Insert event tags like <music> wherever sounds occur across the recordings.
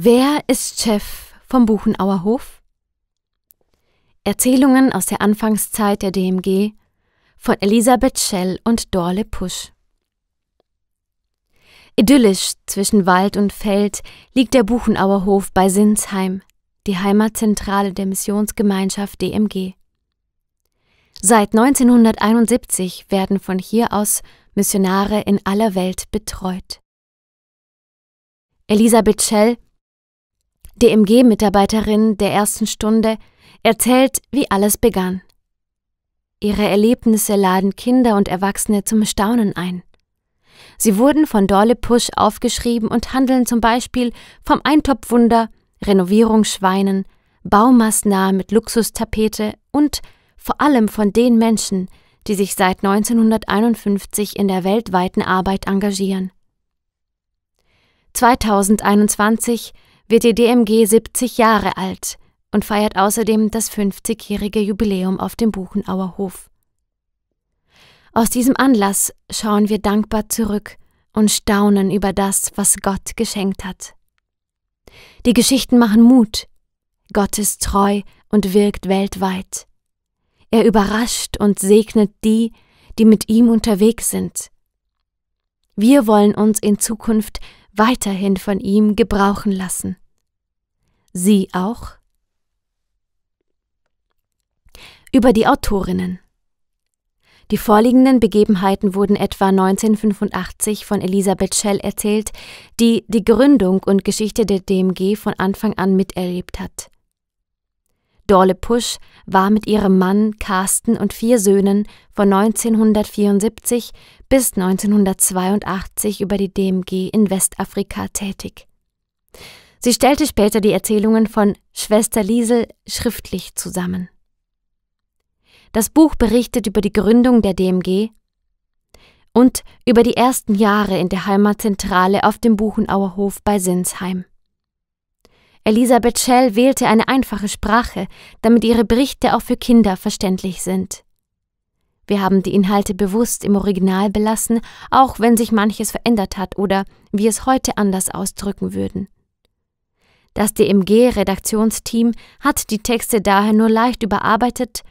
Wer ist Chef vom Buchenauer Hof? Erzählungen aus der Anfangszeit der DMG von Elisabeth Schell und Dorle Pusch. Idyllisch zwischen Wald und Feld liegt der Buchenauer Hof bei Sinsheim, die Heimatzentrale der Missionsgemeinschaft DMG. Seit 1971 werden von hier aus Missionare in aller Welt betreut. Elisabeth Schell DMG-Mitarbeiterin der ersten Stunde, erzählt, wie alles begann. Ihre Erlebnisse laden Kinder und Erwachsene zum Staunen ein. Sie wurden von Dorle Pusch aufgeschrieben und handeln zum Beispiel vom Eintopfwunder, Renovierungsschweinen, Baumaßnahmen mit Luxustapete und vor allem von den Menschen, die sich seit 1951 in der weltweiten Arbeit engagieren. 2021 wird die DMG 70 Jahre alt und feiert außerdem das 50-jährige Jubiläum auf dem Buchenauer Hof. Aus diesem Anlass schauen wir dankbar zurück und staunen über das, was Gott geschenkt hat. Die Geschichten machen Mut. Gott ist treu und wirkt weltweit. Er überrascht und segnet die, die mit ihm unterwegs sind. Wir wollen uns in Zukunft weiterhin von ihm gebrauchen lassen. Sie auch? Über die Autorinnen. Die vorliegenden Begebenheiten wurden etwa 1985 von Elisabeth Schell erzählt, die die Gründung und Geschichte der DMG von Anfang an miterlebt hat. Dorle Pusch war mit ihrem Mann Carsten und vier Söhnen von 1974 bis 1982 über die DMG in Westafrika tätig. Sie stellte später die Erzählungen von Schwester Liesel schriftlich zusammen. Das Buch berichtet über die Gründung der DMG und über die ersten Jahre in der Heimatzentrale auf dem Buchenauer Hof bei Sinsheim. Elisabeth Schell wählte eine einfache Sprache, damit ihre Berichte auch für Kinder verständlich sind. Wir haben die Inhalte bewusst im Original belassen, auch wenn sich manches verändert hat oder wir es heute anders ausdrücken würden. Das DMG-Redaktionsteam hat die Texte daher nur leicht überarbeitet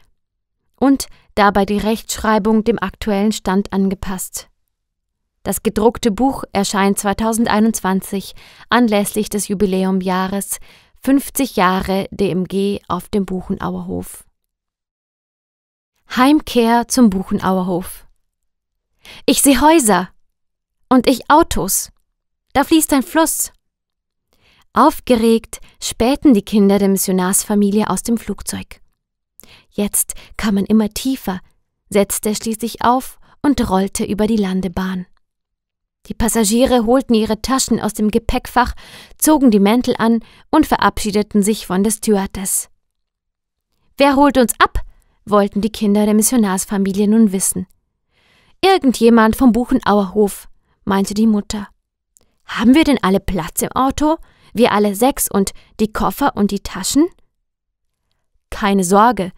und dabei die Rechtschreibung dem aktuellen Stand angepasst. Das gedruckte Buch erscheint 2021 anlässlich des Jubiläumjahres 50 Jahre DMG auf dem Buchenauerhof. Heimkehr zum Buchenauerhof. Ich sehe Häuser und ich Autos. Da fließt ein Fluss. Aufgeregt spähten die Kinder der Missionarsfamilie aus dem Flugzeug. Jetzt kam man immer tiefer, setzte schließlich auf und rollte über die Landebahn. Die Passagiere holten ihre Taschen aus dem Gepäckfach, zogen die Mäntel an und verabschiedeten sich von des Stewardess. Wer holt uns ab? wollten die Kinder der Missionarsfamilie nun wissen. Irgendjemand vom Buchenauerhof, meinte die Mutter. Haben wir denn alle Platz im Auto? Wir alle sechs und die Koffer und die Taschen? Keine Sorge,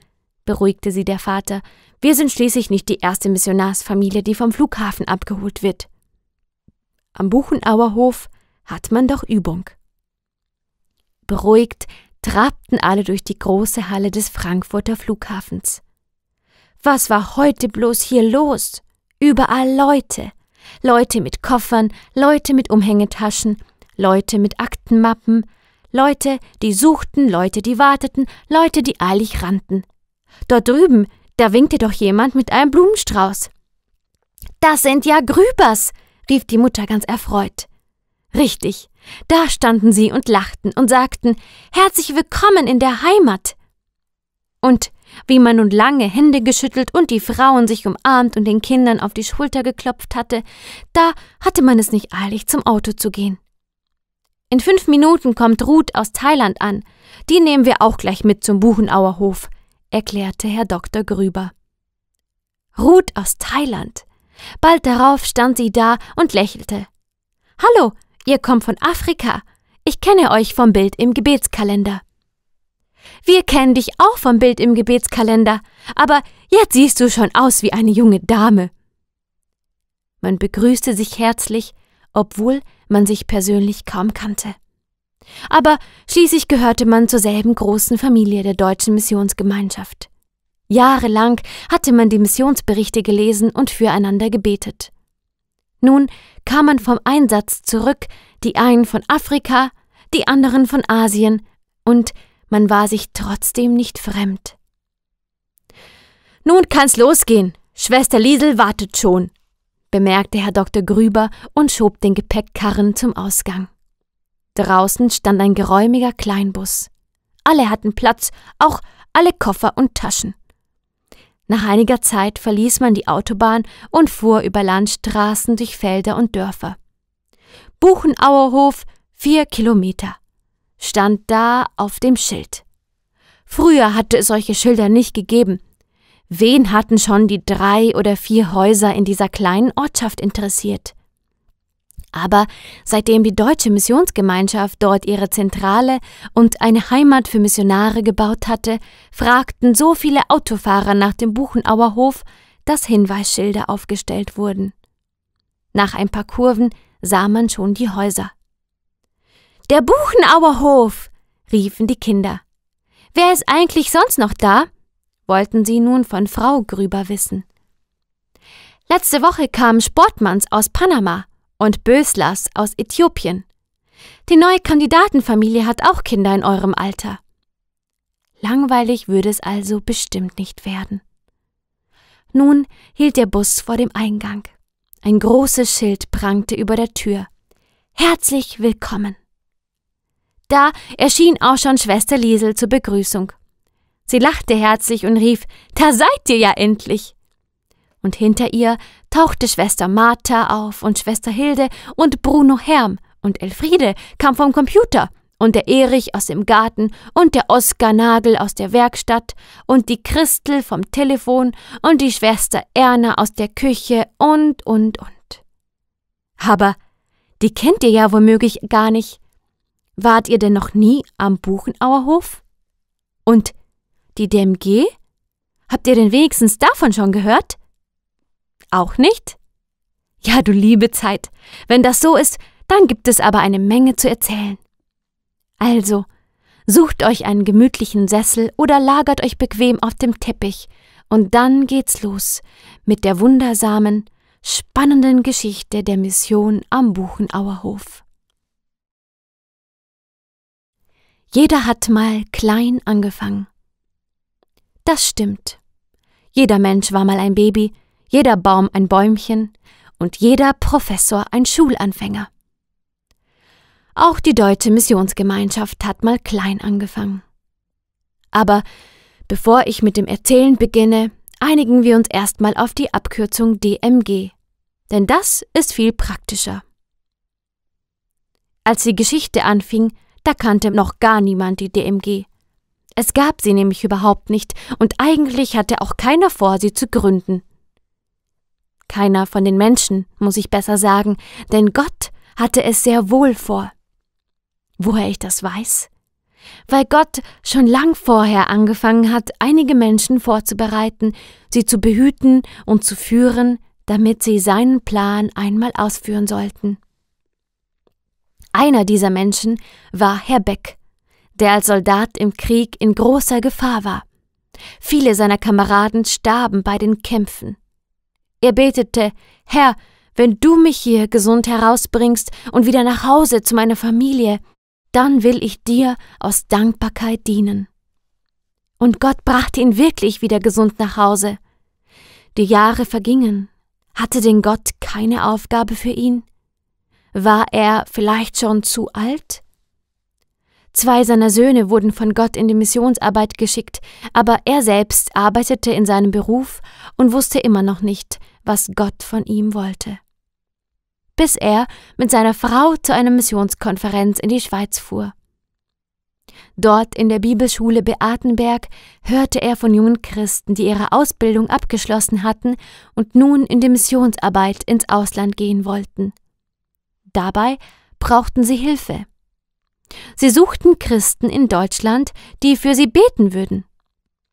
beruhigte sie der Vater. Wir sind schließlich nicht die erste Missionarsfamilie, die vom Flughafen abgeholt wird. Am Buchenauerhof hat man doch Übung. Beruhigt trabten alle durch die große Halle des Frankfurter Flughafens. Was war heute bloß hier los? Überall Leute. Leute mit Koffern, Leute mit Umhängetaschen, Leute mit Aktenmappen, Leute, die suchten, Leute, die warteten, Leute, die eilig rannten. Dort drüben, da winkte doch jemand mit einem Blumenstrauß. Das sind ja Grübers, rief die Mutter ganz erfreut. Richtig, da standen sie und lachten und sagten Herzlich willkommen in der Heimat. Und wie man nun lange Hände geschüttelt und die Frauen sich umarmt und den Kindern auf die Schulter geklopft hatte, da hatte man es nicht eilig, zum Auto zu gehen. In fünf Minuten kommt Ruth aus Thailand an. Die nehmen wir auch gleich mit zum Buchenauerhof, erklärte Herr Dr. Grüber. Ruth aus Thailand. Bald darauf stand sie da und lächelte. Hallo, ihr kommt von Afrika. Ich kenne euch vom Bild im Gebetskalender. Wir kennen dich auch vom Bild im Gebetskalender, aber jetzt siehst du schon aus wie eine junge Dame. Man begrüßte sich herzlich, obwohl man sich persönlich kaum kannte. Aber schließlich gehörte man zur selben großen Familie der deutschen Missionsgemeinschaft. Jahrelang hatte man die Missionsberichte gelesen und füreinander gebetet. Nun kam man vom Einsatz zurück, die einen von Afrika, die anderen von Asien, und man war sich trotzdem nicht fremd. Nun kann's losgehen. Schwester Liesel wartet schon, bemerkte Herr Dr. Grüber und schob den Gepäckkarren zum Ausgang. Draußen stand ein geräumiger Kleinbus. Alle hatten Platz, auch alle Koffer und Taschen. Nach einiger Zeit verließ man die Autobahn und fuhr über Landstraßen durch Felder und Dörfer. Buchenauerhof, vier Kilometer, stand da auf dem Schild. Früher hatte es solche Schilder nicht gegeben. Wen hatten schon die drei oder vier Häuser in dieser kleinen Ortschaft interessiert? Aber seitdem die deutsche Missionsgemeinschaft dort ihre Zentrale und eine Heimat für Missionare gebaut hatte, fragten so viele Autofahrer nach dem Buchenauer Hof, dass Hinweisschilder aufgestellt wurden. Nach ein paar Kurven sah man schon die Häuser. Der Buchenauer Hof! riefen die Kinder. Wer ist eigentlich sonst noch da? wollten sie nun von Frau Grüber wissen. Letzte Woche kamen Sportmanns aus Panama und Böslers aus Äthiopien. Die neue Kandidatenfamilie hat auch Kinder in eurem Alter. Langweilig würde es also bestimmt nicht werden. Nun hielt der Bus vor dem Eingang. Ein großes Schild prangte über der Tür. Herzlich willkommen. Da erschien auch schon Schwester Liesel zur Begrüßung. Sie lachte herzlich und rief, Da seid ihr ja endlich und hinter ihr tauchte Schwester Martha auf und Schwester Hilde und Bruno Herm und Elfriede kam vom Computer und der Erich aus dem Garten und der Oskar Nagel aus der Werkstatt und die Christel vom Telefon und die Schwester Erna aus der Küche und, und, und. Aber die kennt ihr ja womöglich gar nicht. Wart ihr denn noch nie am Buchenauerhof? Und die DMG? Habt ihr denn wenigstens davon schon gehört? Auch nicht? Ja, du liebe Zeit. Wenn das so ist, dann gibt es aber eine Menge zu erzählen. Also, sucht euch einen gemütlichen Sessel oder lagert euch bequem auf dem Teppich, und dann geht's los mit der wundersamen, spannenden Geschichte der Mission am Buchenauer Hof. Jeder hat mal klein angefangen. Das stimmt. Jeder Mensch war mal ein Baby, jeder Baum ein Bäumchen und jeder Professor ein Schulanfänger. Auch die deutsche Missionsgemeinschaft hat mal klein angefangen. Aber bevor ich mit dem Erzählen beginne, einigen wir uns erstmal auf die Abkürzung DMG, denn das ist viel praktischer. Als die Geschichte anfing, da kannte noch gar niemand die DMG. Es gab sie nämlich überhaupt nicht und eigentlich hatte auch keiner vor, sie zu gründen keiner von den Menschen, muss ich besser sagen, denn Gott hatte es sehr wohl vor. Woher ich das weiß? Weil Gott schon lang vorher angefangen hat, einige Menschen vorzubereiten, sie zu behüten und zu führen, damit sie seinen Plan einmal ausführen sollten. Einer dieser Menschen war Herr Beck, der als Soldat im Krieg in großer Gefahr war. Viele seiner Kameraden starben bei den Kämpfen. Er betete, Herr, wenn du mich hier gesund herausbringst und wieder nach Hause zu meiner Familie, dann will ich dir aus Dankbarkeit dienen. Und Gott brachte ihn wirklich wieder gesund nach Hause. Die Jahre vergingen. Hatte denn Gott keine Aufgabe für ihn? War er vielleicht schon zu alt? Zwei seiner Söhne wurden von Gott in die Missionsarbeit geschickt, aber er selbst arbeitete in seinem Beruf und wusste immer noch nicht, was Gott von ihm wollte. Bis er mit seiner Frau zu einer Missionskonferenz in die Schweiz fuhr. Dort in der Bibelschule Beatenberg hörte er von jungen Christen, die ihre Ausbildung abgeschlossen hatten und nun in die Missionsarbeit ins Ausland gehen wollten. Dabei brauchten sie Hilfe Sie suchten Christen in Deutschland, die für sie beten würden.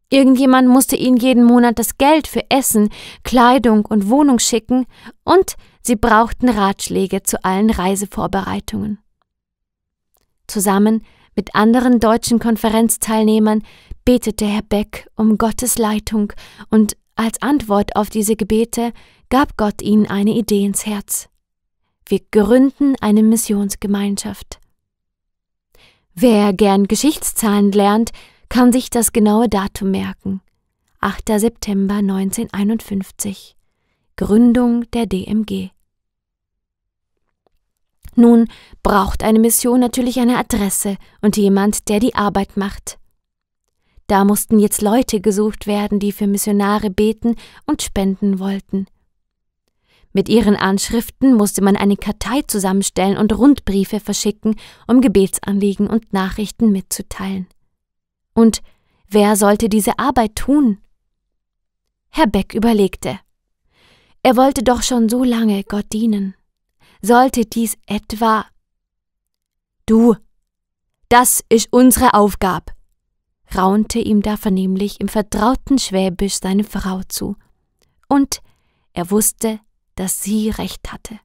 Irgendjemand musste ihnen jeden Monat das Geld für Essen, Kleidung und Wohnung schicken, und sie brauchten Ratschläge zu allen Reisevorbereitungen. Zusammen mit anderen deutschen Konferenzteilnehmern betete Herr Beck um Gottes Leitung, und als Antwort auf diese Gebete gab Gott ihnen eine Idee ins Herz. Wir gründen eine Missionsgemeinschaft. Wer gern Geschichtszahlen lernt, kann sich das genaue Datum merken. 8. September 1951. Gründung der DMG. Nun braucht eine Mission natürlich eine Adresse und jemand, der die Arbeit macht. Da mussten jetzt Leute gesucht werden, die für Missionare beten und spenden wollten. Mit ihren Anschriften musste man eine Kartei zusammenstellen und Rundbriefe verschicken, um Gebetsanliegen und Nachrichten mitzuteilen. Und wer sollte diese Arbeit tun? Herr Beck überlegte. Er wollte doch schon so lange Gott dienen. Sollte dies etwa. Du, das ist unsere Aufgabe, raunte ihm da vernehmlich im vertrauten Schwäbisch seine Frau zu. Und er wusste, dass sie recht hatte.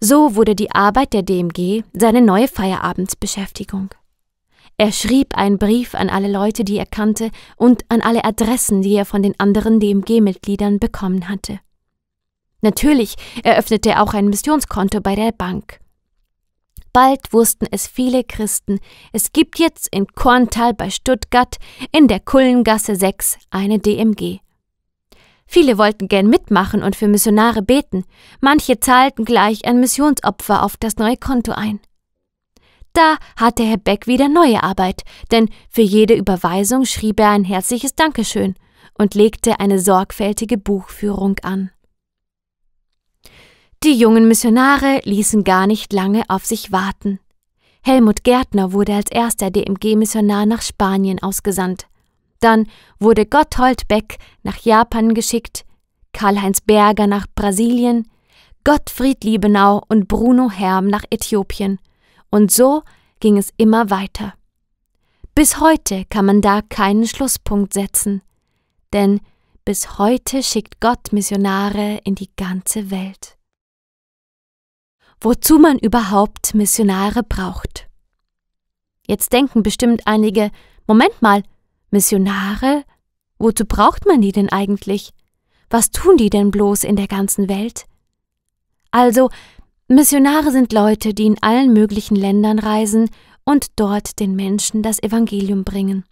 So wurde die Arbeit der DMG seine neue Feierabendsbeschäftigung. Er schrieb einen Brief an alle Leute, die er kannte, und an alle Adressen, die er von den anderen DMG-Mitgliedern bekommen hatte. Natürlich eröffnete er auch ein Missionskonto bei der Bank. Bald wussten es viele Christen, es gibt jetzt in Korntal bei Stuttgart in der Kullengasse 6 eine DMG. Viele wollten gern mitmachen und für Missionare beten, manche zahlten gleich ein Missionsopfer auf das neue Konto ein. Da hatte Herr Beck wieder neue Arbeit, denn für jede Überweisung schrieb er ein herzliches Dankeschön und legte eine sorgfältige Buchführung an. Die jungen Missionare ließen gar nicht lange auf sich warten. Helmut Gärtner wurde als erster DMG-Missionar nach Spanien ausgesandt. Dann wurde Gotthold Beck nach Japan geschickt, Karl-Heinz Berger nach Brasilien, Gottfried Liebenau und Bruno Herm nach Äthiopien. Und so ging es immer weiter. Bis heute kann man da keinen Schlusspunkt setzen, denn bis heute schickt Gott Missionare in die ganze Welt. Wozu man überhaupt Missionare braucht. Jetzt denken bestimmt einige, Moment mal, Missionare? Wozu braucht man die denn eigentlich? Was tun die denn bloß in der ganzen Welt? Also, Missionare sind Leute, die in allen möglichen Ländern reisen und dort den Menschen das Evangelium bringen.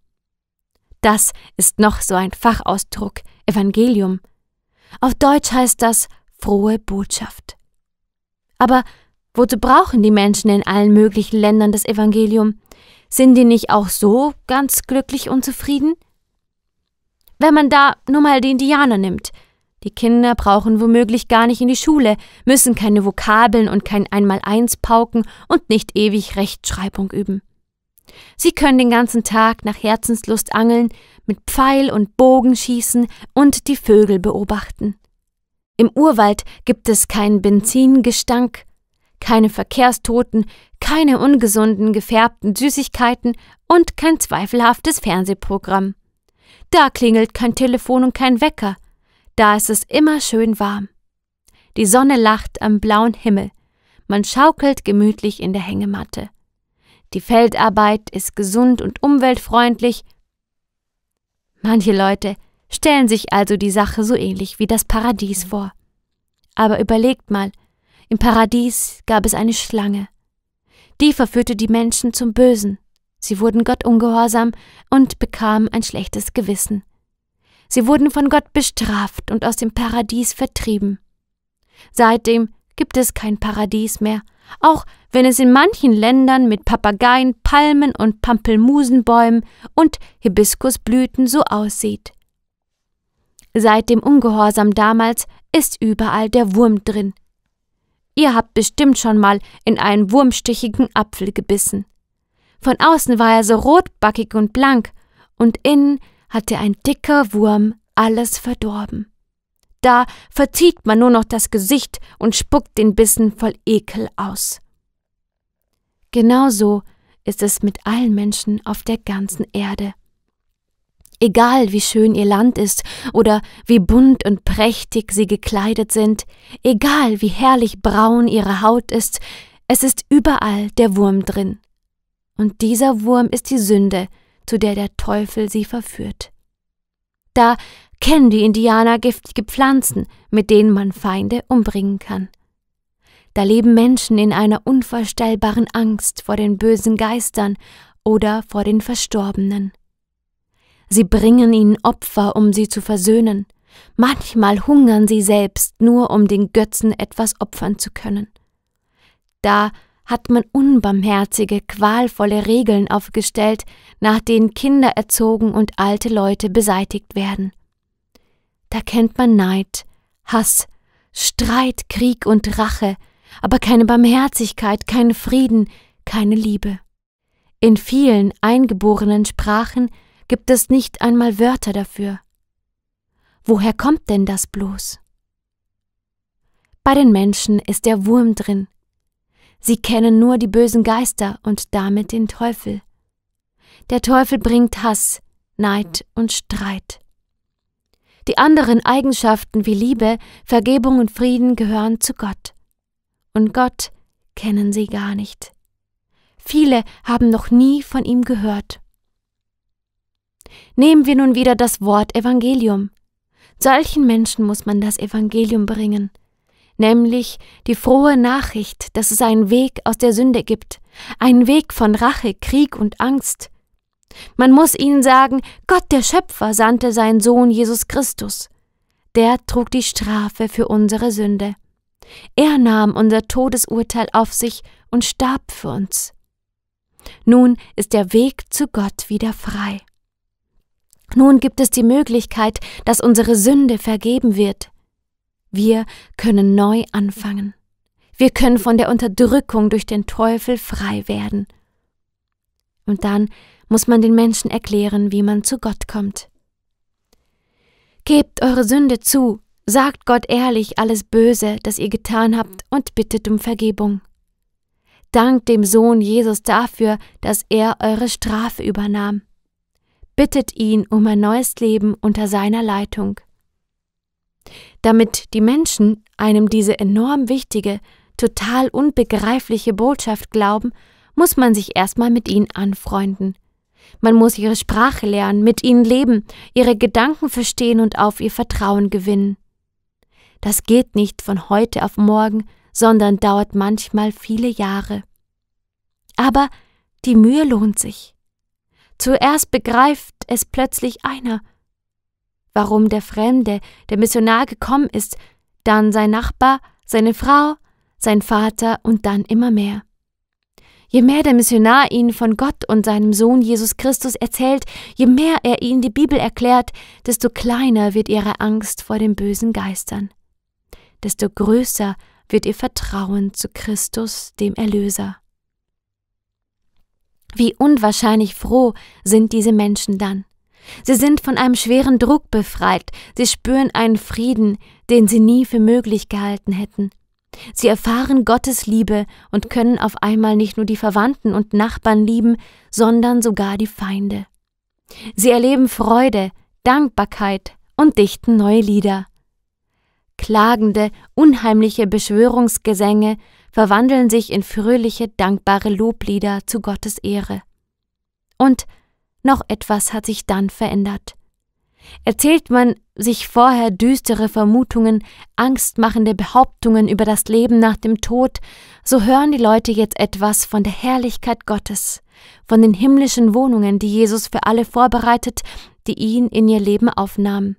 Das ist noch so ein Fachausdruck, Evangelium. Auf Deutsch heißt das frohe Botschaft. Aber wozu brauchen die Menschen in allen möglichen Ländern das Evangelium? Sind die nicht auch so ganz glücklich und zufrieden? Wenn man da nur mal die Indianer nimmt. Die Kinder brauchen womöglich gar nicht in die Schule, müssen keine Vokabeln und kein Einmaleins pauken und nicht ewig Rechtschreibung üben. Sie können den ganzen Tag nach Herzenslust angeln, mit Pfeil und Bogen schießen und die Vögel beobachten. Im Urwald gibt es keinen Benzingestank, keine Verkehrstoten, keine ungesunden gefärbten Süßigkeiten und kein zweifelhaftes Fernsehprogramm. Da klingelt kein Telefon und kein Wecker, da ist es immer schön warm. Die Sonne lacht am blauen Himmel, man schaukelt gemütlich in der Hängematte. Die Feldarbeit ist gesund und umweltfreundlich. Manche Leute stellen sich also die Sache so ähnlich wie das Paradies vor. Aber überlegt mal, im Paradies gab es eine Schlange. Die verführte die Menschen zum Bösen. Sie wurden Gott ungehorsam und bekamen ein schlechtes Gewissen. Sie wurden von Gott bestraft und aus dem Paradies vertrieben. Seitdem gibt es kein Paradies mehr, auch wenn es in manchen Ländern mit Papageien, Palmen und Pampelmusenbäumen und Hibiskusblüten so aussieht. Seit dem Ungehorsam damals ist überall der Wurm drin, Ihr habt bestimmt schon mal in einen wurmstichigen Apfel gebissen. Von außen war er so rotbackig und blank, und innen hatte ein dicker Wurm alles verdorben. Da verzieht man nur noch das Gesicht und spuckt den Bissen voll Ekel aus. Genauso ist es mit allen Menschen auf der ganzen Erde. Egal wie schön ihr Land ist oder wie bunt und prächtig sie gekleidet sind, egal wie herrlich braun ihre Haut ist, es ist überall der Wurm drin. Und dieser Wurm ist die Sünde, zu der der Teufel sie verführt. Da kennen die Indianer giftige Pflanzen, mit denen man Feinde umbringen kann. Da leben Menschen in einer unvorstellbaren Angst vor den bösen Geistern oder vor den Verstorbenen. Sie bringen ihnen Opfer, um sie zu versöhnen. Manchmal hungern sie selbst nur, um den Götzen etwas opfern zu können. Da hat man unbarmherzige, qualvolle Regeln aufgestellt, nach denen Kinder erzogen und alte Leute beseitigt werden. Da kennt man Neid, Hass, Streit, Krieg und Rache, aber keine Barmherzigkeit, keinen Frieden, keine Liebe. In vielen eingeborenen Sprachen gibt es nicht einmal Wörter dafür. Woher kommt denn das bloß? Bei den Menschen ist der Wurm drin. Sie kennen nur die bösen Geister und damit den Teufel. Der Teufel bringt Hass, Neid und Streit. Die anderen Eigenschaften wie Liebe, Vergebung und Frieden gehören zu Gott. Und Gott kennen sie gar nicht. Viele haben noch nie von ihm gehört. Nehmen wir nun wieder das Wort Evangelium. Solchen Menschen muss man das Evangelium bringen, nämlich die frohe Nachricht, dass es einen Weg aus der Sünde gibt, einen Weg von Rache, Krieg und Angst. Man muss ihnen sagen, Gott der Schöpfer sandte seinen Sohn Jesus Christus. Der trug die Strafe für unsere Sünde. Er nahm unser Todesurteil auf sich und starb für uns. Nun ist der Weg zu Gott wieder frei. Nun gibt es die Möglichkeit, dass unsere Sünde vergeben wird. Wir können neu anfangen. Wir können von der Unterdrückung durch den Teufel frei werden. Und dann muss man den Menschen erklären, wie man zu Gott kommt. Gebt eure Sünde zu, sagt Gott ehrlich alles Böse, das ihr getan habt, und bittet um Vergebung. Dankt dem Sohn Jesus dafür, dass er eure Strafe übernahm bittet ihn um ein neues Leben unter seiner Leitung. Damit die Menschen einem diese enorm wichtige, total unbegreifliche Botschaft glauben, muss man sich erstmal mit ihnen anfreunden. Man muss ihre Sprache lernen, mit ihnen leben, ihre Gedanken verstehen und auf ihr Vertrauen gewinnen. Das geht nicht von heute auf morgen, sondern dauert manchmal viele Jahre. Aber die Mühe lohnt sich. Zuerst begreift es plötzlich einer, warum der Fremde, der Missionar gekommen ist, dann sein Nachbar, seine Frau, sein Vater und dann immer mehr. Je mehr der Missionar ihnen von Gott und seinem Sohn Jesus Christus erzählt, je mehr er ihnen die Bibel erklärt, desto kleiner wird ihre Angst vor den bösen Geistern, desto größer wird ihr Vertrauen zu Christus, dem Erlöser. Wie unwahrscheinlich froh sind diese Menschen dann. Sie sind von einem schweren Druck befreit, sie spüren einen Frieden, den sie nie für möglich gehalten hätten. Sie erfahren Gottes Liebe und können auf einmal nicht nur die Verwandten und Nachbarn lieben, sondern sogar die Feinde. Sie erleben Freude, Dankbarkeit und dichten neue Lieder. Klagende, unheimliche Beschwörungsgesänge verwandeln sich in fröhliche, dankbare Loblieder zu Gottes Ehre. Und noch etwas hat sich dann verändert. Erzählt man sich vorher düstere Vermutungen, angstmachende Behauptungen über das Leben nach dem Tod, so hören die Leute jetzt etwas von der Herrlichkeit Gottes, von den himmlischen Wohnungen, die Jesus für alle vorbereitet, die ihn in ihr Leben aufnahmen.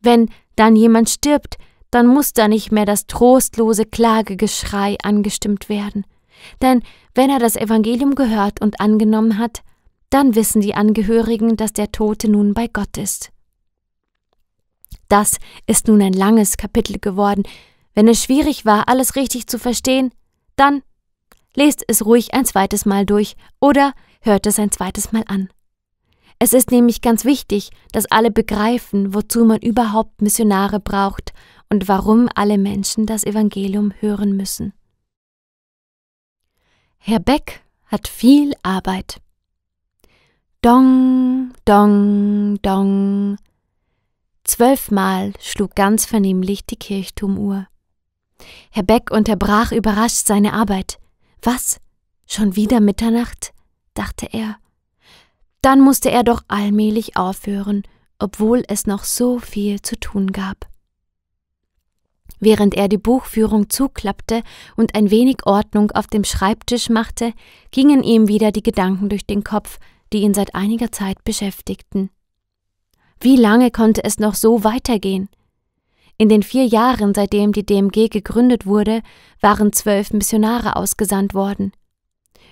Wenn dann jemand stirbt, dann muss da nicht mehr das trostlose Klagegeschrei angestimmt werden. Denn wenn er das Evangelium gehört und angenommen hat, dann wissen die Angehörigen, dass der Tote nun bei Gott ist. Das ist nun ein langes Kapitel geworden. Wenn es schwierig war, alles richtig zu verstehen, dann lest es ruhig ein zweites Mal durch oder hört es ein zweites Mal an. Es ist nämlich ganz wichtig, dass alle begreifen, wozu man überhaupt Missionare braucht und warum alle Menschen das Evangelium hören müssen. Herr Beck hat viel Arbeit. Dong, dong, dong. Zwölfmal schlug ganz vernehmlich die Kirchturmuhr. Herr Beck unterbrach überrascht seine Arbeit. Was? Schon wieder Mitternacht? dachte er. Dann musste er doch allmählich aufhören, obwohl es noch so viel zu tun gab. Während er die Buchführung zuklappte und ein wenig Ordnung auf dem Schreibtisch machte, gingen ihm wieder die Gedanken durch den Kopf, die ihn seit einiger Zeit beschäftigten. Wie lange konnte es noch so weitergehen? In den vier Jahren, seitdem die DMG gegründet wurde, waren zwölf Missionare ausgesandt worden.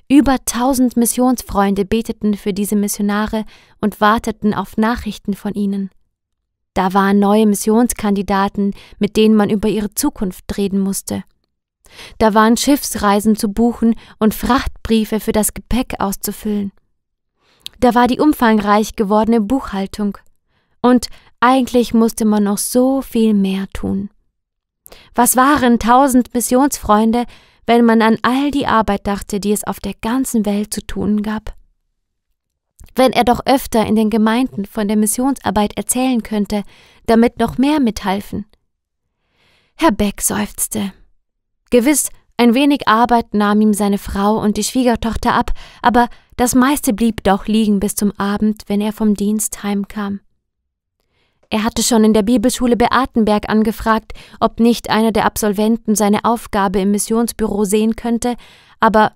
Über tausend Missionsfreunde beteten für diese Missionare und warteten auf Nachrichten von ihnen. Da waren neue Missionskandidaten, mit denen man über ihre Zukunft reden musste. Da waren Schiffsreisen zu buchen und Frachtbriefe für das Gepäck auszufüllen. Da war die umfangreich gewordene Buchhaltung. Und eigentlich musste man noch so viel mehr tun. Was waren tausend Missionsfreunde, wenn man an all die Arbeit dachte, die es auf der ganzen Welt zu tun gab? wenn er doch öfter in den Gemeinden von der Missionsarbeit erzählen könnte, damit noch mehr mithalfen. Herr Beck seufzte. Gewiss, ein wenig Arbeit nahm ihm seine Frau und die Schwiegertochter ab, aber das meiste blieb doch liegen bis zum Abend, wenn er vom Dienst heimkam. Er hatte schon in der Bibelschule Beatenberg angefragt, ob nicht einer der Absolventen seine Aufgabe im Missionsbüro sehen könnte, aber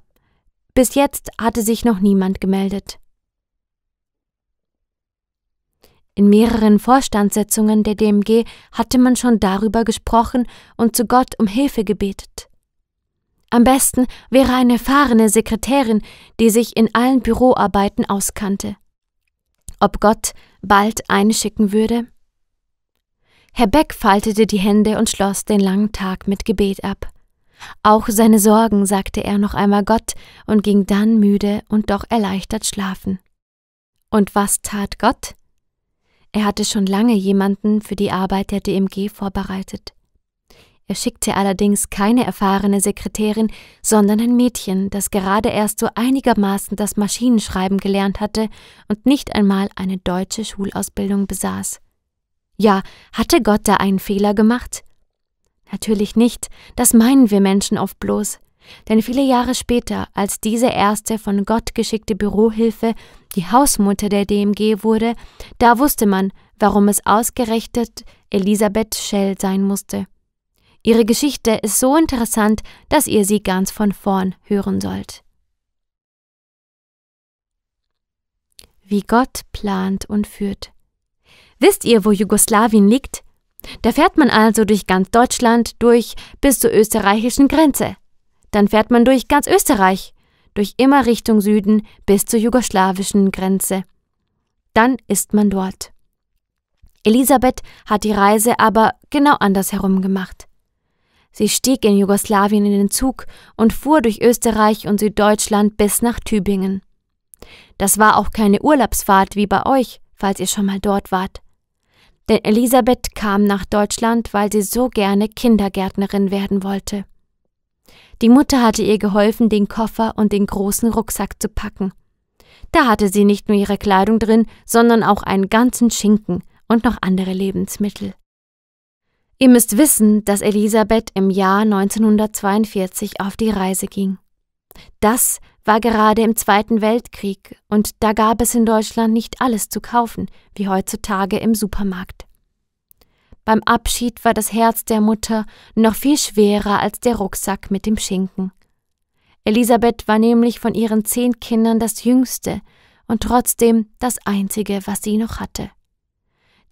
bis jetzt hatte sich noch niemand gemeldet. In mehreren Vorstandssitzungen der DMG hatte man schon darüber gesprochen und zu Gott um Hilfe gebetet. Am besten wäre eine erfahrene Sekretärin, die sich in allen Büroarbeiten auskannte. Ob Gott bald eine schicken würde? Herr Beck faltete die Hände und schloss den langen Tag mit Gebet ab. Auch seine Sorgen sagte er noch einmal Gott und ging dann müde und doch erleichtert schlafen. Und was tat Gott? Er hatte schon lange jemanden für die Arbeit der DMG vorbereitet. Er schickte allerdings keine erfahrene Sekretärin, sondern ein Mädchen, das gerade erst so einigermaßen das Maschinenschreiben gelernt hatte und nicht einmal eine deutsche Schulausbildung besaß. Ja, hatte Gott da einen Fehler gemacht? Natürlich nicht, das meinen wir Menschen oft bloß. Denn viele Jahre später, als diese erste von Gott geschickte Bürohilfe die Hausmutter der DMG wurde, da wusste man, warum es ausgerechnet Elisabeth Schell sein musste. Ihre Geschichte ist so interessant, dass ihr sie ganz von vorn hören sollt. Wie Gott plant und führt. Wisst ihr, wo Jugoslawien liegt? Da fährt man also durch ganz Deutschland durch bis zur österreichischen Grenze. Dann fährt man durch ganz Österreich, durch immer Richtung Süden bis zur jugoslawischen Grenze. Dann ist man dort. Elisabeth hat die Reise aber genau andersherum gemacht. Sie stieg in Jugoslawien in den Zug und fuhr durch Österreich und Süddeutschland bis nach Tübingen. Das war auch keine Urlaubsfahrt wie bei euch, falls ihr schon mal dort wart. Denn Elisabeth kam nach Deutschland, weil sie so gerne Kindergärtnerin werden wollte. Die Mutter hatte ihr geholfen, den Koffer und den großen Rucksack zu packen. Da hatte sie nicht nur ihre Kleidung drin, sondern auch einen ganzen Schinken und noch andere Lebensmittel. Ihr müsst wissen, dass Elisabeth im Jahr 1942 auf die Reise ging. Das war gerade im Zweiten Weltkrieg und da gab es in Deutschland nicht alles zu kaufen, wie heutzutage im Supermarkt. Beim Abschied war das Herz der Mutter noch viel schwerer als der Rucksack mit dem Schinken. Elisabeth war nämlich von ihren zehn Kindern das jüngste und trotzdem das einzige, was sie noch hatte.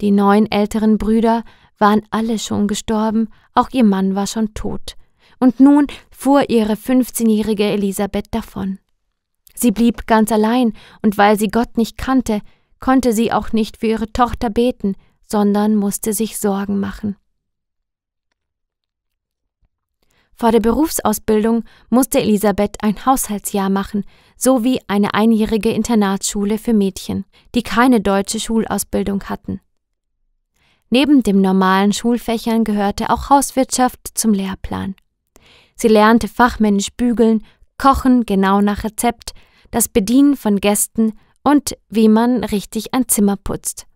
Die neun älteren Brüder waren alle schon gestorben, auch ihr Mann war schon tot. Und nun fuhr ihre 15-jährige Elisabeth davon. Sie blieb ganz allein, und weil sie Gott nicht kannte, konnte sie auch nicht für ihre Tochter beten, sondern musste sich Sorgen machen. Vor der Berufsausbildung musste Elisabeth ein Haushaltsjahr machen, sowie eine einjährige Internatsschule für Mädchen, die keine deutsche Schulausbildung hatten. Neben den normalen Schulfächern gehörte auch Hauswirtschaft zum Lehrplan. Sie lernte fachmännisch bügeln, kochen genau nach Rezept, das Bedienen von Gästen und wie man richtig ein Zimmer putzt.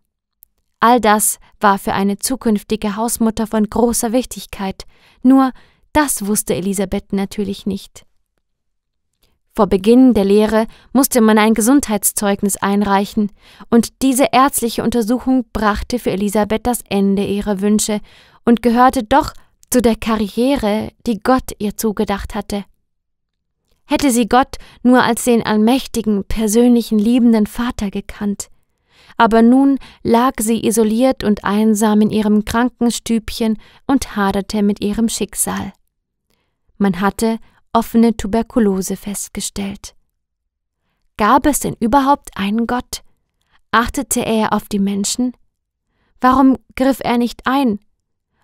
All das war für eine zukünftige Hausmutter von großer Wichtigkeit, nur das wusste Elisabeth natürlich nicht. Vor Beginn der Lehre musste man ein Gesundheitszeugnis einreichen, und diese ärztliche Untersuchung brachte für Elisabeth das Ende ihrer Wünsche und gehörte doch zu der Karriere, die Gott ihr zugedacht hatte. Hätte sie Gott nur als den allmächtigen, persönlichen, liebenden Vater gekannt, aber nun lag sie isoliert und einsam in ihrem Krankenstübchen und haderte mit ihrem Schicksal. Man hatte offene Tuberkulose festgestellt. Gab es denn überhaupt einen Gott? Achtete er auf die Menschen? Warum griff er nicht ein?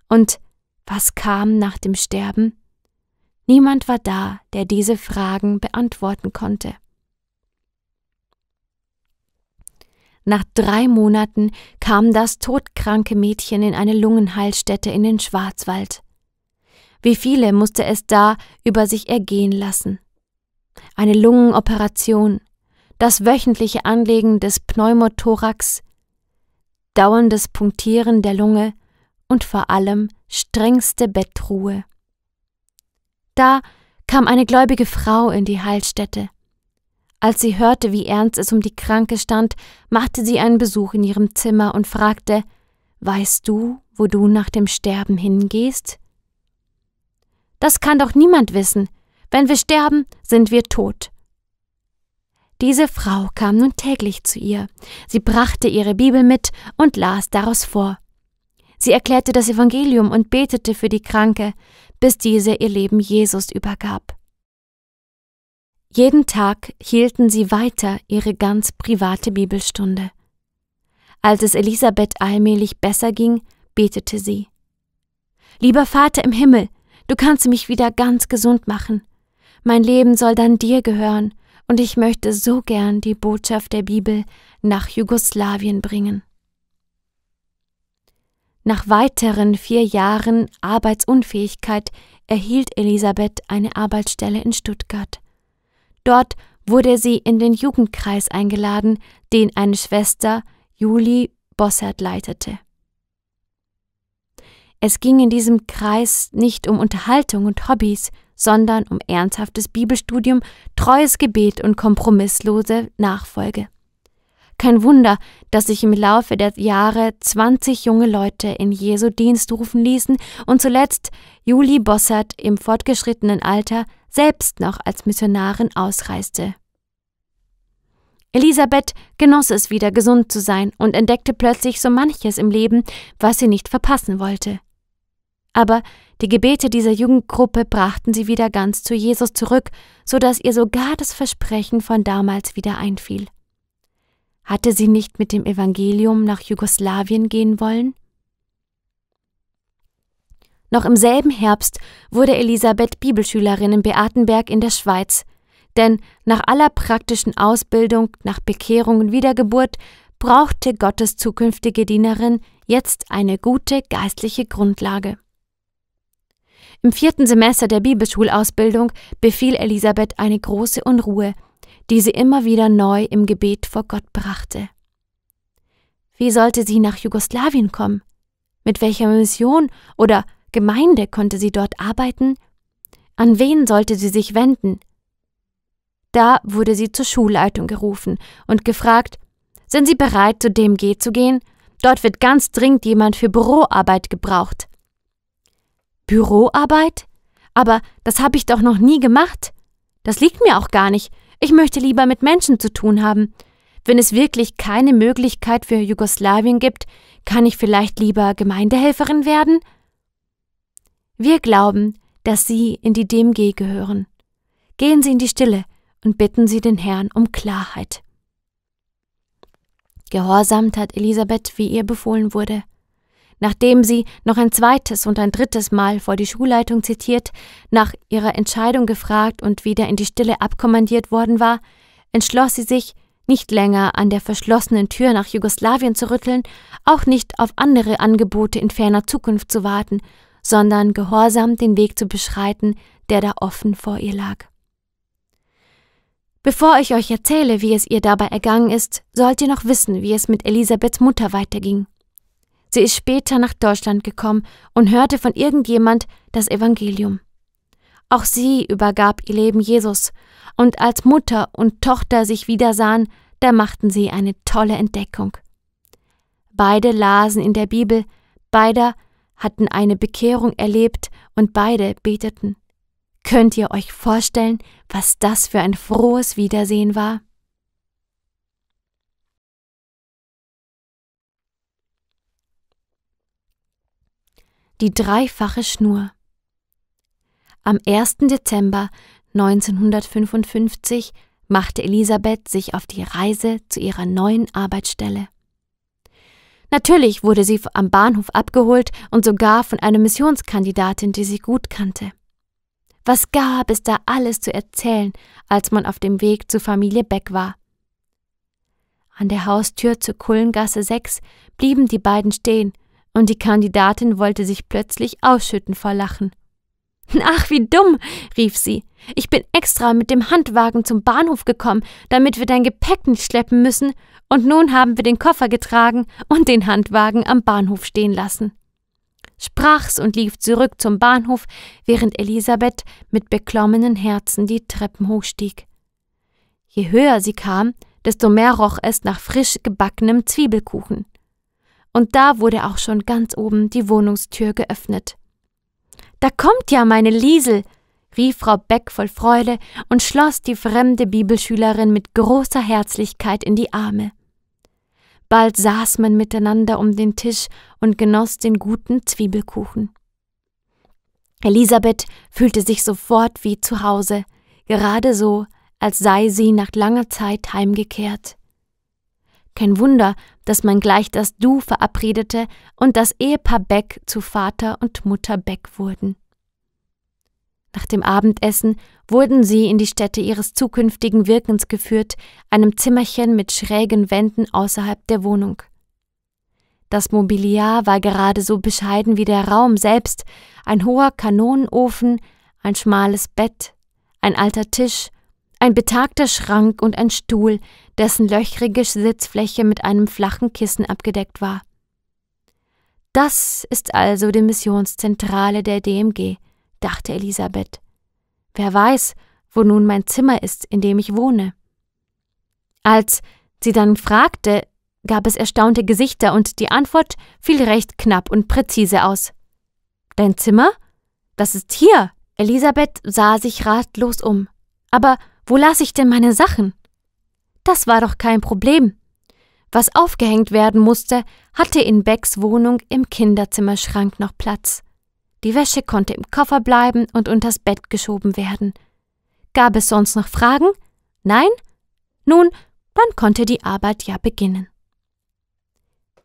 Und was kam nach dem Sterben? Niemand war da, der diese Fragen beantworten konnte. Nach drei Monaten kam das todkranke Mädchen in eine Lungenheilstätte in den Schwarzwald. Wie viele musste es da über sich ergehen lassen. Eine Lungenoperation, das wöchentliche Anlegen des Pneumothorax, dauerndes Punktieren der Lunge und vor allem strengste Bettruhe. Da kam eine gläubige Frau in die Heilstätte. Als sie hörte, wie ernst es um die Kranke stand, machte sie einen Besuch in ihrem Zimmer und fragte Weißt du, wo du nach dem Sterben hingehst? Das kann doch niemand wissen. Wenn wir sterben, sind wir tot. Diese Frau kam nun täglich zu ihr. Sie brachte ihre Bibel mit und las daraus vor. Sie erklärte das Evangelium und betete für die Kranke, bis diese ihr Leben Jesus übergab. Jeden Tag hielten sie weiter ihre ganz private Bibelstunde. Als es Elisabeth allmählich besser ging, betete sie. Lieber Vater im Himmel, du kannst mich wieder ganz gesund machen. Mein Leben soll dann dir gehören, und ich möchte so gern die Botschaft der Bibel nach Jugoslawien bringen. Nach weiteren vier Jahren Arbeitsunfähigkeit erhielt Elisabeth eine Arbeitsstelle in Stuttgart. Dort wurde sie in den Jugendkreis eingeladen, den eine Schwester, Julie Bossert, leitete. Es ging in diesem Kreis nicht um Unterhaltung und Hobbys, sondern um ernsthaftes Bibelstudium, treues Gebet und kompromisslose Nachfolge. Kein Wunder, dass sich im Laufe der Jahre 20 junge Leute in Jesu Dienst rufen ließen und zuletzt Julie Bossert im fortgeschrittenen Alter selbst noch als Missionarin ausreiste. Elisabeth genoss es wieder, gesund zu sein und entdeckte plötzlich so manches im Leben, was sie nicht verpassen wollte. Aber die Gebete dieser Jugendgruppe brachten sie wieder ganz zu Jesus zurück, so dass ihr sogar das Versprechen von damals wieder einfiel. Hatte sie nicht mit dem Evangelium nach Jugoslawien gehen wollen? Noch im selben Herbst wurde Elisabeth Bibelschülerin in Beatenberg in der Schweiz, denn nach aller praktischen Ausbildung, nach Bekehrung und Wiedergeburt brauchte Gottes zukünftige Dienerin jetzt eine gute geistliche Grundlage. Im vierten Semester der Bibelschulausbildung befiel Elisabeth eine große Unruhe, die sie immer wieder neu im Gebet vor Gott brachte. Wie sollte sie nach Jugoslawien kommen? Mit welcher Mission oder Gemeinde konnte sie dort arbeiten? An wen sollte sie sich wenden? Da wurde sie zur Schulleitung gerufen und gefragt, sind Sie bereit, zu dem G zu gehen? Dort wird ganz dringend jemand für Büroarbeit gebraucht. Büroarbeit? Aber das habe ich doch noch nie gemacht. Das liegt mir auch gar nicht. Ich möchte lieber mit Menschen zu tun haben. Wenn es wirklich keine Möglichkeit für Jugoslawien gibt, kann ich vielleicht lieber Gemeindehelferin werden? Wir glauben, dass Sie in die DMG gehören. Gehen Sie in die Stille und bitten Sie den Herrn um Klarheit. Gehorsam tat Elisabeth, wie ihr befohlen wurde nachdem sie noch ein zweites und ein drittes Mal vor die Schulleitung zitiert, nach ihrer Entscheidung gefragt und wieder in die Stille abkommandiert worden war, entschloss sie sich, nicht länger an der verschlossenen Tür nach Jugoslawien zu rütteln, auch nicht auf andere Angebote in ferner Zukunft zu warten, sondern gehorsam den Weg zu beschreiten, der da offen vor ihr lag. Bevor ich euch erzähle, wie es ihr dabei ergangen ist, sollt ihr noch wissen, wie es mit Elisabeths Mutter weiterging. Sie ist später nach Deutschland gekommen und hörte von irgendjemand das Evangelium. Auch sie übergab ihr Leben Jesus, und als Mutter und Tochter sich wiedersahen, da machten sie eine tolle Entdeckung. Beide lasen in der Bibel, beide hatten eine Bekehrung erlebt und beide beteten. Könnt ihr euch vorstellen, was das für ein frohes Wiedersehen war? Die dreifache Schnur. Am 1. Dezember 1955 machte Elisabeth sich auf die Reise zu ihrer neuen Arbeitsstelle. Natürlich wurde sie am Bahnhof abgeholt und sogar von einer Missionskandidatin, die sie gut kannte. Was gab es da alles zu erzählen, als man auf dem Weg zur Familie Beck war? An der Haustür zur Kullengasse 6 blieben die beiden stehen und die Kandidatin wollte sich plötzlich ausschütten vor Lachen. <laughs> Ach, wie dumm, rief sie. Ich bin extra mit dem Handwagen zum Bahnhof gekommen, damit wir dein Gepäck nicht schleppen müssen, und nun haben wir den Koffer getragen und den Handwagen am Bahnhof stehen lassen. Sprach's und lief zurück zum Bahnhof, während Elisabeth mit beklommenen Herzen die Treppen hochstieg. Je höher sie kam, desto mehr roch es nach frisch gebackenem Zwiebelkuchen und da wurde auch schon ganz oben die Wohnungstür geöffnet. Da kommt ja meine Liesel, rief Frau Beck voll Freude und schloss die fremde Bibelschülerin mit großer Herzlichkeit in die Arme. Bald saß man miteinander um den Tisch und genoss den guten Zwiebelkuchen. Elisabeth fühlte sich sofort wie zu Hause, gerade so, als sei sie nach langer Zeit heimgekehrt. Kein Wunder, dass man gleich das Du verabredete und das Ehepaar Beck zu Vater und Mutter Beck wurden. Nach dem Abendessen wurden sie in die Stätte ihres zukünftigen Wirkens geführt, einem Zimmerchen mit schrägen Wänden außerhalb der Wohnung. Das Mobiliar war gerade so bescheiden wie der Raum selbst, ein hoher Kanonenofen, ein schmales Bett, ein alter Tisch, ein betagter Schrank und ein Stuhl, dessen löchrige Sitzfläche mit einem flachen Kissen abgedeckt war. Das ist also die Missionszentrale der DMG, dachte Elisabeth. Wer weiß, wo nun mein Zimmer ist, in dem ich wohne. Als sie dann fragte, gab es erstaunte Gesichter und die Antwort fiel recht knapp und präzise aus. Dein Zimmer? Das ist hier. Elisabeth sah sich ratlos um. Aber wo las ich denn meine Sachen? Das war doch kein Problem. Was aufgehängt werden musste, hatte in Becks Wohnung im Kinderzimmerschrank noch Platz. Die Wäsche konnte im Koffer bleiben und unters Bett geschoben werden. Gab es sonst noch Fragen? Nein? Nun, dann konnte die Arbeit ja beginnen.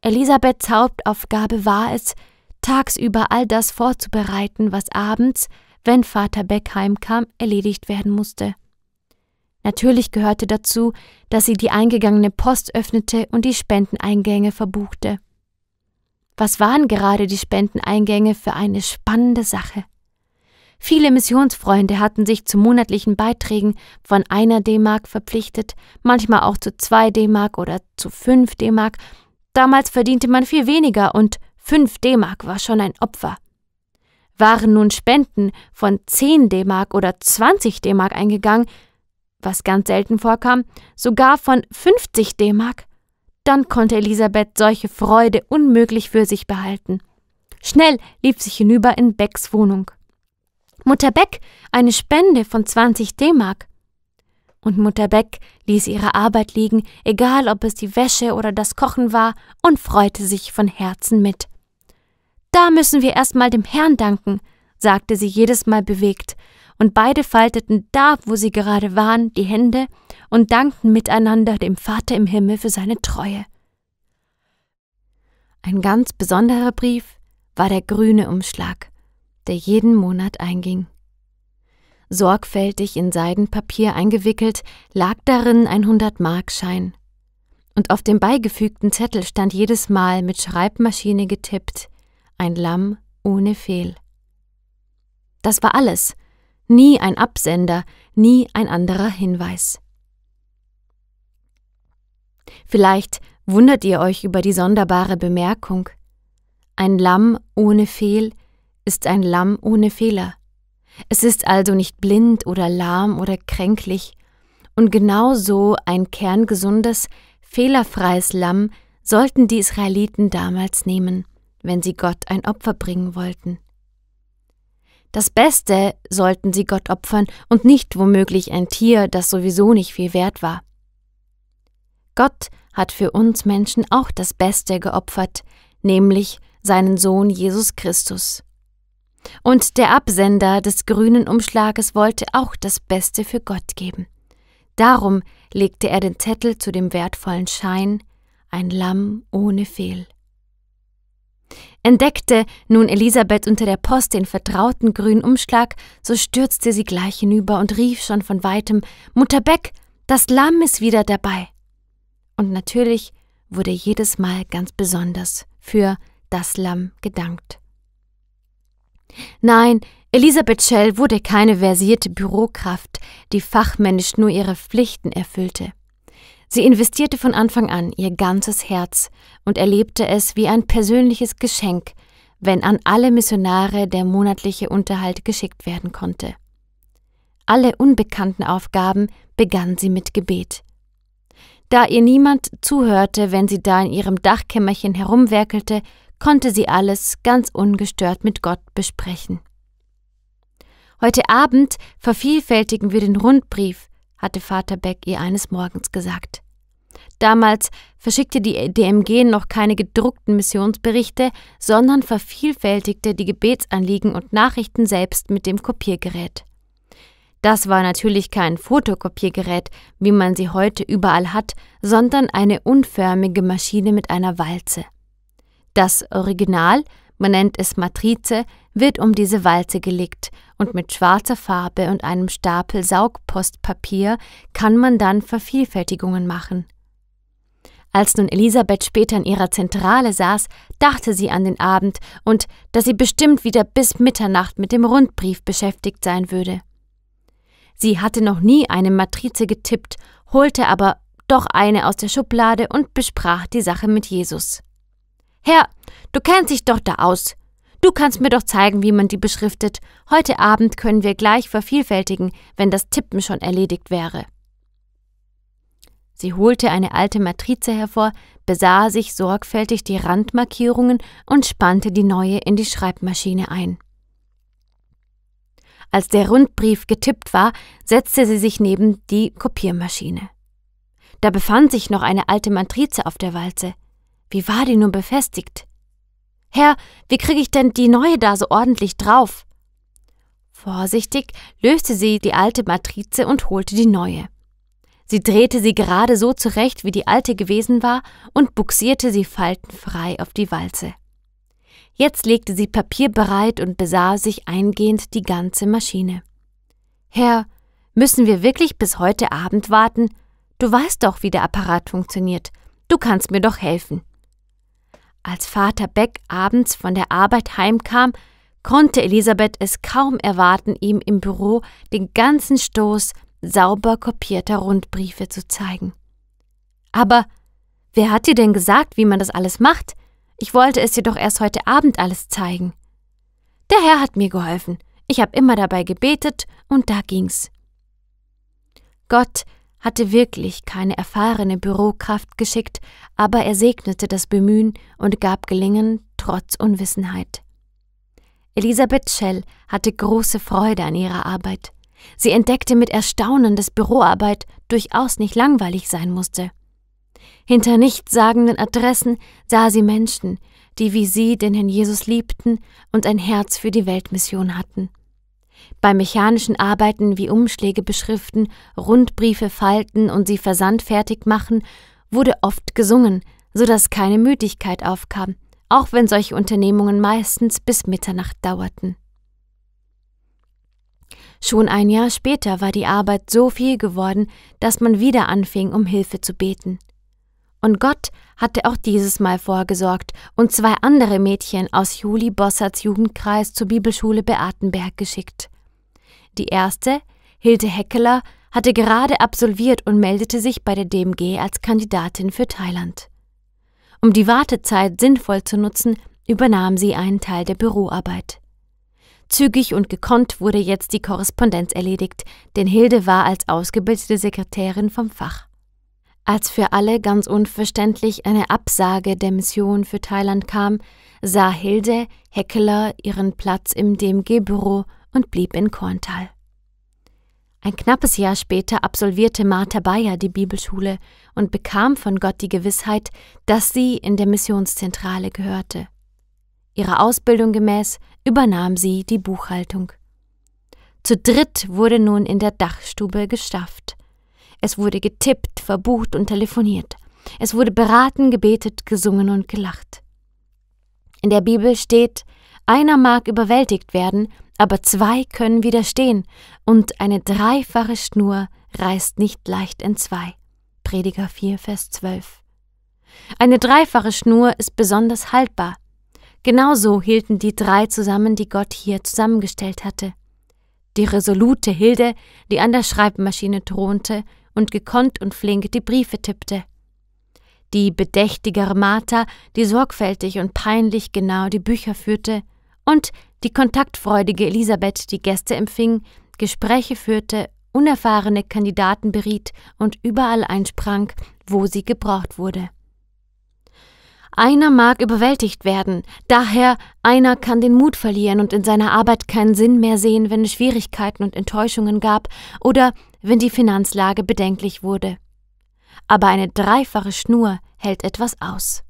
Elisabeths Hauptaufgabe war es, tagsüber all das vorzubereiten, was abends, wenn Vater Beck heimkam, erledigt werden musste. Natürlich gehörte dazu, dass sie die eingegangene Post öffnete und die Spendeneingänge verbuchte. Was waren gerade die Spendeneingänge für eine spannende Sache? Viele Missionsfreunde hatten sich zu monatlichen Beiträgen von einer D-Mark verpflichtet, manchmal auch zu zwei D-Mark oder zu fünf D-Mark. Damals verdiente man viel weniger und fünf D-Mark war schon ein Opfer. Waren nun Spenden von zehn D-Mark oder zwanzig D-Mark eingegangen, was ganz selten vorkam, sogar von 50 D-Mark, dann konnte Elisabeth solche Freude unmöglich für sich behalten. Schnell lief sie hinüber in Becks Wohnung. Mutter Beck, eine Spende von 20 D-Mark. Und Mutter Beck ließ ihre Arbeit liegen, egal ob es die Wäsche oder das Kochen war, und freute sich von Herzen mit. Da müssen wir erstmal dem Herrn danken, sagte sie jedes Mal bewegt, und beide falteten da, wo sie gerade waren, die Hände und dankten miteinander dem Vater im Himmel für seine Treue. Ein ganz besonderer Brief war der grüne Umschlag, der jeden Monat einging. Sorgfältig in Seidenpapier eingewickelt lag darin ein Hundertmarkschein. Und auf dem beigefügten Zettel stand jedes Mal mit Schreibmaschine getippt: ein Lamm ohne Fehl. Das war alles, nie ein Absender, nie ein anderer Hinweis. Vielleicht wundert ihr euch über die sonderbare Bemerkung. Ein Lamm ohne Fehl ist ein Lamm ohne Fehler. Es ist also nicht blind oder lahm oder kränklich, und genauso ein kerngesundes, fehlerfreies Lamm sollten die Israeliten damals nehmen, wenn sie Gott ein Opfer bringen wollten. Das Beste sollten sie Gott opfern und nicht womöglich ein Tier, das sowieso nicht viel wert war. Gott hat für uns Menschen auch das Beste geopfert, nämlich seinen Sohn Jesus Christus. Und der Absender des grünen Umschlages wollte auch das Beste für Gott geben. Darum legte er den Zettel zu dem wertvollen Schein, ein Lamm ohne Fehl. Entdeckte nun Elisabeth unter der Post den vertrauten grünen Umschlag, so stürzte sie gleich hinüber und rief schon von weitem Mutter Beck, das Lamm ist wieder dabei. Und natürlich wurde jedes Mal ganz besonders für das Lamm gedankt. Nein, Elisabeth Schell wurde keine versierte Bürokraft, die fachmännisch nur ihre Pflichten erfüllte. Sie investierte von Anfang an ihr ganzes Herz und erlebte es wie ein persönliches Geschenk, wenn an alle Missionare der monatliche Unterhalt geschickt werden konnte. Alle unbekannten Aufgaben begann sie mit Gebet. Da ihr niemand zuhörte, wenn sie da in ihrem Dachkämmerchen herumwerkelte, konnte sie alles ganz ungestört mit Gott besprechen. Heute Abend vervielfältigen wir den Rundbrief, hatte Vater Beck ihr eines Morgens gesagt. Damals verschickte die DMG noch keine gedruckten Missionsberichte, sondern vervielfältigte die Gebetsanliegen und Nachrichten selbst mit dem Kopiergerät. Das war natürlich kein Fotokopiergerät, wie man sie heute überall hat, sondern eine unförmige Maschine mit einer Walze. Das Original, man nennt es Matrize, wird um diese Walze gelegt und mit schwarzer Farbe und einem Stapel Saugpostpapier kann man dann Vervielfältigungen machen. Als nun Elisabeth später in ihrer Zentrale saß, dachte sie an den Abend und dass sie bestimmt wieder bis Mitternacht mit dem Rundbrief beschäftigt sein würde. Sie hatte noch nie eine Matrize getippt, holte aber doch eine aus der Schublade und besprach die Sache mit Jesus. Herr, du kennst dich doch da aus. Du kannst mir doch zeigen, wie man die beschriftet. Heute Abend können wir gleich vervielfältigen, wenn das Tippen schon erledigt wäre. Sie holte eine alte Matrize hervor, besah sich sorgfältig die Randmarkierungen und spannte die neue in die Schreibmaschine ein. Als der Rundbrief getippt war, setzte sie sich neben die Kopiermaschine. Da befand sich noch eine alte Matrize auf der Walze. Wie war die nun befestigt? Herr, wie kriege ich denn die neue da so ordentlich drauf? Vorsichtig löste sie die alte Matrize und holte die neue. Sie drehte sie gerade so zurecht, wie die alte gewesen war, und buxierte sie faltenfrei auf die Walze. Jetzt legte sie Papier bereit und besah sich eingehend die ganze Maschine. Herr, müssen wir wirklich bis heute Abend warten? Du weißt doch, wie der Apparat funktioniert. Du kannst mir doch helfen. Als Vater Beck abends von der Arbeit heimkam, konnte Elisabeth es kaum erwarten, ihm im Büro den ganzen Stoß sauber kopierter Rundbriefe zu zeigen. Aber wer hat dir denn gesagt, wie man das alles macht? Ich wollte es dir doch erst heute Abend alles zeigen. Der Herr hat mir geholfen. Ich habe immer dabei gebetet und da ging's. Gott hatte wirklich keine erfahrene Bürokraft geschickt, aber er segnete das Bemühen und gab Gelingen trotz Unwissenheit. Elisabeth Schell hatte große Freude an ihrer Arbeit. Sie entdeckte mit Erstaunen, dass Büroarbeit durchaus nicht langweilig sein musste. Hinter nichtssagenden Adressen sah sie Menschen, die wie sie den Herrn Jesus liebten und ein Herz für die Weltmission hatten. Bei mechanischen Arbeiten wie Umschläge beschriften, Rundbriefe falten und sie versandfertig machen, wurde oft gesungen, so dass keine Müdigkeit aufkam, auch wenn solche Unternehmungen meistens bis Mitternacht dauerten. Schon ein Jahr später war die Arbeit so viel geworden, dass man wieder anfing, um Hilfe zu beten. Und Gott hatte auch dieses Mal vorgesorgt und zwei andere Mädchen aus Juli Bossards Jugendkreis zur Bibelschule Beatenberg geschickt. Die erste, Hilde Heckeler, hatte gerade absolviert und meldete sich bei der DMG als Kandidatin für Thailand. Um die Wartezeit sinnvoll zu nutzen, übernahm sie einen Teil der Büroarbeit. Zügig und gekonnt wurde jetzt die Korrespondenz erledigt, denn Hilde war als ausgebildete Sekretärin vom Fach. Als für alle ganz unverständlich eine Absage der Mission für Thailand kam, sah Hilde Heckeler ihren Platz im DMG-Büro und blieb in Korntal. Ein knappes Jahr später absolvierte Martha Bayer die Bibelschule und bekam von Gott die Gewissheit, dass sie in der Missionszentrale gehörte. Ihrer Ausbildung gemäß übernahm sie die Buchhaltung. Zu dritt wurde nun in der Dachstube gestafft. Es wurde getippt, verbucht und telefoniert. Es wurde beraten, gebetet, gesungen und gelacht. In der Bibel steht, einer mag überwältigt werden, aber zwei können widerstehen, und eine dreifache Schnur reißt nicht leicht in zwei. Prediger 4, Vers 12. Eine dreifache Schnur ist besonders haltbar, Genauso hielten die drei zusammen, die Gott hier zusammengestellt hatte. Die resolute Hilde, die an der Schreibmaschine thronte und gekonnt und flink die Briefe tippte. Die bedächtigere Martha, die sorgfältig und peinlich genau die Bücher führte. Und die kontaktfreudige Elisabeth, die Gäste empfing, Gespräche führte, unerfahrene Kandidaten beriet und überall einsprang, wo sie gebraucht wurde. Einer mag überwältigt werden, daher einer kann den Mut verlieren und in seiner Arbeit keinen Sinn mehr sehen, wenn es Schwierigkeiten und Enttäuschungen gab oder wenn die Finanzlage bedenklich wurde. Aber eine dreifache Schnur hält etwas aus.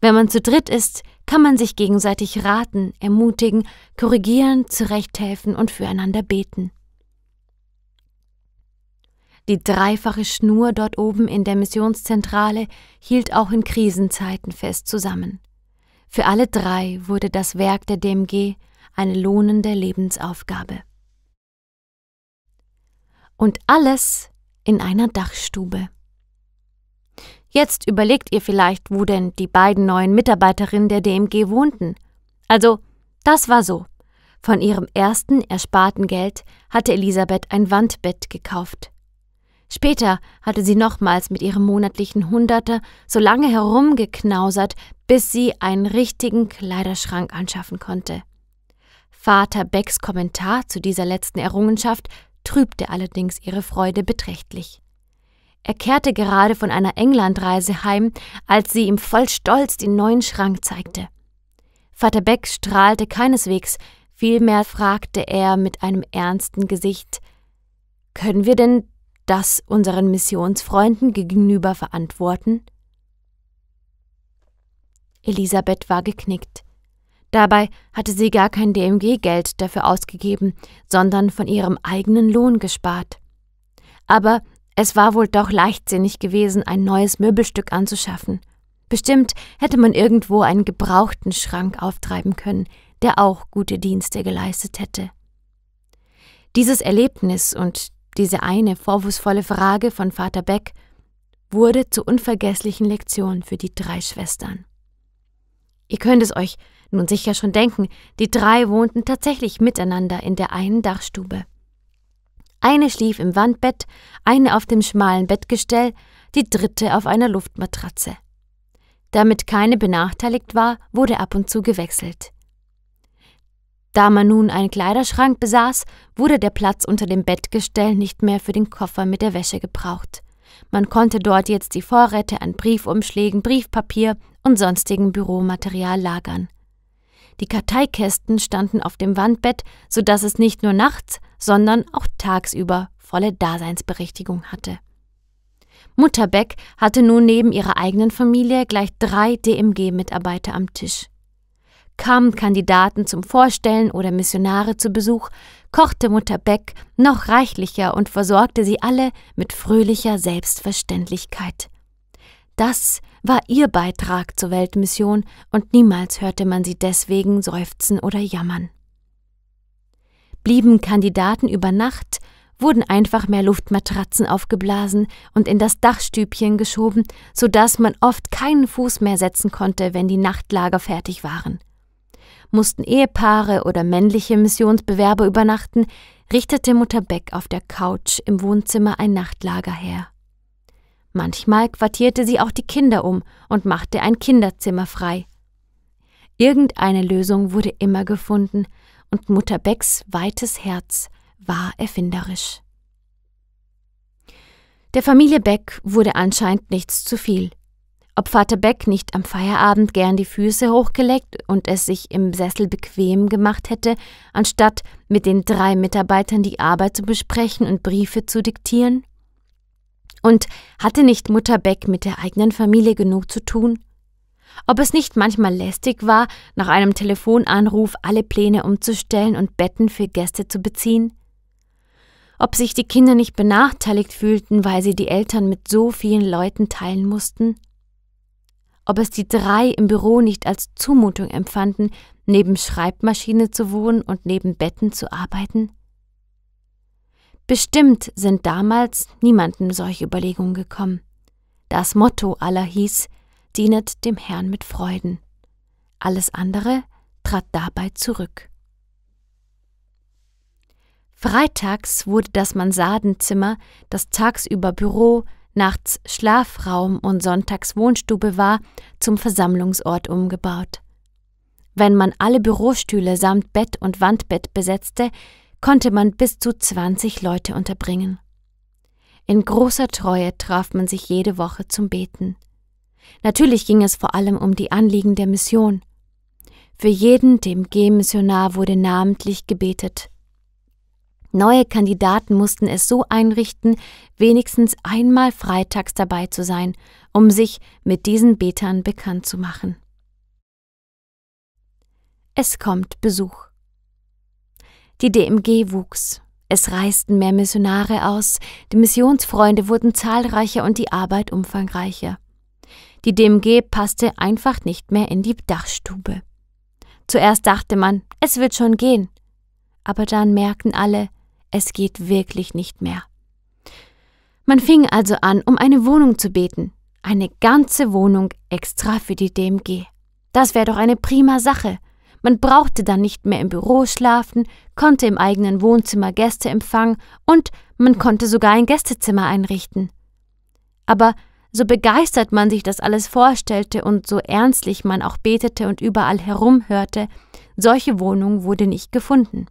Wenn man zu dritt ist, kann man sich gegenseitig raten, ermutigen, korrigieren, zurechthelfen und füreinander beten. Die dreifache Schnur dort oben in der Missionszentrale hielt auch in Krisenzeiten fest zusammen. Für alle drei wurde das Werk der DMG eine lohnende Lebensaufgabe. Und alles in einer Dachstube. Jetzt überlegt ihr vielleicht, wo denn die beiden neuen Mitarbeiterinnen der DMG wohnten. Also, das war so. Von ihrem ersten ersparten Geld hatte Elisabeth ein Wandbett gekauft. Später hatte sie nochmals mit ihrem monatlichen Hunderter so lange herumgeknausert, bis sie einen richtigen Kleiderschrank anschaffen konnte. Vater Becks Kommentar zu dieser letzten Errungenschaft trübte allerdings ihre Freude beträchtlich. Er kehrte gerade von einer Englandreise heim, als sie ihm voll Stolz den neuen Schrank zeigte. Vater Beck strahlte keineswegs, vielmehr fragte er mit einem ernsten Gesicht Können wir denn das unseren Missionsfreunden gegenüber verantworten? Elisabeth war geknickt. Dabei hatte sie gar kein DMG-Geld dafür ausgegeben, sondern von ihrem eigenen Lohn gespart. Aber es war wohl doch leichtsinnig gewesen, ein neues Möbelstück anzuschaffen. Bestimmt hätte man irgendwo einen gebrauchten Schrank auftreiben können, der auch gute Dienste geleistet hätte. Dieses Erlebnis und diese eine vorwurfsvolle Frage von Vater Beck wurde zur unvergesslichen Lektion für die drei Schwestern. Ihr könnt es euch nun sicher schon denken, die drei wohnten tatsächlich miteinander in der einen Dachstube. Eine schlief im Wandbett, eine auf dem schmalen Bettgestell, die dritte auf einer Luftmatratze. Damit keine benachteiligt war, wurde ab und zu gewechselt. Da man nun einen Kleiderschrank besaß, wurde der Platz unter dem Bettgestell nicht mehr für den Koffer mit der Wäsche gebraucht. Man konnte dort jetzt die Vorräte an Briefumschlägen, Briefpapier und sonstigem Büromaterial lagern. Die Karteikästen standen auf dem Wandbett, so dass es nicht nur nachts, sondern auch tagsüber volle Daseinsberechtigung hatte. Mutter Beck hatte nun neben ihrer eigenen Familie gleich drei DMG-Mitarbeiter am Tisch kamen Kandidaten zum Vorstellen oder Missionare zu Besuch, kochte Mutter Beck noch reichlicher und versorgte sie alle mit fröhlicher Selbstverständlichkeit. Das war ihr Beitrag zur Weltmission, und niemals hörte man sie deswegen seufzen oder jammern. Blieben Kandidaten über Nacht, wurden einfach mehr Luftmatratzen aufgeblasen und in das Dachstübchen geschoben, so dass man oft keinen Fuß mehr setzen konnte, wenn die Nachtlager fertig waren mussten Ehepaare oder männliche Missionsbewerber übernachten, richtete Mutter Beck auf der Couch im Wohnzimmer ein Nachtlager her. Manchmal quartierte sie auch die Kinder um und machte ein Kinderzimmer frei. Irgendeine Lösung wurde immer gefunden, und Mutter Becks weites Herz war erfinderisch. Der Familie Beck wurde anscheinend nichts zu viel ob Vater Beck nicht am Feierabend gern die Füße hochgelegt und es sich im Sessel bequem gemacht hätte, anstatt mit den drei Mitarbeitern die Arbeit zu besprechen und Briefe zu diktieren? Und hatte nicht Mutter Beck mit der eigenen Familie genug zu tun? Ob es nicht manchmal lästig war, nach einem Telefonanruf alle Pläne umzustellen und Betten für Gäste zu beziehen? Ob sich die Kinder nicht benachteiligt fühlten, weil sie die Eltern mit so vielen Leuten teilen mussten? ob es die drei im Büro nicht als Zumutung empfanden, neben Schreibmaschine zu wohnen und neben Betten zu arbeiten? Bestimmt sind damals niemandem solche Überlegungen gekommen. Das Motto aller hieß, dienet dem Herrn mit Freuden. Alles andere trat dabei zurück. Freitags wurde das Mansardenzimmer, das tagsüber Büro, nachts Schlafraum und sonntags Wohnstube war, zum Versammlungsort umgebaut. Wenn man alle Bürostühle samt Bett und Wandbett besetzte, konnte man bis zu 20 Leute unterbringen. In großer Treue traf man sich jede Woche zum Beten. Natürlich ging es vor allem um die Anliegen der Mission. Für jeden dem G-Missionar wurde namentlich gebetet. Neue Kandidaten mussten es so einrichten, wenigstens einmal freitags dabei zu sein, um sich mit diesen Betern bekannt zu machen. Es kommt Besuch. Die DMG wuchs. Es reisten mehr Missionare aus, die Missionsfreunde wurden zahlreicher und die Arbeit umfangreicher. Die DMG passte einfach nicht mehr in die Dachstube. Zuerst dachte man, es wird schon gehen. Aber dann merkten alle, es geht wirklich nicht mehr. Man fing also an, um eine Wohnung zu beten. Eine ganze Wohnung extra für die DMG. Das wäre doch eine prima Sache. Man brauchte dann nicht mehr im Büro schlafen, konnte im eigenen Wohnzimmer Gäste empfangen und man konnte sogar ein Gästezimmer einrichten. Aber so begeistert man sich das alles vorstellte und so ernstlich man auch betete und überall herumhörte, solche Wohnung wurde nicht gefunden.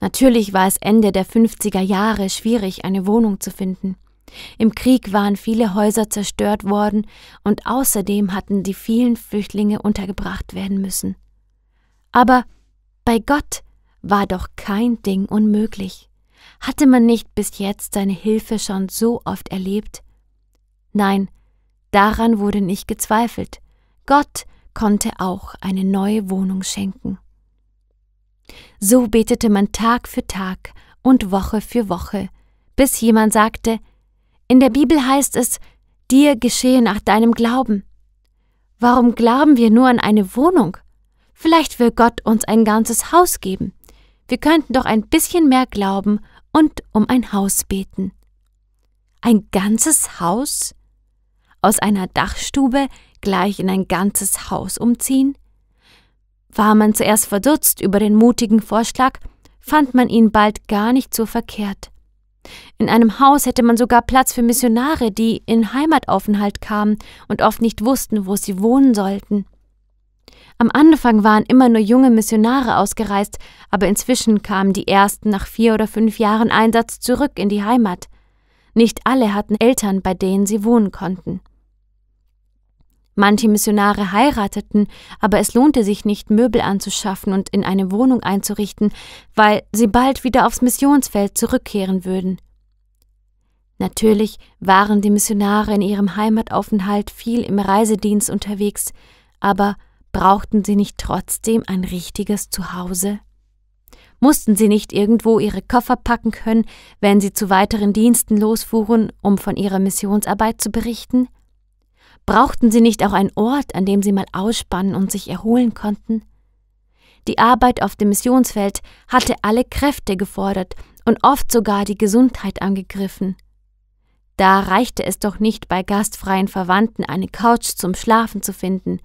Natürlich war es Ende der 50er Jahre schwierig, eine Wohnung zu finden. Im Krieg waren viele Häuser zerstört worden und außerdem hatten die vielen Flüchtlinge untergebracht werden müssen. Aber bei Gott war doch kein Ding unmöglich. Hatte man nicht bis jetzt seine Hilfe schon so oft erlebt? Nein, daran wurde nicht gezweifelt. Gott konnte auch eine neue Wohnung schenken. So betete man Tag für Tag und Woche für Woche, bis jemand sagte, in der Bibel heißt es, dir geschehe nach deinem Glauben. Warum glauben wir nur an eine Wohnung? Vielleicht will Gott uns ein ganzes Haus geben. Wir könnten doch ein bisschen mehr glauben und um ein Haus beten. Ein ganzes Haus? Aus einer Dachstube gleich in ein ganzes Haus umziehen? War man zuerst verdutzt über den mutigen Vorschlag, fand man ihn bald gar nicht so verkehrt. In einem Haus hätte man sogar Platz für Missionare, die in Heimataufenthalt kamen und oft nicht wussten, wo sie wohnen sollten. Am Anfang waren immer nur junge Missionare ausgereist, aber inzwischen kamen die ersten nach vier oder fünf Jahren Einsatz zurück in die Heimat. Nicht alle hatten Eltern, bei denen sie wohnen konnten. Manche Missionare heirateten, aber es lohnte sich nicht, Möbel anzuschaffen und in eine Wohnung einzurichten, weil sie bald wieder aufs Missionsfeld zurückkehren würden. Natürlich waren die Missionare in ihrem Heimataufenthalt viel im Reisedienst unterwegs, aber brauchten sie nicht trotzdem ein richtiges Zuhause? Mussten sie nicht irgendwo ihre Koffer packen können, wenn sie zu weiteren Diensten losfuhren, um von ihrer Missionsarbeit zu berichten? Brauchten sie nicht auch einen Ort, an dem sie mal ausspannen und sich erholen konnten? Die Arbeit auf dem Missionsfeld hatte alle Kräfte gefordert und oft sogar die Gesundheit angegriffen. Da reichte es doch nicht, bei gastfreien Verwandten eine Couch zum Schlafen zu finden.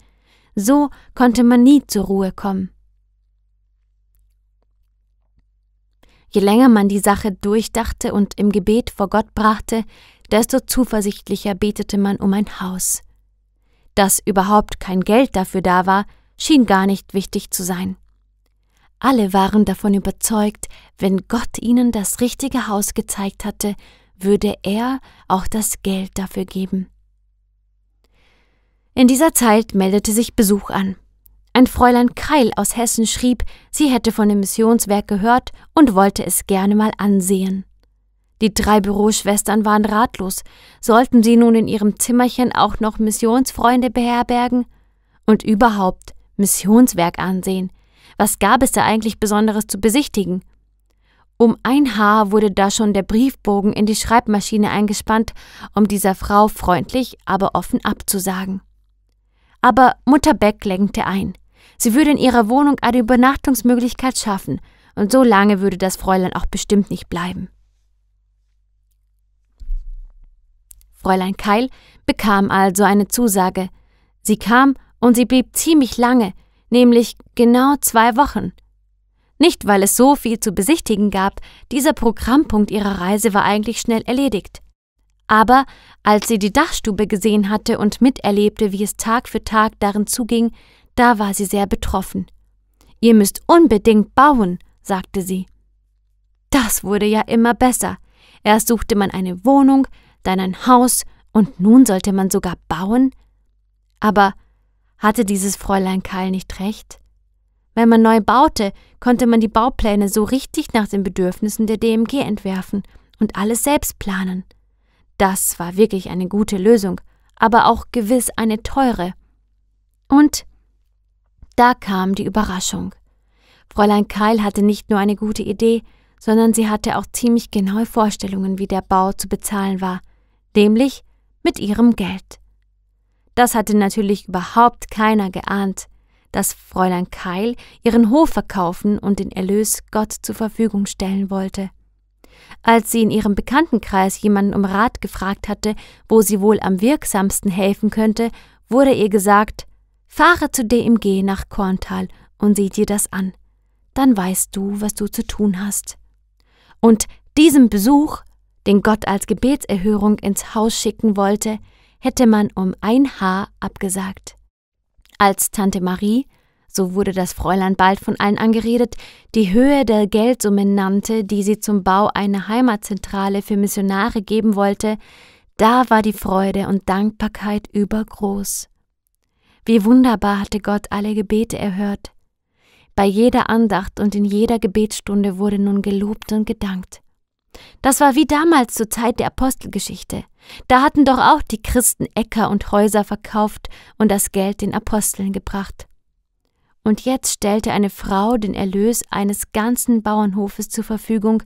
So konnte man nie zur Ruhe kommen. Je länger man die Sache durchdachte und im Gebet vor Gott brachte, desto zuversichtlicher betete man um ein Haus. Dass überhaupt kein Geld dafür da war, schien gar nicht wichtig zu sein. Alle waren davon überzeugt, wenn Gott ihnen das richtige Haus gezeigt hatte, würde er auch das Geld dafür geben. In dieser Zeit meldete sich Besuch an. Ein Fräulein Keil aus Hessen schrieb, sie hätte von dem Missionswerk gehört und wollte es gerne mal ansehen. Die drei Büroschwestern waren ratlos. Sollten sie nun in ihrem Zimmerchen auch noch Missionsfreunde beherbergen? Und überhaupt Missionswerk ansehen. Was gab es da eigentlich Besonderes zu besichtigen? Um ein Haar wurde da schon der Briefbogen in die Schreibmaschine eingespannt, um dieser Frau freundlich, aber offen abzusagen. Aber Mutter Beck lenkte ein. Sie würde in ihrer Wohnung eine Übernachtungsmöglichkeit schaffen, und so lange würde das Fräulein auch bestimmt nicht bleiben. Fräulein Keil bekam also eine Zusage. Sie kam und sie blieb ziemlich lange, nämlich genau zwei Wochen. Nicht, weil es so viel zu besichtigen gab, dieser Programmpunkt ihrer Reise war eigentlich schnell erledigt. Aber als sie die Dachstube gesehen hatte und miterlebte, wie es Tag für Tag darin zuging, da war sie sehr betroffen. Ihr müsst unbedingt bauen, sagte sie. Das wurde ja immer besser. Erst suchte man eine Wohnung, dann ein Haus, und nun sollte man sogar bauen? Aber hatte dieses Fräulein Karl nicht recht? Wenn man neu baute, konnte man die Baupläne so richtig nach den Bedürfnissen der DMG entwerfen und alles selbst planen. Das war wirklich eine gute Lösung, aber auch gewiss eine teure. Und da kam die Überraschung. Fräulein Keil hatte nicht nur eine gute Idee, sondern sie hatte auch ziemlich genaue Vorstellungen, wie der Bau zu bezahlen war, nämlich mit ihrem Geld. Das hatte natürlich überhaupt keiner geahnt, dass Fräulein Keil ihren Hof verkaufen und den Erlös Gott zur Verfügung stellen wollte. Als sie in ihrem Bekanntenkreis jemanden um Rat gefragt hatte, wo sie wohl am wirksamsten helfen könnte, wurde ihr gesagt, fahre zu DMG nach Korntal und sieh dir das an. Dann weißt du, was du zu tun hast. Und diesem Besuch den Gott als Gebetserhörung ins Haus schicken wollte, hätte man um ein Haar abgesagt. Als Tante Marie, so wurde das Fräulein bald von allen angeredet, die Höhe der Geldsumme nannte, die sie zum Bau einer Heimatzentrale für Missionare geben wollte, da war die Freude und Dankbarkeit übergroß. Wie wunderbar hatte Gott alle Gebete erhört. Bei jeder Andacht und in jeder Gebetsstunde wurde nun gelobt und gedankt. Das war wie damals zur Zeit der Apostelgeschichte. Da hatten doch auch die Christen Äcker und Häuser verkauft und das Geld den Aposteln gebracht. Und jetzt stellte eine Frau den Erlös eines ganzen Bauernhofes zur Verfügung,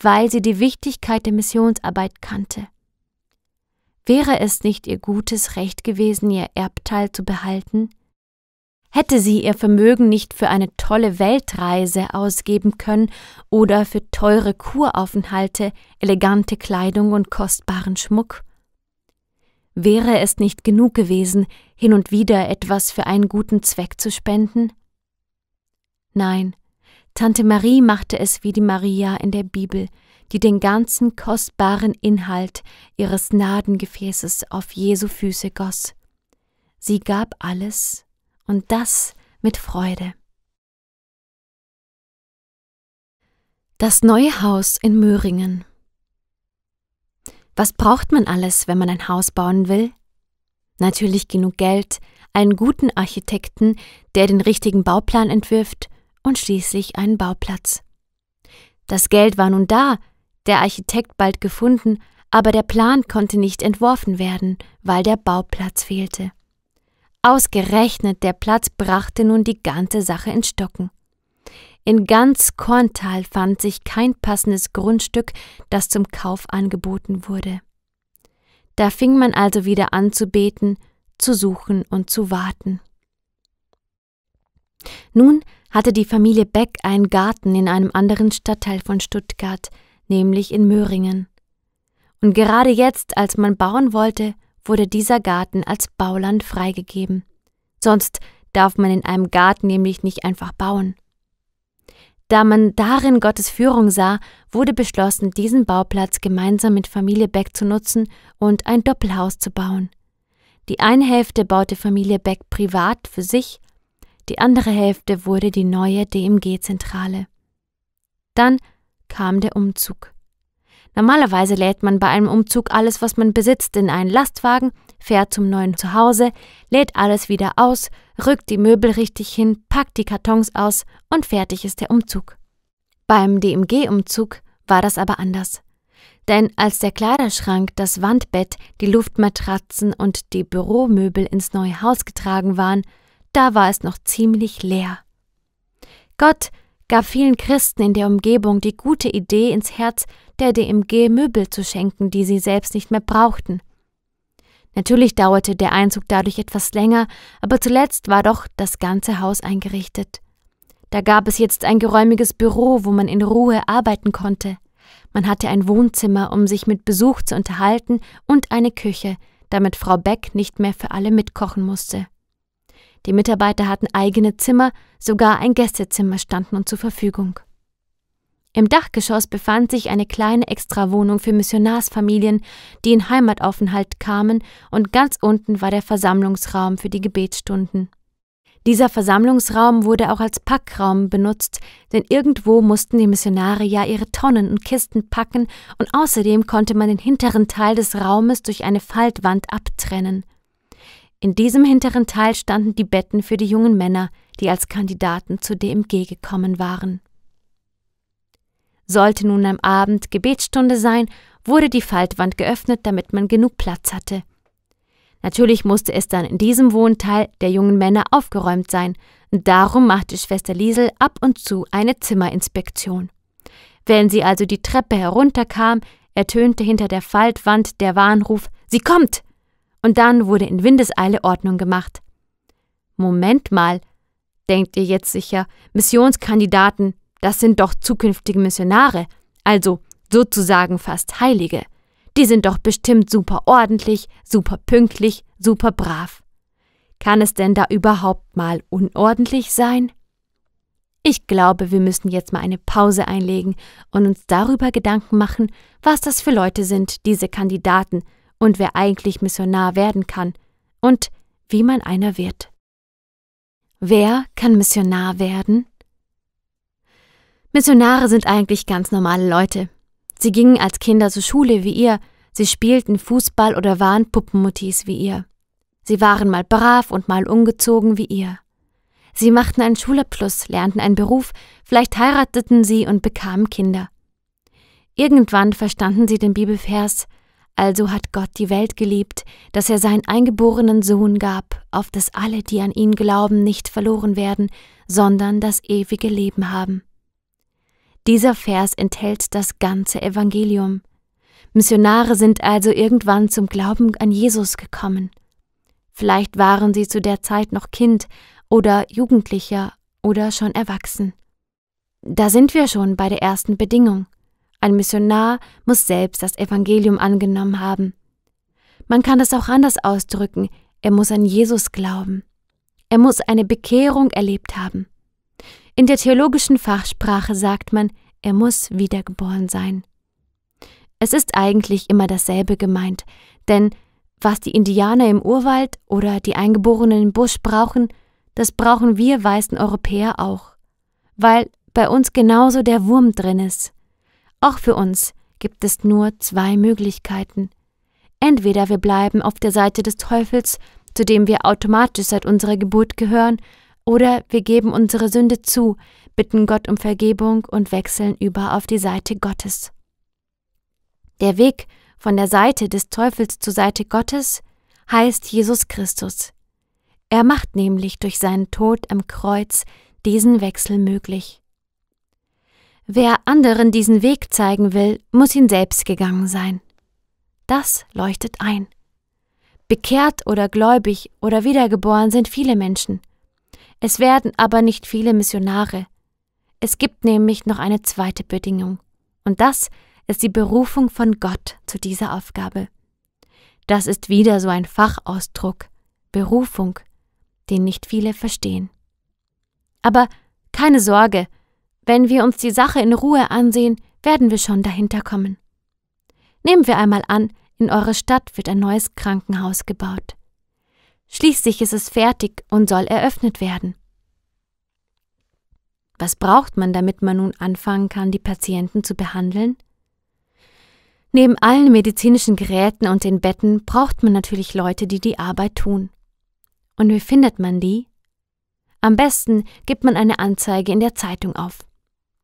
weil sie die Wichtigkeit der Missionsarbeit kannte. Wäre es nicht ihr gutes Recht gewesen, ihr Erbteil zu behalten? hätte sie ihr Vermögen nicht für eine tolle Weltreise ausgeben können oder für teure Kuraufenthalte, elegante Kleidung und kostbaren Schmuck? Wäre es nicht genug gewesen, hin und wieder etwas für einen guten Zweck zu spenden? Nein, Tante Marie machte es wie die Maria in der Bibel, die den ganzen kostbaren Inhalt ihres Gnadengefäßes auf Jesu Füße goss. Sie gab alles und das mit Freude. Das neue Haus in Möhringen. Was braucht man alles, wenn man ein Haus bauen will? Natürlich genug Geld, einen guten Architekten, der den richtigen Bauplan entwirft und schließlich einen Bauplatz. Das Geld war nun da, der Architekt bald gefunden, aber der Plan konnte nicht entworfen werden, weil der Bauplatz fehlte. Ausgerechnet der Platz brachte nun die ganze Sache in Stocken. In ganz Korntal fand sich kein passendes Grundstück, das zum Kauf angeboten wurde. Da fing man also wieder an zu beten, zu suchen und zu warten. Nun hatte die Familie Beck einen Garten in einem anderen Stadtteil von Stuttgart, nämlich in Möhringen. Und gerade jetzt, als man bauen wollte, wurde dieser Garten als Bauland freigegeben. Sonst darf man in einem Garten nämlich nicht einfach bauen. Da man darin Gottes Führung sah, wurde beschlossen, diesen Bauplatz gemeinsam mit Familie Beck zu nutzen und ein Doppelhaus zu bauen. Die eine Hälfte baute Familie Beck privat für sich, die andere Hälfte wurde die neue DMG-Zentrale. Dann kam der Umzug. Normalerweise lädt man bei einem Umzug alles, was man besitzt, in einen Lastwagen, fährt zum neuen Zuhause, lädt alles wieder aus, rückt die Möbel richtig hin, packt die Kartons aus und fertig ist der Umzug. Beim DMG-Umzug war das aber anders. Denn als der Kleiderschrank, das Wandbett, die Luftmatratzen und die Büromöbel ins neue Haus getragen waren, da war es noch ziemlich leer. Gott, gab vielen Christen in der Umgebung die gute Idee ins Herz der DMG Möbel zu schenken, die sie selbst nicht mehr brauchten. Natürlich dauerte der Einzug dadurch etwas länger, aber zuletzt war doch das ganze Haus eingerichtet. Da gab es jetzt ein geräumiges Büro, wo man in Ruhe arbeiten konnte. Man hatte ein Wohnzimmer, um sich mit Besuch zu unterhalten, und eine Küche, damit Frau Beck nicht mehr für alle mitkochen musste. Die Mitarbeiter hatten eigene Zimmer, sogar ein Gästezimmer stand nun zur Verfügung. Im Dachgeschoss befand sich eine kleine Extrawohnung für Missionarsfamilien, die in Heimataufenthalt kamen, und ganz unten war der Versammlungsraum für die Gebetsstunden. Dieser Versammlungsraum wurde auch als Packraum benutzt, denn irgendwo mussten die Missionare ja ihre Tonnen und Kisten packen und außerdem konnte man den hinteren Teil des Raumes durch eine Faltwand abtrennen. In diesem hinteren Teil standen die Betten für die jungen Männer, die als Kandidaten zur DMG gekommen waren. Sollte nun am Abend Gebetsstunde sein, wurde die Faltwand geöffnet, damit man genug Platz hatte. Natürlich musste es dann in diesem Wohnteil der jungen Männer aufgeräumt sein, und darum machte Schwester Liesel ab und zu eine Zimmerinspektion. Wenn sie also die Treppe herunterkam, ertönte hinter der Faltwand der Warnruf Sie kommt und dann wurde in Windeseile Ordnung gemacht. Moment mal, denkt ihr jetzt sicher, Missionskandidaten, das sind doch zukünftige Missionare, also sozusagen fast Heilige. Die sind doch bestimmt super ordentlich, super pünktlich, super brav. Kann es denn da überhaupt mal unordentlich sein? Ich glaube, wir müssen jetzt mal eine Pause einlegen und uns darüber Gedanken machen, was das für Leute sind, diese Kandidaten, und wer eigentlich Missionar werden kann und wie man einer wird. Wer kann Missionar werden? Missionare sind eigentlich ganz normale Leute. Sie gingen als Kinder zur Schule wie ihr, sie spielten Fußball oder waren Puppenmuttis wie ihr. Sie waren mal brav und mal ungezogen wie ihr. Sie machten einen Schulabschluss, lernten einen Beruf, vielleicht heirateten sie und bekamen Kinder. Irgendwann verstanden sie den Bibelvers also hat Gott die Welt geliebt, dass er seinen eingeborenen Sohn gab, auf dass alle, die an ihn glauben, nicht verloren werden, sondern das ewige Leben haben. Dieser Vers enthält das ganze Evangelium. Missionare sind also irgendwann zum Glauben an Jesus gekommen. Vielleicht waren sie zu der Zeit noch Kind oder Jugendlicher oder schon erwachsen. Da sind wir schon bei der ersten Bedingung. Ein Missionar muss selbst das Evangelium angenommen haben. Man kann es auch anders ausdrücken, er muss an Jesus glauben. Er muss eine Bekehrung erlebt haben. In der theologischen Fachsprache sagt man, er muss wiedergeboren sein. Es ist eigentlich immer dasselbe gemeint, denn was die Indianer im Urwald oder die Eingeborenen im Busch brauchen, das brauchen wir weißen Europäer auch, weil bei uns genauso der Wurm drin ist. Auch für uns gibt es nur zwei Möglichkeiten. Entweder wir bleiben auf der Seite des Teufels, zu dem wir automatisch seit unserer Geburt gehören, oder wir geben unsere Sünde zu, bitten Gott um Vergebung und wechseln über auf die Seite Gottes. Der Weg von der Seite des Teufels zur Seite Gottes heißt Jesus Christus. Er macht nämlich durch seinen Tod am Kreuz diesen Wechsel möglich. Wer anderen diesen Weg zeigen will, muss ihn selbst gegangen sein. Das leuchtet ein. Bekehrt oder gläubig oder wiedergeboren sind viele Menschen. Es werden aber nicht viele Missionare. Es gibt nämlich noch eine zweite Bedingung, und das ist die Berufung von Gott zu dieser Aufgabe. Das ist wieder so ein Fachausdruck, Berufung, den nicht viele verstehen. Aber keine Sorge, wenn wir uns die Sache in Ruhe ansehen, werden wir schon dahinter kommen. Nehmen wir einmal an, in eurer Stadt wird ein neues Krankenhaus gebaut. Schließlich ist es fertig und soll eröffnet werden. Was braucht man, damit man nun anfangen kann, die Patienten zu behandeln? Neben allen medizinischen Geräten und den Betten braucht man natürlich Leute, die die Arbeit tun. Und wie findet man die? Am besten gibt man eine Anzeige in der Zeitung auf.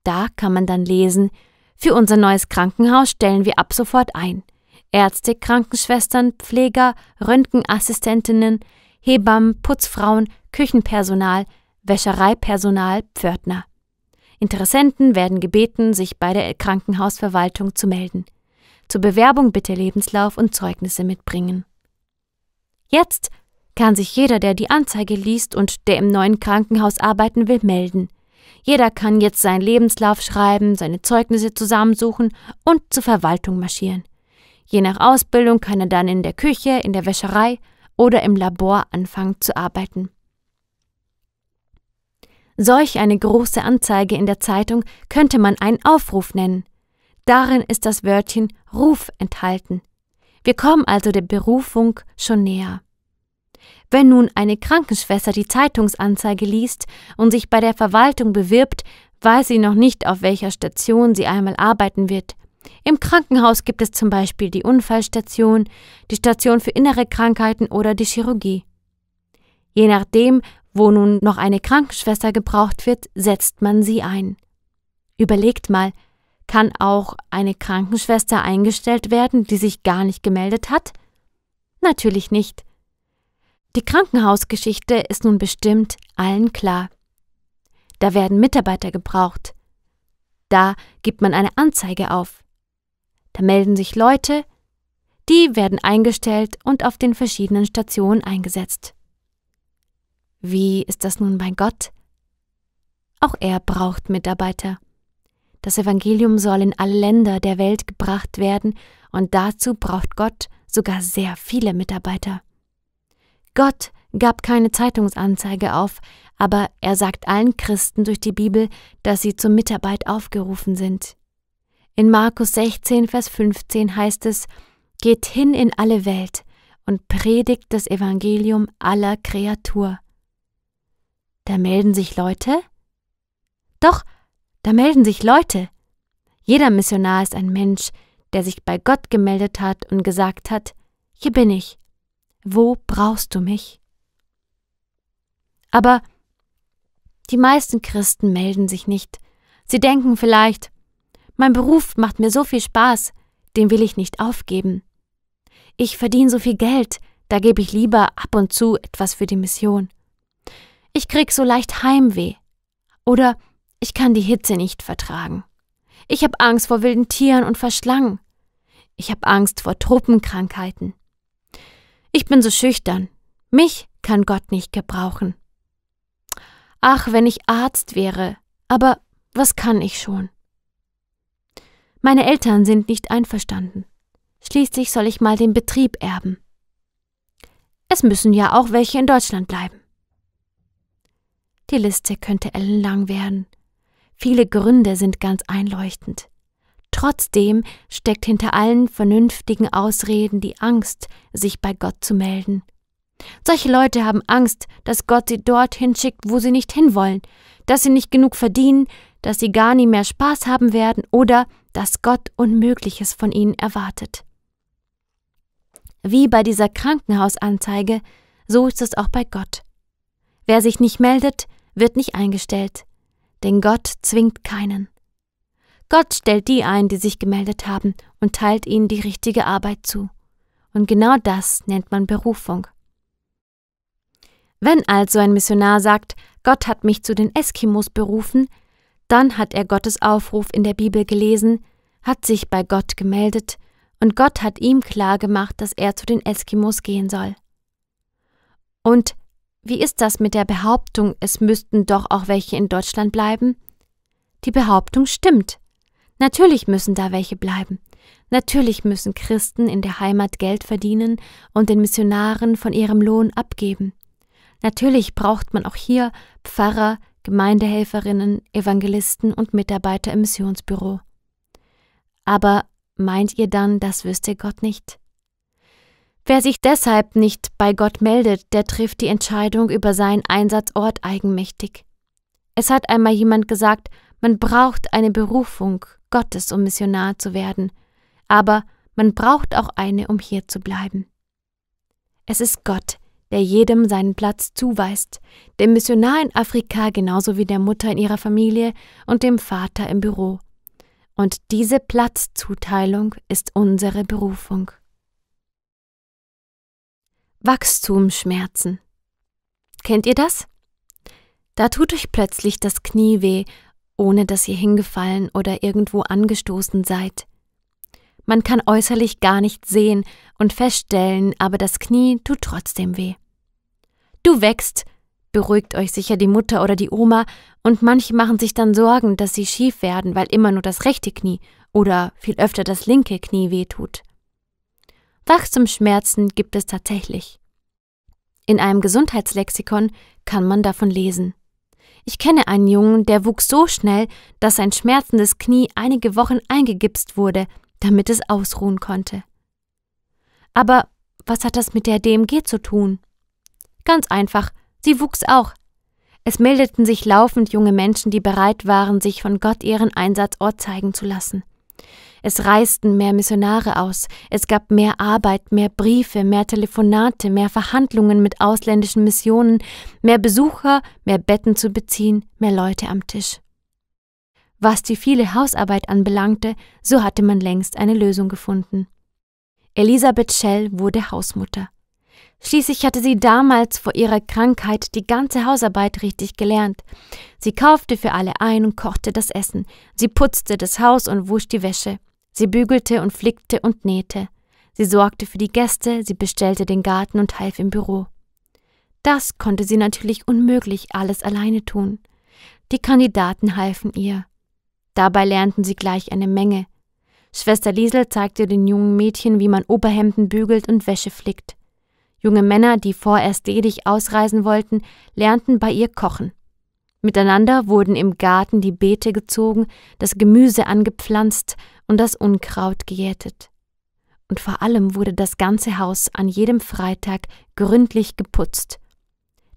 Da kann man dann lesen, für unser neues Krankenhaus stellen wir ab sofort ein. Ärzte, Krankenschwestern, Pfleger, Röntgenassistentinnen, Hebammen, Putzfrauen, Küchenpersonal, Wäschereipersonal, Pförtner. Interessenten werden gebeten, sich bei der Krankenhausverwaltung zu melden. Zur Bewerbung bitte Lebenslauf und Zeugnisse mitbringen. Jetzt kann sich jeder, der die Anzeige liest und der im neuen Krankenhaus arbeiten will, melden. Jeder kann jetzt seinen Lebenslauf schreiben, seine Zeugnisse zusammensuchen und zur Verwaltung marschieren. Je nach Ausbildung kann er dann in der Küche, in der Wäscherei oder im Labor anfangen zu arbeiten. Solch eine große Anzeige in der Zeitung könnte man einen Aufruf nennen. Darin ist das Wörtchen Ruf enthalten. Wir kommen also der Berufung schon näher. Wenn nun eine Krankenschwester die Zeitungsanzeige liest und sich bei der Verwaltung bewirbt, weiß sie noch nicht, auf welcher Station sie einmal arbeiten wird. Im Krankenhaus gibt es zum Beispiel die Unfallstation, die Station für innere Krankheiten oder die Chirurgie. Je nachdem, wo nun noch eine Krankenschwester gebraucht wird, setzt man sie ein. Überlegt mal, kann auch eine Krankenschwester eingestellt werden, die sich gar nicht gemeldet hat? Natürlich nicht. Die Krankenhausgeschichte ist nun bestimmt allen klar. Da werden Mitarbeiter gebraucht. Da gibt man eine Anzeige auf. Da melden sich Leute, die werden eingestellt und auf den verschiedenen Stationen eingesetzt. Wie ist das nun bei Gott? Auch er braucht Mitarbeiter. Das Evangelium soll in alle Länder der Welt gebracht werden, und dazu braucht Gott sogar sehr viele Mitarbeiter. Gott gab keine Zeitungsanzeige auf, aber er sagt allen Christen durch die Bibel, dass sie zur Mitarbeit aufgerufen sind. In Markus 16, Vers 15 heißt es, Geht hin in alle Welt und predigt das Evangelium aller Kreatur. Da melden sich Leute? Doch, da melden sich Leute. Jeder Missionar ist ein Mensch, der sich bei Gott gemeldet hat und gesagt hat, hier bin ich, wo brauchst du mich? Aber die meisten Christen melden sich nicht. Sie denken vielleicht, mein Beruf macht mir so viel Spaß, den will ich nicht aufgeben. Ich verdiene so viel Geld, da gebe ich lieber ab und zu etwas für die Mission. Ich krieg so leicht Heimweh. Oder ich kann die Hitze nicht vertragen. Ich habe Angst vor wilden Tieren und vor Schlangen. Ich habe Angst vor Truppenkrankheiten. Ich bin so schüchtern. Mich kann Gott nicht gebrauchen. Ach, wenn ich Arzt wäre, aber was kann ich schon? Meine Eltern sind nicht einverstanden. Schließlich soll ich mal den Betrieb erben. Es müssen ja auch welche in Deutschland bleiben. Die Liste könnte ellenlang werden. Viele Gründe sind ganz einleuchtend. Trotzdem steckt hinter allen vernünftigen Ausreden die Angst, sich bei Gott zu melden. Solche Leute haben Angst, dass Gott sie dorthin schickt, wo sie nicht hinwollen, dass sie nicht genug verdienen, dass sie gar nie mehr Spaß haben werden oder dass Gott Unmögliches von ihnen erwartet. Wie bei dieser Krankenhausanzeige, so ist es auch bei Gott. Wer sich nicht meldet, wird nicht eingestellt, denn Gott zwingt keinen. Gott stellt die ein, die sich gemeldet haben, und teilt ihnen die richtige Arbeit zu. Und genau das nennt man Berufung. Wenn also ein Missionar sagt, Gott hat mich zu den Eskimos berufen, dann hat er Gottes Aufruf in der Bibel gelesen, hat sich bei Gott gemeldet, und Gott hat ihm klar gemacht, dass er zu den Eskimos gehen soll. Und wie ist das mit der Behauptung, es müssten doch auch welche in Deutschland bleiben? Die Behauptung stimmt. Natürlich müssen da welche bleiben. Natürlich müssen Christen in der Heimat Geld verdienen und den Missionaren von ihrem Lohn abgeben. Natürlich braucht man auch hier Pfarrer, Gemeindehelferinnen, Evangelisten und Mitarbeiter im Missionsbüro. Aber meint ihr dann, das wüsste Gott nicht? Wer sich deshalb nicht bei Gott meldet, der trifft die Entscheidung über seinen Einsatzort eigenmächtig. Es hat einmal jemand gesagt, man braucht eine Berufung, Gottes, um Missionar zu werden, aber man braucht auch eine, um hier zu bleiben. Es ist Gott, der jedem seinen Platz zuweist, dem Missionar in Afrika genauso wie der Mutter in ihrer Familie und dem Vater im Büro. Und diese Platzzuteilung ist unsere Berufung. Wachstumsschmerzen. Kennt ihr das? Da tut euch plötzlich das Knie weh ohne dass ihr hingefallen oder irgendwo angestoßen seid. Man kann äußerlich gar nicht sehen und feststellen, aber das Knie tut trotzdem weh. Du wächst, beruhigt euch sicher die Mutter oder die Oma, und manche machen sich dann Sorgen, dass sie schief werden, weil immer nur das rechte Knie oder viel öfter das linke Knie weh wehtut. Wachstumsschmerzen gibt es tatsächlich. In einem Gesundheitslexikon kann man davon lesen. Ich kenne einen Jungen, der wuchs so schnell, dass sein schmerzendes Knie einige Wochen eingegipst wurde, damit es ausruhen konnte. Aber was hat das mit der DMG zu tun? Ganz einfach, sie wuchs auch. Es meldeten sich laufend junge Menschen, die bereit waren, sich von Gott ihren Einsatzort zeigen zu lassen. Es reisten mehr Missionare aus, es gab mehr Arbeit, mehr Briefe, mehr Telefonate, mehr Verhandlungen mit ausländischen Missionen, mehr Besucher, mehr Betten zu beziehen, mehr Leute am Tisch. Was die viele Hausarbeit anbelangte, so hatte man längst eine Lösung gefunden. Elisabeth Schell wurde Hausmutter. Schließlich hatte sie damals vor ihrer Krankheit die ganze Hausarbeit richtig gelernt. Sie kaufte für alle ein und kochte das Essen. Sie putzte das Haus und wusch die Wäsche. Sie bügelte und flickte und nähte. Sie sorgte für die Gäste, sie bestellte den Garten und half im Büro. Das konnte sie natürlich unmöglich alles alleine tun. Die Kandidaten halfen ihr. Dabei lernten sie gleich eine Menge. Schwester Liesel zeigte den jungen Mädchen, wie man Oberhemden bügelt und Wäsche flickt. Junge Männer, die vorerst ledig ausreisen wollten, lernten bei ihr kochen. Miteinander wurden im Garten die Beete gezogen, das Gemüse angepflanzt und das Unkraut gejätet. Und vor allem wurde das ganze Haus an jedem Freitag gründlich geputzt.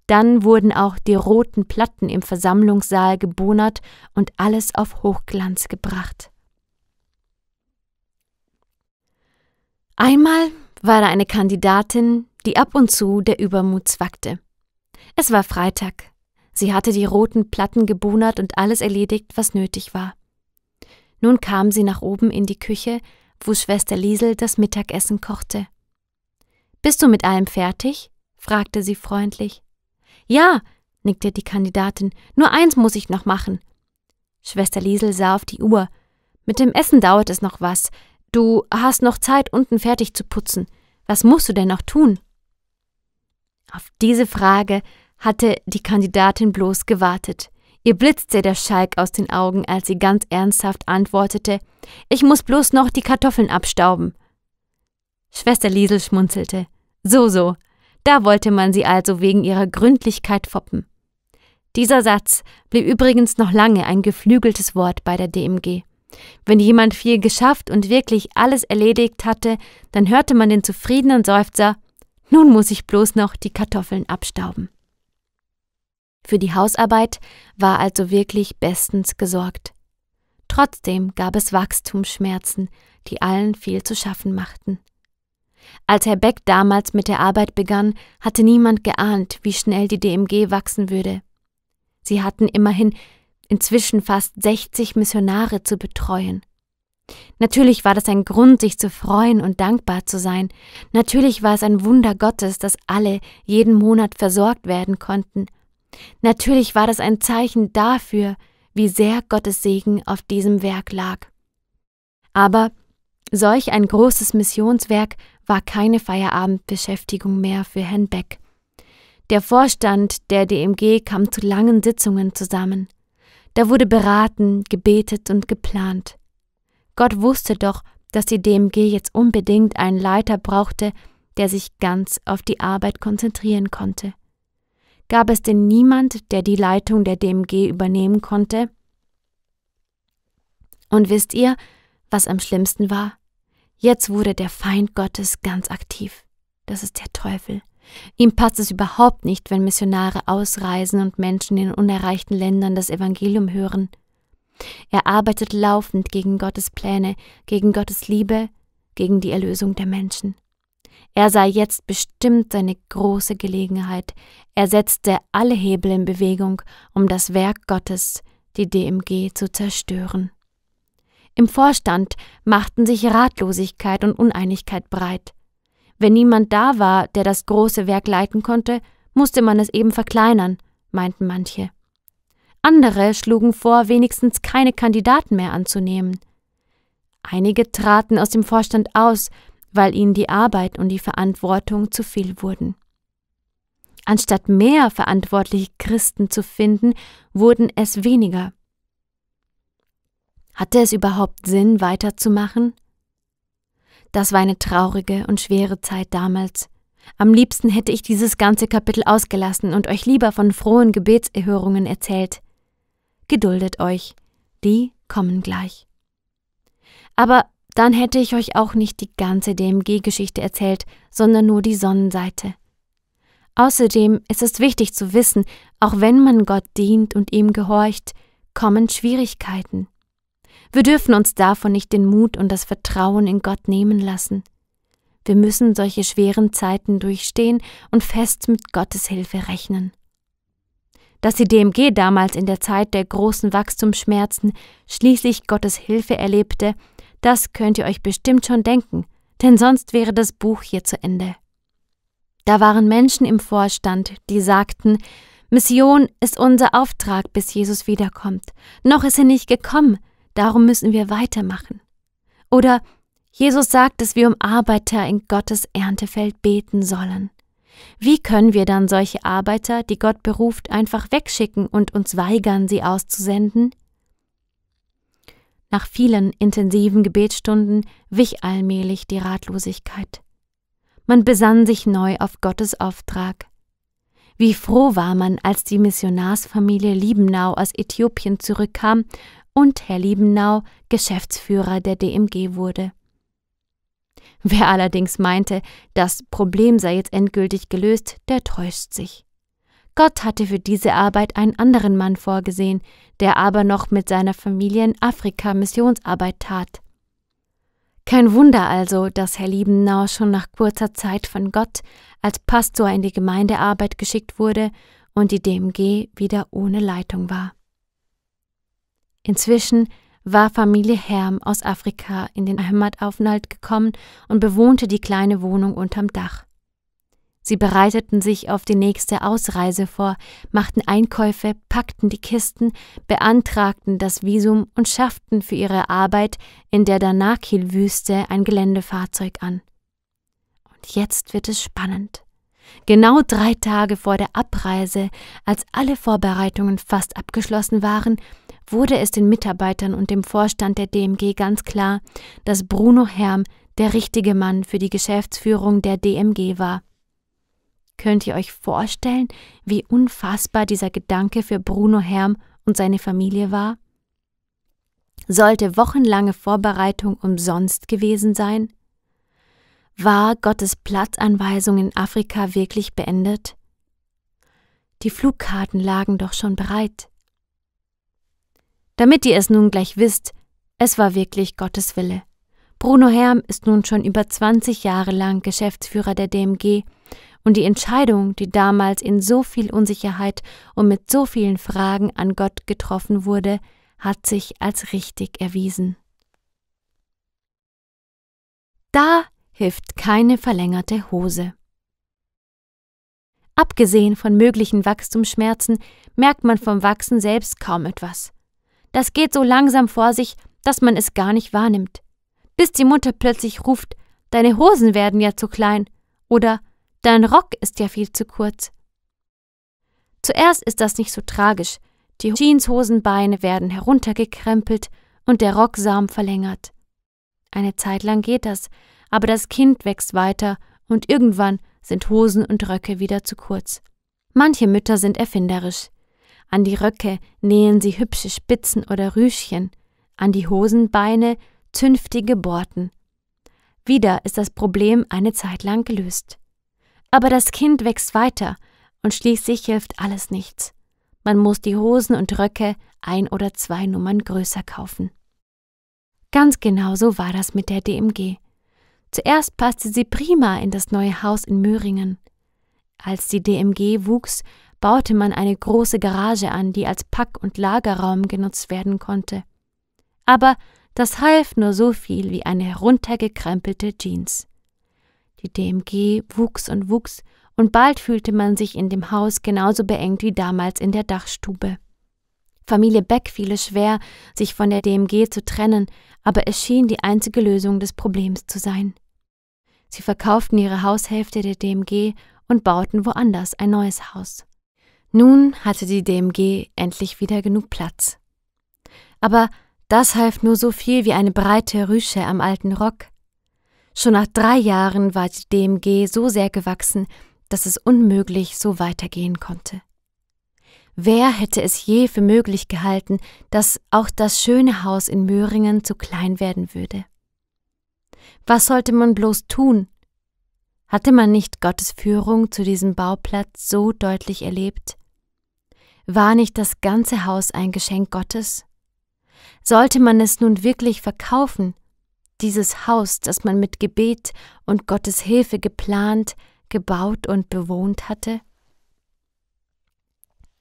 Dann wurden auch die roten Platten im Versammlungssaal gebonert und alles auf Hochglanz gebracht. Einmal war da eine Kandidatin, die ab und zu der Übermut zwackte. Es war Freitag Sie hatte die roten Platten gebunert und alles erledigt, was nötig war. Nun kam sie nach oben in die Küche, wo Schwester Liesel das Mittagessen kochte. Bist du mit allem fertig? fragte sie freundlich. Ja, nickte die Kandidatin, nur eins muss ich noch machen. Schwester Liesel sah auf die Uhr. Mit dem Essen dauert es noch was. Du hast noch Zeit, unten fertig zu putzen. Was musst du denn noch tun? Auf diese Frage hatte die Kandidatin bloß gewartet. Ihr blitzte der Schalk aus den Augen, als sie ganz ernsthaft antwortete Ich muss bloß noch die Kartoffeln abstauben. Schwester Liesel schmunzelte. So, so. Da wollte man sie also wegen ihrer Gründlichkeit foppen. Dieser Satz blieb übrigens noch lange ein geflügeltes Wort bei der DMG. Wenn jemand viel geschafft und wirklich alles erledigt hatte, dann hörte man den zufriedenen Seufzer Nun muss ich bloß noch die Kartoffeln abstauben. Für die Hausarbeit war also wirklich bestens gesorgt. Trotzdem gab es Wachstumsschmerzen, die allen viel zu schaffen machten. Als Herr Beck damals mit der Arbeit begann, hatte niemand geahnt, wie schnell die DMG wachsen würde. Sie hatten immerhin inzwischen fast 60 Missionare zu betreuen. Natürlich war das ein Grund, sich zu freuen und dankbar zu sein. Natürlich war es ein Wunder Gottes, dass alle jeden Monat versorgt werden konnten – Natürlich war das ein Zeichen dafür, wie sehr Gottes Segen auf diesem Werk lag. Aber solch ein großes Missionswerk war keine Feierabendbeschäftigung mehr für Herrn Beck. Der Vorstand der DMG kam zu langen Sitzungen zusammen. Da wurde beraten, gebetet und geplant. Gott wusste doch, dass die DMG jetzt unbedingt einen Leiter brauchte, der sich ganz auf die Arbeit konzentrieren konnte. Gab es denn niemand, der die Leitung der DMG übernehmen konnte? Und wisst ihr, was am schlimmsten war? Jetzt wurde der Feind Gottes ganz aktiv. Das ist der Teufel. Ihm passt es überhaupt nicht, wenn Missionare ausreisen und Menschen in unerreichten Ländern das Evangelium hören. Er arbeitet laufend gegen Gottes Pläne, gegen Gottes Liebe, gegen die Erlösung der Menschen. Er sah jetzt bestimmt seine große Gelegenheit. Er setzte alle Hebel in Bewegung, um das Werk Gottes, die DMG, zu zerstören. Im Vorstand machten sich Ratlosigkeit und Uneinigkeit breit. Wenn niemand da war, der das große Werk leiten konnte, musste man es eben verkleinern, meinten manche. Andere schlugen vor, wenigstens keine Kandidaten mehr anzunehmen. Einige traten aus dem Vorstand aus, weil ihnen die Arbeit und die Verantwortung zu viel wurden. Anstatt mehr verantwortliche Christen zu finden, wurden es weniger. Hatte es überhaupt Sinn, weiterzumachen? Das war eine traurige und schwere Zeit damals. Am liebsten hätte ich dieses ganze Kapitel ausgelassen und euch lieber von frohen Gebetserhörungen erzählt. Geduldet euch, die kommen gleich. Aber dann hätte ich euch auch nicht die ganze DMG-Geschichte erzählt, sondern nur die Sonnenseite. Außerdem ist es wichtig zu wissen, auch wenn man Gott dient und ihm gehorcht, kommen Schwierigkeiten. Wir dürfen uns davon nicht den Mut und das Vertrauen in Gott nehmen lassen. Wir müssen solche schweren Zeiten durchstehen und fest mit Gottes Hilfe rechnen. Dass die DMG damals in der Zeit der großen Wachstumsschmerzen schließlich Gottes Hilfe erlebte, das könnt ihr euch bestimmt schon denken, denn sonst wäre das Buch hier zu Ende. Da waren Menschen im Vorstand, die sagten, Mission ist unser Auftrag, bis Jesus wiederkommt. Noch ist er nicht gekommen, darum müssen wir weitermachen. Oder Jesus sagt, dass wir um Arbeiter in Gottes Erntefeld beten sollen. Wie können wir dann solche Arbeiter, die Gott beruft, einfach wegschicken und uns weigern, sie auszusenden? Nach vielen intensiven Gebetsstunden wich allmählich die Ratlosigkeit. Man besann sich neu auf Gottes Auftrag. Wie froh war man, als die Missionarsfamilie Liebenau aus Äthiopien zurückkam und Herr Liebenau Geschäftsführer der DMG wurde. Wer allerdings meinte, das Problem sei jetzt endgültig gelöst, der täuscht sich. Gott hatte für diese Arbeit einen anderen Mann vorgesehen, der aber noch mit seiner Familie in Afrika Missionsarbeit tat. Kein Wunder also, dass Herr Liebenau schon nach kurzer Zeit von Gott als Pastor in die Gemeindearbeit geschickt wurde und die DMG wieder ohne Leitung war. Inzwischen war Familie Herm aus Afrika in den Heimataufenthalt gekommen und bewohnte die kleine Wohnung unterm Dach. Sie bereiteten sich auf die nächste Ausreise vor, machten Einkäufe, packten die Kisten, beantragten das Visum und schafften für ihre Arbeit in der Danakil-Wüste ein Geländefahrzeug an. Und jetzt wird es spannend. Genau drei Tage vor der Abreise, als alle Vorbereitungen fast abgeschlossen waren, wurde es den Mitarbeitern und dem Vorstand der DMG ganz klar, dass Bruno Herm der richtige Mann für die Geschäftsführung der DMG war. Könnt ihr euch vorstellen, wie unfassbar dieser Gedanke für Bruno Herm und seine Familie war? Sollte wochenlange Vorbereitung umsonst gewesen sein? War Gottes Platzanweisung in Afrika wirklich beendet? Die Flugkarten lagen doch schon bereit. Damit ihr es nun gleich wisst, es war wirklich Gottes Wille. Bruno Herm ist nun schon über 20 Jahre lang Geschäftsführer der DMG und die Entscheidung, die damals in so viel Unsicherheit und mit so vielen Fragen an Gott getroffen wurde, hat sich als richtig erwiesen. Da hilft keine verlängerte Hose. Abgesehen von möglichen Wachstumsschmerzen merkt man vom Wachsen selbst kaum etwas. Das geht so langsam vor sich, dass man es gar nicht wahrnimmt. Bis die Mutter plötzlich ruft, deine Hosen werden ja zu klein oder Dein Rock ist ja viel zu kurz. Zuerst ist das nicht so tragisch. Die Jeanshosenbeine werden heruntergekrempelt und der Rocksaum verlängert. Eine Zeit lang geht das, aber das Kind wächst weiter und irgendwann sind Hosen und Röcke wieder zu kurz. Manche Mütter sind erfinderisch. An die Röcke nähen sie hübsche Spitzen oder Rüschchen, an die Hosenbeine zünftige Borten. Wieder ist das Problem eine Zeit lang gelöst. Aber das Kind wächst weiter und schließlich hilft alles nichts. Man muss die Hosen und Röcke ein oder zwei Nummern größer kaufen. Ganz genau so war das mit der DMG. Zuerst passte sie prima in das neue Haus in Möhringen. Als die DMG wuchs, baute man eine große Garage an, die als Pack- und Lagerraum genutzt werden konnte. Aber das half nur so viel wie eine heruntergekrempelte Jeans. Die DMG wuchs und wuchs, und bald fühlte man sich in dem Haus genauso beengt wie damals in der Dachstube. Familie Beck fiel es schwer, sich von der DMG zu trennen, aber es schien die einzige Lösung des Problems zu sein. Sie verkauften ihre Haushälfte der DMG und bauten woanders ein neues Haus. Nun hatte die DMG endlich wieder genug Platz. Aber das half nur so viel wie eine breite Rüsche am alten Rock. Schon nach drei Jahren war die DMG so sehr gewachsen, dass es unmöglich so weitergehen konnte. Wer hätte es je für möglich gehalten, dass auch das schöne Haus in Möhringen zu klein werden würde? Was sollte man bloß tun? Hatte man nicht Gottes Führung zu diesem Bauplatz so deutlich erlebt? War nicht das ganze Haus ein Geschenk Gottes? Sollte man es nun wirklich verkaufen? Dieses Haus, das man mit Gebet und Gottes Hilfe geplant, gebaut und bewohnt hatte?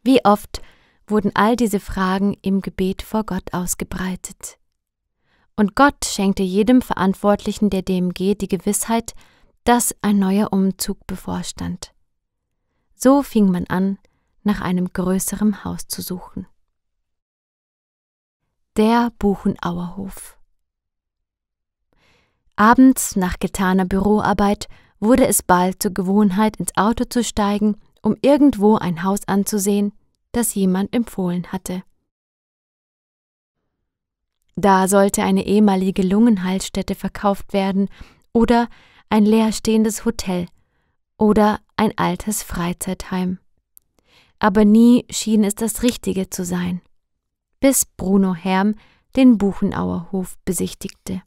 Wie oft wurden all diese Fragen im Gebet vor Gott ausgebreitet. Und Gott schenkte jedem Verantwortlichen der DMG die Gewissheit, dass ein neuer Umzug bevorstand. So fing man an, nach einem größeren Haus zu suchen. Der Buchenauerhof. Hof. Abends nach getaner Büroarbeit wurde es bald zur Gewohnheit, ins Auto zu steigen, um irgendwo ein Haus anzusehen, das jemand empfohlen hatte. Da sollte eine ehemalige Lungenheilstätte verkauft werden oder ein leerstehendes Hotel oder ein altes Freizeitheim. Aber nie schien es das Richtige zu sein, bis Bruno Herm den Buchenauerhof besichtigte.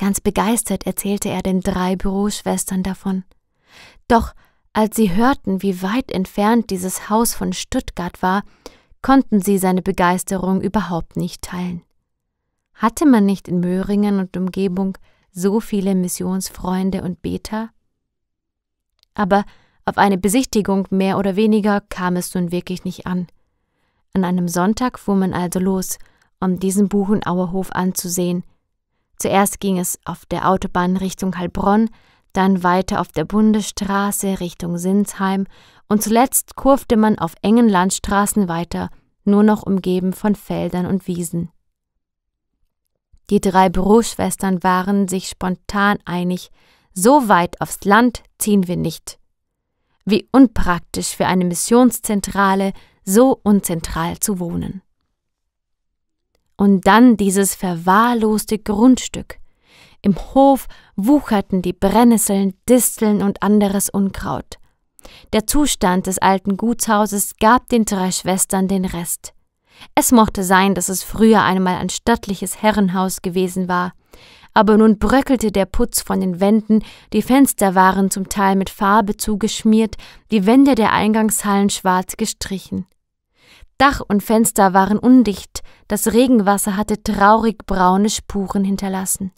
Ganz begeistert erzählte er den drei Büroschwestern davon. Doch als sie hörten, wie weit entfernt dieses Haus von Stuttgart war, konnten sie seine Begeisterung überhaupt nicht teilen. Hatte man nicht in Möhringen und Umgebung so viele Missionsfreunde und Beter? Aber auf eine Besichtigung mehr oder weniger kam es nun wirklich nicht an. An einem Sonntag fuhr man also los, um diesen Buchenauerhof anzusehen, Zuerst ging es auf der Autobahn Richtung Heilbronn, dann weiter auf der Bundesstraße Richtung Sinsheim und zuletzt kurfte man auf engen Landstraßen weiter, nur noch umgeben von Feldern und Wiesen. Die drei Büroschwestern waren sich spontan einig, so weit aufs Land ziehen wir nicht. Wie unpraktisch für eine Missionszentrale, so unzentral zu wohnen. Und dann dieses verwahrloste Grundstück. Im Hof wucherten die Brennnesseln, Disteln und anderes Unkraut. Der Zustand des alten Gutshauses gab den drei Schwestern den Rest. Es mochte sein, dass es früher einmal ein stattliches Herrenhaus gewesen war, aber nun bröckelte der Putz von den Wänden, die Fenster waren zum Teil mit Farbe zugeschmiert, die Wände der Eingangshallen schwarz gestrichen. Dach und Fenster waren undicht, das Regenwasser hatte traurig braune Spuren hinterlassen.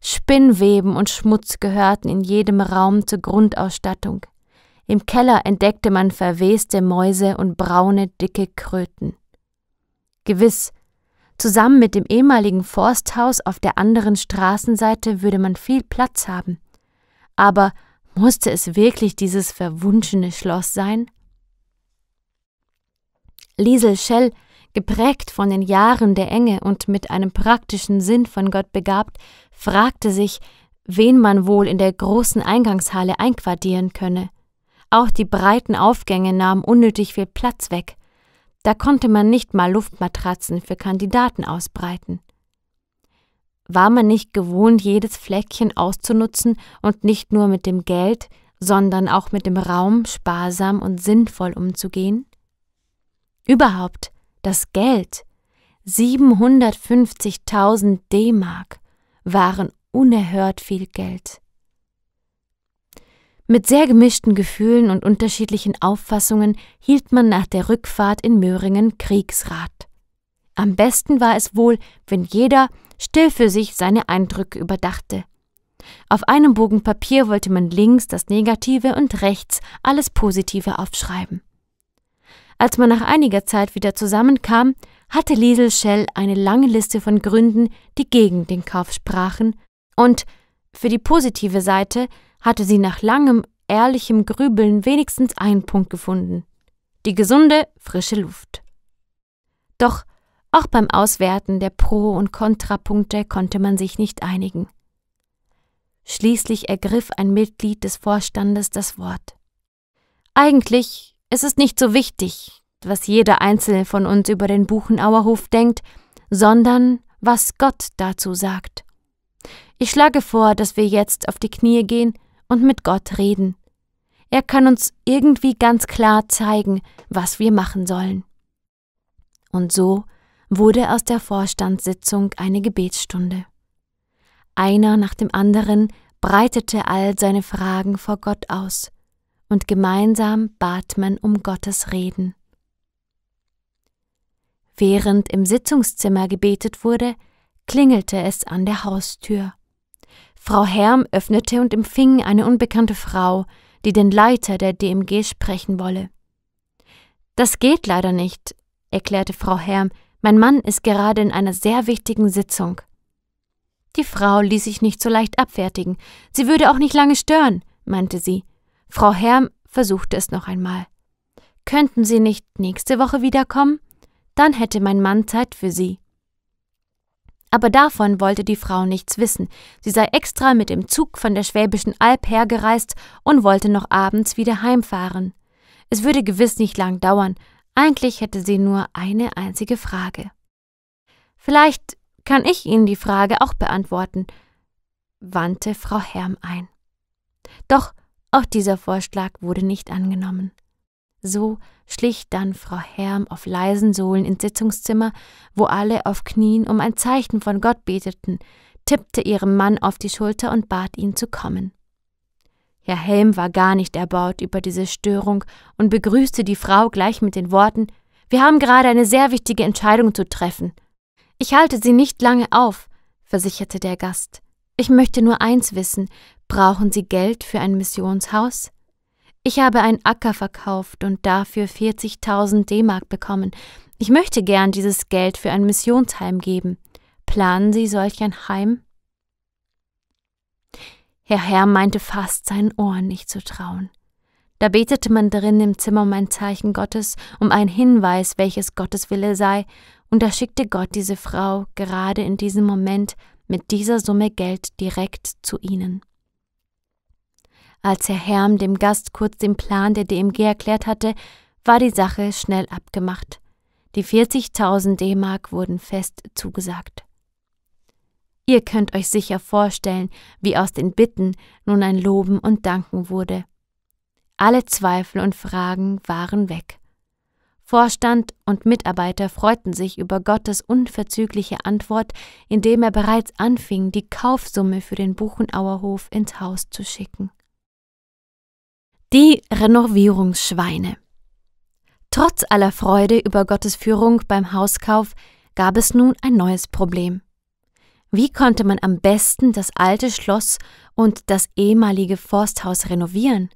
Spinnweben und Schmutz gehörten in jedem Raum zur Grundausstattung. Im Keller entdeckte man verweste Mäuse und braune, dicke Kröten. Gewiss, zusammen mit dem ehemaligen Forsthaus auf der anderen Straßenseite würde man viel Platz haben. Aber musste es wirklich dieses verwunschene Schloss sein? Liesel Schell geprägt von den Jahren der Enge und mit einem praktischen Sinn von Gott begabt, fragte sich, wen man wohl in der großen Eingangshalle einquartieren könne. Auch die breiten Aufgänge nahmen unnötig viel Platz weg. Da konnte man nicht mal Luftmatratzen für Kandidaten ausbreiten. War man nicht gewohnt, jedes Fleckchen auszunutzen und nicht nur mit dem Geld, sondern auch mit dem Raum sparsam und sinnvoll umzugehen? Überhaupt das Geld, 750.000 D-Mark, waren unerhört viel Geld. Mit sehr gemischten Gefühlen und unterschiedlichen Auffassungen hielt man nach der Rückfahrt in Möhringen Kriegsrat. Am besten war es wohl, wenn jeder still für sich seine Eindrücke überdachte. Auf einem Bogen Papier wollte man links das Negative und rechts alles Positive aufschreiben. Als man nach einiger Zeit wieder zusammenkam, hatte Liesel Schell eine lange Liste von Gründen, die gegen den Kauf sprachen, und für die positive Seite hatte sie nach langem, ehrlichem Grübeln wenigstens einen Punkt gefunden. Die gesunde, frische Luft. Doch auch beim Auswerten der Pro- und Kontrapunkte konnte man sich nicht einigen. Schließlich ergriff ein Mitglied des Vorstandes das Wort. Eigentlich es ist nicht so wichtig, was jeder Einzelne von uns über den Buchenauerhof denkt, sondern was Gott dazu sagt. Ich schlage vor, dass wir jetzt auf die Knie gehen und mit Gott reden. Er kann uns irgendwie ganz klar zeigen, was wir machen sollen. Und so wurde aus der Vorstandssitzung eine Gebetsstunde. Einer nach dem anderen breitete all seine Fragen vor Gott aus und gemeinsam bat man um Gottes Reden. Während im Sitzungszimmer gebetet wurde, klingelte es an der Haustür. Frau Herm öffnete und empfing eine unbekannte Frau, die den Leiter der DMG sprechen wolle. Das geht leider nicht, erklärte Frau Herm, mein Mann ist gerade in einer sehr wichtigen Sitzung. Die Frau ließ sich nicht so leicht abfertigen, sie würde auch nicht lange stören, meinte sie. Frau Herm versuchte es noch einmal. Könnten Sie nicht nächste Woche wiederkommen? Dann hätte mein Mann Zeit für Sie. Aber davon wollte die Frau nichts wissen. Sie sei extra mit dem Zug von der Schwäbischen Alb hergereist und wollte noch abends wieder heimfahren. Es würde gewiss nicht lang dauern. Eigentlich hätte sie nur eine einzige Frage. Vielleicht kann ich Ihnen die Frage auch beantworten, wandte Frau Herm ein. Doch auch dieser Vorschlag wurde nicht angenommen. So schlich dann Frau Herm auf leisen Sohlen ins Sitzungszimmer, wo alle auf Knien um ein Zeichen von Gott beteten, tippte ihrem Mann auf die Schulter und bat ihn zu kommen. Herr Helm war gar nicht erbaut über diese Störung und begrüßte die Frau gleich mit den Worten Wir haben gerade eine sehr wichtige Entscheidung zu treffen. Ich halte Sie nicht lange auf, versicherte der Gast. Ich möchte nur eins wissen, Brauchen Sie Geld für ein Missionshaus? Ich habe einen Acker verkauft und dafür 40.000 D-Mark bekommen. Ich möchte gern dieses Geld für ein Missionsheim geben. Planen Sie solch ein Heim? Herr Herr meinte fast seinen Ohren nicht zu trauen. Da betete man drin im Zimmer um ein Zeichen Gottes, um einen Hinweis, welches Gottes Wille sei, und da schickte Gott diese Frau gerade in diesem Moment mit dieser Summe Geld direkt zu ihnen. Als Herr Herm dem Gast kurz den Plan der DMG erklärt hatte, war die Sache schnell abgemacht. Die 40.000 D-Mark wurden fest zugesagt. Ihr könnt euch sicher vorstellen, wie aus den Bitten nun ein Loben und Danken wurde. Alle Zweifel und Fragen waren weg. Vorstand und Mitarbeiter freuten sich über Gottes unverzügliche Antwort, indem er bereits anfing, die Kaufsumme für den Buchenauerhof ins Haus zu schicken. Die Renovierungsschweine. Trotz aller Freude über Gottes Führung beim Hauskauf gab es nun ein neues Problem. Wie konnte man am besten das alte Schloss und das ehemalige Forsthaus renovieren?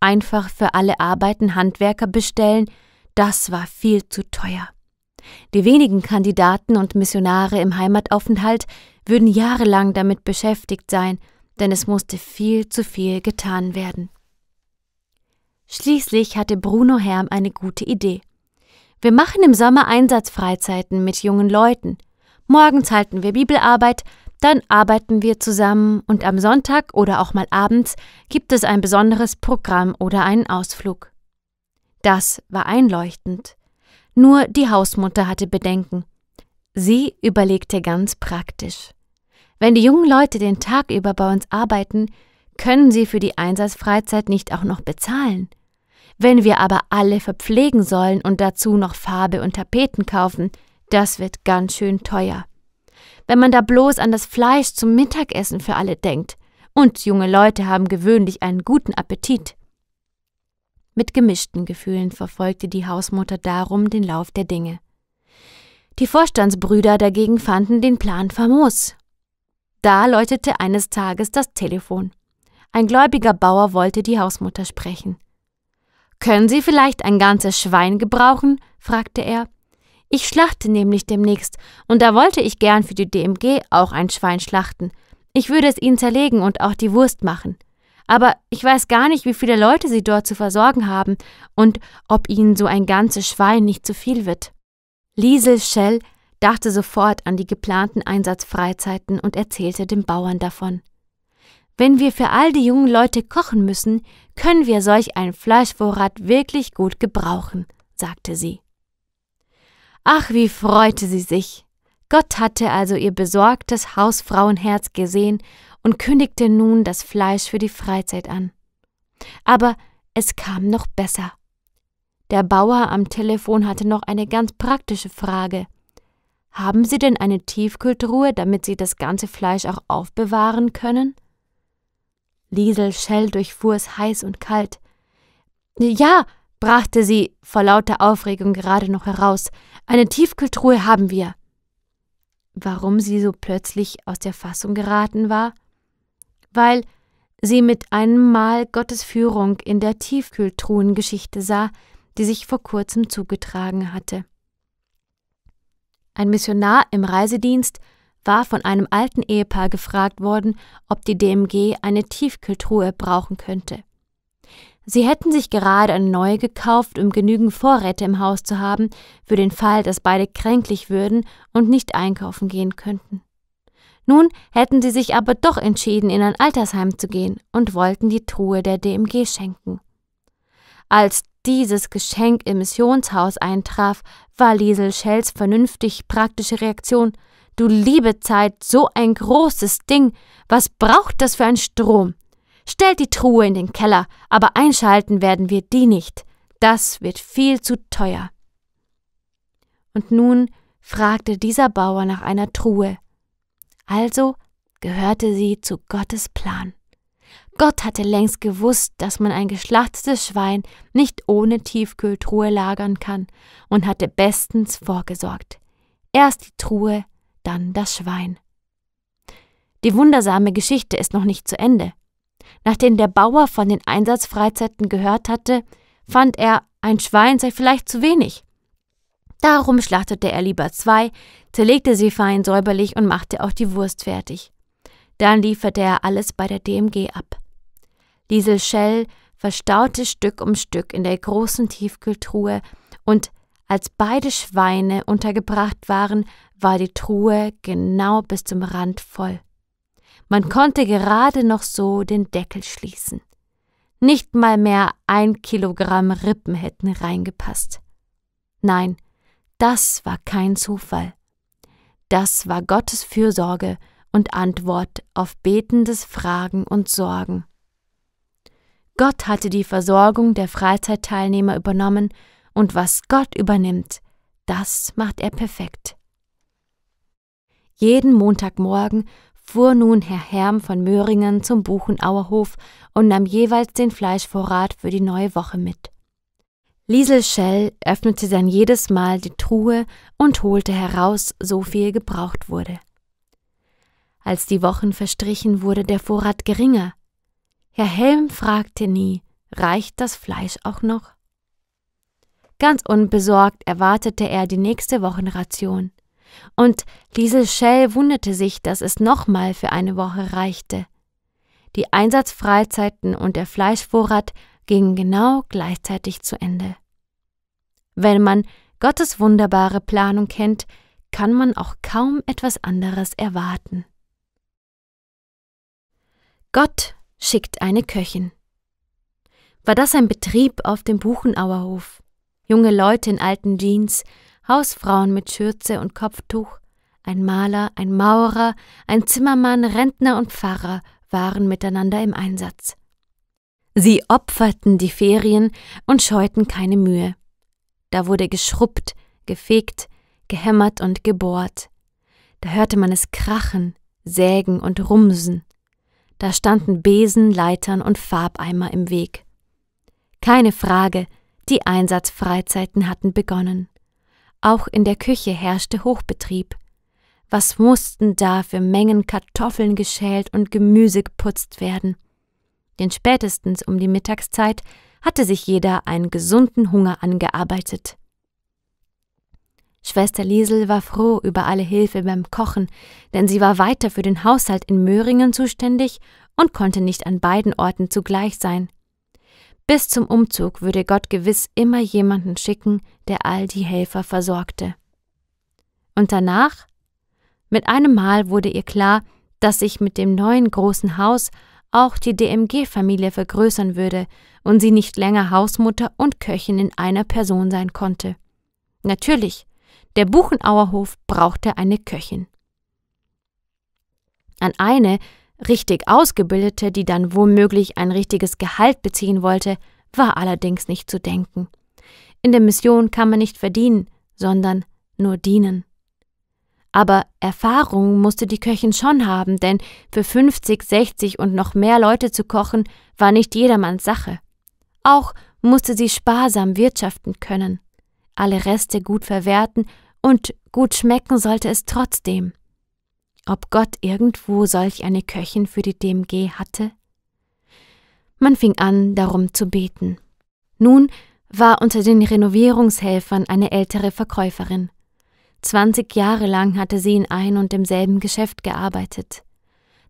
Einfach für alle Arbeiten Handwerker bestellen, das war viel zu teuer. Die wenigen Kandidaten und Missionare im Heimataufenthalt würden jahrelang damit beschäftigt sein, denn es musste viel zu viel getan werden. Schließlich hatte Bruno Herm eine gute Idee. Wir machen im Sommer Einsatzfreizeiten mit jungen Leuten. Morgens halten wir Bibelarbeit, dann arbeiten wir zusammen und am Sonntag oder auch mal abends gibt es ein besonderes Programm oder einen Ausflug. Das war einleuchtend. Nur die Hausmutter hatte Bedenken. Sie überlegte ganz praktisch. Wenn die jungen Leute den Tag über bei uns arbeiten, können sie für die Einsatzfreizeit nicht auch noch bezahlen. Wenn wir aber alle verpflegen sollen und dazu noch Farbe und Tapeten kaufen, das wird ganz schön teuer. Wenn man da bloß an das Fleisch zum Mittagessen für alle denkt, und junge Leute haben gewöhnlich einen guten Appetit. Mit gemischten Gefühlen verfolgte die Hausmutter darum den Lauf der Dinge. Die Vorstandsbrüder dagegen fanden den Plan famos. Da läutete eines Tages das Telefon. Ein gläubiger Bauer wollte die Hausmutter sprechen. Können Sie vielleicht ein ganzes Schwein gebrauchen? fragte er. Ich schlachte nämlich demnächst, und da wollte ich gern für die DMG auch ein Schwein schlachten. Ich würde es ihnen zerlegen und auch die Wurst machen. Aber ich weiß gar nicht, wie viele Leute sie dort zu versorgen haben und ob ihnen so ein ganzes Schwein nicht zu viel wird. Liesel Schell dachte sofort an die geplanten Einsatzfreizeiten und erzählte dem Bauern davon. Wenn wir für all die jungen Leute kochen müssen, können wir solch einen Fleischvorrat wirklich gut gebrauchen, sagte sie. Ach, wie freute sie sich. Gott hatte also ihr besorgtes Hausfrauenherz gesehen und kündigte nun das Fleisch für die Freizeit an. Aber es kam noch besser. Der Bauer am Telefon hatte noch eine ganz praktische Frage. Haben Sie denn eine Tiefkühltruhe, damit Sie das ganze Fleisch auch aufbewahren können? Liesel Schell durchfuhr es heiß und kalt. Ja, brachte sie vor lauter Aufregung gerade noch heraus. Eine Tiefkühltruhe haben wir. Warum sie so plötzlich aus der Fassung geraten war? Weil sie mit einem Mal Gottes Führung in der Tiefkühltruhengeschichte sah, die sich vor kurzem zugetragen hatte. Ein Missionar im Reisedienst war von einem alten Ehepaar gefragt worden, ob die DMG eine Tiefkühltruhe brauchen könnte. Sie hätten sich gerade eine neue gekauft, um genügend Vorräte im Haus zu haben, für den Fall, dass beide kränklich würden und nicht einkaufen gehen könnten. Nun hätten sie sich aber doch entschieden, in ein Altersheim zu gehen und wollten die Truhe der DMG schenken. Als dieses Geschenk im Missionshaus eintraf, war Liesel Schells vernünftig praktische Reaktion Du liebe Zeit, so ein großes Ding, was braucht das für ein Strom? Stell die Truhe in den Keller, aber einschalten werden wir die nicht. Das wird viel zu teuer. Und nun fragte dieser Bauer nach einer Truhe. Also gehörte sie zu Gottes Plan. Gott hatte längst gewusst, dass man ein geschlachtetes Schwein nicht ohne Tiefkühltruhe lagern kann und hatte bestens vorgesorgt. Erst die Truhe, dann das Schwein. Die wundersame Geschichte ist noch nicht zu Ende. Nachdem der Bauer von den Einsatzfreizeiten gehört hatte, fand er, ein Schwein sei vielleicht zu wenig. Darum schlachtete er lieber zwei, zerlegte sie fein säuberlich und machte auch die Wurst fertig. Dann lieferte er alles bei der DMG ab. Liesel Schell verstaute Stück um Stück in der großen Tiefkühltruhe und als beide Schweine untergebracht waren, war die Truhe genau bis zum Rand voll. Man konnte gerade noch so den Deckel schließen. Nicht mal mehr ein Kilogramm Rippen hätten reingepasst. Nein, das war kein Zufall. Das war Gottes Fürsorge und Antwort auf betendes Fragen und Sorgen. Gott hatte die Versorgung der Freizeitteilnehmer übernommen, und was Gott übernimmt, das macht er perfekt. Jeden Montagmorgen fuhr nun Herr Herm von Möhringen zum Buchenauerhof und nahm jeweils den Fleischvorrat für die neue Woche mit. Liesel Schell öffnete dann jedes Mal die Truhe und holte heraus, so viel gebraucht wurde. Als die Wochen verstrichen, wurde der Vorrat geringer. Herr Helm fragte nie, reicht das Fleisch auch noch? Ganz unbesorgt erwartete er die nächste Wochenration. Und Liesel Schell wunderte sich, dass es nochmal für eine Woche reichte. Die Einsatzfreizeiten und der Fleischvorrat gingen genau gleichzeitig zu Ende. Wenn man Gottes wunderbare Planung kennt, kann man auch kaum etwas anderes erwarten. Gott schickt eine Köchin. War das ein Betrieb auf dem Buchenauerhof? Junge Leute in alten Jeans, Hausfrauen mit Schürze und Kopftuch, ein Maler, ein Maurer, ein Zimmermann, Rentner und Pfarrer waren miteinander im Einsatz. Sie opferten die Ferien und scheuten keine Mühe. Da wurde geschrubbt, gefegt, gehämmert und gebohrt. Da hörte man es krachen, sägen und rumsen. Da standen Besen, Leitern und Farbeimer im Weg. Keine Frage, die Einsatzfreizeiten hatten begonnen. Auch in der Küche herrschte Hochbetrieb. Was mussten da für Mengen Kartoffeln geschält und Gemüse geputzt werden? Denn spätestens um die Mittagszeit hatte sich jeder einen gesunden Hunger angearbeitet. Schwester Liesel war froh über alle Hilfe beim Kochen, denn sie war weiter für den Haushalt in Möhringen zuständig und konnte nicht an beiden Orten zugleich sein. Bis zum Umzug würde Gott gewiss immer jemanden schicken, der all die Helfer versorgte. Und danach? Mit einem Mal wurde ihr klar, dass sich mit dem neuen großen Haus auch die DMG-Familie vergrößern würde und sie nicht länger Hausmutter und Köchin in einer Person sein konnte. Natürlich, der Buchenauerhof brauchte eine Köchin. An eine, Richtig Ausgebildete, die dann womöglich ein richtiges Gehalt beziehen wollte, war allerdings nicht zu denken. In der Mission kann man nicht verdienen, sondern nur dienen. Aber Erfahrung musste die Köchin schon haben, denn für 50, 60 und noch mehr Leute zu kochen, war nicht jedermanns Sache. Auch musste sie sparsam wirtschaften können, alle Reste gut verwerten und gut schmecken sollte es trotzdem ob Gott irgendwo solch eine Köchin für die DMG hatte? Man fing an, darum zu beten. Nun war unter den Renovierungshelfern eine ältere Verkäuferin. Zwanzig Jahre lang hatte sie in ein und demselben Geschäft gearbeitet.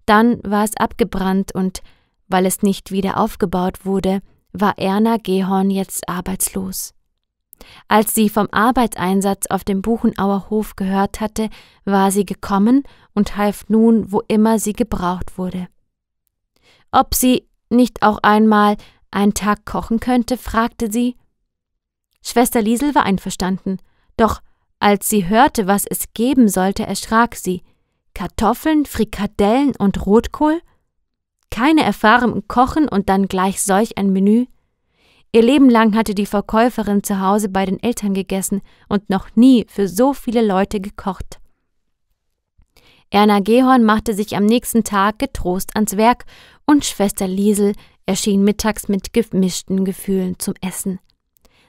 Dann war es abgebrannt und, weil es nicht wieder aufgebaut wurde, war Erna Gehorn jetzt arbeitslos. Als sie vom Arbeitseinsatz auf dem Buchenauer Hof gehört hatte, war sie gekommen und half nun, wo immer sie gebraucht wurde. Ob sie nicht auch einmal einen Tag kochen könnte, fragte sie. Schwester Liesel war einverstanden, doch als sie hörte, was es geben sollte, erschrak sie. Kartoffeln, Frikadellen und Rotkohl? Keine Erfahrung im Kochen und dann gleich solch ein Menü? Ihr Leben lang hatte die Verkäuferin zu Hause bei den Eltern gegessen und noch nie für so viele Leute gekocht. Erna Gehorn machte sich am nächsten Tag getrost ans Werk und Schwester Liesel erschien mittags mit gemischten Gefühlen zum Essen.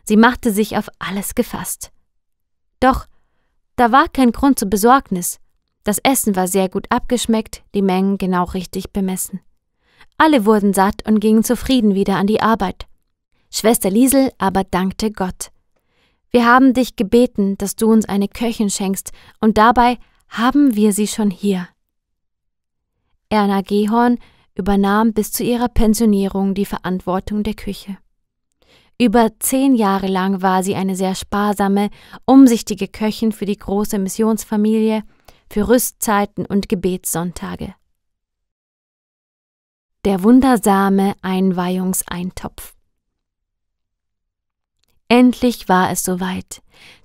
Sie machte sich auf alles gefasst. Doch da war kein Grund zur Besorgnis. Das Essen war sehr gut abgeschmeckt, die Mengen genau richtig bemessen. Alle wurden satt und gingen zufrieden wieder an die Arbeit. Schwester Liesel aber dankte Gott. Wir haben dich gebeten, dass du uns eine Köchin schenkst, und dabei haben wir sie schon hier. Erna Gehorn übernahm bis zu ihrer Pensionierung die Verantwortung der Küche. Über zehn Jahre lang war sie eine sehr sparsame, umsichtige Köchin für die große Missionsfamilie, für Rüstzeiten und Gebetssonntage. Der wundersame Einweihungseintopf. Endlich war es soweit.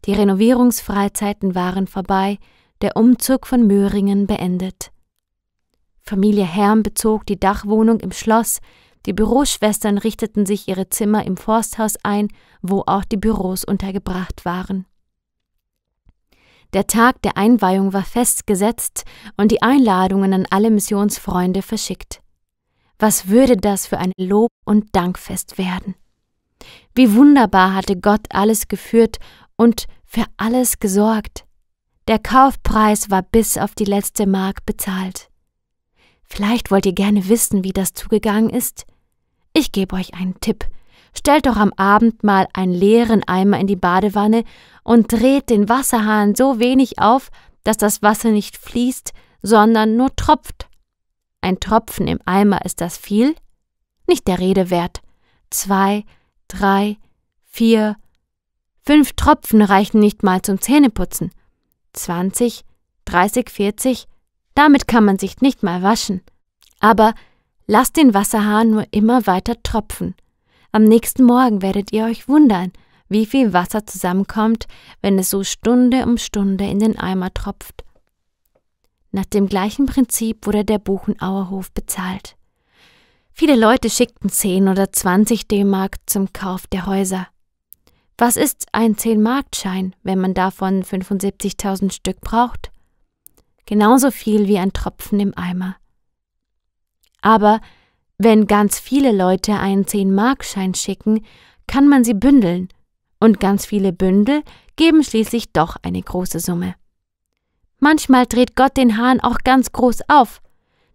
Die Renovierungsfreizeiten waren vorbei, der Umzug von Möhringen beendet. Familie Herm bezog die Dachwohnung im Schloss, die Büroschwestern richteten sich ihre Zimmer im Forsthaus ein, wo auch die Büros untergebracht waren. Der Tag der Einweihung war festgesetzt und die Einladungen an alle Missionsfreunde verschickt. Was würde das für ein Lob und Dankfest werden? Wie wunderbar hatte Gott alles geführt und für alles gesorgt. Der Kaufpreis war bis auf die letzte Mark bezahlt. Vielleicht wollt ihr gerne wissen, wie das zugegangen ist? Ich gebe euch einen Tipp. Stellt doch am Abend mal einen leeren Eimer in die Badewanne und dreht den Wasserhahn so wenig auf, dass das Wasser nicht fließt, sondern nur tropft. Ein Tropfen im Eimer ist das viel? Nicht der Rede wert. Zwei, drei, vier, fünf Tropfen reichen nicht mal zum Zähneputzen. Zwanzig, dreißig, vierzig, damit kann man sich nicht mal waschen. Aber lasst den Wasserhahn nur immer weiter tropfen. Am nächsten Morgen werdet ihr euch wundern, wie viel Wasser zusammenkommt, wenn es so Stunde um Stunde in den Eimer tropft. Nach dem gleichen Prinzip wurde der Buchenauerhof bezahlt. Viele Leute schickten 10 oder 20 D-Mark zum Kauf der Häuser. Was ist ein 10-Markschein, wenn man davon 75.000 Stück braucht? Genauso viel wie ein Tropfen im Eimer. Aber wenn ganz viele Leute einen 10-Markschein schicken, kann man sie bündeln, und ganz viele Bündel geben schließlich doch eine große Summe. Manchmal dreht Gott den Hahn auch ganz groß auf.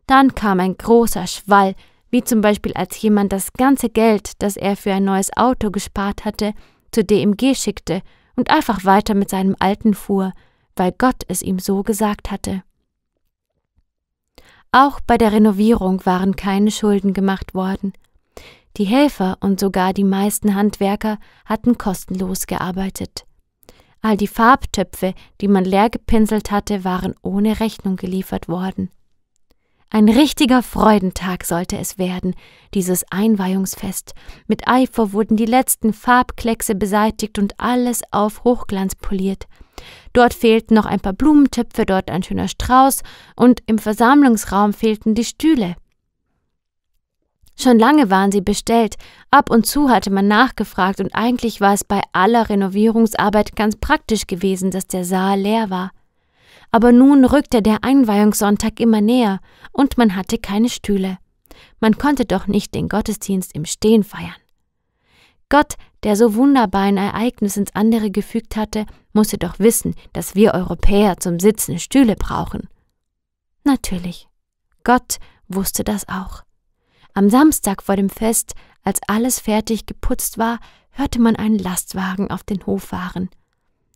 Dann kam ein großer Schwall, wie zum Beispiel als jemand das ganze Geld, das er für ein neues Auto gespart hatte, zur DMG schickte und einfach weiter mit seinem alten fuhr, weil Gott es ihm so gesagt hatte. Auch bei der Renovierung waren keine Schulden gemacht worden. Die Helfer und sogar die meisten Handwerker hatten kostenlos gearbeitet. All die Farbtöpfe, die man leer gepinselt hatte, waren ohne Rechnung geliefert worden. Ein richtiger Freudentag sollte es werden, dieses Einweihungsfest. Mit Eifer wurden die letzten Farbkleckse beseitigt und alles auf Hochglanz poliert. Dort fehlten noch ein paar Blumentöpfe, dort ein schöner Strauß und im Versammlungsraum fehlten die Stühle. Schon lange waren sie bestellt, ab und zu hatte man nachgefragt und eigentlich war es bei aller Renovierungsarbeit ganz praktisch gewesen, dass der Saal leer war aber nun rückte der Einweihungssonntag immer näher, und man hatte keine Stühle. Man konnte doch nicht den Gottesdienst im Stehen feiern. Gott, der so wunderbar ein Ereignis ins andere gefügt hatte, musste doch wissen, dass wir Europäer zum Sitzen Stühle brauchen. Natürlich. Gott wusste das auch. Am Samstag vor dem Fest, als alles fertig geputzt war, hörte man einen Lastwagen auf den Hof fahren.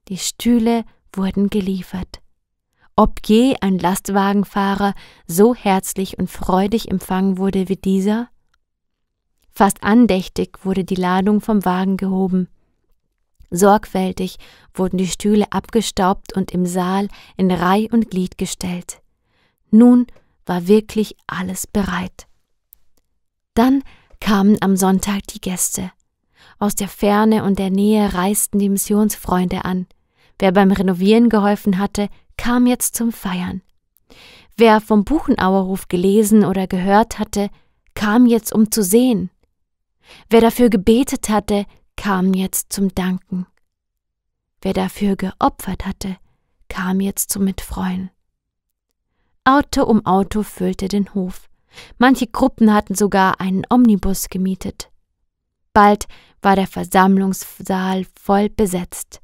Die Stühle wurden geliefert ob je ein Lastwagenfahrer so herzlich und freudig empfangen wurde wie dieser? Fast andächtig wurde die Ladung vom Wagen gehoben. Sorgfältig wurden die Stühle abgestaubt und im Saal in Reih und Glied gestellt. Nun war wirklich alles bereit. Dann kamen am Sonntag die Gäste. Aus der Ferne und der Nähe reisten die Missionsfreunde an. Wer beim Renovieren geholfen hatte, kam jetzt zum Feiern. Wer vom Buchenauerhof gelesen oder gehört hatte, kam jetzt um zu sehen. Wer dafür gebetet hatte, kam jetzt zum Danken. Wer dafür geopfert hatte, kam jetzt zum Mitfreuen. Auto um Auto füllte den Hof. Manche Gruppen hatten sogar einen Omnibus gemietet. Bald war der Versammlungssaal voll besetzt.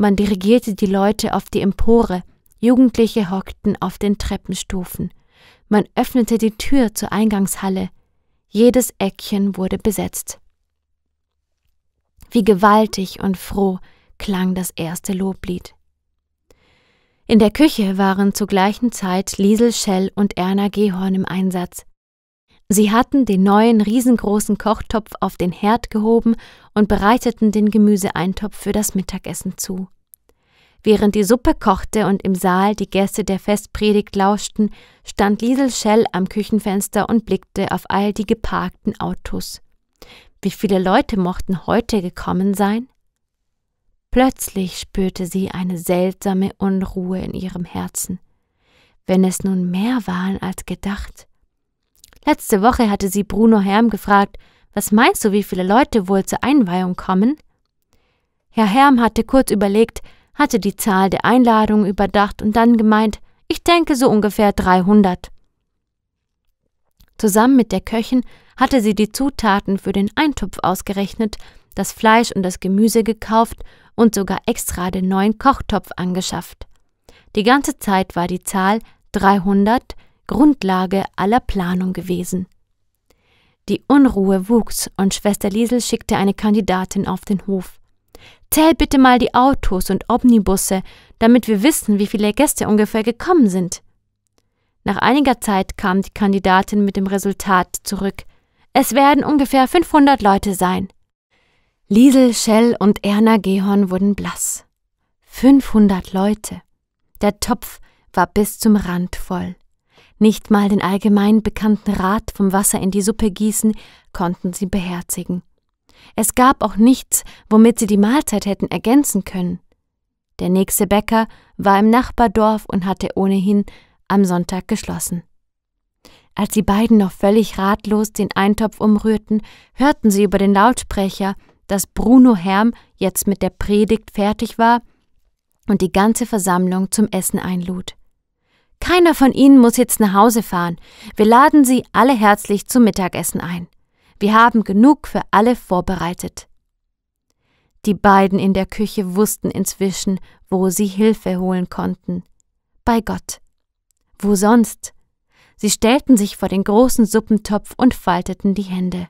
Man dirigierte die Leute auf die Empore, Jugendliche hockten auf den Treppenstufen. Man öffnete die Tür zur Eingangshalle. Jedes Eckchen wurde besetzt. Wie gewaltig und froh klang das erste Loblied. In der Küche waren zur gleichen Zeit Liesel Schell und Erna Gehorn im Einsatz. Sie hatten den neuen riesengroßen Kochtopf auf den Herd gehoben und bereiteten den Gemüseeintopf für das Mittagessen zu. Während die Suppe kochte und im Saal die Gäste der Festpredigt lauschten, stand Liesel Schell am Küchenfenster und blickte auf all die geparkten Autos. Wie viele Leute mochten heute gekommen sein? Plötzlich spürte sie eine seltsame Unruhe in ihrem Herzen. Wenn es nun mehr waren als gedacht, Letzte Woche hatte sie Bruno Herm gefragt, was meinst du, wie viele Leute wohl zur Einweihung kommen? Herr Herm hatte kurz überlegt, hatte die Zahl der Einladungen überdacht und dann gemeint, ich denke so ungefähr 300. Zusammen mit der Köchin hatte sie die Zutaten für den Eintopf ausgerechnet, das Fleisch und das Gemüse gekauft und sogar extra den neuen Kochtopf angeschafft. Die ganze Zeit war die Zahl 300 Grundlage aller Planung gewesen. Die Unruhe wuchs und Schwester Liesel schickte eine Kandidatin auf den Hof. Zähl bitte mal die Autos und Omnibusse, damit wir wissen, wie viele Gäste ungefähr gekommen sind. Nach einiger Zeit kam die Kandidatin mit dem Resultat zurück. Es werden ungefähr 500 Leute sein. Liesel, Schell und Erna Gehorn wurden blass. 500 Leute. Der Topf war bis zum Rand voll. Nicht mal den allgemein bekannten Rat vom Wasser in die Suppe gießen konnten sie beherzigen. Es gab auch nichts, womit sie die Mahlzeit hätten ergänzen können. Der nächste Bäcker war im Nachbardorf und hatte ohnehin am Sonntag geschlossen. Als die beiden noch völlig ratlos den Eintopf umrührten, hörten sie über den Lautsprecher, dass Bruno Herm jetzt mit der Predigt fertig war und die ganze Versammlung zum Essen einlud. Keiner von Ihnen muss jetzt nach Hause fahren. Wir laden Sie alle herzlich zum Mittagessen ein. Wir haben genug für alle vorbereitet. Die beiden in der Küche wussten inzwischen, wo sie Hilfe holen konnten. Bei Gott. Wo sonst? Sie stellten sich vor den großen Suppentopf und falteten die Hände.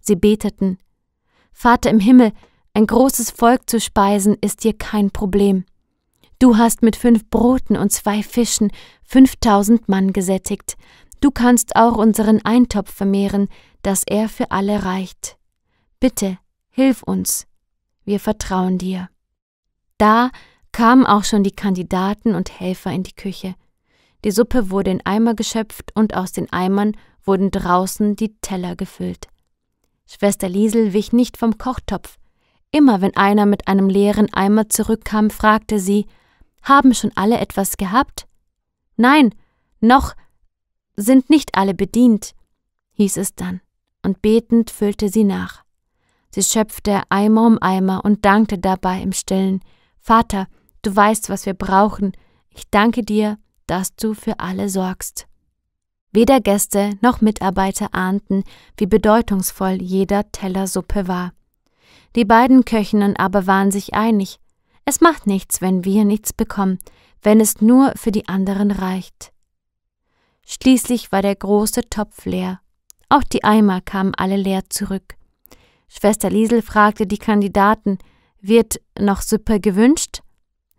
Sie beteten. Vater im Himmel, ein großes Volk zu speisen, ist dir kein Problem. Du hast mit fünf Broten und zwei Fischen fünftausend Mann gesättigt. Du kannst auch unseren Eintopf vermehren, dass er für alle reicht. Bitte, hilf uns. Wir vertrauen dir. Da kamen auch schon die Kandidaten und Helfer in die Küche. Die Suppe wurde in Eimer geschöpft und aus den Eimern wurden draußen die Teller gefüllt. Schwester Liesel wich nicht vom Kochtopf. Immer wenn einer mit einem leeren Eimer zurückkam, fragte sie, haben schon alle etwas gehabt? Nein, noch sind nicht alle bedient, hieß es dann, und betend füllte sie nach. Sie schöpfte Eimer um Eimer und dankte dabei im stillen Vater, du weißt, was wir brauchen, ich danke dir, dass du für alle sorgst. Weder Gäste noch Mitarbeiter ahnten, wie bedeutungsvoll jeder Teller Suppe war. Die beiden Köchinnen aber waren sich einig, es macht nichts, wenn wir nichts bekommen, wenn es nur für die anderen reicht. Schließlich war der große Topf leer. Auch die Eimer kamen alle leer zurück. Schwester Liesel fragte die Kandidaten, wird noch Suppe gewünscht?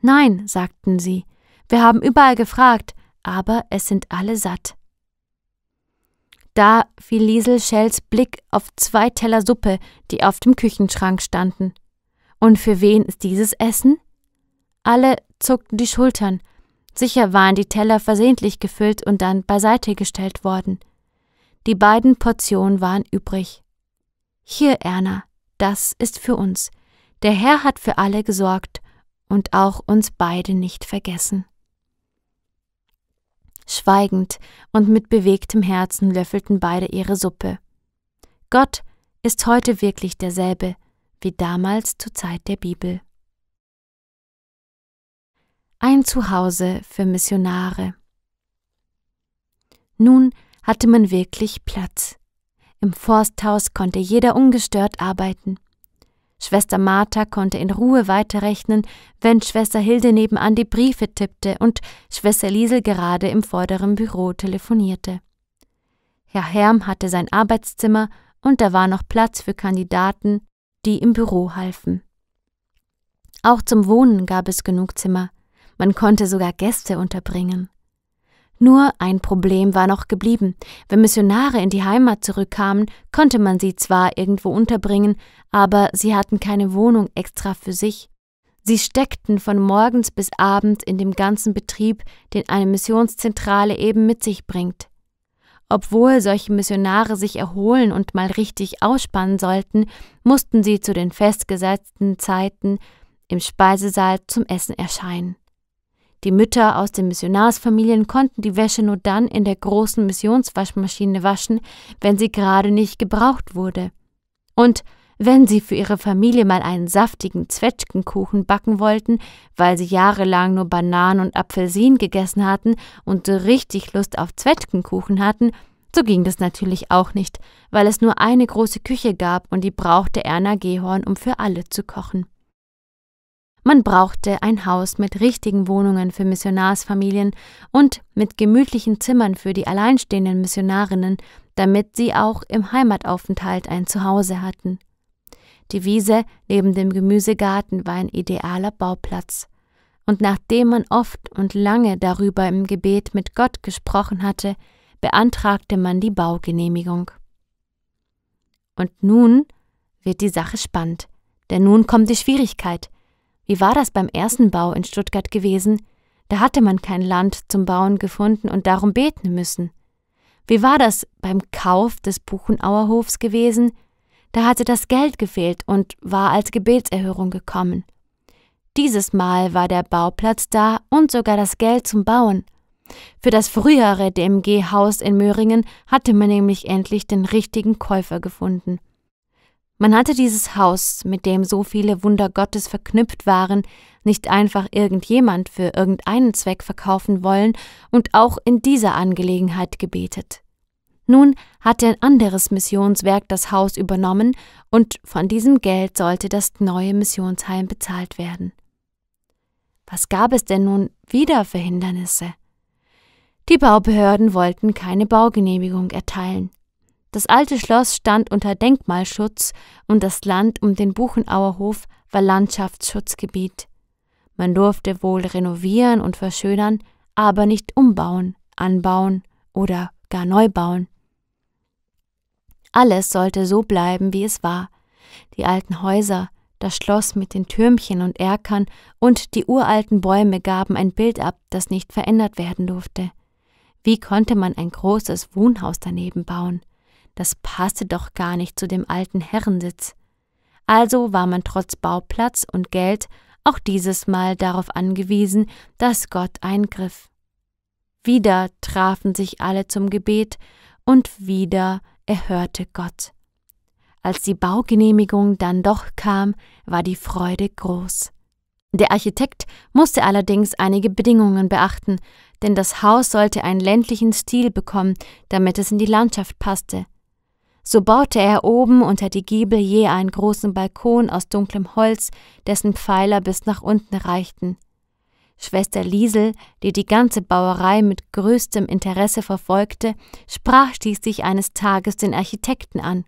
Nein, sagten sie. Wir haben überall gefragt, aber es sind alle satt. Da fiel Liesel Schells Blick auf zwei Teller Suppe, die auf dem Küchenschrank standen. Und für wen ist dieses Essen? Alle zuckten die Schultern. Sicher waren die Teller versehentlich gefüllt und dann beiseite gestellt worden. Die beiden Portionen waren übrig. Hier, Erna, das ist für uns. Der Herr hat für alle gesorgt und auch uns beide nicht vergessen. Schweigend und mit bewegtem Herzen löffelten beide ihre Suppe. Gott ist heute wirklich derselbe, wie damals zur Zeit der Bibel. Ein Zuhause für Missionare. Nun hatte man wirklich Platz. Im Forsthaus konnte jeder ungestört arbeiten. Schwester Martha konnte in Ruhe weiterrechnen, wenn Schwester Hilde nebenan die Briefe tippte und Schwester Liesel gerade im vorderen Büro telefonierte. Herr Herm hatte sein Arbeitszimmer und da war noch Platz für Kandidaten, die im Büro halfen. Auch zum Wohnen gab es genug Zimmer, man konnte sogar Gäste unterbringen. Nur ein Problem war noch geblieben. Wenn Missionare in die Heimat zurückkamen, konnte man sie zwar irgendwo unterbringen, aber sie hatten keine Wohnung extra für sich. Sie steckten von morgens bis abends in dem ganzen Betrieb, den eine Missionszentrale eben mit sich bringt. Obwohl solche Missionare sich erholen und mal richtig ausspannen sollten, mussten sie zu den festgesetzten Zeiten im Speisesaal zum Essen erscheinen. Die Mütter aus den Missionarsfamilien konnten die Wäsche nur dann in der großen Missionswaschmaschine waschen, wenn sie gerade nicht gebraucht wurde. Und wenn sie für ihre Familie mal einen saftigen Zwetschgenkuchen backen wollten, weil sie jahrelang nur Bananen und Apfelsinen gegessen hatten und so richtig Lust auf Zwetschgenkuchen hatten, so ging das natürlich auch nicht, weil es nur eine große Küche gab und die brauchte Erna Gehorn, um für alle zu kochen. Man brauchte ein Haus mit richtigen Wohnungen für Missionarsfamilien und mit gemütlichen Zimmern für die alleinstehenden Missionarinnen, damit sie auch im Heimataufenthalt ein Zuhause hatten. Die Wiese neben dem Gemüsegarten war ein idealer Bauplatz. Und nachdem man oft und lange darüber im Gebet mit Gott gesprochen hatte, beantragte man die Baugenehmigung. Und nun wird die Sache spannend, denn nun kommt die Schwierigkeit. Wie war das beim ersten Bau in Stuttgart gewesen? Da hatte man kein Land zum Bauen gefunden und darum beten müssen. Wie war das beim Kauf des Buchenauerhofs gewesen? Da hatte das Geld gefehlt und war als Gebetserhörung gekommen. Dieses Mal war der Bauplatz da und sogar das Geld zum Bauen. Für das frühere DMG-Haus in Möhringen hatte man nämlich endlich den richtigen Käufer gefunden. Man hatte dieses Haus, mit dem so viele Wunder Gottes verknüpft waren, nicht einfach irgendjemand für irgendeinen Zweck verkaufen wollen und auch in dieser Angelegenheit gebetet. Nun hatte ein anderes Missionswerk das Haus übernommen und von diesem Geld sollte das neue Missionsheim bezahlt werden. Was gab es denn nun wieder für Hindernisse? Die Baubehörden wollten keine Baugenehmigung erteilen. Das alte Schloss stand unter Denkmalschutz und das Land um den Buchenauer Hof war Landschaftsschutzgebiet. Man durfte wohl renovieren und verschönern, aber nicht umbauen, anbauen oder gar neu bauen. Alles sollte so bleiben, wie es war. Die alten Häuser, das Schloss mit den Türmchen und Erkern und die uralten Bäume gaben ein Bild ab, das nicht verändert werden durfte. Wie konnte man ein großes Wohnhaus daneben bauen? Das passte doch gar nicht zu dem alten Herrensitz. Also war man trotz Bauplatz und Geld auch dieses Mal darauf angewiesen, dass Gott eingriff. Wieder trafen sich alle zum Gebet und wieder erhörte Gott. Als die Baugenehmigung dann doch kam, war die Freude groß. Der Architekt musste allerdings einige Bedingungen beachten, denn das Haus sollte einen ländlichen Stil bekommen, damit es in die Landschaft passte. So baute er oben unter die Giebel je einen großen Balkon aus dunklem Holz, dessen Pfeiler bis nach unten reichten. Schwester Liesel, die die ganze Bauerei mit größtem Interesse verfolgte, sprach schließlich eines Tages den Architekten an.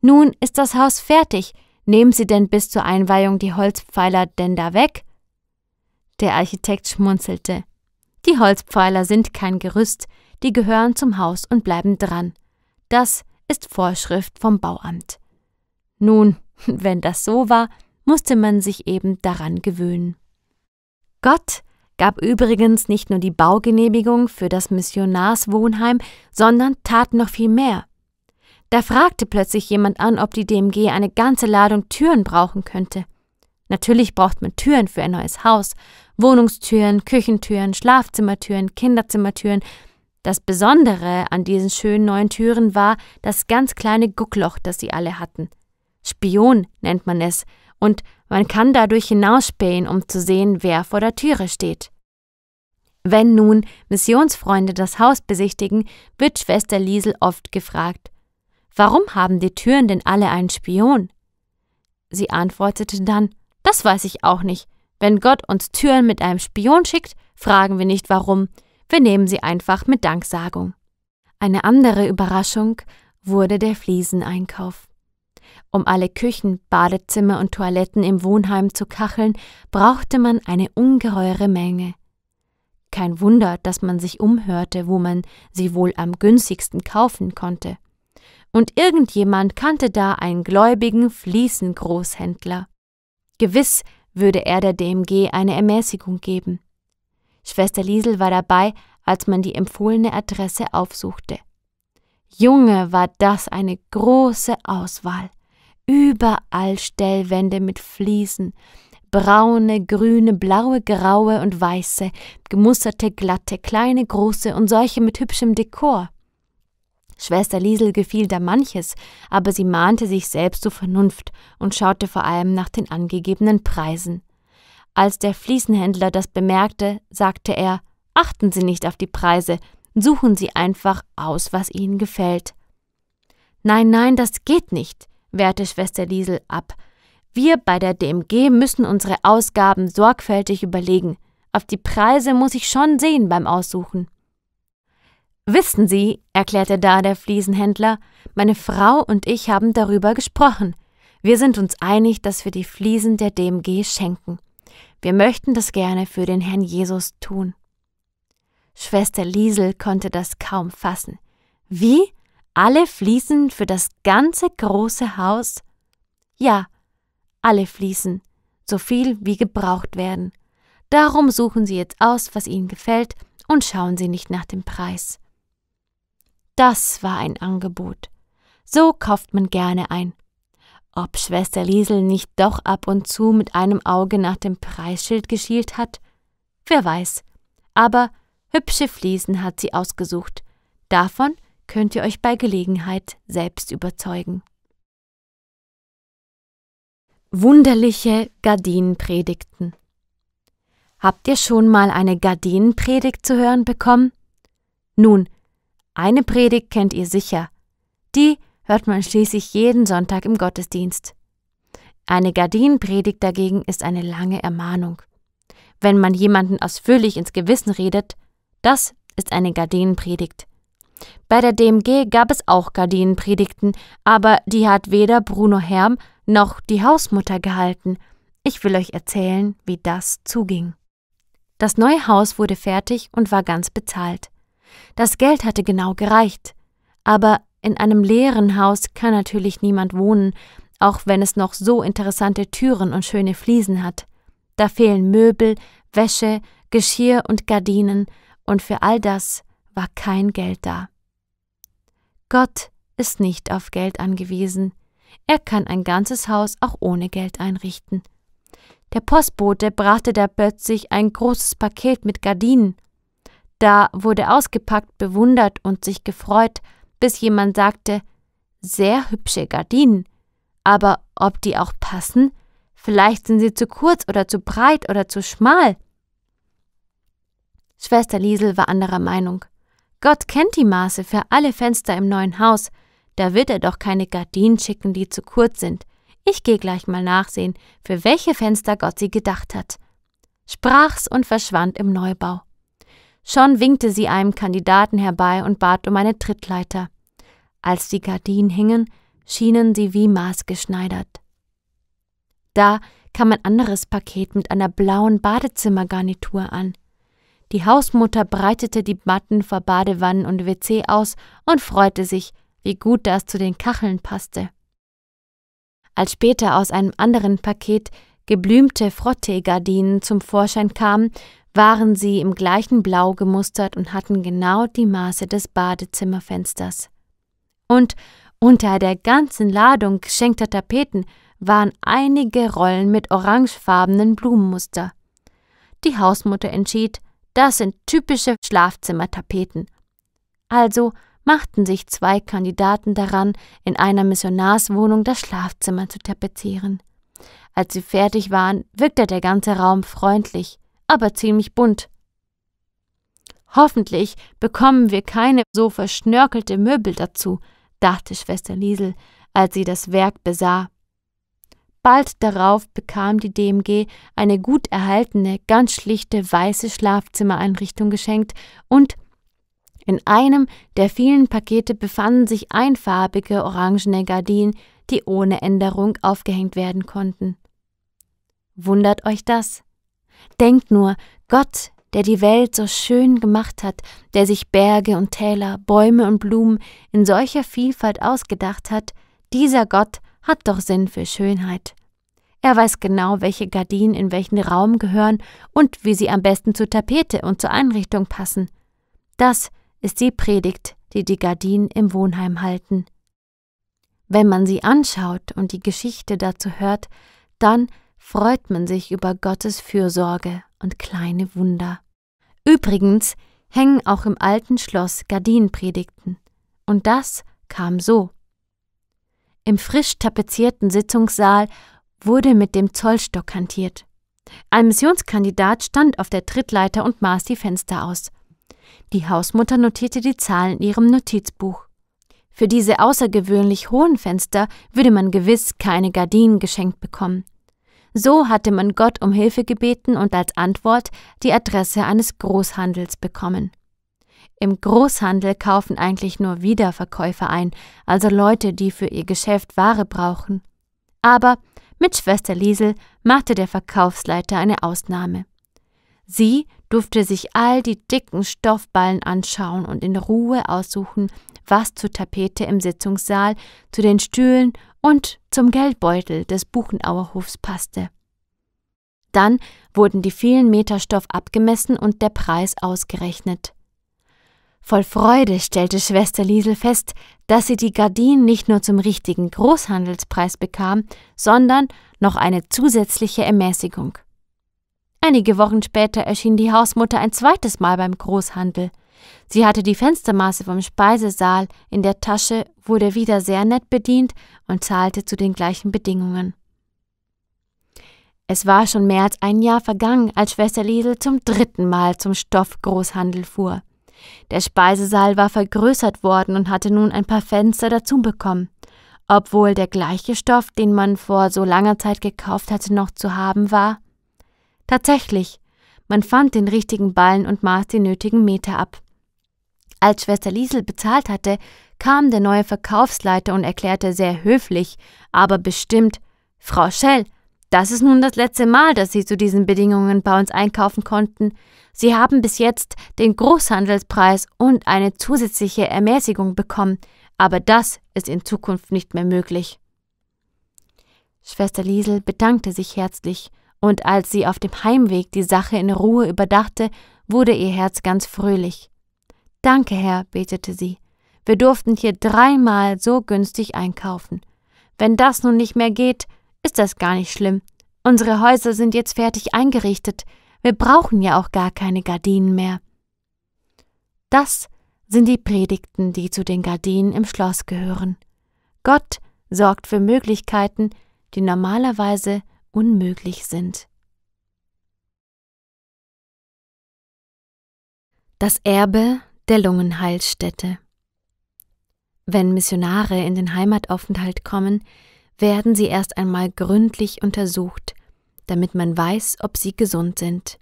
Nun ist das Haus fertig, nehmen Sie denn bis zur Einweihung die Holzpfeiler denn da weg? Der Architekt schmunzelte. Die Holzpfeiler sind kein Gerüst, die gehören zum Haus und bleiben dran. Das ist Vorschrift vom Bauamt. Nun, <laughs> wenn das so war, musste man sich eben daran gewöhnen. Gott gab übrigens nicht nur die Baugenehmigung für das Missionarswohnheim, sondern tat noch viel mehr. Da fragte plötzlich jemand an, ob die DMG eine ganze Ladung Türen brauchen könnte. Natürlich braucht man Türen für ein neues Haus, Wohnungstüren, Küchentüren, Schlafzimmertüren, Kinderzimmertüren. Das Besondere an diesen schönen neuen Türen war das ganz kleine Guckloch, das sie alle hatten. Spion nennt man es, und man kann dadurch hinausspähen, um zu sehen, wer vor der Türe steht. Wenn nun Missionsfreunde das Haus besichtigen, wird Schwester Liesel oft gefragt, warum haben die Türen denn alle einen Spion? Sie antwortete dann, das weiß ich auch nicht. Wenn Gott uns Türen mit einem Spion schickt, fragen wir nicht warum, wir nehmen sie einfach mit Danksagung. Eine andere Überraschung wurde der Flieseneinkauf. Um alle Küchen, Badezimmer und Toiletten im Wohnheim zu kacheln, brauchte man eine ungeheure Menge. Kein Wunder, dass man sich umhörte, wo man sie wohl am günstigsten kaufen konnte. Und irgendjemand kannte da einen gläubigen Fliesengroßhändler. Gewiss würde er der DMG eine Ermäßigung geben. Schwester Liesel war dabei, als man die empfohlene Adresse aufsuchte. Junge, war das eine große Auswahl. Überall Stellwände mit Fliesen, braune, grüne, blaue, graue und weiße, gemusterte, glatte, kleine, große und solche mit hübschem Dekor. Schwester Liesel gefiel da manches, aber sie mahnte sich selbst zur Vernunft und schaute vor allem nach den angegebenen Preisen. Als der Fliesenhändler das bemerkte, sagte er Achten Sie nicht auf die Preise, suchen Sie einfach aus, was Ihnen gefällt. Nein, nein, das geht nicht wehrte Schwester Liesel ab. Wir bei der DMG müssen unsere Ausgaben sorgfältig überlegen. Auf die Preise muss ich schon sehen beim Aussuchen. Wissen Sie, erklärte da der Fliesenhändler, meine Frau und ich haben darüber gesprochen. Wir sind uns einig, dass wir die Fliesen der DMG schenken. Wir möchten das gerne für den Herrn Jesus tun. Schwester Liesel konnte das kaum fassen. Wie? Alle Fliesen für das ganze große Haus? Ja, alle Fliesen, so viel wie gebraucht werden. Darum suchen Sie jetzt aus, was Ihnen gefällt, und schauen Sie nicht nach dem Preis. Das war ein Angebot. So kauft man gerne ein. Ob Schwester Liesel nicht doch ab und zu mit einem Auge nach dem Preisschild geschielt hat? Wer weiß. Aber hübsche Fliesen hat sie ausgesucht. Davon könnt ihr euch bei Gelegenheit selbst überzeugen. Wunderliche Gardinenpredigten. Habt ihr schon mal eine Gardinenpredigt zu hören bekommen? Nun, eine Predigt kennt ihr sicher. Die hört man schließlich jeden Sonntag im Gottesdienst. Eine Gardinenpredigt dagegen ist eine lange Ermahnung. Wenn man jemanden ausführlich ins Gewissen redet, das ist eine Gardinenpredigt. Bei der DMG gab es auch Gardinenpredigten, aber die hat weder Bruno Herm noch die Hausmutter gehalten. Ich will euch erzählen, wie das zuging. Das neue Haus wurde fertig und war ganz bezahlt. Das Geld hatte genau gereicht. Aber in einem leeren Haus kann natürlich niemand wohnen, auch wenn es noch so interessante Türen und schöne Fliesen hat. Da fehlen Möbel, Wäsche, Geschirr und Gardinen, und für all das war kein Geld da. Gott ist nicht auf Geld angewiesen. Er kann ein ganzes Haus auch ohne Geld einrichten. Der Postbote brachte da plötzlich ein großes Paket mit Gardinen. Da wurde ausgepackt, bewundert und sich gefreut, bis jemand sagte, sehr hübsche Gardinen. Aber ob die auch passen? Vielleicht sind sie zu kurz oder zu breit oder zu schmal. Schwester Liesel war anderer Meinung. Gott kennt die Maße für alle Fenster im neuen Haus, da wird er doch keine Gardinen schicken, die zu kurz sind. Ich gehe gleich mal nachsehen, für welche Fenster Gott sie gedacht hat. Sprach's und verschwand im Neubau. Schon winkte sie einem Kandidaten herbei und bat um eine Trittleiter. Als die Gardinen hingen, schienen sie wie maßgeschneidert. Da kam ein anderes Paket mit einer blauen Badezimmergarnitur an. Die Hausmutter breitete die Matten vor Badewannen und WC aus und freute sich, wie gut das zu den Kacheln passte. Als später aus einem anderen Paket geblümte Frottee-Gardinen zum Vorschein kamen, waren sie im gleichen Blau gemustert und hatten genau die Maße des Badezimmerfensters. Und unter der ganzen Ladung geschenkter Tapeten waren einige Rollen mit orangefarbenen Blumenmuster. Die Hausmutter entschied, das sind typische Schlafzimmertapeten. Also machten sich zwei Kandidaten daran, in einer Missionarswohnung das Schlafzimmer zu tapezieren. Als sie fertig waren, wirkte der ganze Raum freundlich, aber ziemlich bunt. Hoffentlich bekommen wir keine so verschnörkelte Möbel dazu, dachte Schwester Liesel, als sie das Werk besah. Bald darauf bekam die DMG eine gut erhaltene, ganz schlichte weiße Schlafzimmereinrichtung geschenkt und in einem der vielen Pakete befanden sich einfarbige orangene Gardinen, die ohne Änderung aufgehängt werden konnten. Wundert euch das? Denkt nur, Gott, der die Welt so schön gemacht hat, der sich Berge und Täler, Bäume und Blumen in solcher Vielfalt ausgedacht hat, dieser Gott hat doch Sinn für Schönheit. Er weiß genau, welche Gardinen in welchen Raum gehören und wie sie am besten zur Tapete und zur Einrichtung passen. Das ist die Predigt, die die Gardinen im Wohnheim halten. Wenn man sie anschaut und die Geschichte dazu hört, dann freut man sich über Gottes Fürsorge und kleine Wunder. Übrigens hängen auch im alten Schloss Gardinenpredigten. Und das kam so. Im frisch tapezierten Sitzungssaal wurde mit dem Zollstock hantiert. Ein Missionskandidat stand auf der Trittleiter und maß die Fenster aus. Die Hausmutter notierte die Zahlen in ihrem Notizbuch. Für diese außergewöhnlich hohen Fenster würde man gewiss keine Gardinen geschenkt bekommen. So hatte man Gott um Hilfe gebeten und als Antwort die Adresse eines Großhandels bekommen. Im Großhandel kaufen eigentlich nur Wiederverkäufer ein, also Leute, die für ihr Geschäft Ware brauchen. Aber mit Schwester Liesel machte der Verkaufsleiter eine Ausnahme. Sie durfte sich all die dicken Stoffballen anschauen und in Ruhe aussuchen, was zur Tapete im Sitzungssaal, zu den Stühlen und zum Geldbeutel des Buchenauerhofs passte. Dann wurden die vielen Meter Stoff abgemessen und der Preis ausgerechnet. Voll Freude stellte Schwester Liesel fest, dass sie die Gardinen nicht nur zum richtigen Großhandelspreis bekam, sondern noch eine zusätzliche Ermäßigung. Einige Wochen später erschien die Hausmutter ein zweites Mal beim Großhandel. Sie hatte die Fenstermaße vom Speisesaal in der Tasche, wurde wieder sehr nett bedient und zahlte zu den gleichen Bedingungen. Es war schon mehr als ein Jahr vergangen, als Schwester Liesel zum dritten Mal zum Stoffgroßhandel fuhr. Der Speisesaal war vergrößert worden und hatte nun ein paar Fenster dazu bekommen. Obwohl der gleiche Stoff, den man vor so langer Zeit gekauft hatte, noch zu haben war. Tatsächlich, man fand den richtigen Ballen und maß die nötigen Meter ab. Als Schwester Liesel bezahlt hatte, kam der neue Verkaufsleiter und erklärte sehr höflich, aber bestimmt Frau Schell, das ist nun das letzte Mal, dass Sie zu diesen Bedingungen bei uns einkaufen konnten. Sie haben bis jetzt den Großhandelspreis und eine zusätzliche Ermäßigung bekommen, aber das ist in Zukunft nicht mehr möglich. Schwester Liesel bedankte sich herzlich, und als sie auf dem Heimweg die Sache in Ruhe überdachte, wurde ihr Herz ganz fröhlich. Danke, Herr, betete sie. Wir durften hier dreimal so günstig einkaufen. Wenn das nun nicht mehr geht, ist das gar nicht schlimm. Unsere Häuser sind jetzt fertig eingerichtet. Wir brauchen ja auch gar keine Gardinen mehr. Das sind die Predigten, die zu den Gardinen im Schloss gehören. Gott sorgt für Möglichkeiten, die normalerweise unmöglich sind. Das Erbe der Lungenheilstätte. Wenn Missionare in den Heimataufenthalt kommen, werden sie erst einmal gründlich untersucht, damit man weiß, ob sie gesund sind.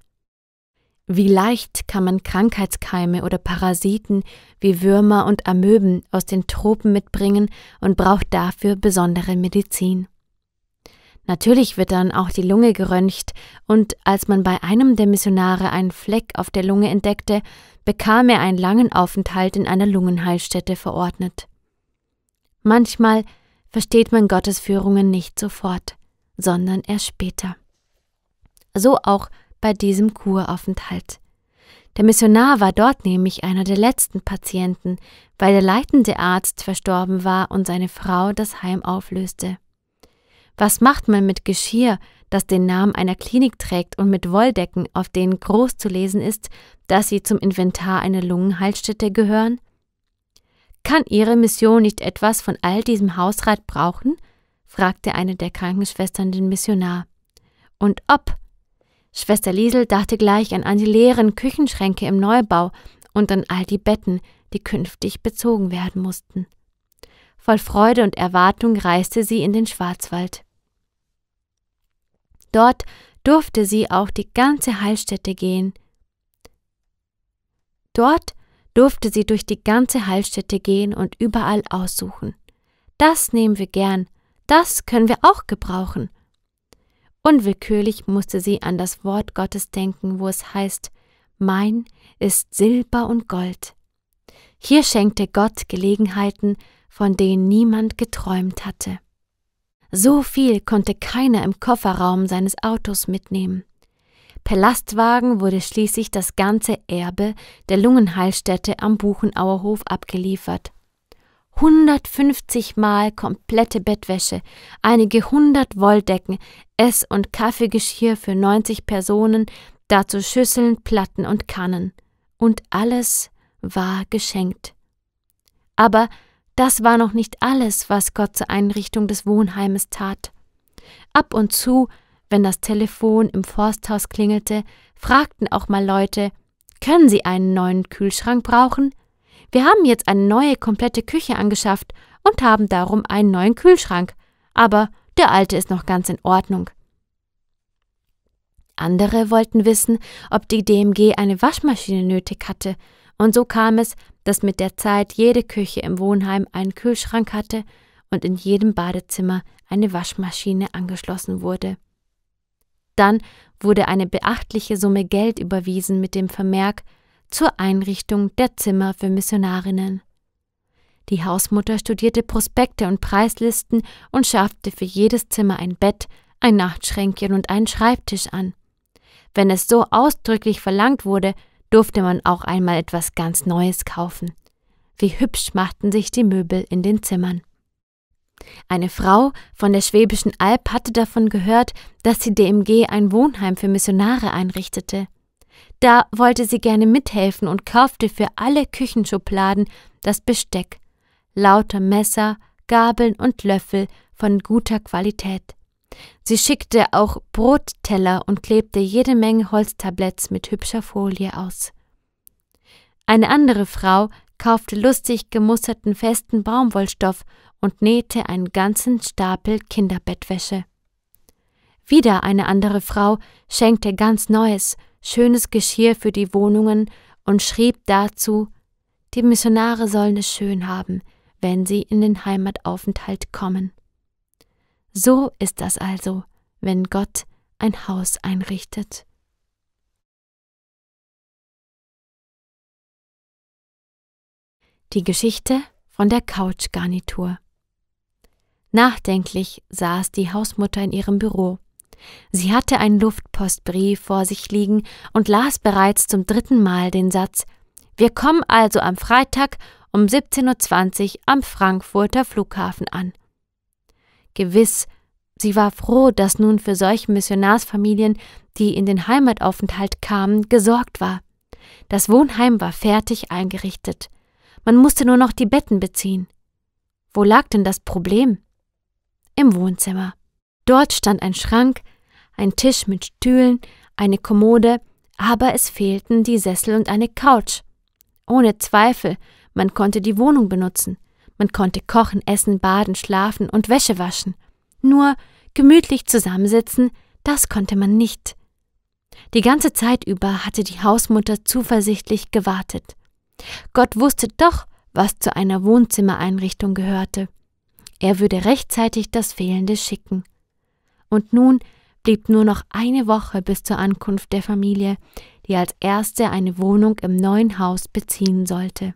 Wie leicht kann man Krankheitskeime oder Parasiten wie Würmer und Amöben aus den Tropen mitbringen und braucht dafür besondere Medizin. Natürlich wird dann auch die Lunge geröntgt, und als man bei einem der Missionare einen Fleck auf der Lunge entdeckte, bekam er einen langen Aufenthalt in einer Lungenheilstätte verordnet. Manchmal versteht man Gottes Führungen nicht sofort, sondern erst später. So auch bei diesem Kuraufenthalt. Der Missionar war dort nämlich einer der letzten Patienten, weil der leitende Arzt verstorben war und seine Frau das Heim auflöste. Was macht man mit Geschirr, das den Namen einer Klinik trägt und mit Wolldecken, auf denen groß zu lesen ist, dass sie zum Inventar einer Lungenheilstätte gehören? Kann Ihre Mission nicht etwas von all diesem Hausrat brauchen? fragte eine der Krankenschwestern den Missionar. Und ob? Schwester Liesel dachte gleich an all die leeren Küchenschränke im Neubau und an all die Betten, die künftig bezogen werden mussten. Voll Freude und Erwartung reiste sie in den Schwarzwald. Dort durfte sie auch die ganze Heilstätte gehen. Dort durfte sie durch die ganze Heilstätte gehen und überall aussuchen. Das nehmen wir gern, das können wir auch gebrauchen. Unwillkürlich musste sie an das Wort Gottes denken, wo es heißt, Mein ist Silber und Gold. Hier schenkte Gott Gelegenheiten, von denen niemand geträumt hatte. So viel konnte keiner im Kofferraum seines Autos mitnehmen. Per Lastwagen wurde schließlich das ganze Erbe der Lungenheilstätte am Buchenauerhof abgeliefert. 150 Mal komplette Bettwäsche, einige hundert Wolldecken, Ess- und Kaffeegeschirr für 90 Personen, dazu Schüsseln, Platten und Kannen. Und alles war geschenkt. Aber das war noch nicht alles, was Gott zur Einrichtung des Wohnheimes tat. Ab und zu wenn das Telefon im Forsthaus klingelte, fragten auch mal Leute, können Sie einen neuen Kühlschrank brauchen? Wir haben jetzt eine neue komplette Küche angeschafft und haben darum einen neuen Kühlschrank, aber der alte ist noch ganz in Ordnung. Andere wollten wissen, ob die DMG eine Waschmaschine nötig hatte, und so kam es, dass mit der Zeit jede Küche im Wohnheim einen Kühlschrank hatte und in jedem Badezimmer eine Waschmaschine angeschlossen wurde. Dann wurde eine beachtliche Summe Geld überwiesen mit dem Vermerk zur Einrichtung der Zimmer für Missionarinnen. Die Hausmutter studierte Prospekte und Preislisten und schaffte für jedes Zimmer ein Bett, ein Nachtschränkchen und einen Schreibtisch an. Wenn es so ausdrücklich verlangt wurde, durfte man auch einmal etwas ganz Neues kaufen. Wie hübsch machten sich die Möbel in den Zimmern. Eine Frau von der Schwäbischen Alb hatte davon gehört, dass die DMG ein Wohnheim für Missionare einrichtete. Da wollte sie gerne mithelfen und kaufte für alle Küchenschubladen das Besteck, lauter Messer, Gabeln und Löffel von guter Qualität. Sie schickte auch Brotteller und klebte jede Menge Holztabletts mit hübscher Folie aus. Eine andere Frau kaufte lustig gemusterten festen Baumwollstoff und nähte einen ganzen Stapel Kinderbettwäsche. Wieder eine andere Frau schenkte ganz neues, schönes Geschirr für die Wohnungen und schrieb dazu, die Missionare sollen es schön haben, wenn sie in den Heimataufenthalt kommen. So ist das also, wenn Gott ein Haus einrichtet. Die Geschichte von der Couchgarnitur. Nachdenklich saß die Hausmutter in ihrem Büro. Sie hatte einen Luftpostbrief vor sich liegen und las bereits zum dritten Mal den Satz Wir kommen also am Freitag um 17.20 Uhr am Frankfurter Flughafen an. Gewiss, sie war froh, dass nun für solche Missionarsfamilien, die in den Heimataufenthalt kamen, gesorgt war. Das Wohnheim war fertig eingerichtet. Man musste nur noch die Betten beziehen. Wo lag denn das Problem? im Wohnzimmer. Dort stand ein Schrank, ein Tisch mit Stühlen, eine Kommode, aber es fehlten die Sessel und eine Couch. Ohne Zweifel, man konnte die Wohnung benutzen, man konnte kochen, essen, baden, schlafen und Wäsche waschen. Nur gemütlich zusammensitzen, das konnte man nicht. Die ganze Zeit über hatte die Hausmutter zuversichtlich gewartet. Gott wusste doch, was zu einer Wohnzimmereinrichtung gehörte. Er würde rechtzeitig das Fehlende schicken. Und nun blieb nur noch eine Woche bis zur Ankunft der Familie, die als erste eine Wohnung im neuen Haus beziehen sollte.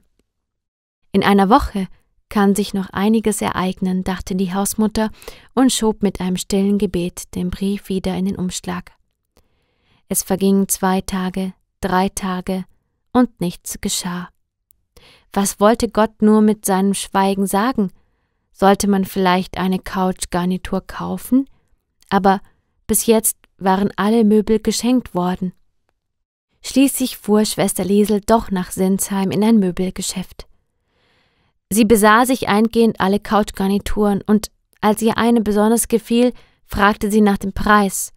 In einer Woche kann sich noch einiges ereignen, dachte die Hausmutter und schob mit einem stillen Gebet den Brief wieder in den Umschlag. Es vergingen zwei Tage, drei Tage und nichts geschah. Was wollte Gott nur mit seinem Schweigen sagen? sollte man vielleicht eine Couchgarnitur kaufen, aber bis jetzt waren alle Möbel geschenkt worden. Schließlich fuhr Schwester Liesel doch nach Sinsheim in ein Möbelgeschäft. Sie besah sich eingehend alle Couchgarnituren und als ihr eine besonders gefiel, fragte sie nach dem Preis.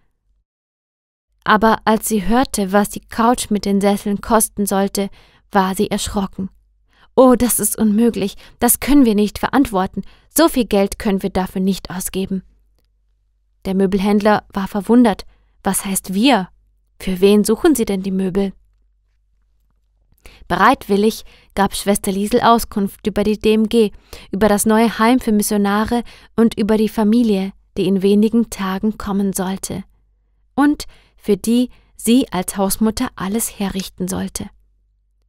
Aber als sie hörte, was die Couch mit den Sesseln kosten sollte, war sie erschrocken. Oh, das ist unmöglich, das können wir nicht verantworten. So viel Geld können wir dafür nicht ausgeben. Der Möbelhändler war verwundert. Was heißt wir? Für wen suchen Sie denn die Möbel? Bereitwillig gab Schwester Liesel Auskunft über die DMG, über das neue Heim für Missionare und über die Familie, die in wenigen Tagen kommen sollte. Und für die sie als Hausmutter alles herrichten sollte.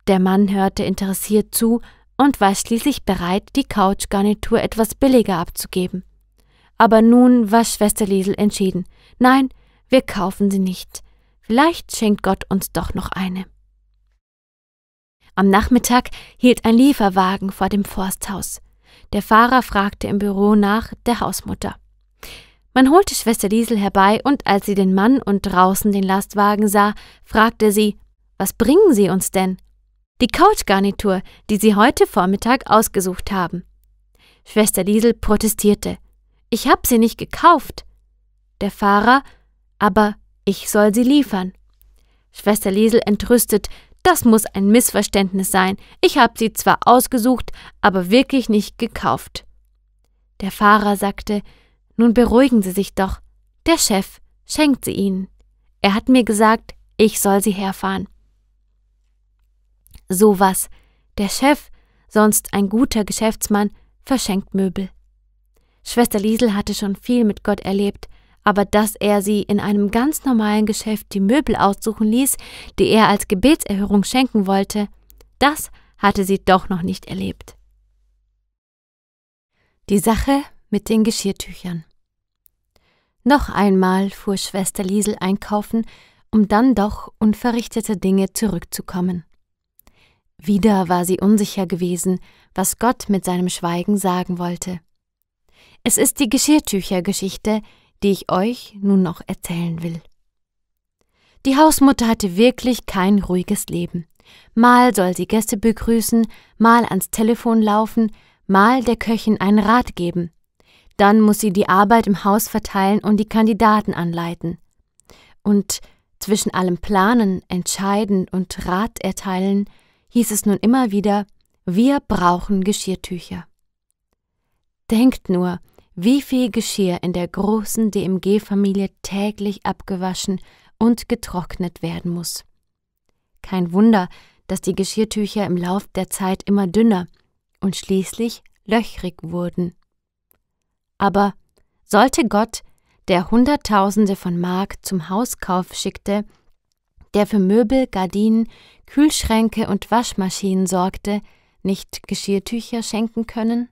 Der Mann hörte interessiert zu und war schließlich bereit, die Couchgarnitur etwas billiger abzugeben. Aber nun war Schwester Liesel entschieden. Nein, wir kaufen sie nicht. Vielleicht schenkt Gott uns doch noch eine. Am Nachmittag hielt ein Lieferwagen vor dem Forsthaus. Der Fahrer fragte im Büro nach der Hausmutter. Man holte Schwester Liesel herbei und als sie den Mann und draußen den Lastwagen sah, fragte sie, was bringen Sie uns denn? die Couchgarnitur, die sie heute Vormittag ausgesucht haben. Schwester Liesel protestierte. Ich hab sie nicht gekauft. Der Fahrer, aber ich soll sie liefern. Schwester Liesel entrüstet, das muss ein Missverständnis sein. Ich hab sie zwar ausgesucht, aber wirklich nicht gekauft. Der Fahrer sagte, nun beruhigen Sie sich doch. Der Chef schenkt sie Ihnen. Er hat mir gesagt, ich soll sie herfahren sowas. Der Chef, sonst ein guter Geschäftsmann, verschenkt Möbel. Schwester Liesel hatte schon viel mit Gott erlebt, aber dass er sie in einem ganz normalen Geschäft die Möbel aussuchen ließ, die er als Gebetserhörung schenken wollte, das hatte sie doch noch nicht erlebt. Die Sache mit den Geschirrtüchern. Noch einmal fuhr Schwester Liesel einkaufen, um dann doch unverrichteter Dinge zurückzukommen. Wieder war sie unsicher gewesen, was Gott mit seinem Schweigen sagen wollte. Es ist die Geschirrtüchergeschichte, die ich euch nun noch erzählen will. Die Hausmutter hatte wirklich kein ruhiges Leben. Mal soll sie Gäste begrüßen, mal ans Telefon laufen, mal der Köchin einen Rat geben. Dann muss sie die Arbeit im Haus verteilen und die Kandidaten anleiten. Und zwischen allem Planen, Entscheiden und Rat erteilen hieß es nun immer wieder, wir brauchen Geschirrtücher. Denkt nur, wie viel Geschirr in der großen DMG-Familie täglich abgewaschen und getrocknet werden muss. Kein Wunder, dass die Geschirrtücher im Lauf der Zeit immer dünner und schließlich löchrig wurden. Aber sollte Gott, der Hunderttausende von Mark zum Hauskauf schickte, der für Möbel, Gardinen, Kühlschränke und Waschmaschinen sorgte, nicht Geschirrtücher schenken können?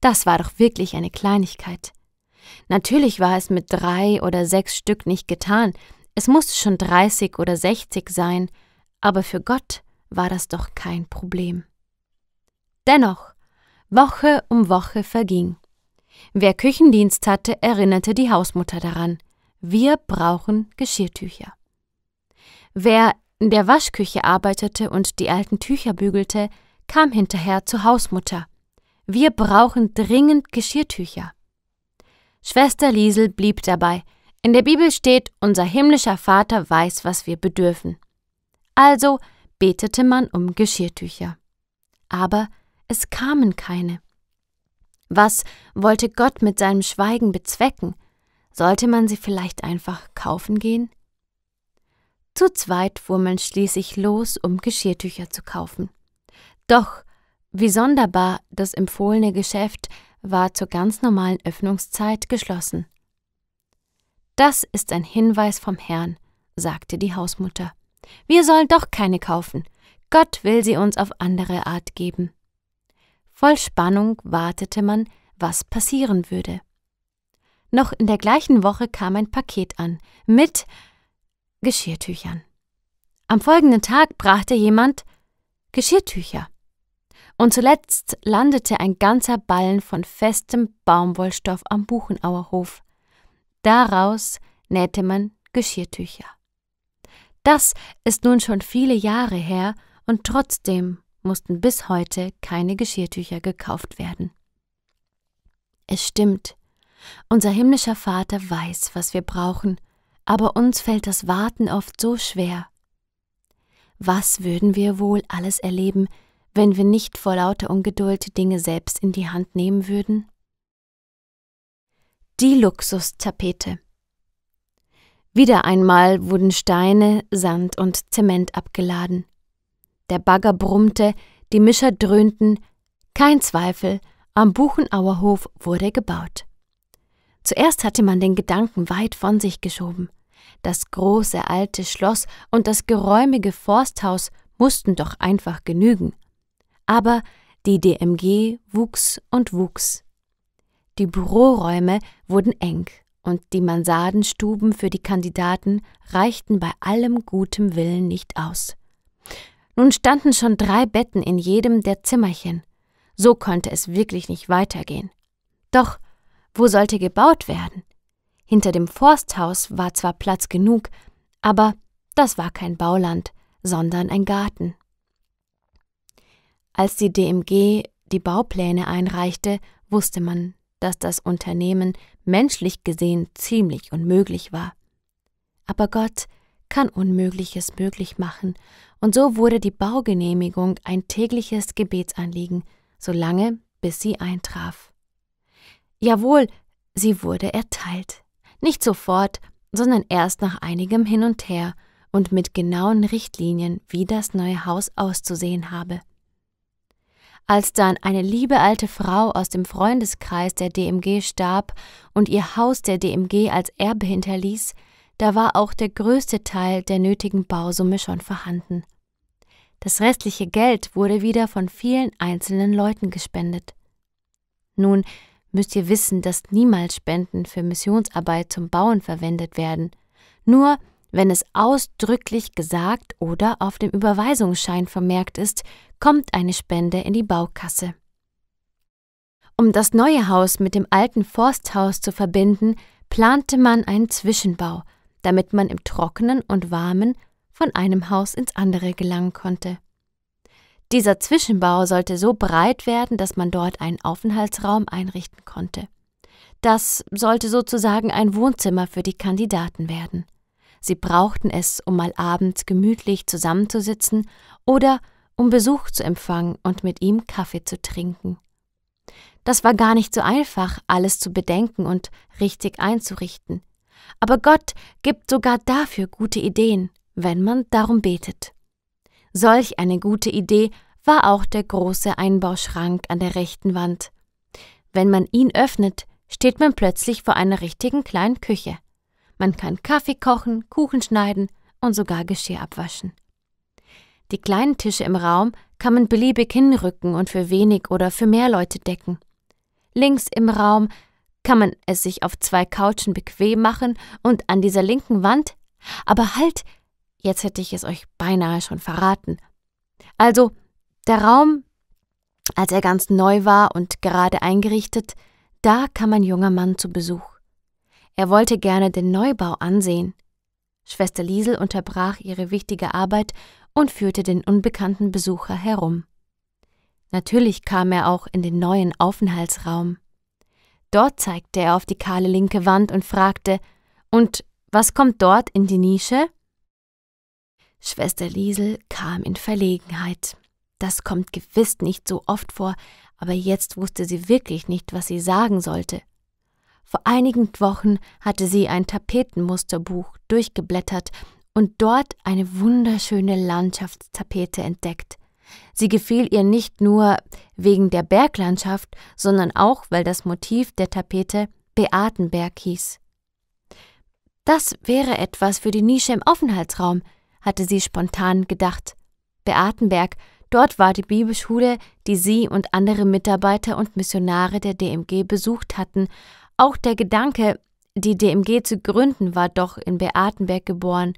Das war doch wirklich eine Kleinigkeit. Natürlich war es mit drei oder sechs Stück nicht getan, es musste schon dreißig oder sechzig sein, aber für Gott war das doch kein Problem. Dennoch, Woche um Woche verging. Wer Küchendienst hatte, erinnerte die Hausmutter daran. Wir brauchen Geschirrtücher. Wer in der Waschküche arbeitete und die alten Tücher bügelte, kam hinterher zur Hausmutter. Wir brauchen dringend Geschirrtücher. Schwester Liesel blieb dabei. In der Bibel steht, unser himmlischer Vater weiß, was wir bedürfen. Also betete man um Geschirrtücher. Aber es kamen keine. Was wollte Gott mit seinem Schweigen bezwecken? Sollte man sie vielleicht einfach kaufen gehen? Zu zweit fuhr man schließlich los, um Geschirrtücher zu kaufen. Doch, wie sonderbar, das empfohlene Geschäft war zur ganz normalen Öffnungszeit geschlossen. Das ist ein Hinweis vom Herrn, sagte die Hausmutter. Wir sollen doch keine kaufen. Gott will sie uns auf andere Art geben. Voll Spannung wartete man, was passieren würde. Noch in der gleichen Woche kam ein Paket an mit Geschirrtüchern. Am folgenden Tag brachte jemand Geschirrtücher. Und zuletzt landete ein ganzer Ballen von festem Baumwollstoff am Buchenauerhof. Daraus nähte man Geschirrtücher. Das ist nun schon viele Jahre her und trotzdem mussten bis heute keine Geschirrtücher gekauft werden. Es stimmt. Unser himmlischer Vater weiß, was wir brauchen – aber uns fällt das Warten oft so schwer. Was würden wir wohl alles erleben, wenn wir nicht vor lauter Ungeduld Dinge selbst in die Hand nehmen würden? Die Luxustapete. Wieder einmal wurden Steine, Sand und Zement abgeladen. Der Bagger brummte, die Mischer dröhnten, kein Zweifel, am Buchenauerhof wurde gebaut. Zuerst hatte man den Gedanken weit von sich geschoben. Das große alte Schloss und das geräumige Forsthaus mussten doch einfach genügen. Aber die DMG wuchs und wuchs. Die Büroräume wurden eng und die Mansardenstuben für die Kandidaten reichten bei allem gutem Willen nicht aus. Nun standen schon drei Betten in jedem der Zimmerchen. So konnte es wirklich nicht weitergehen. Doch wo sollte gebaut werden? Hinter dem Forsthaus war zwar Platz genug, aber das war kein Bauland, sondern ein Garten. Als die DMG die Baupläne einreichte, wusste man, dass das Unternehmen menschlich gesehen ziemlich unmöglich war. Aber Gott kann Unmögliches möglich machen, und so wurde die Baugenehmigung ein tägliches Gebetsanliegen, solange bis sie eintraf. Jawohl, sie wurde erteilt. Nicht sofort, sondern erst nach einigem Hin und Her und mit genauen Richtlinien, wie das neue Haus auszusehen habe. Als dann eine liebe alte Frau aus dem Freundeskreis der DMG starb und ihr Haus der DMG als Erbe hinterließ, da war auch der größte Teil der nötigen Bausumme schon vorhanden. Das restliche Geld wurde wieder von vielen einzelnen Leuten gespendet. Nun, müsst ihr wissen, dass niemals Spenden für Missionsarbeit zum Bauen verwendet werden, nur wenn es ausdrücklich gesagt oder auf dem Überweisungsschein vermerkt ist, kommt eine Spende in die Baukasse. Um das neue Haus mit dem alten Forsthaus zu verbinden, plante man einen Zwischenbau, damit man im Trockenen und Warmen von einem Haus ins andere gelangen konnte. Dieser Zwischenbau sollte so breit werden, dass man dort einen Aufenthaltsraum einrichten konnte. Das sollte sozusagen ein Wohnzimmer für die Kandidaten werden. Sie brauchten es, um mal abends gemütlich zusammenzusitzen oder um Besuch zu empfangen und mit ihm Kaffee zu trinken. Das war gar nicht so einfach, alles zu bedenken und richtig einzurichten. Aber Gott gibt sogar dafür gute Ideen, wenn man darum betet. Solch eine gute Idee war auch der große Einbauschrank an der rechten Wand. Wenn man ihn öffnet, steht man plötzlich vor einer richtigen kleinen Küche. Man kann Kaffee kochen, Kuchen schneiden und sogar Geschirr abwaschen. Die kleinen Tische im Raum kann man beliebig hinrücken und für wenig oder für mehr Leute decken. Links im Raum kann man es sich auf zwei Couchen bequem machen und an dieser linken Wand, aber halt, Jetzt hätte ich es euch beinahe schon verraten. Also, der Raum, als er ganz neu war und gerade eingerichtet, da kam ein junger Mann zu Besuch. Er wollte gerne den Neubau ansehen. Schwester Liesel unterbrach ihre wichtige Arbeit und führte den unbekannten Besucher herum. Natürlich kam er auch in den neuen Aufenthaltsraum. Dort zeigte er auf die kahle linke Wand und fragte: Und was kommt dort in die Nische? Schwester Liesel kam in Verlegenheit. Das kommt gewiss nicht so oft vor, aber jetzt wusste sie wirklich nicht, was sie sagen sollte. Vor einigen Wochen hatte sie ein Tapetenmusterbuch durchgeblättert und dort eine wunderschöne Landschaftstapete entdeckt. Sie gefiel ihr nicht nur wegen der Berglandschaft, sondern auch, weil das Motiv der Tapete Beatenberg hieß. Das wäre etwas für die Nische im Aufenthaltsraum, hatte sie spontan gedacht. Beatenberg, dort war die Bibelschule, die sie und andere Mitarbeiter und Missionare der DMG besucht hatten. Auch der Gedanke, die DMG zu gründen, war doch in Beatenberg geboren.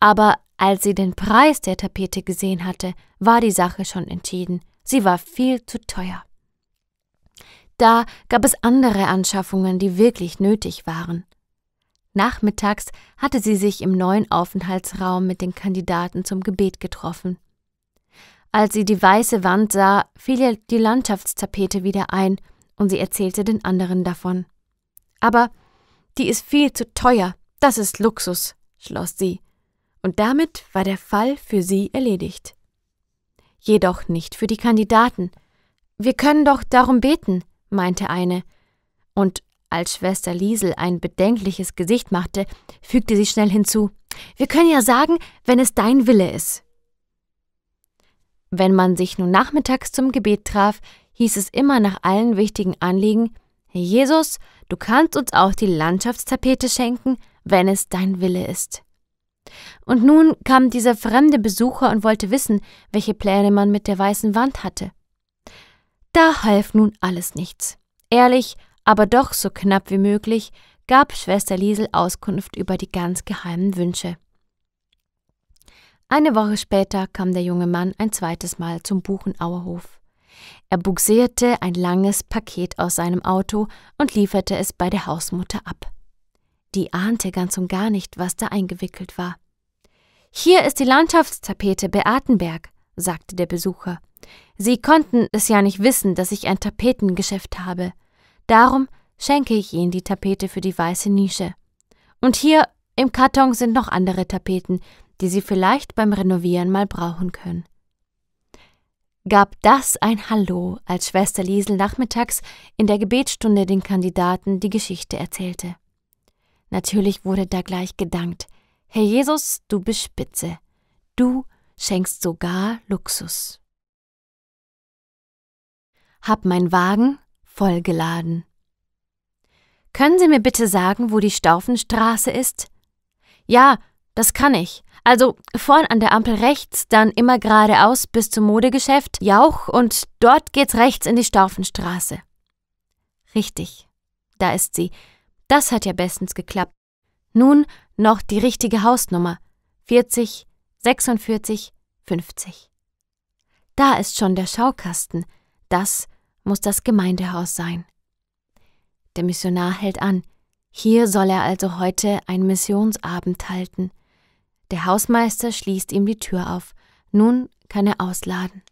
Aber als sie den Preis der Tapete gesehen hatte, war die Sache schon entschieden. Sie war viel zu teuer. Da gab es andere Anschaffungen, die wirklich nötig waren. Nachmittags hatte sie sich im neuen Aufenthaltsraum mit den Kandidaten zum Gebet getroffen. Als sie die weiße Wand sah, fiel ihr die Landschaftstapete wieder ein und sie erzählte den anderen davon. Aber die ist viel zu teuer, das ist Luxus, schloss sie. Und damit war der Fall für sie erledigt. Jedoch nicht für die Kandidaten. Wir können doch darum beten, meinte eine. Und als Schwester Liesel ein bedenkliches Gesicht machte, fügte sie schnell hinzu Wir können ja sagen, wenn es dein Wille ist. Wenn man sich nun nachmittags zum Gebet traf, hieß es immer nach allen wichtigen Anliegen Jesus, du kannst uns auch die Landschaftstapete schenken, wenn es dein Wille ist. Und nun kam dieser fremde Besucher und wollte wissen, welche Pläne man mit der weißen Wand hatte. Da half nun alles nichts. Ehrlich aber doch so knapp wie möglich, gab Schwester Liesel Auskunft über die ganz geheimen Wünsche. Eine Woche später kam der junge Mann ein zweites Mal zum Buchenauerhof. Er bugsierte ein langes Paket aus seinem Auto und lieferte es bei der Hausmutter ab. Die ahnte ganz und gar nicht, was da eingewickelt war. Hier ist die Landschaftstapete Beatenberg, sagte der Besucher. Sie konnten es ja nicht wissen, dass ich ein Tapetengeschäft habe. Darum schenke ich Ihnen die Tapete für die weiße Nische. Und hier im Karton sind noch andere Tapeten, die Sie vielleicht beim Renovieren mal brauchen können. Gab das ein Hallo, als Schwester Liesel nachmittags in der Gebetsstunde den Kandidaten die Geschichte erzählte. Natürlich wurde da gleich gedankt. Herr Jesus, du bist Spitze. Du schenkst sogar Luxus. Hab mein Wagen vollgeladen. Können Sie mir bitte sagen, wo die Staufenstraße ist? Ja, das kann ich. Also vorn an der Ampel rechts, dann immer geradeaus bis zum Modegeschäft Jauch und dort geht's rechts in die Staufenstraße. Richtig, da ist sie. Das hat ja bestens geklappt. Nun noch die richtige Hausnummer. 40 46 50. Da ist schon der Schaukasten. Das muss das Gemeindehaus sein. Der Missionar hält an. Hier soll er also heute einen Missionsabend halten. Der Hausmeister schließt ihm die Tür auf. Nun kann er ausladen.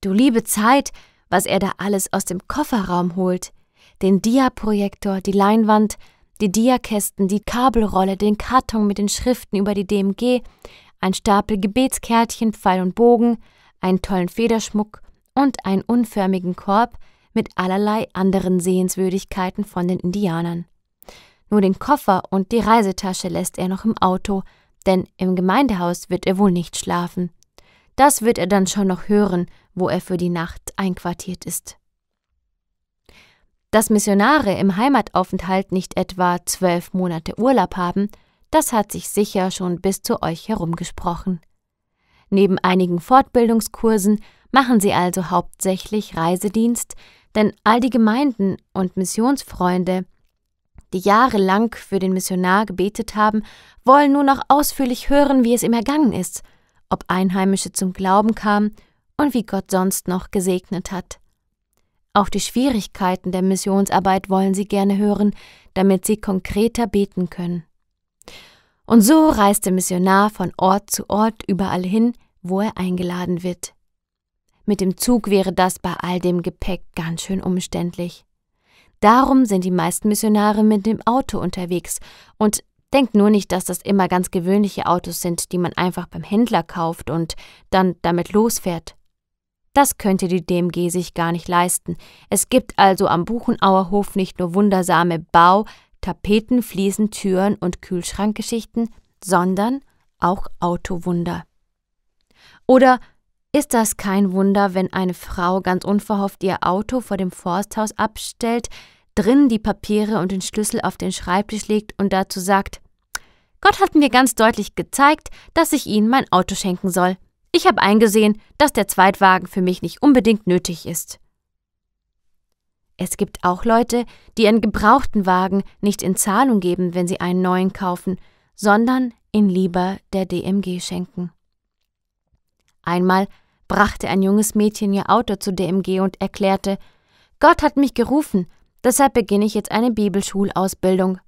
Du liebe Zeit, was er da alles aus dem Kofferraum holt. Den Dia-Projektor, die Leinwand, die Diakästen, die Kabelrolle, den Karton mit den Schriften über die DMG, ein Stapel Gebetskärtchen, Pfeil und Bogen, einen tollen Federschmuck und einen unförmigen Korb mit allerlei anderen Sehenswürdigkeiten von den Indianern. Nur den Koffer und die Reisetasche lässt er noch im Auto, denn im Gemeindehaus wird er wohl nicht schlafen. Das wird er dann schon noch hören, wo er für die Nacht einquartiert ist. Dass Missionare im Heimataufenthalt nicht etwa zwölf Monate Urlaub haben, das hat sich sicher schon bis zu euch herumgesprochen. Neben einigen Fortbildungskursen machen sie also hauptsächlich Reisedienst, denn all die Gemeinden und Missionsfreunde, die jahrelang für den Missionar gebetet haben, wollen nur noch ausführlich hören, wie es ihm ergangen ist, ob Einheimische zum Glauben kamen und wie Gott sonst noch gesegnet hat. Auch die Schwierigkeiten der Missionsarbeit wollen sie gerne hören, damit sie konkreter beten können. Und so reist der Missionar von Ort zu Ort überall hin, wo er eingeladen wird. Mit dem Zug wäre das bei all dem Gepäck ganz schön umständlich. Darum sind die meisten Missionare mit dem Auto unterwegs und denkt nur nicht, dass das immer ganz gewöhnliche Autos sind, die man einfach beim Händler kauft und dann damit losfährt. Das könnte die DMG sich gar nicht leisten. Es gibt also am Buchenauerhof nicht nur wundersame Bau-, Tapeten, Fliesen, Türen und Kühlschrankgeschichten, sondern auch Autowunder. Oder ist das kein Wunder, wenn eine Frau ganz unverhofft ihr Auto vor dem Forsthaus abstellt, drin die Papiere und den Schlüssel auf den Schreibtisch legt und dazu sagt, Gott hat mir ganz deutlich gezeigt, dass ich Ihnen mein Auto schenken soll. Ich habe eingesehen, dass der Zweitwagen für mich nicht unbedingt nötig ist. Es gibt auch Leute, die einen gebrauchten Wagen nicht in Zahlung geben, wenn sie einen neuen kaufen, sondern ihn lieber der DMG schenken. Einmal brachte ein junges Mädchen ihr Auto zu DMG und erklärte, Gott hat mich gerufen, deshalb beginne ich jetzt eine Bibelschulausbildung.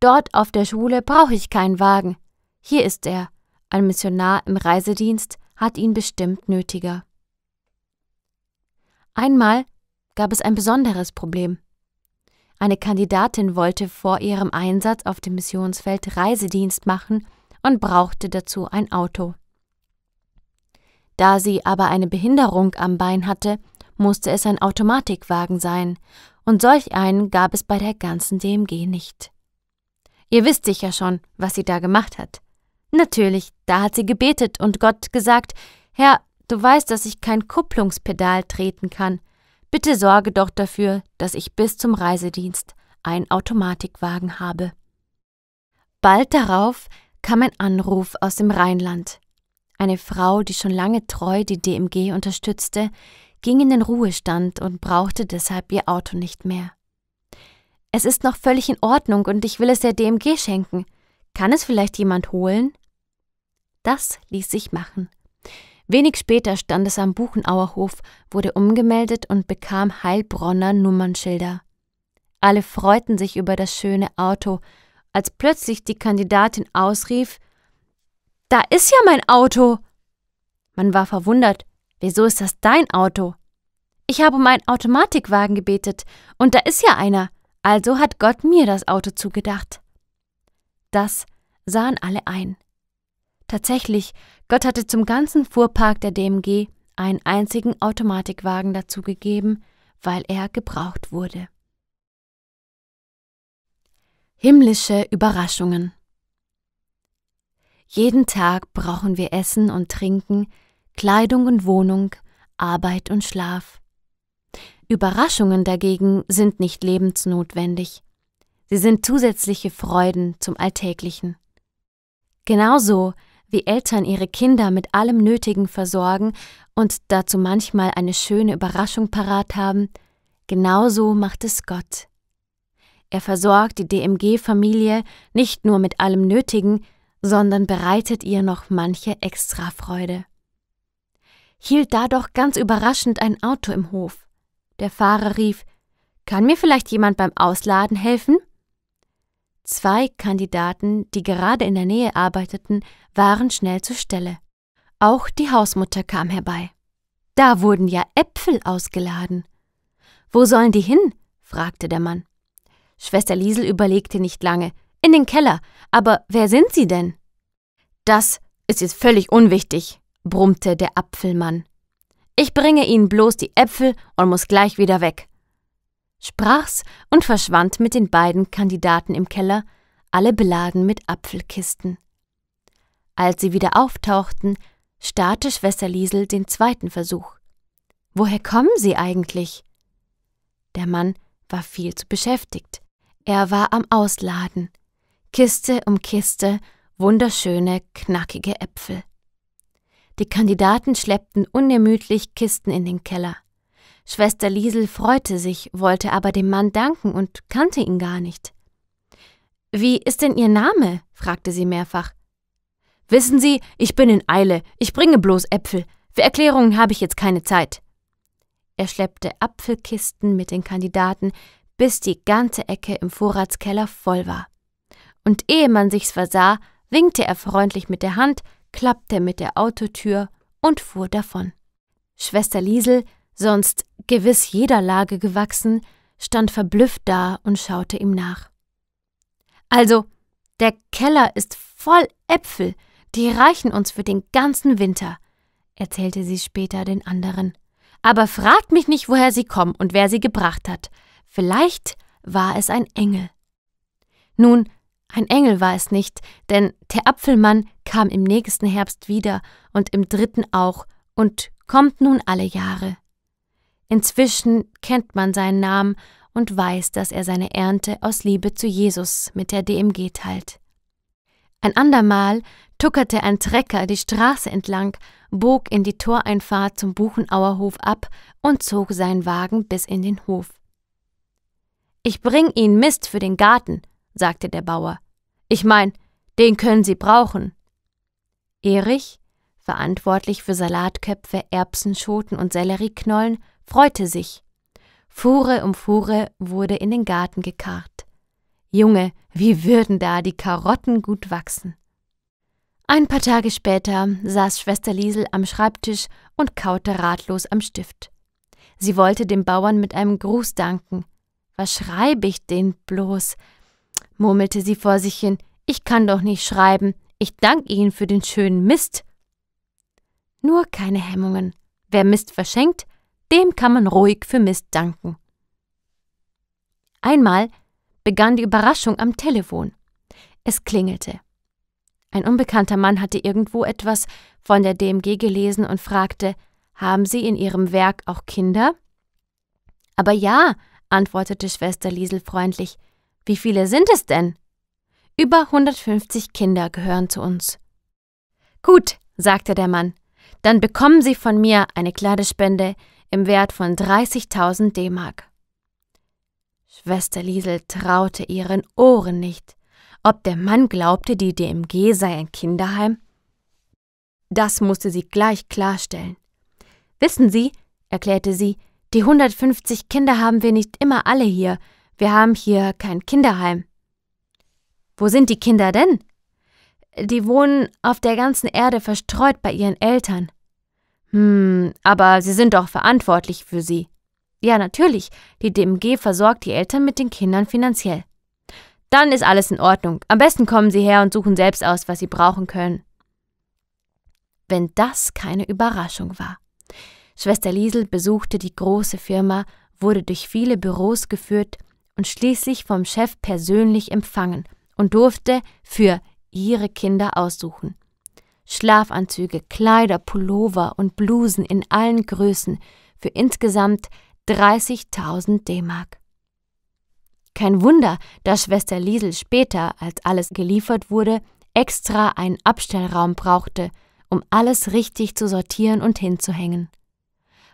Dort auf der Schule brauche ich keinen Wagen. Hier ist er. Ein Missionar im Reisedienst hat ihn bestimmt nötiger. Einmal gab es ein besonderes Problem. Eine Kandidatin wollte vor ihrem Einsatz auf dem Missionsfeld Reisedienst machen und brauchte dazu ein Auto. Da sie aber eine Behinderung am Bein hatte, musste es ein Automatikwagen sein, und solch einen gab es bei der ganzen DMG nicht. Ihr wisst sicher schon, was sie da gemacht hat. Natürlich, da hat sie gebetet und Gott gesagt, Herr, du weißt, dass ich kein Kupplungspedal treten kann. Bitte sorge doch dafür, dass ich bis zum Reisedienst einen Automatikwagen habe. Bald darauf kam ein Anruf aus dem Rheinland. Eine Frau, die schon lange treu die DMG unterstützte, ging in den Ruhestand und brauchte deshalb ihr Auto nicht mehr. Es ist noch völlig in Ordnung und ich will es der DMG schenken. Kann es vielleicht jemand holen? Das ließ sich machen. Wenig später stand es am Buchenauerhof, wurde umgemeldet und bekam Heilbronner Nummernschilder. Alle freuten sich über das schöne Auto, als plötzlich die Kandidatin ausrief, da ist ja mein Auto. Man war verwundert. Wieso ist das dein Auto? Ich habe um einen Automatikwagen gebetet, und da ist ja einer, also hat Gott mir das Auto zugedacht. Das sahen alle ein. Tatsächlich, Gott hatte zum ganzen Fuhrpark der DMG einen einzigen Automatikwagen dazugegeben, weil er gebraucht wurde. Himmlische Überraschungen jeden Tag brauchen wir Essen und Trinken, Kleidung und Wohnung, Arbeit und Schlaf. Überraschungen dagegen sind nicht lebensnotwendig. Sie sind zusätzliche Freuden zum Alltäglichen. Genauso wie Eltern ihre Kinder mit allem Nötigen versorgen und dazu manchmal eine schöne Überraschung parat haben, genauso macht es Gott. Er versorgt die DMG-Familie nicht nur mit allem Nötigen, sondern bereitet ihr noch manche extra Freude. Hielt da doch ganz überraschend ein Auto im Hof. Der Fahrer rief, kann mir vielleicht jemand beim Ausladen helfen? Zwei Kandidaten, die gerade in der Nähe arbeiteten, waren schnell zur Stelle. Auch die Hausmutter kam herbei. Da wurden ja Äpfel ausgeladen. Wo sollen die hin? fragte der Mann. Schwester Liesel überlegte nicht lange. In den Keller. Aber wer sind Sie denn? Das ist jetzt völlig unwichtig, brummte der Apfelmann. Ich bringe Ihnen bloß die Äpfel und muss gleich wieder weg. Sprach's und verschwand mit den beiden Kandidaten im Keller, alle beladen mit Apfelkisten. Als sie wieder auftauchten, starrte Schwester Liesel den zweiten Versuch. Woher kommen Sie eigentlich? Der Mann war viel zu beschäftigt. Er war am Ausladen. Kiste um Kiste wunderschöne, knackige Äpfel. Die Kandidaten schleppten unermüdlich Kisten in den Keller. Schwester Liesel freute sich, wollte aber dem Mann danken und kannte ihn gar nicht. Wie ist denn Ihr Name? fragte sie mehrfach. Wissen Sie, ich bin in Eile, ich bringe bloß Äpfel. Für Erklärungen habe ich jetzt keine Zeit. Er schleppte Apfelkisten mit den Kandidaten, bis die ganze Ecke im Vorratskeller voll war und ehe man sich's versah, winkte er freundlich mit der Hand, klappte mit der Autotür und fuhr davon. Schwester Liesel, sonst gewiss jeder Lage gewachsen, stand verblüfft da und schaute ihm nach. Also, der Keller ist voll Äpfel, die reichen uns für den ganzen Winter, erzählte sie später den anderen. Aber fragt mich nicht, woher sie kommen und wer sie gebracht hat. Vielleicht war es ein Engel. Nun, ein Engel war es nicht, denn der Apfelmann kam im nächsten Herbst wieder und im dritten auch und kommt nun alle Jahre. Inzwischen kennt man seinen Namen und weiß, dass er seine Ernte aus Liebe zu Jesus mit der DMG teilt. Ein andermal tuckerte ein Trecker die Straße entlang, bog in die Toreinfahrt zum Buchenauerhof ab und zog seinen Wagen bis in den Hof. Ich bring Ihnen Mist für den Garten, sagte der Bauer. Ich mein, den können Sie brauchen. Erich, verantwortlich für Salatköpfe, Erbsenschoten und Sellerieknollen, freute sich. Fuhre um Fuhre wurde in den Garten gekarrt. Junge, wie würden da die Karotten gut wachsen. Ein paar Tage später saß Schwester Liesel am Schreibtisch und kaute ratlos am Stift. Sie wollte dem Bauern mit einem Gruß danken. Was schreibe ich denn bloß? murmelte sie vor sich hin. Ich kann doch nicht schreiben. Ich danke Ihnen für den schönen Mist. Nur keine Hemmungen. Wer Mist verschenkt, dem kann man ruhig für Mist danken. Einmal begann die Überraschung am Telefon. Es klingelte. Ein unbekannter Mann hatte irgendwo etwas von der DMG gelesen und fragte, haben Sie in Ihrem Werk auch Kinder? Aber ja, antwortete Schwester Liesel freundlich, wie viele sind es denn? Über 150 Kinder gehören zu uns. Gut, sagte der Mann, dann bekommen Sie von mir eine Kleidespende im Wert von 30.000 D-Mark. Schwester Liesel traute ihren Ohren nicht, ob der Mann glaubte, die DMG sei ein Kinderheim. Das musste sie gleich klarstellen. Wissen Sie, erklärte sie, die 150 Kinder haben wir nicht immer alle hier, wir haben hier kein Kinderheim. Wo sind die Kinder denn? Die wohnen auf der ganzen Erde verstreut bei ihren Eltern. Hm, aber sie sind doch verantwortlich für sie. Ja, natürlich, die DMG versorgt die Eltern mit den Kindern finanziell. Dann ist alles in Ordnung. Am besten kommen sie her und suchen selbst aus, was sie brauchen können. Wenn das keine Überraschung war. Schwester Liesel besuchte die große Firma, wurde durch viele Büros geführt und schließlich vom Chef persönlich empfangen und durfte für ihre Kinder aussuchen. Schlafanzüge, Kleider, Pullover und Blusen in allen Größen für insgesamt 30.000 D-Mark. Kein Wunder, dass Schwester Liesel später, als alles geliefert wurde, extra einen Abstellraum brauchte, um alles richtig zu sortieren und hinzuhängen.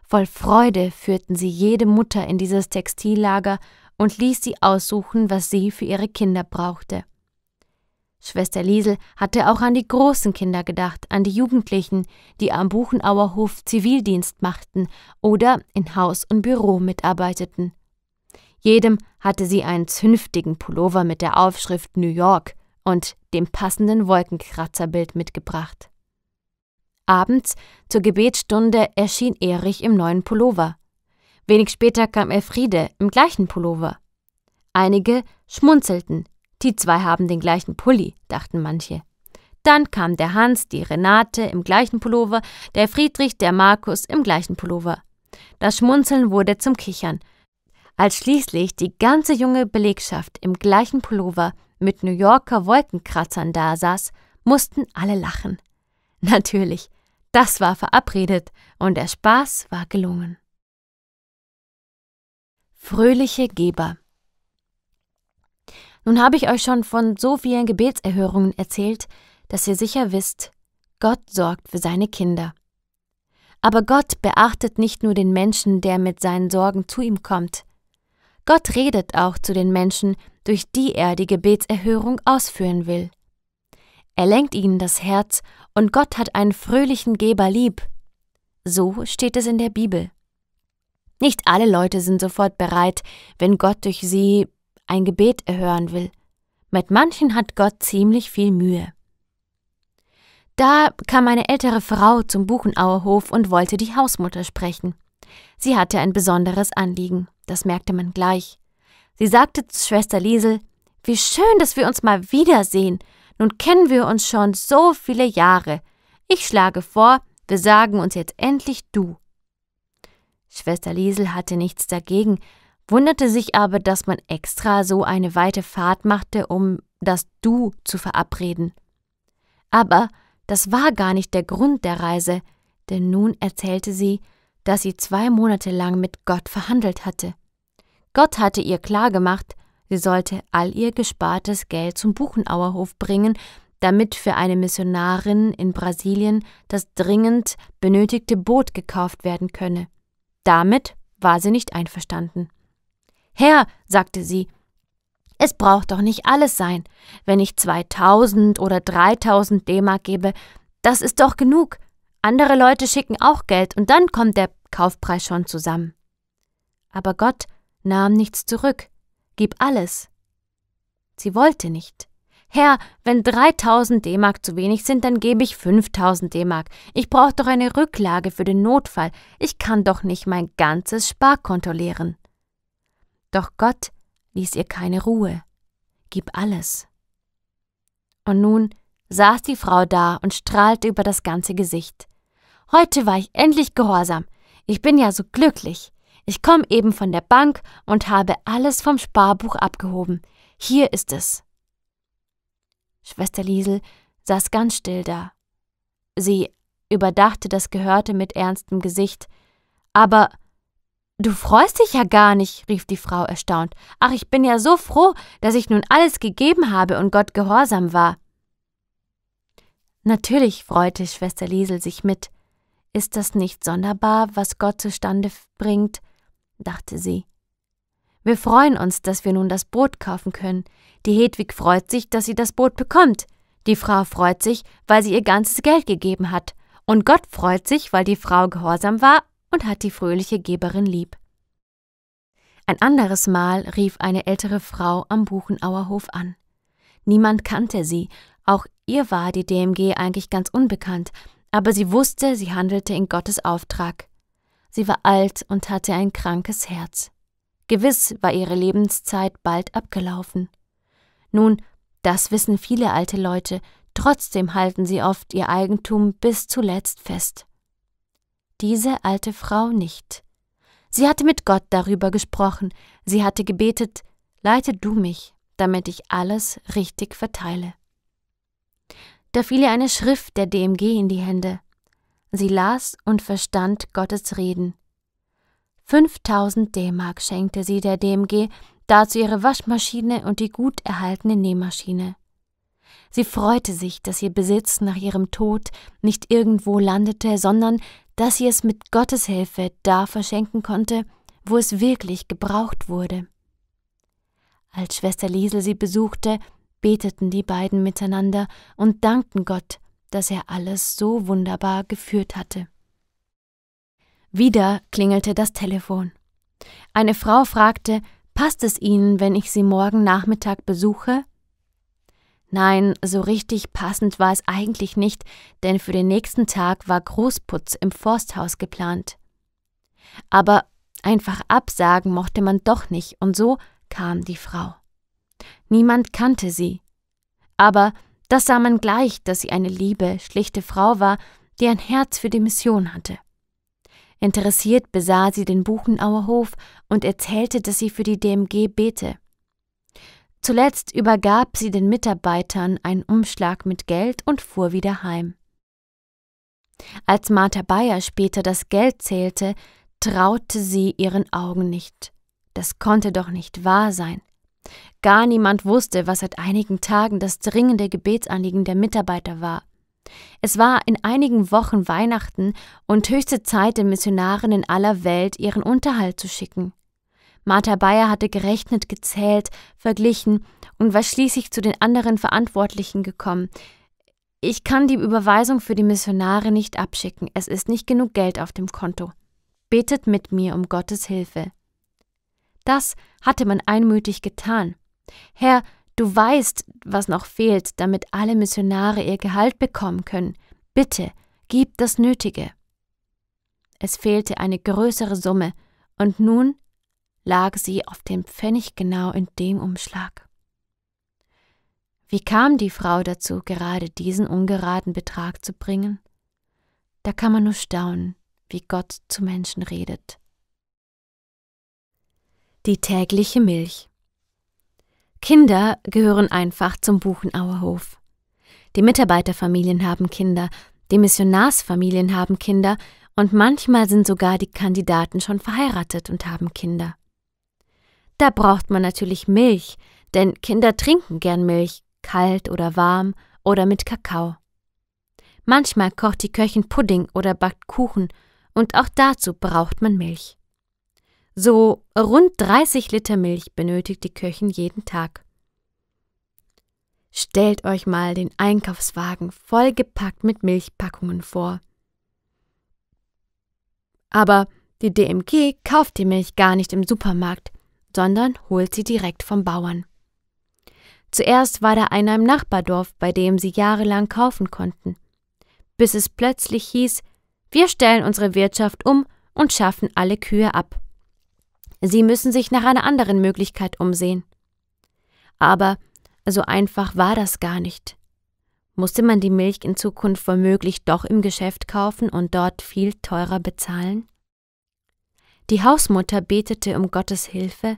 Voll Freude führten sie jede Mutter in dieses Textillager und ließ sie aussuchen, was sie für ihre Kinder brauchte. Schwester Liesel hatte auch an die großen Kinder gedacht, an die Jugendlichen, die am Buchenauer Hof Zivildienst machten oder in Haus und Büro mitarbeiteten. Jedem hatte sie einen zünftigen Pullover mit der Aufschrift New York und dem passenden Wolkenkratzerbild mitgebracht. Abends zur Gebetsstunde erschien Erich im neuen Pullover. Wenig später kam Elfriede im gleichen Pullover. Einige schmunzelten. Die zwei haben den gleichen Pulli, dachten manche. Dann kam der Hans, die Renate im gleichen Pullover, der Friedrich, der Markus im gleichen Pullover. Das Schmunzeln wurde zum Kichern, als schließlich die ganze junge Belegschaft im gleichen Pullover mit New Yorker Wolkenkratzern dasaß, mussten alle lachen. Natürlich, das war verabredet und der Spaß war gelungen. Fröhliche Geber. Nun habe ich euch schon von so vielen Gebetserhörungen erzählt, dass ihr sicher wisst, Gott sorgt für seine Kinder. Aber Gott beachtet nicht nur den Menschen, der mit seinen Sorgen zu ihm kommt. Gott redet auch zu den Menschen, durch die er die Gebetserhörung ausführen will. Er lenkt ihnen das Herz und Gott hat einen fröhlichen Geber lieb. So steht es in der Bibel. Nicht alle Leute sind sofort bereit, wenn Gott durch sie ein Gebet erhören will. Mit manchen hat Gott ziemlich viel Mühe. Da kam eine ältere Frau zum Buchenauerhof und wollte die Hausmutter sprechen. Sie hatte ein besonderes Anliegen, das merkte man gleich. Sie sagte zu Schwester Liesel, wie schön, dass wir uns mal wiedersehen. Nun kennen wir uns schon so viele Jahre. Ich schlage vor, wir sagen uns jetzt endlich du. Schwester Liesel hatte nichts dagegen, wunderte sich aber, dass man extra so eine weite Fahrt machte, um das Du zu verabreden. Aber das war gar nicht der Grund der Reise, denn nun erzählte sie, dass sie zwei Monate lang mit Gott verhandelt hatte. Gott hatte ihr klargemacht, sie sollte all ihr gespartes Geld zum Buchenauerhof bringen, damit für eine Missionarin in Brasilien das dringend benötigte Boot gekauft werden könne. Damit war sie nicht einverstanden. Herr, sagte sie, es braucht doch nicht alles sein. Wenn ich 2000 oder 3000 D-Mark gebe, das ist doch genug. Andere Leute schicken auch Geld und dann kommt der Kaufpreis schon zusammen. Aber Gott nahm nichts zurück. Gib alles. Sie wollte nicht. Herr, wenn 3000 D-Mark zu wenig sind, dann gebe ich 5000 D-Mark. Ich brauche doch eine Rücklage für den Notfall. Ich kann doch nicht mein ganzes Sparkonto leeren. Doch Gott ließ ihr keine Ruhe. Gib alles. Und nun saß die Frau da und strahlte über das ganze Gesicht. Heute war ich endlich gehorsam. Ich bin ja so glücklich. Ich komme eben von der Bank und habe alles vom Sparbuch abgehoben. Hier ist es. Schwester Liesel saß ganz still da. Sie überdachte das Gehörte mit ernstem Gesicht. Aber du freust dich ja gar nicht, rief die Frau erstaunt. Ach, ich bin ja so froh, dass ich nun alles gegeben habe und Gott gehorsam war. Natürlich freute Schwester Liesel sich mit. Ist das nicht sonderbar, was Gott zustande bringt? dachte sie. Wir freuen uns, dass wir nun das Boot kaufen können. Die Hedwig freut sich, dass sie das Boot bekommt. Die Frau freut sich, weil sie ihr ganzes Geld gegeben hat. Und Gott freut sich, weil die Frau gehorsam war und hat die fröhliche Geberin lieb. Ein anderes Mal rief eine ältere Frau am Buchenauer Hof an. Niemand kannte sie, auch ihr war die DMG eigentlich ganz unbekannt, aber sie wusste, sie handelte in Gottes Auftrag. Sie war alt und hatte ein krankes Herz. Gewiss war ihre Lebenszeit bald abgelaufen. Nun, das wissen viele alte Leute, trotzdem halten sie oft ihr Eigentum bis zuletzt fest. Diese alte Frau nicht. Sie hatte mit Gott darüber gesprochen, sie hatte gebetet, leite du mich, damit ich alles richtig verteile. Da fiel ihr eine Schrift der DMG in die Hände. Sie las und verstand Gottes Reden. 5000 D-Mark schenkte sie der DMG, dazu ihre Waschmaschine und die gut erhaltene Nähmaschine. Sie freute sich, dass ihr Besitz nach ihrem Tod nicht irgendwo landete, sondern dass sie es mit Gottes Hilfe da verschenken konnte, wo es wirklich gebraucht wurde. Als Schwester Liesel sie besuchte, beteten die beiden miteinander und dankten Gott, dass er alles so wunderbar geführt hatte. Wieder klingelte das Telefon. Eine Frau fragte, passt es Ihnen, wenn ich Sie morgen Nachmittag besuche? Nein, so richtig passend war es eigentlich nicht, denn für den nächsten Tag war Großputz im Forsthaus geplant. Aber einfach absagen mochte man doch nicht, und so kam die Frau. Niemand kannte sie. Aber das sah man gleich, dass sie eine liebe, schlichte Frau war, die ein Herz für die Mission hatte. Interessiert besah sie den Buchenauer Hof und erzählte, dass sie für die DMG bete. Zuletzt übergab sie den Mitarbeitern einen Umschlag mit Geld und fuhr wieder heim. Als Martha Bayer später das Geld zählte, traute sie ihren Augen nicht. Das konnte doch nicht wahr sein. Gar niemand wusste, was seit einigen Tagen das dringende Gebetsanliegen der Mitarbeiter war. Es war in einigen Wochen Weihnachten und höchste Zeit, den Missionaren in aller Welt ihren Unterhalt zu schicken. Martha Bayer hatte gerechnet, gezählt, verglichen und war schließlich zu den anderen Verantwortlichen gekommen. Ich kann die Überweisung für die Missionare nicht abschicken, es ist nicht genug Geld auf dem Konto. Betet mit mir um Gottes Hilfe. Das hatte man einmütig getan. Herr, Du weißt, was noch fehlt, damit alle Missionare ihr Gehalt bekommen können. Bitte, gib das Nötige. Es fehlte eine größere Summe, und nun lag sie auf dem Pfennig genau in dem Umschlag. Wie kam die Frau dazu, gerade diesen ungeraden Betrag zu bringen? Da kann man nur staunen, wie Gott zu Menschen redet. Die tägliche Milch Kinder gehören einfach zum Buchenauerhof. Die Mitarbeiterfamilien haben Kinder, die Missionarsfamilien haben Kinder und manchmal sind sogar die Kandidaten schon verheiratet und haben Kinder. Da braucht man natürlich Milch, denn Kinder trinken gern Milch, kalt oder warm oder mit Kakao. Manchmal kocht die Köchin Pudding oder backt Kuchen, und auch dazu braucht man Milch. So rund 30 Liter Milch benötigt die Köchin jeden Tag. Stellt euch mal den Einkaufswagen vollgepackt mit Milchpackungen vor. Aber die DMG kauft die Milch gar nicht im Supermarkt, sondern holt sie direkt vom Bauern. Zuerst war da einer im Nachbardorf, bei dem sie jahrelang kaufen konnten, bis es plötzlich hieß, wir stellen unsere Wirtschaft um und schaffen alle Kühe ab. Sie müssen sich nach einer anderen Möglichkeit umsehen. Aber so einfach war das gar nicht. Musste man die Milch in Zukunft womöglich doch im Geschäft kaufen und dort viel teurer bezahlen? Die Hausmutter betete um Gottes Hilfe,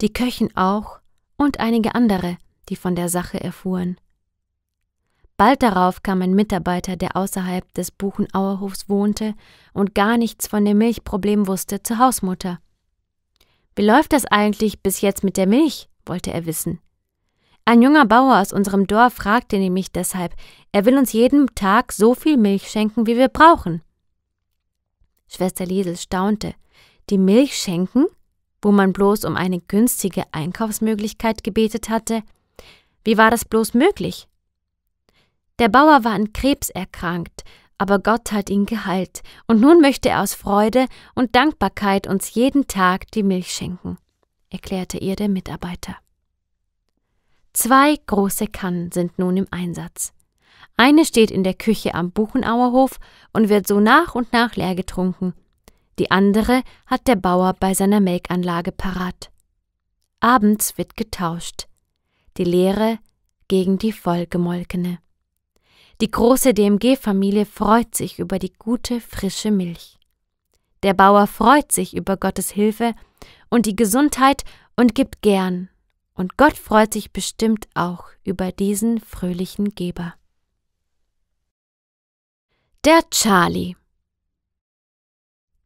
die Köchin auch und einige andere, die von der Sache erfuhren. Bald darauf kam ein Mitarbeiter, der außerhalb des Buchenauerhofs wohnte und gar nichts von dem Milchproblem wusste, zur Hausmutter. Wie läuft das eigentlich bis jetzt mit der Milch? wollte er wissen. Ein junger Bauer aus unserem Dorf fragte nämlich deshalb, er will uns jeden Tag so viel Milch schenken, wie wir brauchen. Schwester Liesel staunte. Die Milch schenken? Wo man bloß um eine günstige Einkaufsmöglichkeit gebetet hatte? Wie war das bloß möglich? Der Bauer war an Krebs erkrankt, aber Gott hat ihn geheilt, und nun möchte er aus Freude und Dankbarkeit uns jeden Tag die Milch schenken, erklärte ihr der Mitarbeiter. Zwei große Kannen sind nun im Einsatz. Eine steht in der Küche am Buchenauerhof und wird so nach und nach leer getrunken. Die andere hat der Bauer bei seiner Melkanlage parat. Abends wird getauscht. Die leere gegen die vollgemolkene. Die große DMG-Familie freut sich über die gute, frische Milch. Der Bauer freut sich über Gottes Hilfe und die Gesundheit und gibt gern. Und Gott freut sich bestimmt auch über diesen fröhlichen Geber. Der Charlie.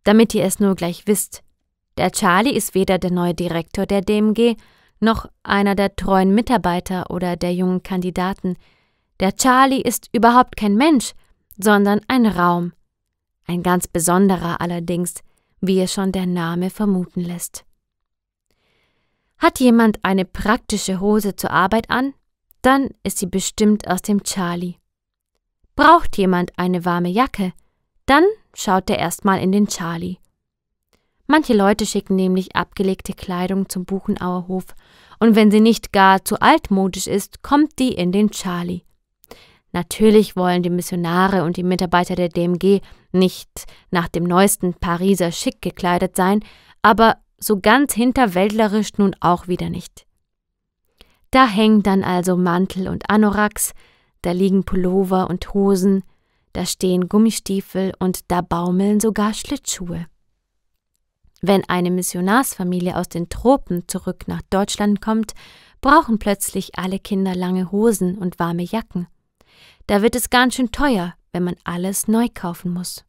Damit ihr es nur gleich wisst, der Charlie ist weder der neue Direktor der DMG noch einer der treuen Mitarbeiter oder der jungen Kandidaten, der Charlie ist überhaupt kein Mensch, sondern ein Raum. Ein ganz besonderer allerdings, wie es schon der Name vermuten lässt. Hat jemand eine praktische Hose zur Arbeit an, dann ist sie bestimmt aus dem Charlie. Braucht jemand eine warme Jacke, dann schaut er erstmal in den Charlie. Manche Leute schicken nämlich abgelegte Kleidung zum Buchenauerhof, und wenn sie nicht gar zu altmodisch ist, kommt die in den Charlie. Natürlich wollen die Missionare und die Mitarbeiter der DMG nicht nach dem neuesten Pariser Schick gekleidet sein, aber so ganz hinterwäldlerisch nun auch wieder nicht. Da hängen dann also Mantel und Anoraks, da liegen Pullover und Hosen, da stehen Gummistiefel und da baumeln sogar Schlittschuhe. Wenn eine Missionarsfamilie aus den Tropen zurück nach Deutschland kommt, brauchen plötzlich alle Kinder lange Hosen und warme Jacken. Da wird es ganz schön teuer, wenn man alles neu kaufen muss.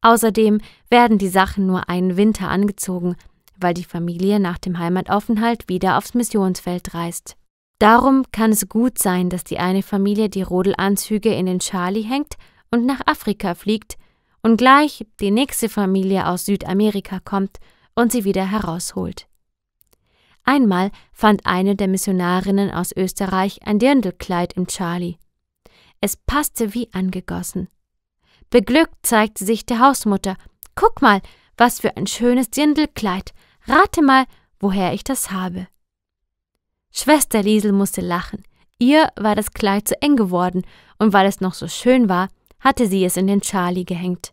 Außerdem werden die Sachen nur einen Winter angezogen, weil die Familie nach dem Heimataufenthalt wieder aufs Missionsfeld reist. Darum kann es gut sein, dass die eine Familie die Rodelanzüge in den Charlie hängt und nach Afrika fliegt und gleich die nächste Familie aus Südamerika kommt und sie wieder herausholt. Einmal fand eine der Missionarinnen aus Österreich ein Dirndlkleid im Charlie. Es passte wie angegossen. Beglückt zeigte sich der Hausmutter. Guck mal, was für ein schönes Dirndlkleid. Rate mal, woher ich das habe. Schwester Liesel musste lachen. Ihr war das Kleid zu eng geworden, und weil es noch so schön war, hatte sie es in den Charlie gehängt.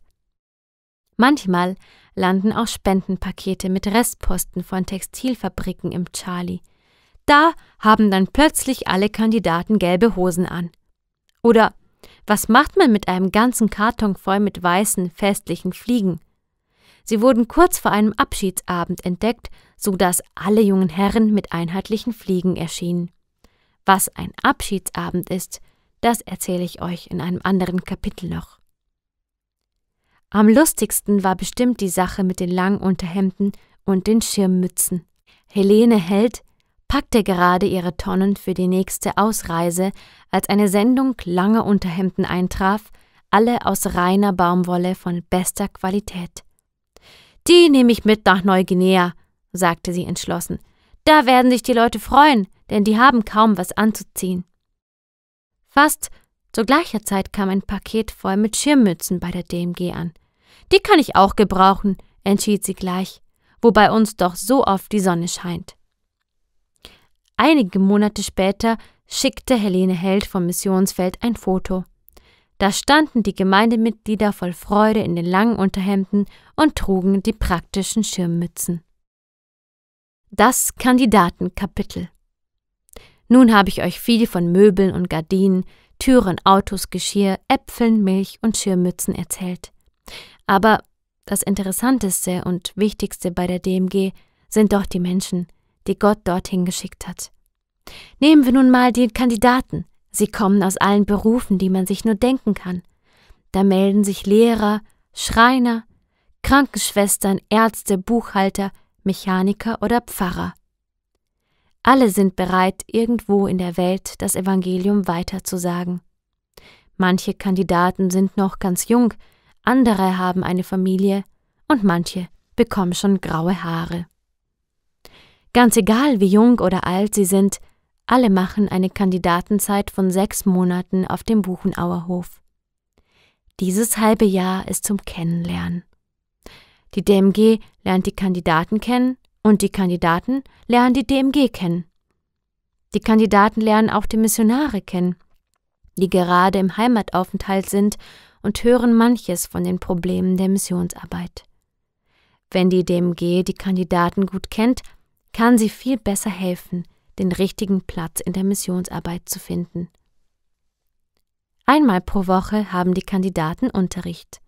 Manchmal landen auch Spendenpakete mit Restposten von Textilfabriken im Charlie. Da haben dann plötzlich alle Kandidaten gelbe Hosen an. Oder was macht man mit einem ganzen Karton voll mit weißen, festlichen Fliegen? Sie wurden kurz vor einem Abschiedsabend entdeckt, so dass alle jungen Herren mit einheitlichen Fliegen erschienen. Was ein Abschiedsabend ist, das erzähle ich euch in einem anderen Kapitel noch. Am lustigsten war bestimmt die Sache mit den langen Unterhemden und den Schirmmützen. Helene Held packte gerade ihre Tonnen für die nächste Ausreise, als eine Sendung langer Unterhemden eintraf, alle aus reiner Baumwolle von bester Qualität. Die nehme ich mit nach Neuguinea, sagte sie entschlossen. Da werden sich die Leute freuen, denn die haben kaum was anzuziehen. Fast zu gleicher Zeit kam ein Paket voll mit Schirmmützen bei der DMG an. Die kann ich auch gebrauchen, entschied sie gleich, wobei uns doch so oft die Sonne scheint. Einige Monate später schickte Helene Held vom Missionsfeld ein Foto. Da standen die Gemeindemitglieder voll Freude in den langen Unterhemden und trugen die praktischen Schirmmützen. Das Kandidatenkapitel. Nun habe ich euch viel von Möbeln und Gardinen, Türen, Autos, Geschirr, Äpfeln, Milch und Schirmmützen erzählt. Aber das Interessanteste und Wichtigste bei der DMG sind doch die Menschen, die Gott dorthin geschickt hat. Nehmen wir nun mal die Kandidaten. Sie kommen aus allen Berufen, die man sich nur denken kann. Da melden sich Lehrer, Schreiner, Krankenschwestern, Ärzte, Buchhalter, Mechaniker oder Pfarrer. Alle sind bereit, irgendwo in der Welt das Evangelium weiterzusagen. Manche Kandidaten sind noch ganz jung, andere haben eine Familie und manche bekommen schon graue Haare. Ganz egal, wie jung oder alt sie sind, alle machen eine Kandidatenzeit von sechs Monaten auf dem Buchenauer Hof. Dieses halbe Jahr ist zum Kennenlernen. Die DMG lernt die Kandidaten kennen und die Kandidaten lernen die DMG kennen. Die Kandidaten lernen auch die Missionare kennen, die gerade im Heimataufenthalt sind und hören manches von den Problemen der Missionsarbeit. Wenn die DMG die Kandidaten gut kennt, kann sie viel besser helfen, den richtigen Platz in der Missionsarbeit zu finden. Einmal pro Woche haben die Kandidaten Unterricht.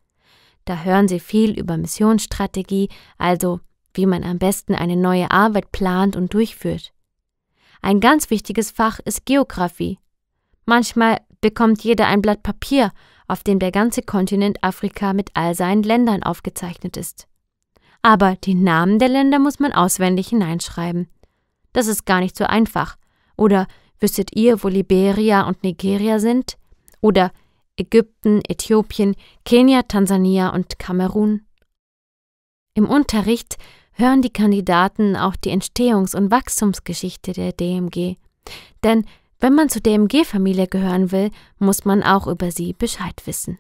Da hören sie viel über Missionsstrategie, also wie man am besten eine neue Arbeit plant und durchführt. Ein ganz wichtiges Fach ist Geographie. Manchmal bekommt jeder ein Blatt Papier, auf dem der ganze Kontinent Afrika mit all seinen Ländern aufgezeichnet ist aber die Namen der Länder muss man auswendig hineinschreiben. Das ist gar nicht so einfach. Oder wüsstet ihr, wo Liberia und Nigeria sind? Oder Ägypten, Äthiopien, Kenia, Tansania und Kamerun? Im Unterricht hören die Kandidaten auch die Entstehungs- und Wachstumsgeschichte der DMG. Denn wenn man zur DMG-Familie gehören will, muss man auch über sie Bescheid wissen.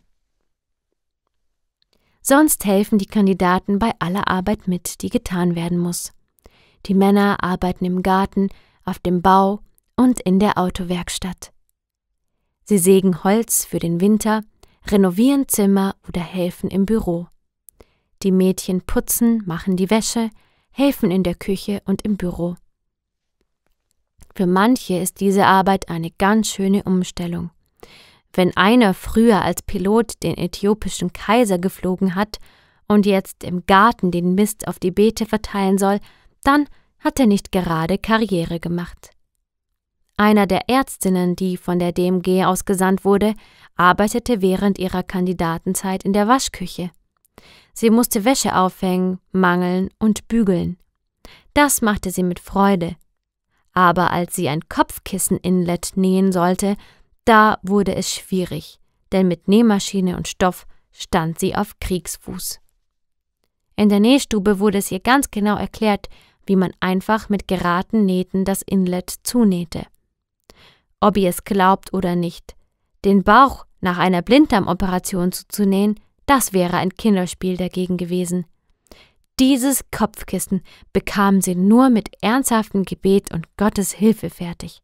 Sonst helfen die Kandidaten bei aller Arbeit mit, die getan werden muss. Die Männer arbeiten im Garten, auf dem Bau und in der Autowerkstatt. Sie sägen Holz für den Winter, renovieren Zimmer oder helfen im Büro. Die Mädchen putzen, machen die Wäsche, helfen in der Küche und im Büro. Für manche ist diese Arbeit eine ganz schöne Umstellung. Wenn einer früher als Pilot den äthiopischen Kaiser geflogen hat und jetzt im Garten den Mist auf die Beete verteilen soll, dann hat er nicht gerade Karriere gemacht. Einer der Ärztinnen, die von der DMG ausgesandt wurde, arbeitete während ihrer Kandidatenzeit in der Waschküche. Sie musste Wäsche aufhängen, mangeln und bügeln. Das machte sie mit Freude. Aber als sie ein Kopfkissen-Inlet nähen sollte, da wurde es schwierig, denn mit Nähmaschine und Stoff stand sie auf Kriegsfuß. In der Nähstube wurde es ihr ganz genau erklärt, wie man einfach mit geraden Nähten das Inlet zunähte. Ob ihr es glaubt oder nicht, den Bauch nach einer Blinddarmoperation zuzunähen, das wäre ein Kinderspiel dagegen gewesen. Dieses Kopfkissen bekam sie nur mit ernsthaftem Gebet und Gottes Hilfe fertig.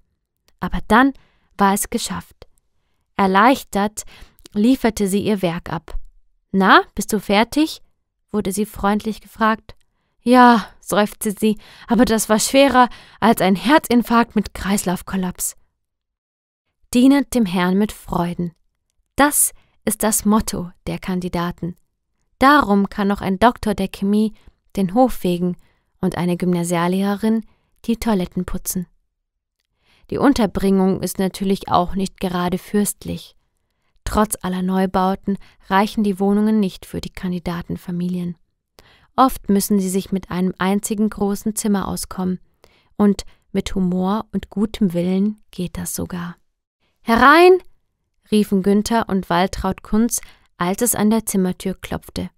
Aber dann war es geschafft. Erleichtert lieferte sie ihr Werk ab. Na, bist du fertig? wurde sie freundlich gefragt. Ja, seufzte sie, aber das war schwerer als ein Herzinfarkt mit Kreislaufkollaps. Dienet dem Herrn mit Freuden. Das ist das Motto der Kandidaten. Darum kann auch ein Doktor der Chemie den Hof fegen und eine Gymnasiallehrerin die Toiletten putzen. Die Unterbringung ist natürlich auch nicht gerade fürstlich. Trotz aller Neubauten reichen die Wohnungen nicht für die Kandidatenfamilien. Oft müssen sie sich mit einem einzigen großen Zimmer auskommen. Und mit Humor und gutem Willen geht das sogar. Herein! riefen Günther und Waltraud Kunz, als es an der Zimmertür klopfte.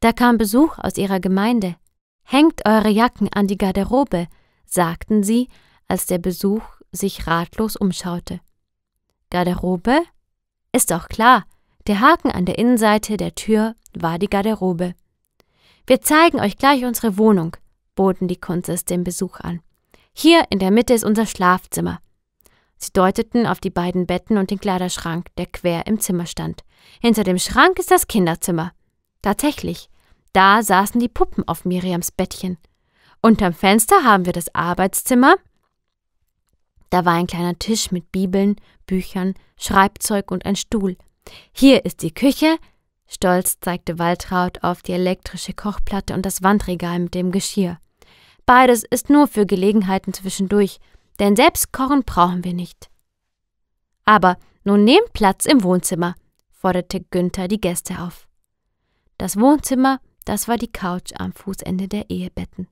Da kam Besuch aus ihrer Gemeinde. Hängt eure Jacken an die Garderobe, sagten sie, als der Besuch sich ratlos umschaute. Garderobe? Ist doch klar, der Haken an der Innenseite der Tür war die Garderobe. Wir zeigen euch gleich unsere Wohnung, boten die Kunzes dem Besuch an. Hier in der Mitte ist unser Schlafzimmer. Sie deuteten auf die beiden Betten und den Kleiderschrank, der quer im Zimmer stand. Hinter dem Schrank ist das Kinderzimmer. Tatsächlich, da saßen die Puppen auf Miriams Bettchen. Unterm Fenster haben wir das Arbeitszimmer, da war ein kleiner Tisch mit Bibeln, Büchern, Schreibzeug und ein Stuhl. Hier ist die Küche. Stolz zeigte Waltraud auf die elektrische Kochplatte und das Wandregal mit dem Geschirr. Beides ist nur für Gelegenheiten zwischendurch, denn selbst kochen brauchen wir nicht. Aber nun nehmt Platz im Wohnzimmer, forderte Günther die Gäste auf. Das Wohnzimmer, das war die Couch am Fußende der Ehebetten.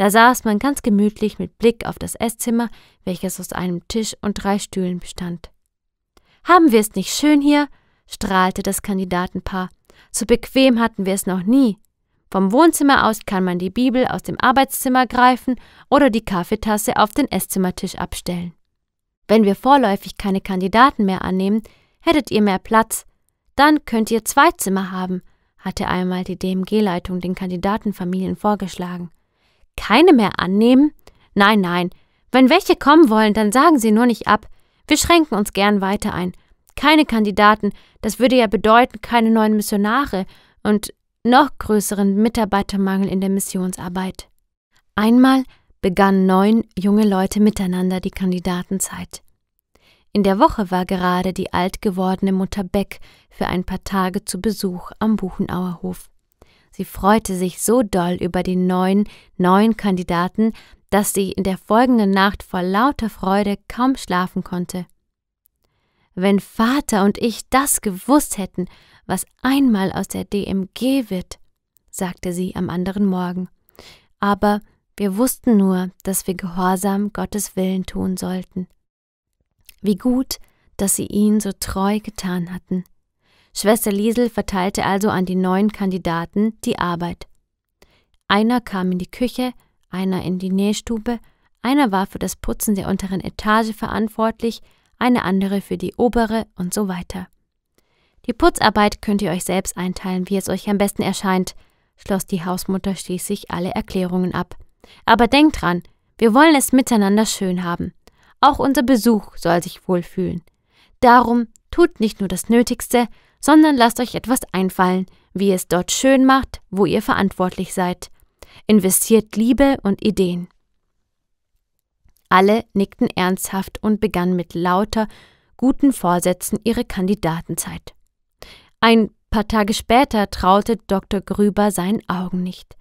Da saß man ganz gemütlich mit Blick auf das Esszimmer, welches aus einem Tisch und drei Stühlen bestand. Haben wir es nicht schön hier? strahlte das Kandidatenpaar. So bequem hatten wir es noch nie. Vom Wohnzimmer aus kann man die Bibel aus dem Arbeitszimmer greifen oder die Kaffeetasse auf den Esszimmertisch abstellen. Wenn wir vorläufig keine Kandidaten mehr annehmen, hättet ihr mehr Platz. Dann könnt ihr zwei Zimmer haben, hatte einmal die DMG-Leitung den Kandidatenfamilien vorgeschlagen. Keine mehr annehmen? Nein, nein. Wenn welche kommen wollen, dann sagen sie nur nicht ab. Wir schränken uns gern weiter ein. Keine Kandidaten, das würde ja bedeuten, keine neuen Missionare und noch größeren Mitarbeitermangel in der Missionsarbeit. Einmal begannen neun junge Leute miteinander die Kandidatenzeit. In der Woche war gerade die altgewordene Mutter Beck für ein paar Tage zu Besuch am Buchenauerhof. Sie freute sich so doll über den neuen, neuen Kandidaten, dass sie in der folgenden Nacht vor lauter Freude kaum schlafen konnte. Wenn Vater und ich das gewusst hätten, was einmal aus der DMG wird, sagte sie am anderen Morgen. Aber wir wussten nur, dass wir gehorsam Gottes Willen tun sollten. Wie gut, dass sie ihn so treu getan hatten. Schwester Liesel verteilte also an die neuen Kandidaten die Arbeit. Einer kam in die Küche, einer in die Nähstube, einer war für das Putzen der unteren Etage verantwortlich, eine andere für die obere und so weiter. Die Putzarbeit könnt ihr euch selbst einteilen, wie es euch am besten erscheint, schloss die Hausmutter schließlich alle Erklärungen ab. Aber denkt dran, wir wollen es miteinander schön haben. Auch unser Besuch soll sich wohlfühlen. Darum tut nicht nur das Nötigste, sondern lasst euch etwas einfallen, wie ihr es dort schön macht, wo ihr verantwortlich seid. Investiert Liebe und Ideen. Alle nickten ernsthaft und begannen mit lauter, guten Vorsätzen ihre Kandidatenzeit. Ein paar Tage später traute Dr. Grüber seinen Augen nicht.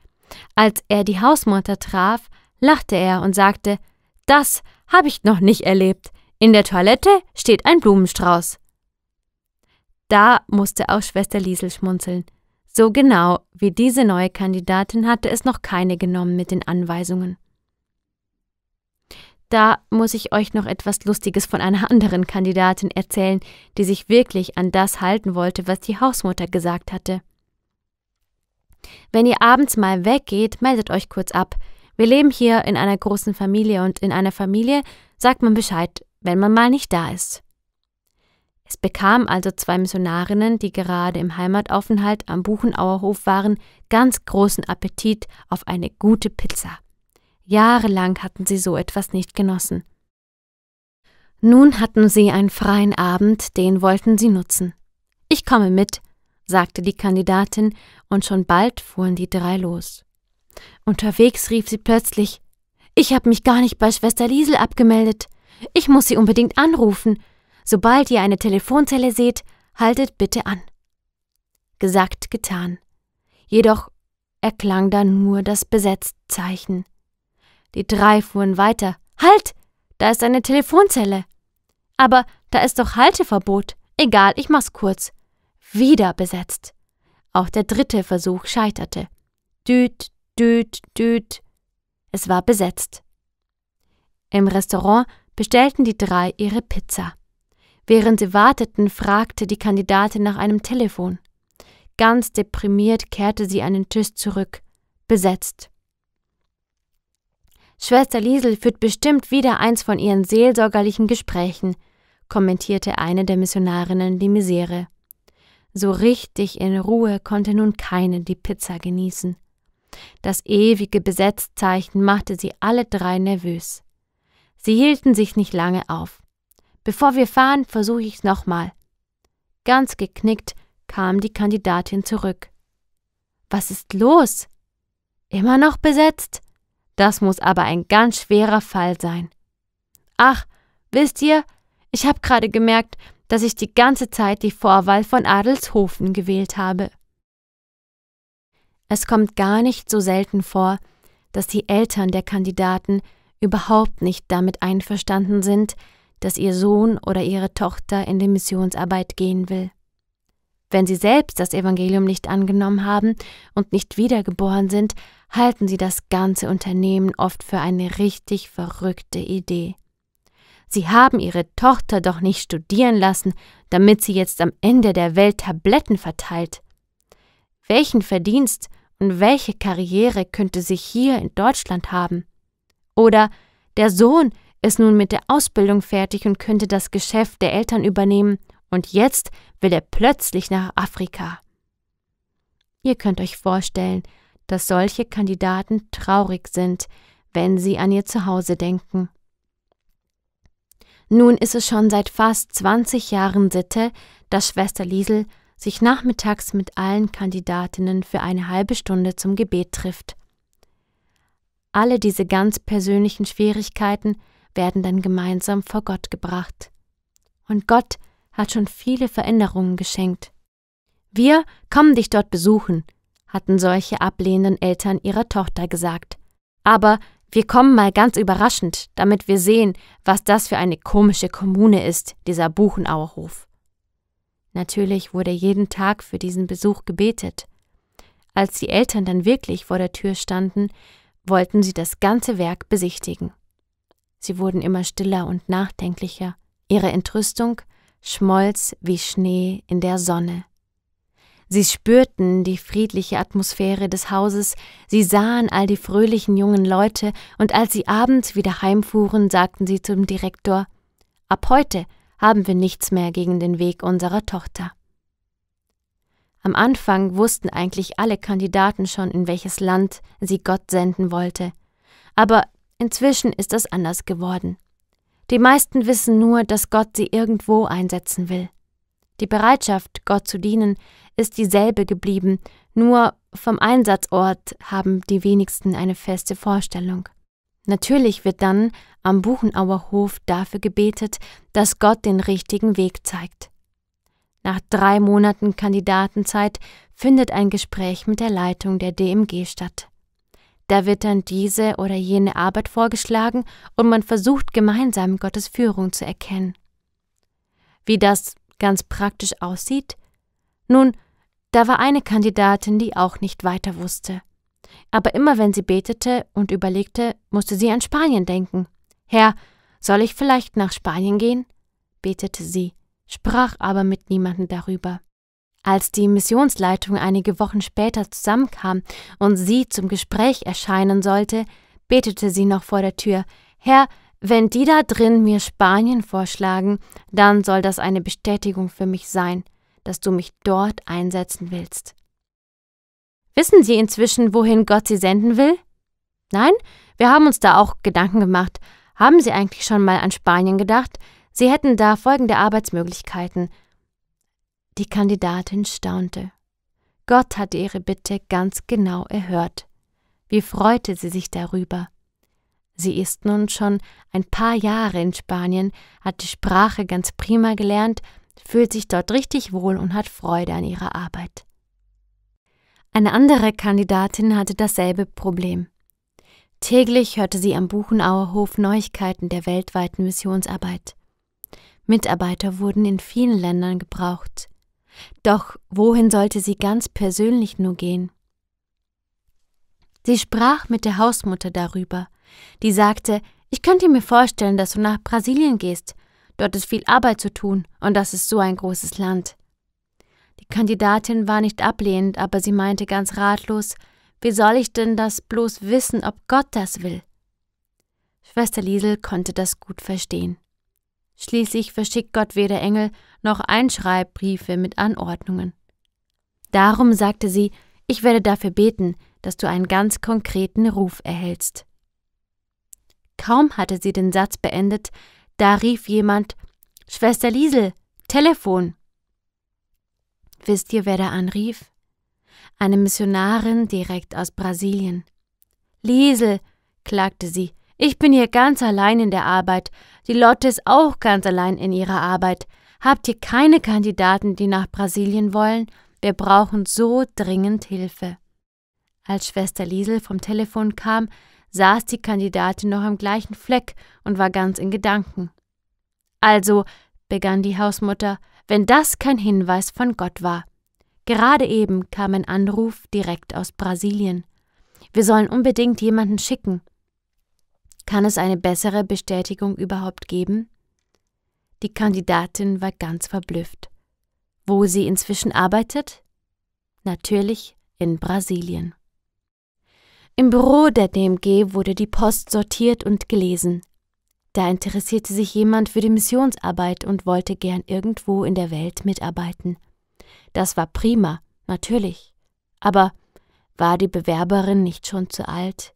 Als er die Hausmutter traf, lachte er und sagte, das habe ich noch nicht erlebt. In der Toilette steht ein Blumenstrauß. Da musste auch Schwester Liesel schmunzeln. So genau wie diese neue Kandidatin hatte es noch keine genommen mit den Anweisungen. Da muss ich euch noch etwas Lustiges von einer anderen Kandidatin erzählen, die sich wirklich an das halten wollte, was die Hausmutter gesagt hatte. Wenn ihr abends mal weggeht, meldet euch kurz ab. Wir leben hier in einer großen Familie und in einer Familie sagt man Bescheid, wenn man mal nicht da ist. Es bekam also zwei Missionarinnen, die gerade im Heimataufenthalt am Buchenauerhof waren, ganz großen Appetit auf eine gute Pizza. Jahrelang hatten sie so etwas nicht genossen. Nun hatten sie einen freien Abend, den wollten sie nutzen. Ich komme mit, sagte die Kandidatin, und schon bald fuhren die drei los. Unterwegs rief sie plötzlich Ich habe mich gar nicht bei Schwester Liesel abgemeldet. Ich muss sie unbedingt anrufen. Sobald ihr eine Telefonzelle seht, haltet bitte an. Gesagt, getan. Jedoch erklang da nur das Besetztzeichen. Die drei fuhren weiter. Halt! Da ist eine Telefonzelle. Aber da ist doch Halteverbot. Egal, ich mach's kurz. Wieder besetzt. Auch der dritte Versuch scheiterte. Düt, düt, düt. Es war besetzt. Im Restaurant bestellten die drei ihre Pizza. Während sie warteten, fragte die Kandidatin nach einem Telefon. Ganz deprimiert kehrte sie an den Tisch zurück, besetzt. Schwester Liesel führt bestimmt wieder eins von ihren seelsorgerlichen Gesprächen, kommentierte eine der Missionarinnen die Misere. So richtig in Ruhe konnte nun keine die Pizza genießen. Das ewige Besetzzeichen machte sie alle drei nervös. Sie hielten sich nicht lange auf. Bevor wir fahren, versuche ich's nochmal. Ganz geknickt kam die Kandidatin zurück. Was ist los? Immer noch besetzt? Das muss aber ein ganz schwerer Fall sein. Ach, wisst ihr, ich habe gerade gemerkt, dass ich die ganze Zeit die Vorwahl von Adelshofen gewählt habe. Es kommt gar nicht so selten vor, dass die Eltern der Kandidaten überhaupt nicht damit einverstanden sind, dass ihr Sohn oder ihre Tochter in die Missionsarbeit gehen will. Wenn sie selbst das Evangelium nicht angenommen haben und nicht wiedergeboren sind, halten sie das ganze Unternehmen oft für eine richtig verrückte Idee. Sie haben ihre Tochter doch nicht studieren lassen, damit sie jetzt am Ende der Welt Tabletten verteilt. Welchen Verdienst und welche Karriere könnte sie hier in Deutschland haben? Oder der Sohn, ist nun mit der Ausbildung fertig und könnte das Geschäft der Eltern übernehmen, und jetzt will er plötzlich nach Afrika. Ihr könnt euch vorstellen, dass solche Kandidaten traurig sind, wenn sie an ihr Zuhause denken. Nun ist es schon seit fast 20 Jahren Sitte, dass Schwester Liesel sich nachmittags mit allen Kandidatinnen für eine halbe Stunde zum Gebet trifft. Alle diese ganz persönlichen Schwierigkeiten werden dann gemeinsam vor Gott gebracht. Und Gott hat schon viele Veränderungen geschenkt. Wir kommen dich dort besuchen, hatten solche ablehnenden Eltern ihrer Tochter gesagt. Aber wir kommen mal ganz überraschend, damit wir sehen, was das für eine komische Kommune ist, dieser Buchenauerhof. Natürlich wurde jeden Tag für diesen Besuch gebetet. Als die Eltern dann wirklich vor der Tür standen, wollten sie das ganze Werk besichtigen. Sie wurden immer stiller und nachdenklicher. Ihre Entrüstung schmolz wie Schnee in der Sonne. Sie spürten die friedliche Atmosphäre des Hauses, sie sahen all die fröhlichen jungen Leute, und als sie abends wieder heimfuhren, sagten sie zum Direktor Ab heute haben wir nichts mehr gegen den Weg unserer Tochter. Am Anfang wussten eigentlich alle Kandidaten schon, in welches Land sie Gott senden wollte, aber Inzwischen ist das anders geworden. Die meisten wissen nur, dass Gott sie irgendwo einsetzen will. Die Bereitschaft, Gott zu dienen, ist dieselbe geblieben, nur vom Einsatzort haben die wenigsten eine feste Vorstellung. Natürlich wird dann am Buchenauer Hof dafür gebetet, dass Gott den richtigen Weg zeigt. Nach drei Monaten Kandidatenzeit findet ein Gespräch mit der Leitung der DMG statt. Da wird dann diese oder jene Arbeit vorgeschlagen und man versucht gemeinsam Gottes Führung zu erkennen. Wie das ganz praktisch aussieht? Nun, da war eine Kandidatin, die auch nicht weiter wusste. Aber immer wenn sie betete und überlegte, musste sie an Spanien denken. Herr, soll ich vielleicht nach Spanien gehen? betete sie, sprach aber mit niemandem darüber. Als die Missionsleitung einige Wochen später zusammenkam und sie zum Gespräch erscheinen sollte, betete sie noch vor der Tür Herr, wenn die da drin mir Spanien vorschlagen, dann soll das eine Bestätigung für mich sein, dass du mich dort einsetzen willst. Wissen Sie inzwischen, wohin Gott Sie senden will? Nein, wir haben uns da auch Gedanken gemacht. Haben Sie eigentlich schon mal an Spanien gedacht? Sie hätten da folgende Arbeitsmöglichkeiten die Kandidatin staunte. Gott hatte ihre Bitte ganz genau erhört. Wie freute sie sich darüber. Sie ist nun schon ein paar Jahre in Spanien, hat die Sprache ganz prima gelernt, fühlt sich dort richtig wohl und hat Freude an ihrer Arbeit. Eine andere Kandidatin hatte dasselbe Problem. Täglich hörte sie am Buchenauer Hof Neuigkeiten der weltweiten Missionsarbeit. Mitarbeiter wurden in vielen Ländern gebraucht. Doch wohin sollte sie ganz persönlich nur gehen? Sie sprach mit der Hausmutter darüber. Die sagte, ich könnte mir vorstellen, dass du nach Brasilien gehst. Dort ist viel Arbeit zu tun und das ist so ein großes Land. Die Kandidatin war nicht ablehnend, aber sie meinte ganz ratlos, wie soll ich denn das bloß wissen, ob Gott das will? Schwester Liesel konnte das gut verstehen. Schließlich verschickt Gott weder Engel noch Einschreibbriefe mit Anordnungen. Darum sagte sie, ich werde dafür beten, dass du einen ganz konkreten Ruf erhältst. Kaum hatte sie den Satz beendet, da rief jemand Schwester Liesel, Telefon. Wisst ihr, wer da anrief? Eine Missionarin direkt aus Brasilien. Liesel, klagte sie, ich bin hier ganz allein in der Arbeit. Die Lotte ist auch ganz allein in ihrer Arbeit. Habt ihr keine Kandidaten, die nach Brasilien wollen? Wir brauchen so dringend Hilfe. Als Schwester Liesel vom Telefon kam, saß die Kandidatin noch am gleichen Fleck und war ganz in Gedanken. Also, begann die Hausmutter, wenn das kein Hinweis von Gott war. Gerade eben kam ein Anruf direkt aus Brasilien. Wir sollen unbedingt jemanden schicken. Kann es eine bessere Bestätigung überhaupt geben? Die Kandidatin war ganz verblüfft. Wo sie inzwischen arbeitet? Natürlich in Brasilien. Im Büro der DMG wurde die Post sortiert und gelesen. Da interessierte sich jemand für die Missionsarbeit und wollte gern irgendwo in der Welt mitarbeiten. Das war prima, natürlich. Aber war die Bewerberin nicht schon zu alt?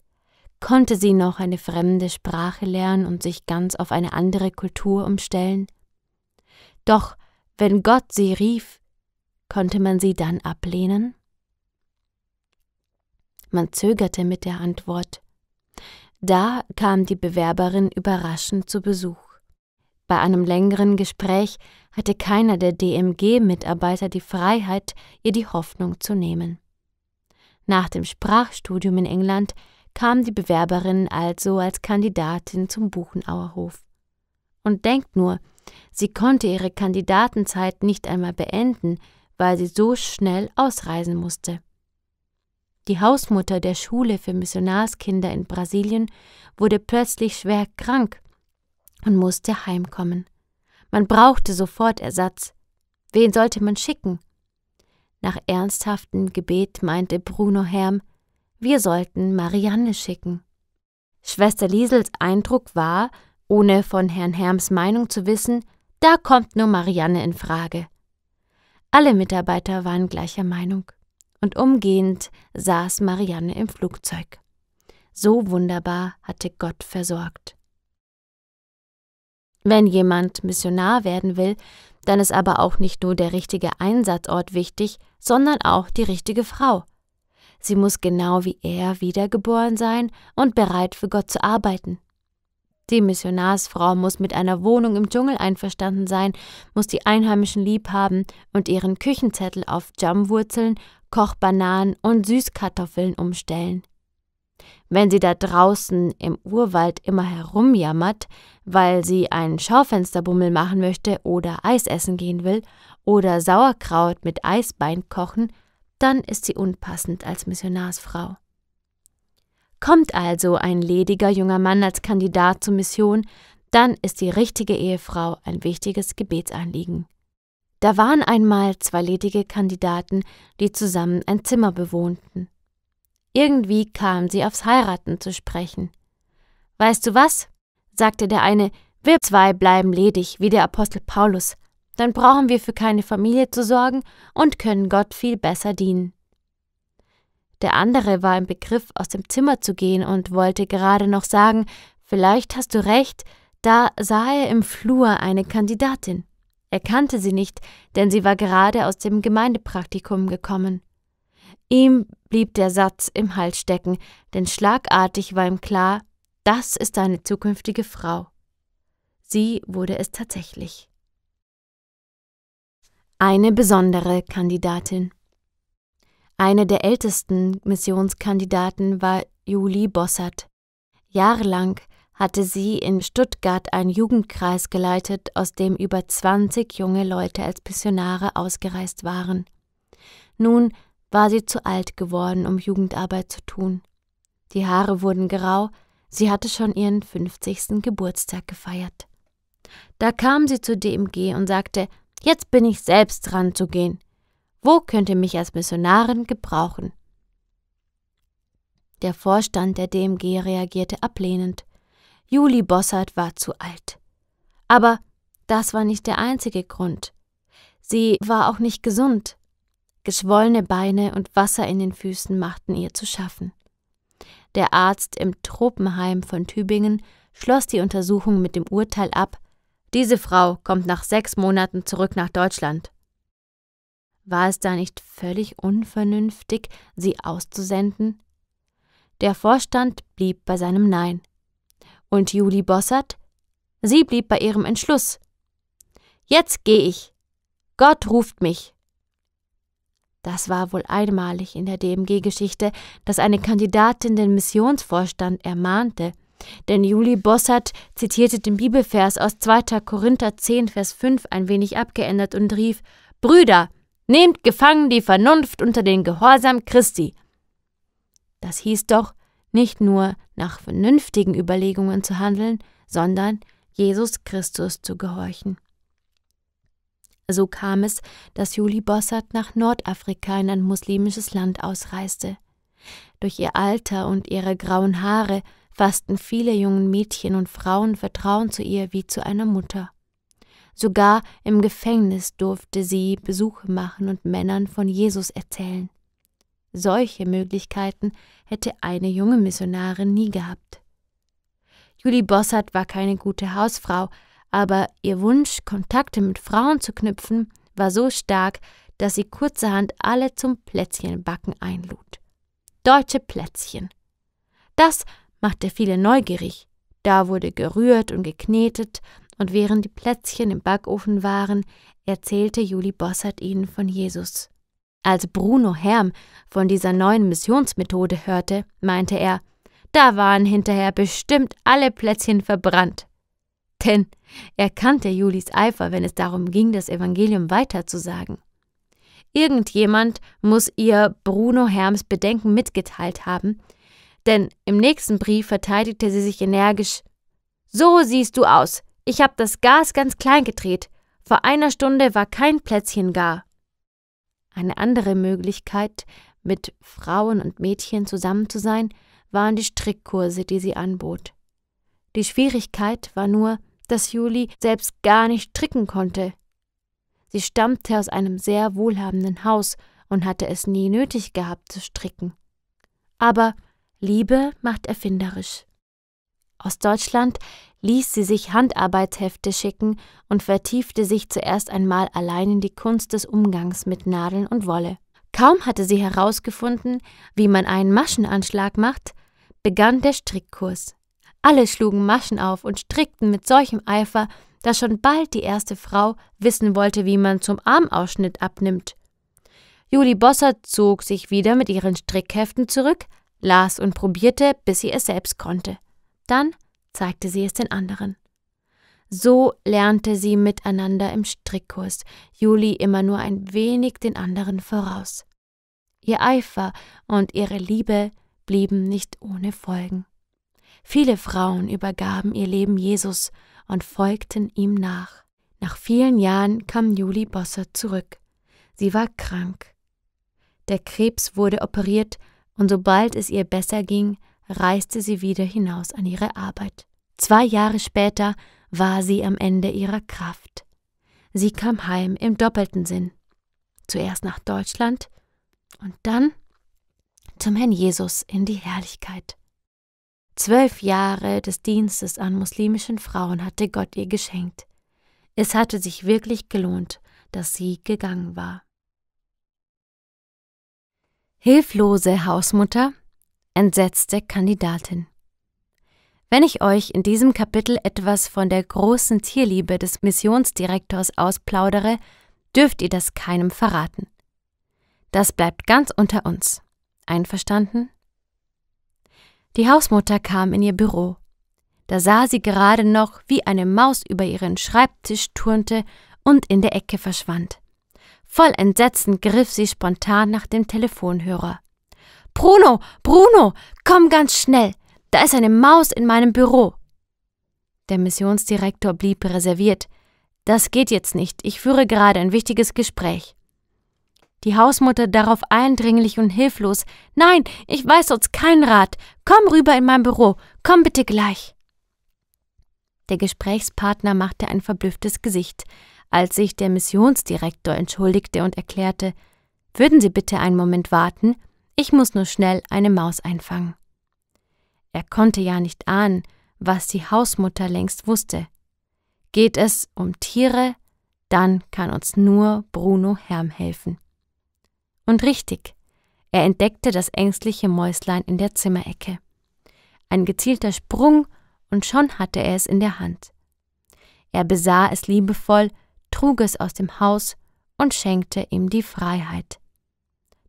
Konnte sie noch eine fremde Sprache lernen und sich ganz auf eine andere Kultur umstellen? Doch wenn Gott sie rief, konnte man sie dann ablehnen? Man zögerte mit der Antwort. Da kam die Bewerberin überraschend zu Besuch. Bei einem längeren Gespräch hatte keiner der DMG-Mitarbeiter die Freiheit, ihr die Hoffnung zu nehmen. Nach dem Sprachstudium in England kam die Bewerberin also als Kandidatin zum Buchenauerhof. Und denkt nur, sie konnte ihre Kandidatenzeit nicht einmal beenden, weil sie so schnell ausreisen musste. Die Hausmutter der Schule für Missionarskinder in Brasilien wurde plötzlich schwer krank und musste heimkommen. Man brauchte sofort Ersatz. Wen sollte man schicken? Nach ernsthaftem Gebet meinte Bruno Herm, wir sollten Marianne schicken. Schwester Liesels Eindruck war, ohne von Herrn Herms Meinung zu wissen, da kommt nur Marianne in Frage. Alle Mitarbeiter waren gleicher Meinung, und umgehend saß Marianne im Flugzeug. So wunderbar hatte Gott versorgt. Wenn jemand Missionar werden will, dann ist aber auch nicht nur der richtige Einsatzort wichtig, sondern auch die richtige Frau. Sie muss genau wie er wiedergeboren sein und bereit für Gott zu arbeiten. Die Missionarsfrau muss mit einer Wohnung im Dschungel einverstanden sein, muss die Einheimischen lieb haben und ihren Küchenzettel auf Jamwurzeln, Kochbananen und Süßkartoffeln umstellen. Wenn sie da draußen im Urwald immer herumjammert, weil sie einen Schaufensterbummel machen möchte oder Eis essen gehen will oder Sauerkraut mit Eisbein kochen, dann ist sie unpassend als Missionarsfrau. Kommt also ein lediger junger Mann als Kandidat zur Mission, dann ist die richtige Ehefrau ein wichtiges Gebetsanliegen. Da waren einmal zwei ledige Kandidaten, die zusammen ein Zimmer bewohnten. Irgendwie kamen sie aufs Heiraten zu sprechen. Weißt du was? sagte der eine, wir zwei bleiben ledig, wie der Apostel Paulus, dann brauchen wir für keine Familie zu sorgen und können Gott viel besser dienen. Der andere war im Begriff, aus dem Zimmer zu gehen und wollte gerade noch sagen, vielleicht hast du recht, da sah er im Flur eine Kandidatin. Er kannte sie nicht, denn sie war gerade aus dem Gemeindepraktikum gekommen. Ihm blieb der Satz im Hals stecken, denn schlagartig war ihm klar, das ist deine zukünftige Frau. Sie wurde es tatsächlich eine besondere Kandidatin. Eine der ältesten Missionskandidaten war Julie Bossert. Jahrelang hatte sie in Stuttgart einen Jugendkreis geleitet, aus dem über 20 junge Leute als Missionare ausgereist waren. Nun war sie zu alt geworden, um Jugendarbeit zu tun. Die Haare wurden grau, sie hatte schon ihren 50. Geburtstag gefeiert. Da kam sie zur DMG und sagte, Jetzt bin ich selbst dran zu gehen. Wo könnte mich als Missionarin gebrauchen? Der Vorstand der DMG reagierte ablehnend. Juli Bossert war zu alt. Aber das war nicht der einzige Grund. Sie war auch nicht gesund. Geschwollene Beine und Wasser in den Füßen machten ihr zu schaffen. Der Arzt im Tropenheim von Tübingen schloss die Untersuchung mit dem Urteil ab, diese Frau kommt nach sechs Monaten zurück nach Deutschland. War es da nicht völlig unvernünftig, sie auszusenden? Der Vorstand blieb bei seinem Nein. Und Julie Bossert? Sie blieb bei ihrem Entschluss. Jetzt gehe ich. Gott ruft mich. Das war wohl einmalig in der DMG-Geschichte, dass eine Kandidatin den Missionsvorstand ermahnte, denn Juli Bossert zitierte den Bibelvers aus 2. Korinther 10, Vers 5 ein wenig abgeändert und rief: Brüder, nehmt gefangen die Vernunft unter den Gehorsam Christi. Das hieß doch, nicht nur nach vernünftigen Überlegungen zu handeln, sondern Jesus Christus zu gehorchen. So kam es, dass Juli Bossert nach Nordafrika in ein muslimisches Land ausreiste. Durch ihr Alter und ihre grauen Haare fassten viele jungen Mädchen und Frauen Vertrauen zu ihr wie zu einer Mutter. Sogar im Gefängnis durfte sie Besuche machen und Männern von Jesus erzählen. Solche Möglichkeiten hätte eine junge Missionarin nie gehabt. Julie Bossert war keine gute Hausfrau, aber ihr Wunsch, Kontakte mit Frauen zu knüpfen, war so stark, dass sie kurzerhand alle zum Plätzchenbacken einlud. Deutsche Plätzchen. Das machte viele neugierig. Da wurde gerührt und geknetet, und während die Plätzchen im Backofen waren, erzählte Juli Bossert ihnen von Jesus. Als Bruno Herm von dieser neuen Missionsmethode hörte, meinte er, da waren hinterher bestimmt alle Plätzchen verbrannt. Denn er kannte Julis Eifer, wenn es darum ging, das Evangelium weiterzusagen. Irgendjemand muss ihr Bruno Herms Bedenken mitgeteilt haben, denn im nächsten Brief verteidigte sie sich energisch. So siehst du aus. Ich habe das Gas ganz klein gedreht. Vor einer Stunde war kein Plätzchen gar. Eine andere Möglichkeit, mit Frauen und Mädchen zusammen zu sein, waren die Strickkurse, die sie anbot. Die Schwierigkeit war nur, dass Julie selbst gar nicht stricken konnte. Sie stammte aus einem sehr wohlhabenden Haus und hatte es nie nötig gehabt zu stricken. Aber Liebe macht erfinderisch. Aus Deutschland ließ sie sich Handarbeitshefte schicken und vertiefte sich zuerst einmal allein in die Kunst des Umgangs mit Nadeln und Wolle. Kaum hatte sie herausgefunden, wie man einen Maschenanschlag macht, begann der Strickkurs. Alle schlugen Maschen auf und strickten mit solchem Eifer, dass schon bald die erste Frau wissen wollte, wie man zum Armausschnitt abnimmt. Juli Bosser zog sich wieder mit ihren Strickheften zurück, las und probierte, bis sie es selbst konnte. Dann zeigte sie es den anderen. So lernte sie miteinander im Strickkurs, Juli immer nur ein wenig den anderen voraus. Ihr Eifer und ihre Liebe blieben nicht ohne Folgen. Viele Frauen übergaben ihr Leben Jesus und folgten ihm nach. Nach vielen Jahren kam Juli Bosser zurück. Sie war krank. Der Krebs wurde operiert und sobald es ihr besser ging, reiste sie wieder hinaus an ihre Arbeit. Zwei Jahre später war sie am Ende ihrer Kraft. Sie kam heim im doppelten Sinn. Zuerst nach Deutschland und dann zum Herrn Jesus in die Herrlichkeit. Zwölf Jahre des Dienstes an muslimischen Frauen hatte Gott ihr geschenkt. Es hatte sich wirklich gelohnt, dass sie gegangen war. Hilflose Hausmutter, entsetzte Kandidatin. Wenn ich euch in diesem Kapitel etwas von der großen Tierliebe des Missionsdirektors ausplaudere, dürft ihr das keinem verraten. Das bleibt ganz unter uns. Einverstanden? Die Hausmutter kam in ihr Büro. Da sah sie gerade noch, wie eine Maus über ihren Schreibtisch turnte und in der Ecke verschwand. Voll Entsetzen griff sie spontan nach dem Telefonhörer. Bruno, Bruno, komm ganz schnell. Da ist eine Maus in meinem Büro. Der Missionsdirektor blieb reserviert. Das geht jetzt nicht, ich führe gerade ein wichtiges Gespräch. Die Hausmutter darauf eindringlich und hilflos. Nein, ich weiß sonst keinen Rat. Komm rüber in mein Büro. Komm bitte gleich. Der Gesprächspartner machte ein verblüfftes Gesicht als sich der Missionsdirektor entschuldigte und erklärte, würden Sie bitte einen Moment warten, ich muss nur schnell eine Maus einfangen. Er konnte ja nicht ahnen, was die Hausmutter längst wusste. Geht es um Tiere, dann kann uns nur Bruno Herm helfen. Und richtig, er entdeckte das ängstliche Mäuslein in der Zimmerecke. Ein gezielter Sprung und schon hatte er es in der Hand. Er besah es liebevoll trug es aus dem Haus und schenkte ihm die Freiheit.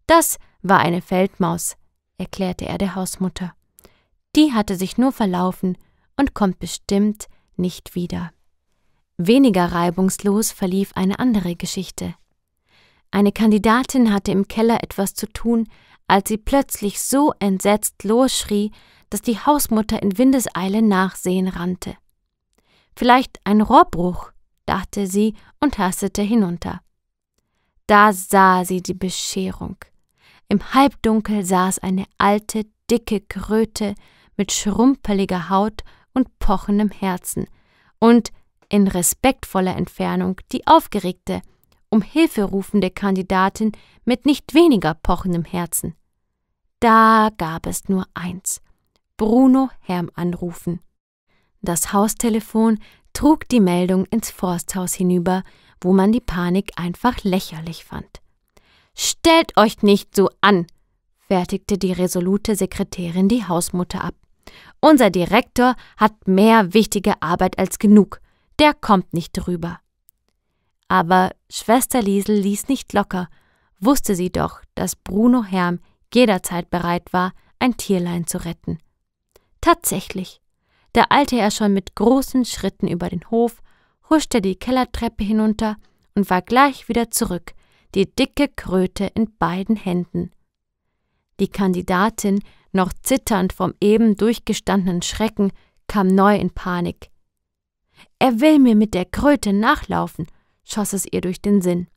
Das war eine Feldmaus, erklärte er der Hausmutter. Die hatte sich nur verlaufen und kommt bestimmt nicht wieder. Weniger reibungslos verlief eine andere Geschichte. Eine Kandidatin hatte im Keller etwas zu tun, als sie plötzlich so entsetzt losschrie, dass die Hausmutter in Windeseile nachsehen rannte. Vielleicht ein Rohrbruch, dachte sie und hastete hinunter. Da sah sie die Bescherung. Im Halbdunkel saß eine alte, dicke Kröte mit schrumpeliger Haut und pochendem Herzen und in respektvoller Entfernung die aufgeregte, um Hilfe rufende Kandidatin mit nicht weniger pochendem Herzen. Da gab es nur eins: Bruno Herm anrufen. Das Haustelefon trug die Meldung ins Forsthaus hinüber, wo man die Panik einfach lächerlich fand. Stellt euch nicht so an, fertigte die resolute Sekretärin die Hausmutter ab. Unser Direktor hat mehr wichtige Arbeit als genug. Der kommt nicht drüber. Aber Schwester Liesel ließ nicht locker, wusste sie doch, dass Bruno Herm jederzeit bereit war, ein Tierlein zu retten. Tatsächlich, da eilte er schon mit großen Schritten über den Hof, huschte die Kellertreppe hinunter und war gleich wieder zurück, die dicke Kröte in beiden Händen. Die Kandidatin, noch zitternd vom eben durchgestandenen Schrecken, kam neu in Panik. Er will mir mit der Kröte nachlaufen, schoss es ihr durch den Sinn.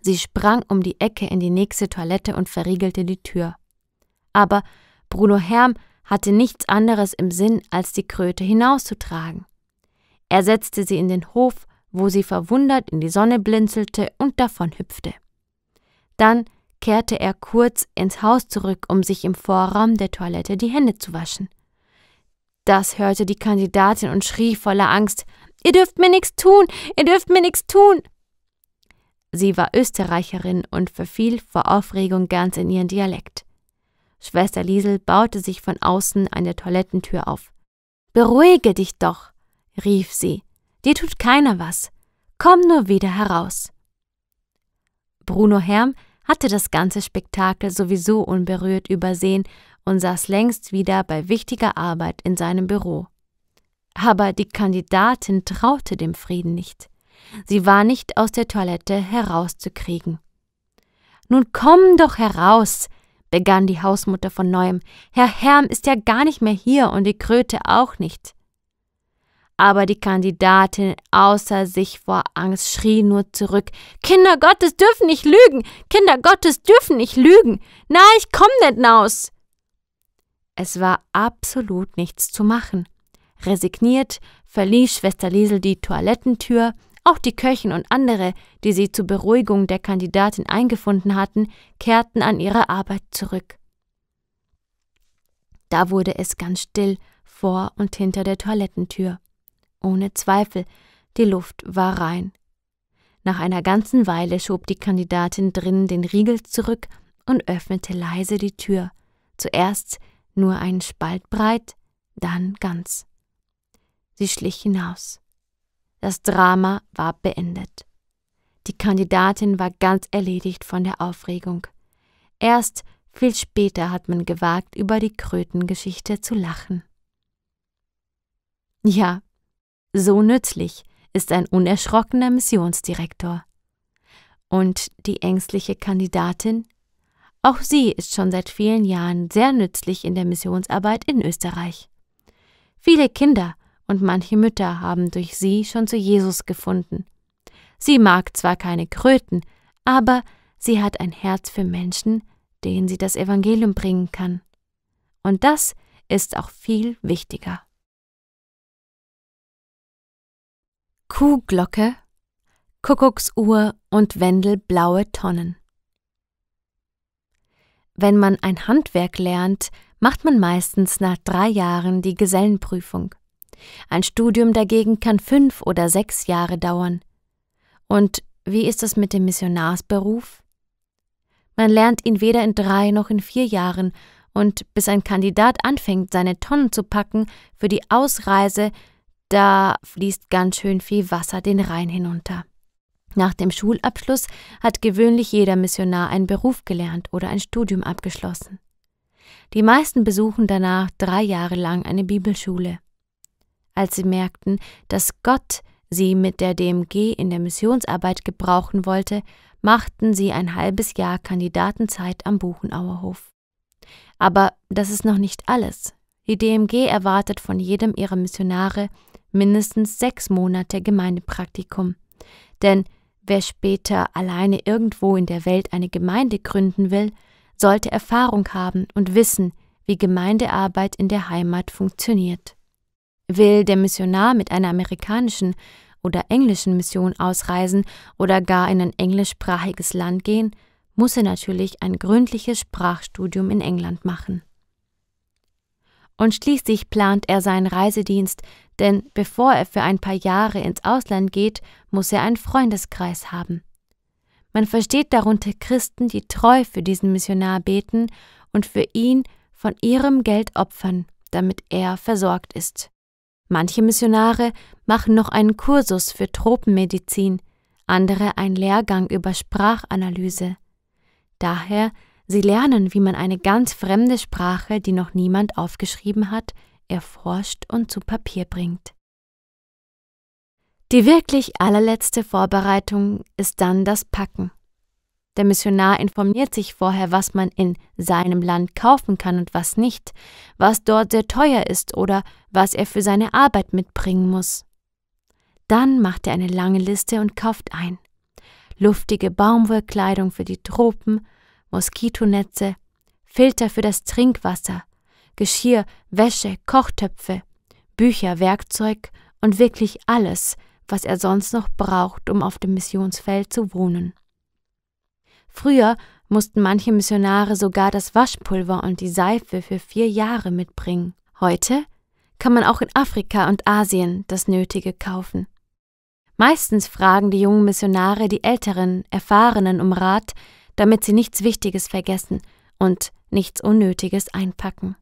Sie sprang um die Ecke in die nächste Toilette und verriegelte die Tür. Aber Bruno Herm hatte nichts anderes im Sinn, als die Kröte hinauszutragen. Er setzte sie in den Hof, wo sie verwundert in die Sonne blinzelte und davon hüpfte. Dann kehrte er kurz ins Haus zurück, um sich im Vorraum der Toilette die Hände zu waschen. Das hörte die Kandidatin und schrie voller Angst Ihr dürft mir nichts tun, ihr dürft mir nichts tun. Sie war Österreicherin und verfiel vor Aufregung ganz in ihren Dialekt. Schwester Liesel baute sich von außen eine Toilettentür auf. Beruhige dich doch, rief sie. Dir tut keiner was. Komm nur wieder heraus. Bruno Herm hatte das ganze Spektakel sowieso unberührt übersehen und saß längst wieder bei wichtiger Arbeit in seinem Büro. Aber die Kandidatin traute dem Frieden nicht. Sie war nicht aus der Toilette herauszukriegen. Nun komm doch heraus, begann die Hausmutter von neuem. Herr Herm ist ja gar nicht mehr hier und die Kröte auch nicht. Aber die Kandidatin außer sich vor Angst schrie nur zurück Kinder Gottes dürfen nicht lügen. Kinder Gottes dürfen nicht lügen. Na, ich komm nicht naus. Es war absolut nichts zu machen. Resigniert verließ Schwester Liesel die Toilettentür, auch die Köchin und andere, die sie zur Beruhigung der Kandidatin eingefunden hatten, kehrten an ihre Arbeit zurück. Da wurde es ganz still vor und hinter der Toilettentür. Ohne Zweifel, die Luft war rein. Nach einer ganzen Weile schob die Kandidatin drinnen den Riegel zurück und öffnete leise die Tür. Zuerst nur einen Spalt breit, dann ganz. Sie schlich hinaus. Das Drama war beendet. Die Kandidatin war ganz erledigt von der Aufregung. Erst viel später hat man gewagt, über die Krötengeschichte zu lachen. Ja, so nützlich ist ein unerschrockener Missionsdirektor. Und die ängstliche Kandidatin? Auch sie ist schon seit vielen Jahren sehr nützlich in der Missionsarbeit in Österreich. Viele Kinder und manche Mütter haben durch sie schon zu Jesus gefunden. Sie mag zwar keine Kröten, aber sie hat ein Herz für Menschen, denen sie das Evangelium bringen kann. Und das ist auch viel wichtiger. Kuhglocke, Kuckucksuhr und Wendelblaue Tonnen. Wenn man ein Handwerk lernt, macht man meistens nach drei Jahren die Gesellenprüfung. Ein Studium dagegen kann fünf oder sechs Jahre dauern. Und wie ist es mit dem Missionarsberuf? Man lernt ihn weder in drei noch in vier Jahren, und bis ein Kandidat anfängt, seine Tonnen zu packen für die Ausreise, da fließt ganz schön viel Wasser den Rhein hinunter. Nach dem Schulabschluss hat gewöhnlich jeder Missionar einen Beruf gelernt oder ein Studium abgeschlossen. Die meisten besuchen danach drei Jahre lang eine Bibelschule als sie merkten, dass Gott sie mit der DMG in der Missionsarbeit gebrauchen wollte, machten sie ein halbes Jahr Kandidatenzeit am Buchenauerhof. Aber das ist noch nicht alles. Die DMG erwartet von jedem ihrer Missionare mindestens sechs Monate Gemeindepraktikum. Denn wer später alleine irgendwo in der Welt eine Gemeinde gründen will, sollte Erfahrung haben und wissen, wie Gemeindearbeit in der Heimat funktioniert. Will der Missionar mit einer amerikanischen oder englischen Mission ausreisen oder gar in ein englischsprachiges Land gehen, muss er natürlich ein gründliches Sprachstudium in England machen. Und schließlich plant er seinen Reisedienst, denn bevor er für ein paar Jahre ins Ausland geht, muss er einen Freundeskreis haben. Man versteht darunter Christen, die treu für diesen Missionar beten und für ihn von ihrem Geld opfern, damit er versorgt ist. Manche Missionare machen noch einen Kursus für Tropenmedizin, andere einen Lehrgang über Sprachanalyse. Daher, sie lernen, wie man eine ganz fremde Sprache, die noch niemand aufgeschrieben hat, erforscht und zu Papier bringt. Die wirklich allerletzte Vorbereitung ist dann das Packen. Der Missionar informiert sich vorher, was man in seinem Land kaufen kann und was nicht, was dort sehr teuer ist oder was er für seine Arbeit mitbringen muss. Dann macht er eine lange Liste und kauft ein. Luftige Baumwollkleidung für die Tropen, Moskitonetze, Filter für das Trinkwasser, Geschirr, Wäsche, Kochtöpfe, Bücher, Werkzeug und wirklich alles, was er sonst noch braucht, um auf dem Missionsfeld zu wohnen. Früher mussten manche Missionare sogar das Waschpulver und die Seife für vier Jahre mitbringen. Heute kann man auch in Afrika und Asien das Nötige kaufen. Meistens fragen die jungen Missionare die älteren, erfahrenen um Rat, damit sie nichts Wichtiges vergessen und nichts Unnötiges einpacken.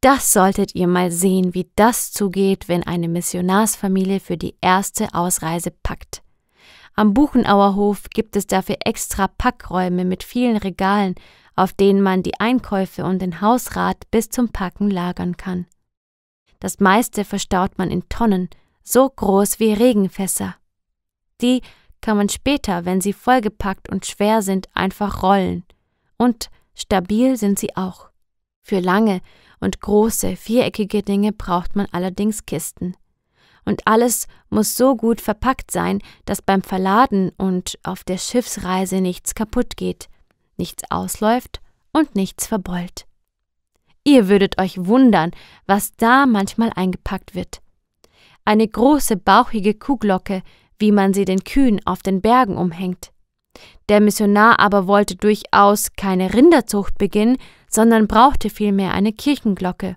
Das solltet ihr mal sehen, wie das zugeht, wenn eine Missionarsfamilie für die erste Ausreise packt. Am Buchenauerhof gibt es dafür extra Packräume mit vielen Regalen, auf denen man die Einkäufe und den Hausrat bis zum Packen lagern kann. Das meiste verstaut man in Tonnen, so groß wie Regenfässer. Die kann man später, wenn sie vollgepackt und schwer sind, einfach rollen. Und stabil sind sie auch. Für lange und große, viereckige Dinge braucht man allerdings Kisten und alles muss so gut verpackt sein, dass beim Verladen und auf der Schiffsreise nichts kaputt geht, nichts ausläuft und nichts verbeult. Ihr würdet euch wundern, was da manchmal eingepackt wird. Eine große bauchige Kuhglocke, wie man sie den Kühen auf den Bergen umhängt. Der Missionar aber wollte durchaus keine Rinderzucht beginnen, sondern brauchte vielmehr eine Kirchenglocke.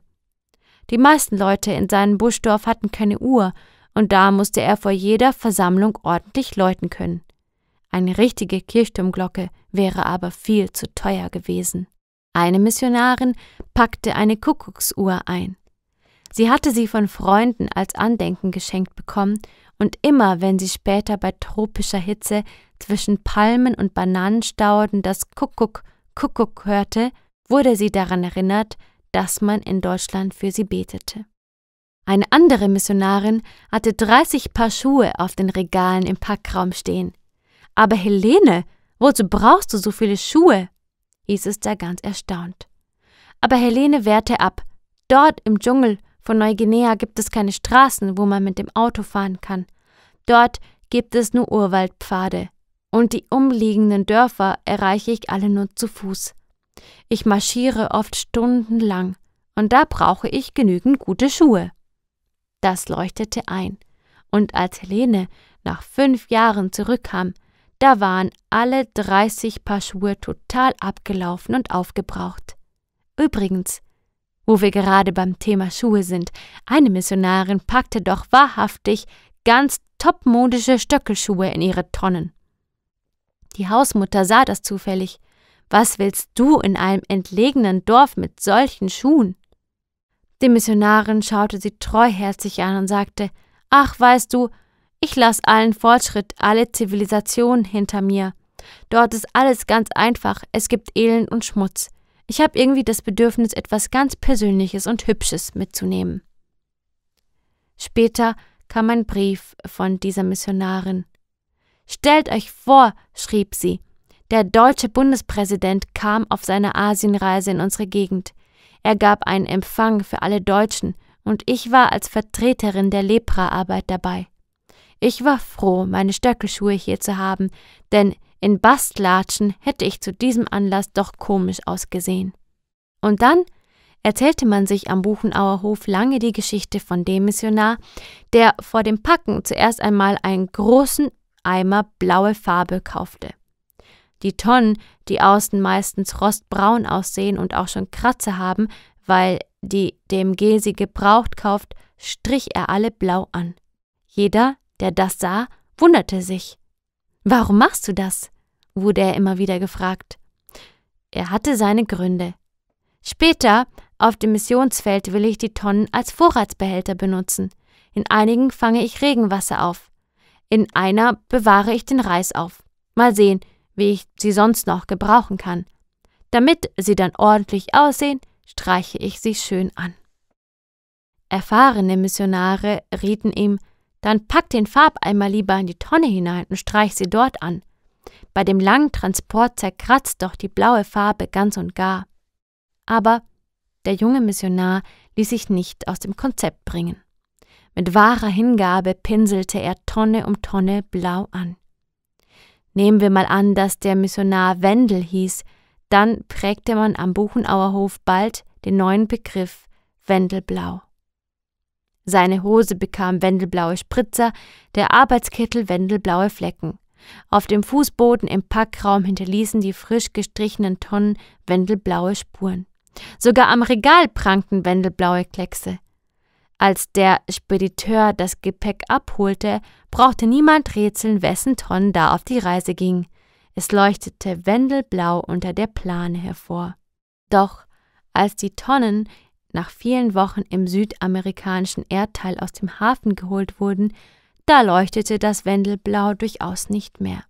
Die meisten Leute in seinem Buschdorf hatten keine Uhr, und da musste er vor jeder Versammlung ordentlich läuten können. Eine richtige Kirchturmglocke wäre aber viel zu teuer gewesen. Eine Missionarin packte eine Kuckucksuhr ein. Sie hatte sie von Freunden als Andenken geschenkt bekommen, und immer wenn sie später bei tropischer Hitze zwischen Palmen und Bananenstauden das Kuckuck Kuckuck hörte, wurde sie daran erinnert, dass man in Deutschland für sie betete. Eine andere Missionarin hatte 30 Paar Schuhe auf den Regalen im Packraum stehen. Aber Helene, wozu brauchst du so viele Schuhe? hieß es da ganz erstaunt. Aber Helene wehrte ab. Dort im Dschungel von Neuguinea gibt es keine Straßen, wo man mit dem Auto fahren kann. Dort gibt es nur Urwaldpfade. Und die umliegenden Dörfer erreiche ich alle nur zu Fuß. Ich marschiere oft stundenlang, und da brauche ich genügend gute Schuhe. Das leuchtete ein, und als Helene nach fünf Jahren zurückkam, da waren alle dreißig Paar Schuhe total abgelaufen und aufgebraucht. Übrigens, wo wir gerade beim Thema Schuhe sind, eine Missionarin packte doch wahrhaftig ganz topmodische Stöckelschuhe in ihre Tonnen. Die Hausmutter sah das zufällig was willst du in einem entlegenen Dorf mit solchen Schuhen? Die Missionarin schaute sie treuherzig an und sagte, Ach, weißt du, ich lasse allen Fortschritt, alle Zivilisation hinter mir. Dort ist alles ganz einfach, es gibt Elend und Schmutz. Ich habe irgendwie das Bedürfnis, etwas ganz Persönliches und Hübsches mitzunehmen. Später kam ein Brief von dieser Missionarin. Stellt euch vor, schrieb sie, der deutsche Bundespräsident kam auf seiner Asienreise in unsere Gegend. Er gab einen Empfang für alle Deutschen und ich war als Vertreterin der Lepra-Arbeit dabei. Ich war froh, meine Stöckelschuhe hier zu haben, denn in Bastlatschen hätte ich zu diesem Anlass doch komisch ausgesehen. Und dann erzählte man sich am Buchenauer Hof lange die Geschichte von dem Missionar, der vor dem Packen zuerst einmal einen großen Eimer blaue Farbe kaufte. Die Tonnen, die außen meistens rostbraun aussehen und auch schon Kratze haben, weil die dem Gesi gebraucht kauft, strich er alle blau an. Jeder, der das sah, wunderte sich. Warum machst du das? wurde er immer wieder gefragt. Er hatte seine Gründe. Später auf dem Missionsfeld will ich die Tonnen als Vorratsbehälter benutzen. In einigen fange ich Regenwasser auf. In einer bewahre ich den Reis auf. Mal sehen, wie ich sie sonst noch gebrauchen kann. Damit sie dann ordentlich aussehen, streiche ich sie schön an. Erfahrene Missionare rieten ihm, dann pack den Farbeimer lieber in die Tonne hinein und streich sie dort an. Bei dem langen Transport zerkratzt doch die blaue Farbe ganz und gar. Aber der junge Missionar ließ sich nicht aus dem Konzept bringen. Mit wahrer Hingabe pinselte er Tonne um Tonne blau an. Nehmen wir mal an, dass der Missionar Wendel hieß, dann prägte man am Buchenauerhof bald den neuen Begriff Wendelblau. Seine Hose bekam wendelblaue Spritzer, der Arbeitskittel wendelblaue Flecken. Auf dem Fußboden im Packraum hinterließen die frisch gestrichenen Tonnen wendelblaue Spuren. Sogar am Regal prangten wendelblaue Kleckse. Als der Spediteur das Gepäck abholte, brauchte niemand rätseln, wessen Tonnen da auf die Reise ging. Es leuchtete wendelblau unter der Plane hervor. Doch als die Tonnen nach vielen Wochen im südamerikanischen Erdteil aus dem Hafen geholt wurden, da leuchtete das Wendelblau durchaus nicht mehr.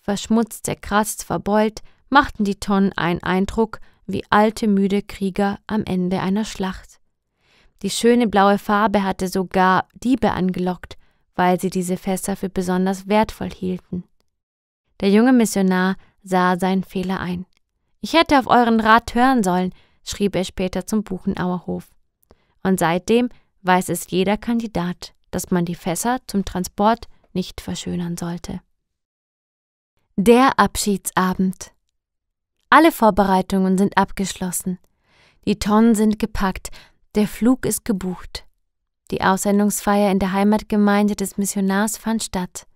Verschmutzt, zerkratzt, verbeult, machten die Tonnen einen Eindruck wie alte müde Krieger am Ende einer Schlacht. Die schöne blaue Farbe hatte sogar Diebe angelockt, weil sie diese Fässer für besonders wertvoll hielten. Der junge Missionar sah seinen Fehler ein. Ich hätte auf euren Rat hören sollen, schrieb er später zum Buchenauerhof. Und seitdem weiß es jeder Kandidat, dass man die Fässer zum Transport nicht verschönern sollte. Der Abschiedsabend. Alle Vorbereitungen sind abgeschlossen. Die Tonnen sind gepackt, der Flug ist gebucht. Die Aussendungsfeier in der Heimatgemeinde des Missionars fand statt.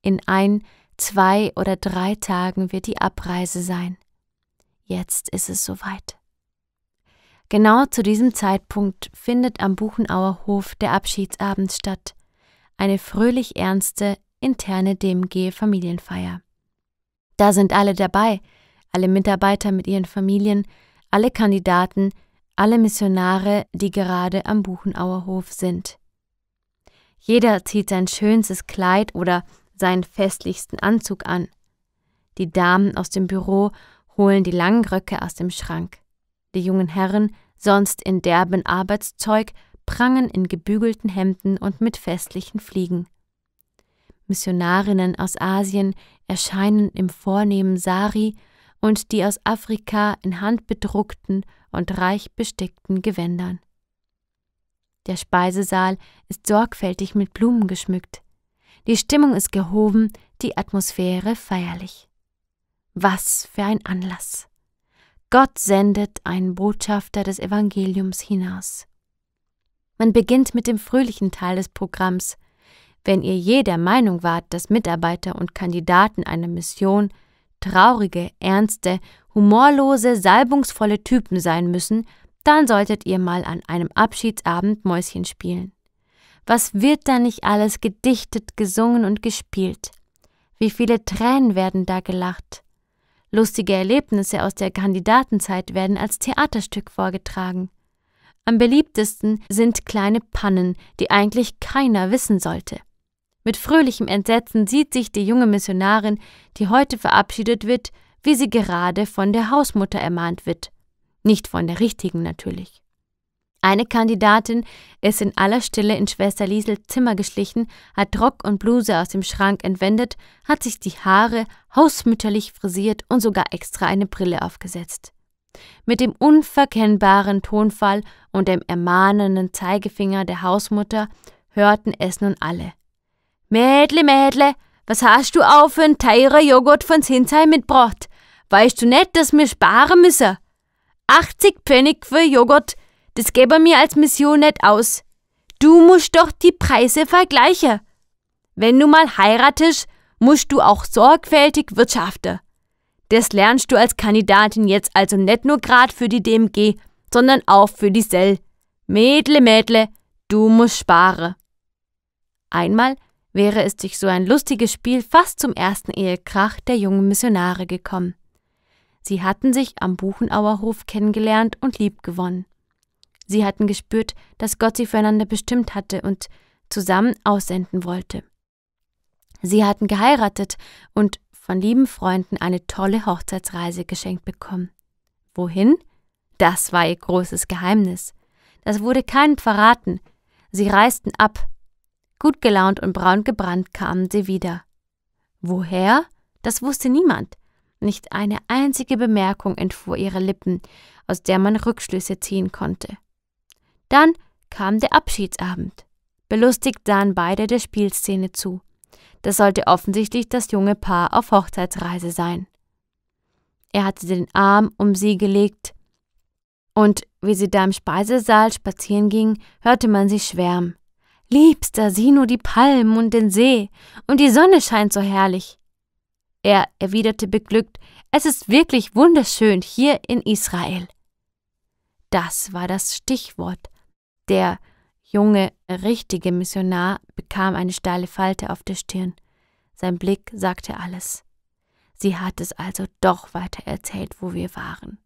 In ein, zwei oder drei Tagen wird die Abreise sein. Jetzt ist es soweit. Genau zu diesem Zeitpunkt findet am Buchenauer Hof der Abschiedsabend statt, eine fröhlich ernste interne DMG Familienfeier. Da sind alle dabei, alle Mitarbeiter mit ihren Familien, alle Kandidaten, alle Missionare, die gerade am Buchenauerhof sind. Jeder zieht sein schönstes Kleid oder seinen festlichsten Anzug an. Die Damen aus dem Büro holen die langen Röcke aus dem Schrank. Die jungen Herren, sonst in derben Arbeitszeug, prangen in gebügelten Hemden und mit festlichen Fliegen. Missionarinnen aus Asien erscheinen im vornehmen Sari und die aus Afrika in handbedruckten und reich bestickten Gewändern. Der Speisesaal ist sorgfältig mit Blumen geschmückt. Die Stimmung ist gehoben, die Atmosphäre feierlich. Was für ein Anlass! Gott sendet einen Botschafter des Evangeliums hinaus. Man beginnt mit dem fröhlichen Teil des Programms. Wenn ihr je der Meinung wart, dass Mitarbeiter und Kandidaten einer Mission traurige, ernste, humorlose, salbungsvolle Typen sein müssen, dann solltet ihr mal an einem Abschiedsabend Mäuschen spielen. Was wird da nicht alles gedichtet, gesungen und gespielt? Wie viele Tränen werden da gelacht? Lustige Erlebnisse aus der Kandidatenzeit werden als Theaterstück vorgetragen. Am beliebtesten sind kleine Pannen, die eigentlich keiner wissen sollte. Mit fröhlichem Entsetzen sieht sich die junge Missionarin, die heute verabschiedet wird, wie sie gerade von der Hausmutter ermahnt wird. Nicht von der richtigen natürlich. Eine Kandidatin ist in aller Stille in Schwester Liesels Zimmer geschlichen, hat Rock und Bluse aus dem Schrank entwendet, hat sich die Haare hausmütterlich frisiert und sogar extra eine Brille aufgesetzt. Mit dem unverkennbaren Tonfall und dem ermahnenden Zeigefinger der Hausmutter hörten es nun alle. Mädle, Mädle, was hast du auf für einen teuren Joghurt von Sinsheim mitgebracht? Weißt du nicht, dass wir sparen müssen? 80 Pfennig für Joghurt, das geben mir als Mission nicht aus. Du musst doch die Preise vergleichen. Wenn du mal heiratest, musst du auch sorgfältig wirtschaften. Das lernst du als Kandidatin jetzt also nicht nur gerade für die DMG, sondern auch für die Sell. Mädle, Mädle, du musst sparen. Einmal wäre es durch so ein lustiges Spiel fast zum ersten Ehekrach der jungen Missionare gekommen. Sie hatten sich am Buchenauerhof kennengelernt und liebgewonnen. Sie hatten gespürt, dass Gott sie füreinander bestimmt hatte und zusammen aussenden wollte. Sie hatten geheiratet und von lieben Freunden eine tolle Hochzeitsreise geschenkt bekommen. Wohin? Das war ihr großes Geheimnis. Das wurde keinem verraten. Sie reisten ab, Gut gelaunt und braun gebrannt kamen sie wieder. Woher? Das wusste niemand. Nicht eine einzige Bemerkung entfuhr ihre Lippen, aus der man Rückschlüsse ziehen konnte. Dann kam der Abschiedsabend. Belustigt sahen beide der Spielszene zu. Das sollte offensichtlich das junge Paar auf Hochzeitsreise sein. Er hatte den Arm um sie gelegt, und wie sie da im Speisesaal spazieren ging, hörte man sie schwärmen. Liebster, sieh nur die Palmen und den See, und die Sonne scheint so herrlich. Er erwiderte beglückt, es ist wirklich wunderschön hier in Israel. Das war das Stichwort. Der junge, richtige Missionar bekam eine steile Falte auf der Stirn. Sein Blick sagte alles. Sie hat es also doch weiter erzählt, wo wir waren.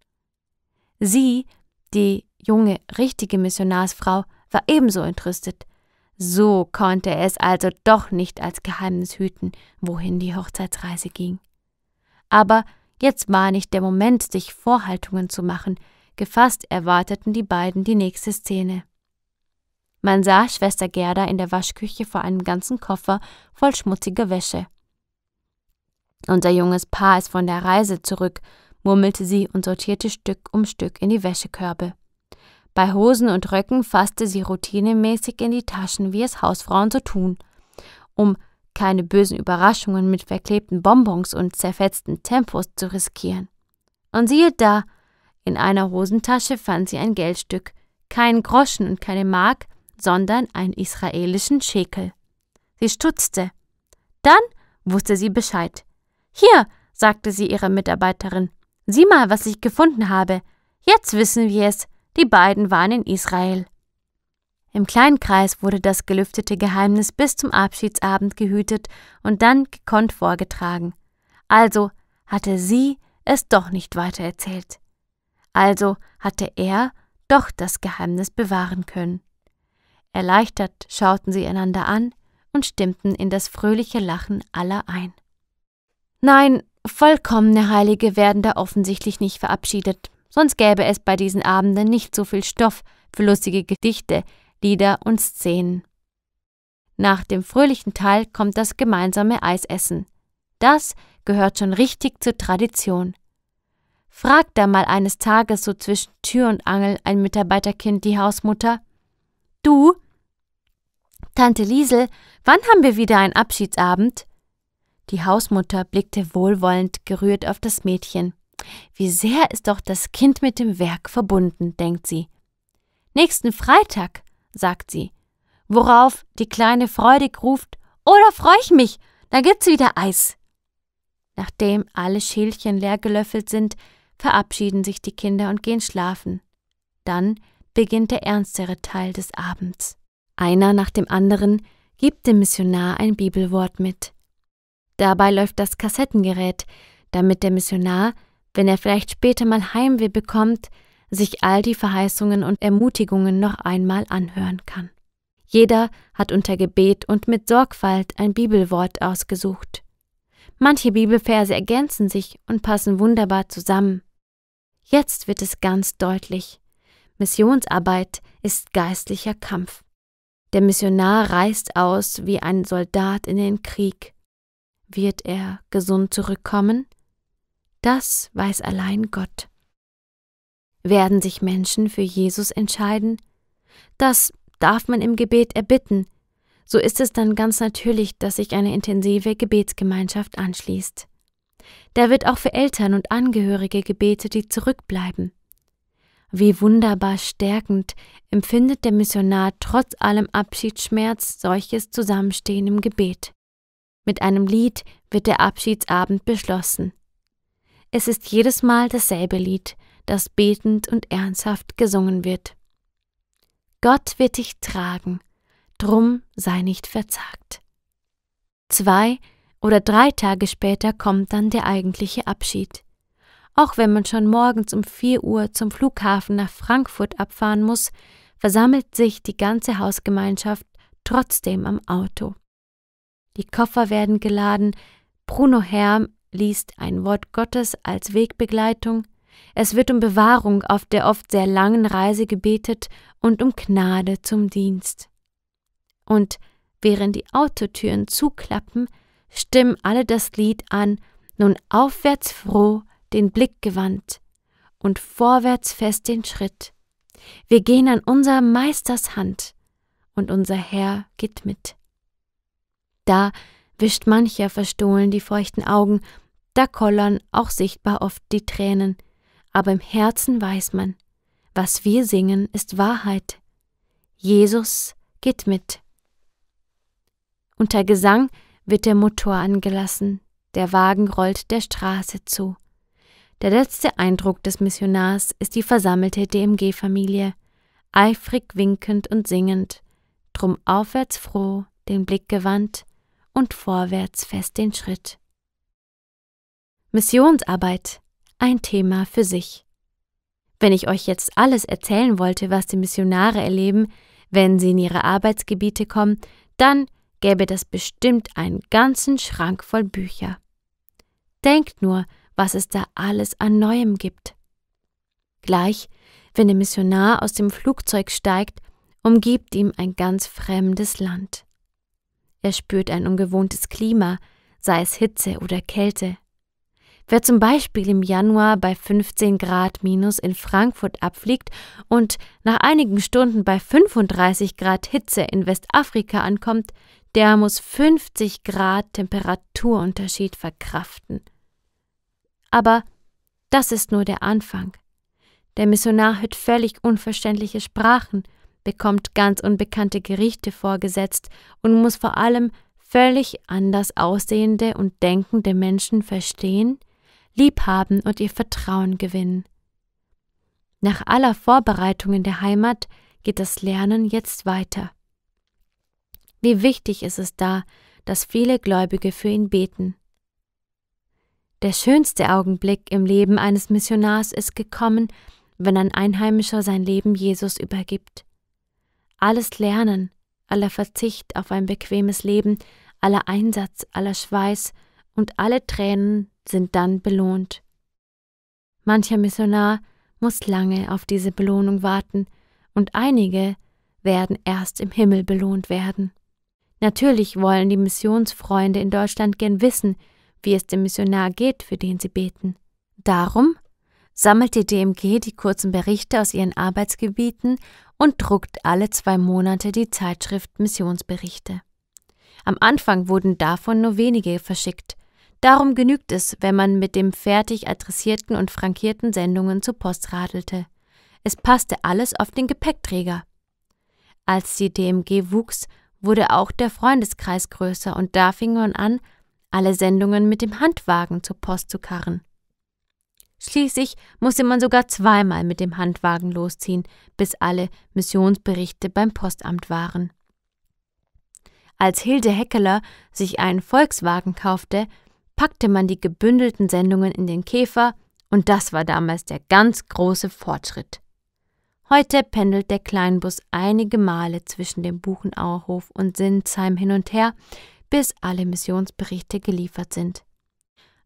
Sie, die junge, richtige Missionarsfrau, war ebenso entrüstet. So konnte er es also doch nicht als Geheimnis hüten, wohin die Hochzeitsreise ging. Aber jetzt war nicht der Moment, sich Vorhaltungen zu machen, gefasst erwarteten die beiden die nächste Szene. Man sah Schwester Gerda in der Waschküche vor einem ganzen Koffer voll schmutziger Wäsche. Unser junges Paar ist von der Reise zurück, murmelte sie und sortierte Stück um Stück in die Wäschekörbe. Bei Hosen und Röcken fasste sie routinemäßig in die Taschen, wie es Hausfrauen so tun. Um keine bösen Überraschungen mit verklebten Bonbons und zerfetzten Tempos zu riskieren. Und siehe da, in einer Hosentasche fand sie ein Geldstück, keinen Groschen und keine Mark, sondern einen israelischen Schekel. Sie stutzte. Dann wusste sie Bescheid. Hier, sagte sie ihrer Mitarbeiterin, sieh mal, was ich gefunden habe. Jetzt wissen wir es. Die beiden waren in Israel. Im kleinen Kreis wurde das gelüftete Geheimnis bis zum Abschiedsabend gehütet und dann gekonnt vorgetragen. Also hatte sie es doch nicht weitererzählt. Also hatte er doch das Geheimnis bewahren können. Erleichtert schauten sie einander an und stimmten in das fröhliche Lachen aller ein. Nein, vollkommene Heilige werden da offensichtlich nicht verabschiedet, sonst gäbe es bei diesen Abenden nicht so viel Stoff für lustige Gedichte, Lieder und Szenen. Nach dem fröhlichen Teil kommt das gemeinsame Eisessen. Das gehört schon richtig zur Tradition. Fragt da mal eines Tages so zwischen Tür und Angel ein Mitarbeiterkind die Hausmutter: Du, Tante Liesel, wann haben wir wieder einen Abschiedsabend? Die Hausmutter blickte wohlwollend gerührt auf das Mädchen. Wie sehr ist doch das Kind mit dem Werk verbunden, denkt sie. Nächsten Freitag, sagt sie, worauf die Kleine freudig ruft, oh, da freu ich mich, da gibt's wieder Eis. Nachdem alle Schälchen leer gelöffelt sind, verabschieden sich die Kinder und gehen schlafen. Dann beginnt der ernstere Teil des Abends. Einer nach dem anderen gibt dem Missionar ein Bibelwort mit. Dabei läuft das Kassettengerät, damit der Missionar wenn er vielleicht später mal Heimweh bekommt, sich all die Verheißungen und Ermutigungen noch einmal anhören kann. Jeder hat unter Gebet und mit Sorgfalt ein Bibelwort ausgesucht. Manche Bibelverse ergänzen sich und passen wunderbar zusammen. Jetzt wird es ganz deutlich. Missionsarbeit ist geistlicher Kampf. Der Missionar reist aus wie ein Soldat in den Krieg. Wird er gesund zurückkommen? Das weiß allein Gott. Werden sich Menschen für Jesus entscheiden? Das darf man im Gebet erbitten. So ist es dann ganz natürlich, dass sich eine intensive Gebetsgemeinschaft anschließt. Da wird auch für Eltern und Angehörige gebetet, die zurückbleiben. Wie wunderbar stärkend empfindet der Missionar trotz allem Abschiedsschmerz solches Zusammenstehen im Gebet. Mit einem Lied wird der Abschiedsabend beschlossen. Es ist jedes Mal dasselbe Lied, das betend und ernsthaft gesungen wird. Gott wird dich tragen, drum sei nicht verzagt. Zwei oder drei Tage später kommt dann der eigentliche Abschied. Auch wenn man schon morgens um vier Uhr zum Flughafen nach Frankfurt abfahren muss, versammelt sich die ganze Hausgemeinschaft trotzdem am Auto. Die Koffer werden geladen, Bruno Herm liest ein Wort Gottes als Wegbegleitung, es wird um Bewahrung auf der oft sehr langen Reise gebetet und um Gnade zum Dienst. Und während die Autotüren zuklappen, stimmen alle das Lied an, nun aufwärts froh, den Blick gewandt und vorwärts fest den Schritt. Wir gehen an unser Meisters Hand und unser Herr geht mit. Da wischt mancher verstohlen die feuchten Augen da kollern auch sichtbar oft die Tränen, aber im Herzen weiß man, was wir singen, ist Wahrheit. Jesus geht mit. Unter Gesang wird der Motor angelassen, der Wagen rollt der Straße zu. Der letzte Eindruck des Missionars ist die versammelte DMG-Familie, eifrig winkend und singend, drum aufwärts froh, den Blick gewandt und vorwärts fest den Schritt. Missionsarbeit, ein Thema für sich. Wenn ich euch jetzt alles erzählen wollte, was die Missionare erleben, wenn sie in ihre Arbeitsgebiete kommen, dann gäbe das bestimmt einen ganzen Schrank voll Bücher. Denkt nur, was es da alles an Neuem gibt. Gleich, wenn der Missionar aus dem Flugzeug steigt, umgibt ihm ein ganz fremdes Land. Er spürt ein ungewohntes Klima, sei es Hitze oder Kälte. Wer zum Beispiel im Januar bei 15 Grad minus in Frankfurt abfliegt und nach einigen Stunden bei 35 Grad Hitze in Westafrika ankommt, der muss 50 Grad Temperaturunterschied verkraften. Aber das ist nur der Anfang. Der Missionar hört völlig unverständliche Sprachen, bekommt ganz unbekannte Gerichte vorgesetzt und muss vor allem völlig anders aussehende und denkende Menschen verstehen, liebhaben und ihr Vertrauen gewinnen. Nach aller Vorbereitung in der Heimat geht das Lernen jetzt weiter. Wie wichtig ist es da, dass viele Gläubige für ihn beten. Der schönste Augenblick im Leben eines Missionars ist gekommen, wenn ein Einheimischer sein Leben Jesus übergibt. Alles Lernen, aller Verzicht auf ein bequemes Leben, aller Einsatz, aller Schweiß und alle Tränen sind dann belohnt. Mancher Missionar muss lange auf diese Belohnung warten und einige werden erst im Himmel belohnt werden. Natürlich wollen die Missionsfreunde in Deutschland gern wissen, wie es dem Missionar geht, für den sie beten. Darum sammelt die DMG die kurzen Berichte aus ihren Arbeitsgebieten und druckt alle zwei Monate die Zeitschrift Missionsberichte. Am Anfang wurden davon nur wenige verschickt, Darum genügt es, wenn man mit dem fertig adressierten und frankierten Sendungen zur Post radelte. Es passte alles auf den Gepäckträger. Als die DMG wuchs, wurde auch der Freundeskreis größer und da fing man an, alle Sendungen mit dem Handwagen zur Post zu karren. Schließlich musste man sogar zweimal mit dem Handwagen losziehen, bis alle Missionsberichte beim Postamt waren. Als Hilde Heckeler sich einen Volkswagen kaufte, packte man die gebündelten Sendungen in den Käfer, und das war damals der ganz große Fortschritt. Heute pendelt der Kleinbus einige Male zwischen dem Buchenauerhof und Sinsheim hin und her, bis alle Missionsberichte geliefert sind.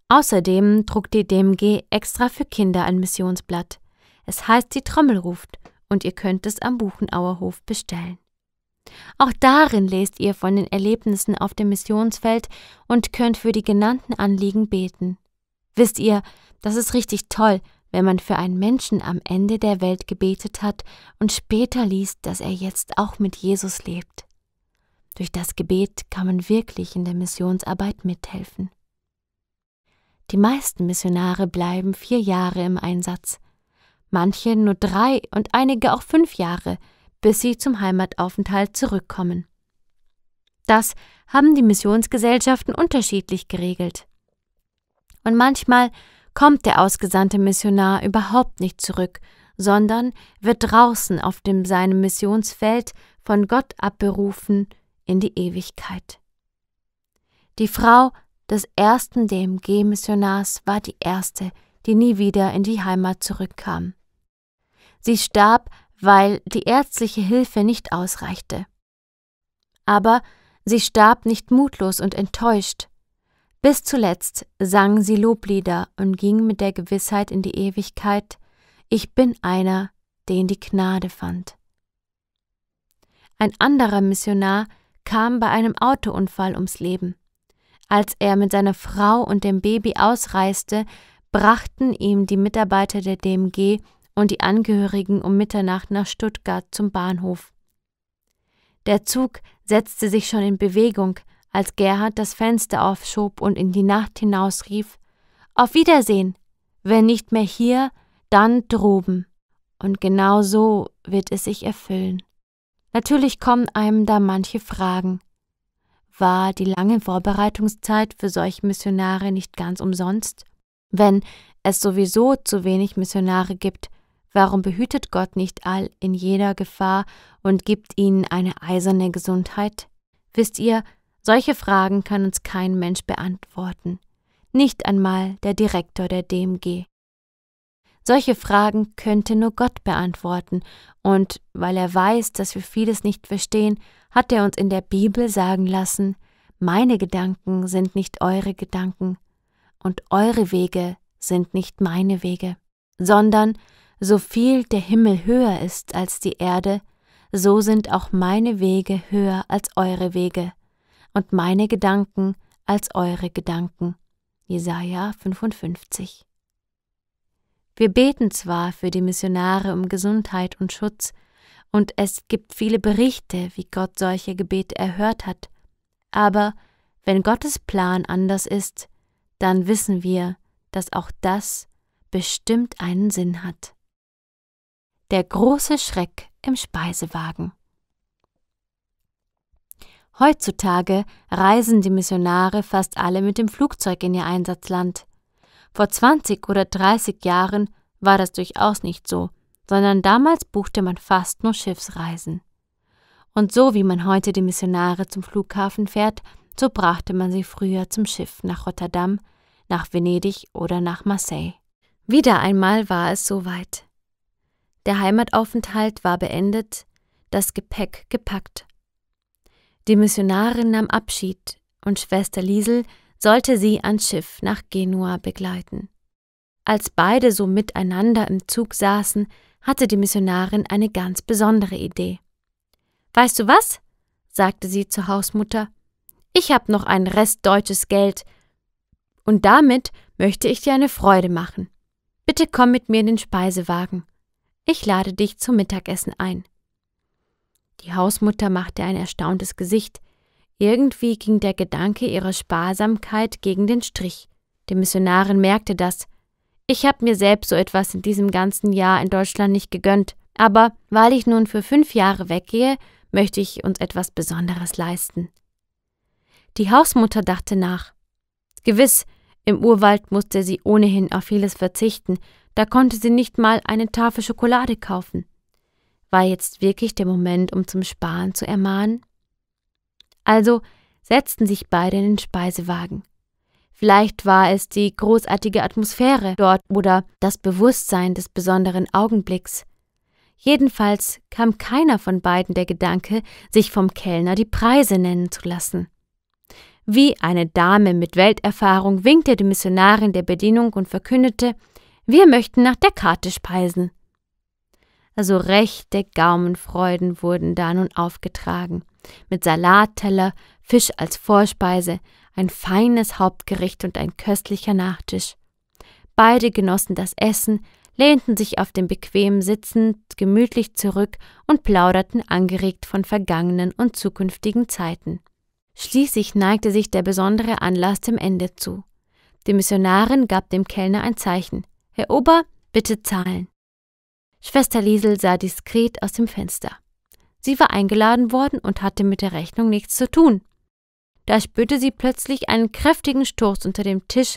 Außerdem druckt die DMG extra für Kinder ein Missionsblatt. Es heißt Die Trommel ruft und ihr könnt es am Buchenauerhof bestellen. Auch darin lest ihr von den Erlebnissen auf dem Missionsfeld und könnt für die genannten Anliegen beten. Wisst ihr, das ist richtig toll, wenn man für einen Menschen am Ende der Welt gebetet hat und später liest, dass er jetzt auch mit Jesus lebt. Durch das Gebet kann man wirklich in der Missionsarbeit mithelfen. Die meisten Missionare bleiben vier Jahre im Einsatz, manche nur drei und einige auch fünf Jahre – bis sie zum Heimataufenthalt zurückkommen. Das haben die Missionsgesellschaften unterschiedlich geregelt. Und manchmal kommt der ausgesandte Missionar überhaupt nicht zurück, sondern wird draußen auf dem seinem Missionsfeld von Gott abberufen in die Ewigkeit. Die Frau des ersten DMG-Missionars war die erste, die nie wieder in die Heimat zurückkam. Sie starb weil die ärztliche Hilfe nicht ausreichte. Aber sie starb nicht mutlos und enttäuscht. Bis zuletzt sang sie Loblieder und ging mit der Gewissheit in die Ewigkeit, ich bin einer, den die Gnade fand. Ein anderer Missionar kam bei einem Autounfall ums Leben. Als er mit seiner Frau und dem Baby ausreiste, brachten ihm die Mitarbeiter der DMG und die Angehörigen um Mitternacht nach Stuttgart zum Bahnhof. Der Zug setzte sich schon in Bewegung, als Gerhard das Fenster aufschob und in die Nacht hinausrief Auf Wiedersehen. Wenn nicht mehr hier, dann droben. Und genau so wird es sich erfüllen. Natürlich kommen einem da manche Fragen. War die lange Vorbereitungszeit für solche Missionare nicht ganz umsonst? Wenn es sowieso zu wenig Missionare gibt, Warum behütet Gott nicht all in jeder Gefahr und gibt ihnen eine eiserne Gesundheit? Wisst ihr, solche Fragen kann uns kein Mensch beantworten, nicht einmal der Direktor der DMG. Solche Fragen könnte nur Gott beantworten, und weil er weiß, dass wir vieles nicht verstehen, hat er uns in der Bibel sagen lassen, meine Gedanken sind nicht eure Gedanken, und eure Wege sind nicht meine Wege, sondern so viel der Himmel höher ist als die Erde, so sind auch meine Wege höher als eure Wege und meine Gedanken als eure Gedanken. Jesaja 55. Wir beten zwar für die Missionare um Gesundheit und Schutz, und es gibt viele Berichte, wie Gott solche Gebete erhört hat, aber wenn Gottes Plan anders ist, dann wissen wir, dass auch das bestimmt einen Sinn hat. Der große Schreck im Speisewagen. Heutzutage reisen die Missionare fast alle mit dem Flugzeug in ihr Einsatzland. Vor 20 oder 30 Jahren war das durchaus nicht so, sondern damals buchte man fast nur Schiffsreisen. Und so wie man heute die Missionare zum Flughafen fährt, so brachte man sie früher zum Schiff nach Rotterdam, nach Venedig oder nach Marseille. Wieder einmal war es soweit. Der Heimataufenthalt war beendet, das Gepäck gepackt. Die Missionarin nahm Abschied und Schwester Liesel sollte sie ans Schiff nach Genua begleiten. Als beide so miteinander im Zug saßen, hatte die Missionarin eine ganz besondere Idee. Weißt du was? sagte sie zur Hausmutter. Ich habe noch einen Rest deutsches Geld. Und damit möchte ich dir eine Freude machen. Bitte komm mit mir in den Speisewagen. Ich lade dich zum Mittagessen ein. Die Hausmutter machte ein erstauntes Gesicht. Irgendwie ging der Gedanke ihrer Sparsamkeit gegen den Strich. Die Missionarin merkte das. Ich habe mir selbst so etwas in diesem ganzen Jahr in Deutschland nicht gegönnt, aber weil ich nun für fünf Jahre weggehe, möchte ich uns etwas Besonderes leisten. Die Hausmutter dachte nach. Gewiss, im Urwald musste sie ohnehin auf vieles verzichten, da konnte sie nicht mal eine Tafel Schokolade kaufen. War jetzt wirklich der Moment, um zum Sparen zu ermahnen? Also setzten sich beide in den Speisewagen. Vielleicht war es die großartige Atmosphäre dort oder das Bewusstsein des besonderen Augenblicks. Jedenfalls kam keiner von beiden der Gedanke, sich vom Kellner die Preise nennen zu lassen. Wie eine Dame mit Welterfahrung winkte die Missionarin der Bedienung und verkündete, wir möchten nach der Karte speisen. Also rechte Gaumenfreuden wurden da nun aufgetragen. Mit Salatteller, Fisch als Vorspeise, ein feines Hauptgericht und ein köstlicher Nachtisch. Beide genossen das Essen, lehnten sich auf dem bequemen Sitzen gemütlich zurück und plauderten angeregt von vergangenen und zukünftigen Zeiten. Schließlich neigte sich der besondere Anlass dem Ende zu. Die Missionarin gab dem Kellner ein Zeichen. Herr Ober, bitte zahlen. Schwester Liesel sah diskret aus dem Fenster. Sie war eingeladen worden und hatte mit der Rechnung nichts zu tun. Da spürte sie plötzlich einen kräftigen Stoß unter dem Tisch,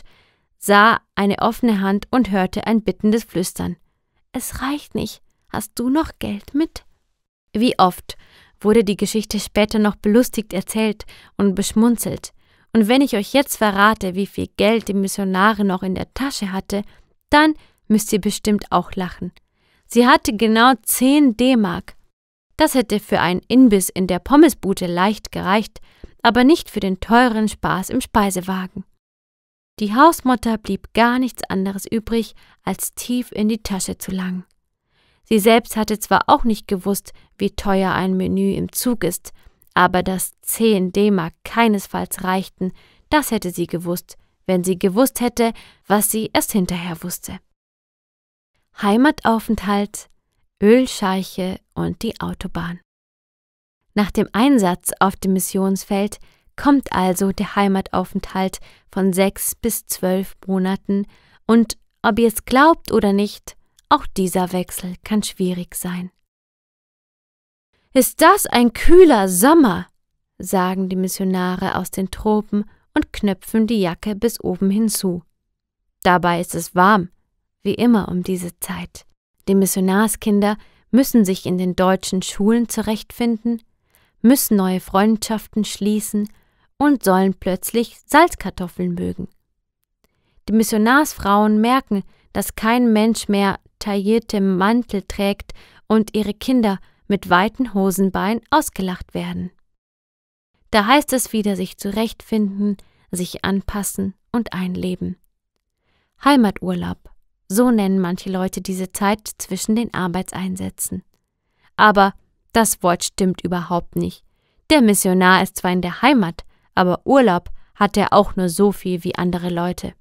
sah eine offene Hand und hörte ein bittendes Flüstern. Es reicht nicht. Hast du noch Geld mit? Wie oft wurde die Geschichte später noch belustigt erzählt und beschmunzelt. Und wenn ich euch jetzt verrate, wie viel Geld die Missionare noch in der Tasche hatte, dann müsst ihr bestimmt auch lachen. Sie hatte genau 10 D-Mark. Das hätte für einen Inbiss in der Pommesbude leicht gereicht, aber nicht für den teuren Spaß im Speisewagen. Die Hausmutter blieb gar nichts anderes übrig, als tief in die Tasche zu langen. Sie selbst hatte zwar auch nicht gewusst, wie teuer ein Menü im Zug ist, aber dass 10 D-Mark keinesfalls reichten, das hätte sie gewusst, wenn sie gewusst hätte, was sie erst hinterher wusste. Heimataufenthalt, Ölscheiche und die Autobahn. Nach dem Einsatz auf dem Missionsfeld kommt also der Heimataufenthalt von sechs bis zwölf Monaten und ob ihr es glaubt oder nicht, auch dieser Wechsel kann schwierig sein. Ist das ein kühler Sommer? sagen die Missionare aus den Tropen und knöpfen die Jacke bis oben hinzu. Dabei ist es warm, wie immer um diese Zeit. Die Missionarskinder müssen sich in den deutschen Schulen zurechtfinden, müssen neue Freundschaften schließen und sollen plötzlich Salzkartoffeln mögen. Die Missionarsfrauen merken, dass kein Mensch mehr taillierte Mantel trägt und ihre Kinder mit weiten Hosenbeinen ausgelacht werden. Da heißt es wieder sich zurechtfinden, sich anpassen und einleben. Heimaturlaub, so nennen manche Leute diese Zeit zwischen den Arbeitseinsätzen. Aber das Wort stimmt überhaupt nicht. Der Missionar ist zwar in der Heimat, aber Urlaub hat er auch nur so viel wie andere Leute.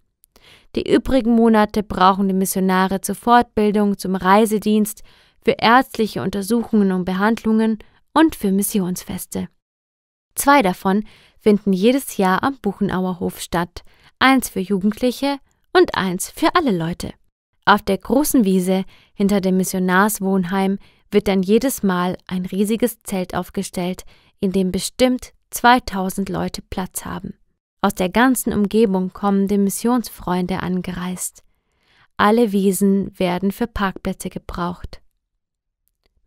Die übrigen Monate brauchen die Missionare zur Fortbildung, zum Reisedienst, für ärztliche Untersuchungen und Behandlungen und für Missionsfeste. Zwei davon finden jedes Jahr am Buchenauer Hof statt, eins für Jugendliche und eins für alle Leute. Auf der großen Wiese hinter dem Missionarswohnheim wird dann jedes Mal ein riesiges Zelt aufgestellt, in dem bestimmt 2000 Leute Platz haben. Aus der ganzen Umgebung kommen die Missionsfreunde angereist. Alle Wiesen werden für Parkplätze gebraucht.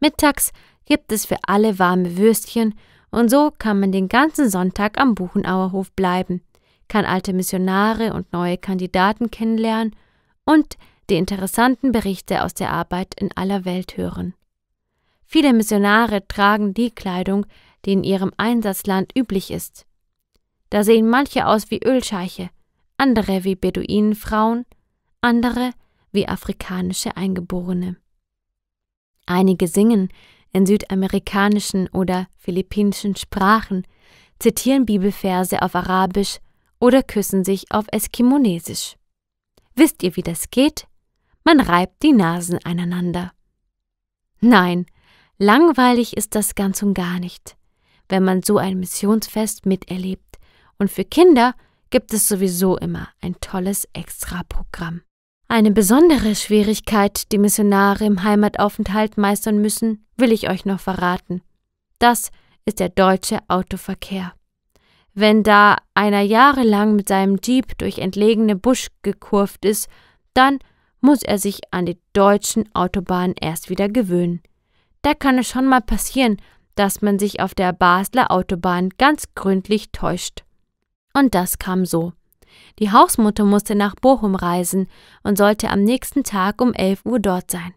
Mittags gibt es für alle warme Würstchen und so kann man den ganzen Sonntag am Buchenauerhof bleiben, kann alte Missionare und neue Kandidaten kennenlernen und die interessanten Berichte aus der Arbeit in aller Welt hören. Viele Missionare tragen die Kleidung, die in ihrem Einsatzland üblich ist. Da sehen manche aus wie Ölscheiche, andere wie Beduinenfrauen, andere wie afrikanische Eingeborene. Einige singen, in südamerikanischen oder philippinischen Sprachen, zitieren Bibelverse auf Arabisch oder küssen sich auf Eskimonesisch. Wisst ihr, wie das geht? Man reibt die Nasen aneinander. Nein, langweilig ist das ganz und gar nicht, wenn man so ein Missionsfest miterlebt. Und für Kinder gibt es sowieso immer ein tolles Extraprogramm. Eine besondere Schwierigkeit, die Missionare im Heimataufenthalt meistern müssen, will ich euch noch verraten. Das ist der deutsche Autoverkehr. Wenn da einer jahrelang mit seinem Jeep durch entlegene Busch gekurft ist, dann muss er sich an die deutschen Autobahnen erst wieder gewöhnen. Da kann es schon mal passieren, dass man sich auf der Basler Autobahn ganz gründlich täuscht. Und das kam so. Die Hausmutter musste nach Bochum reisen und sollte am nächsten Tag um elf Uhr dort sein.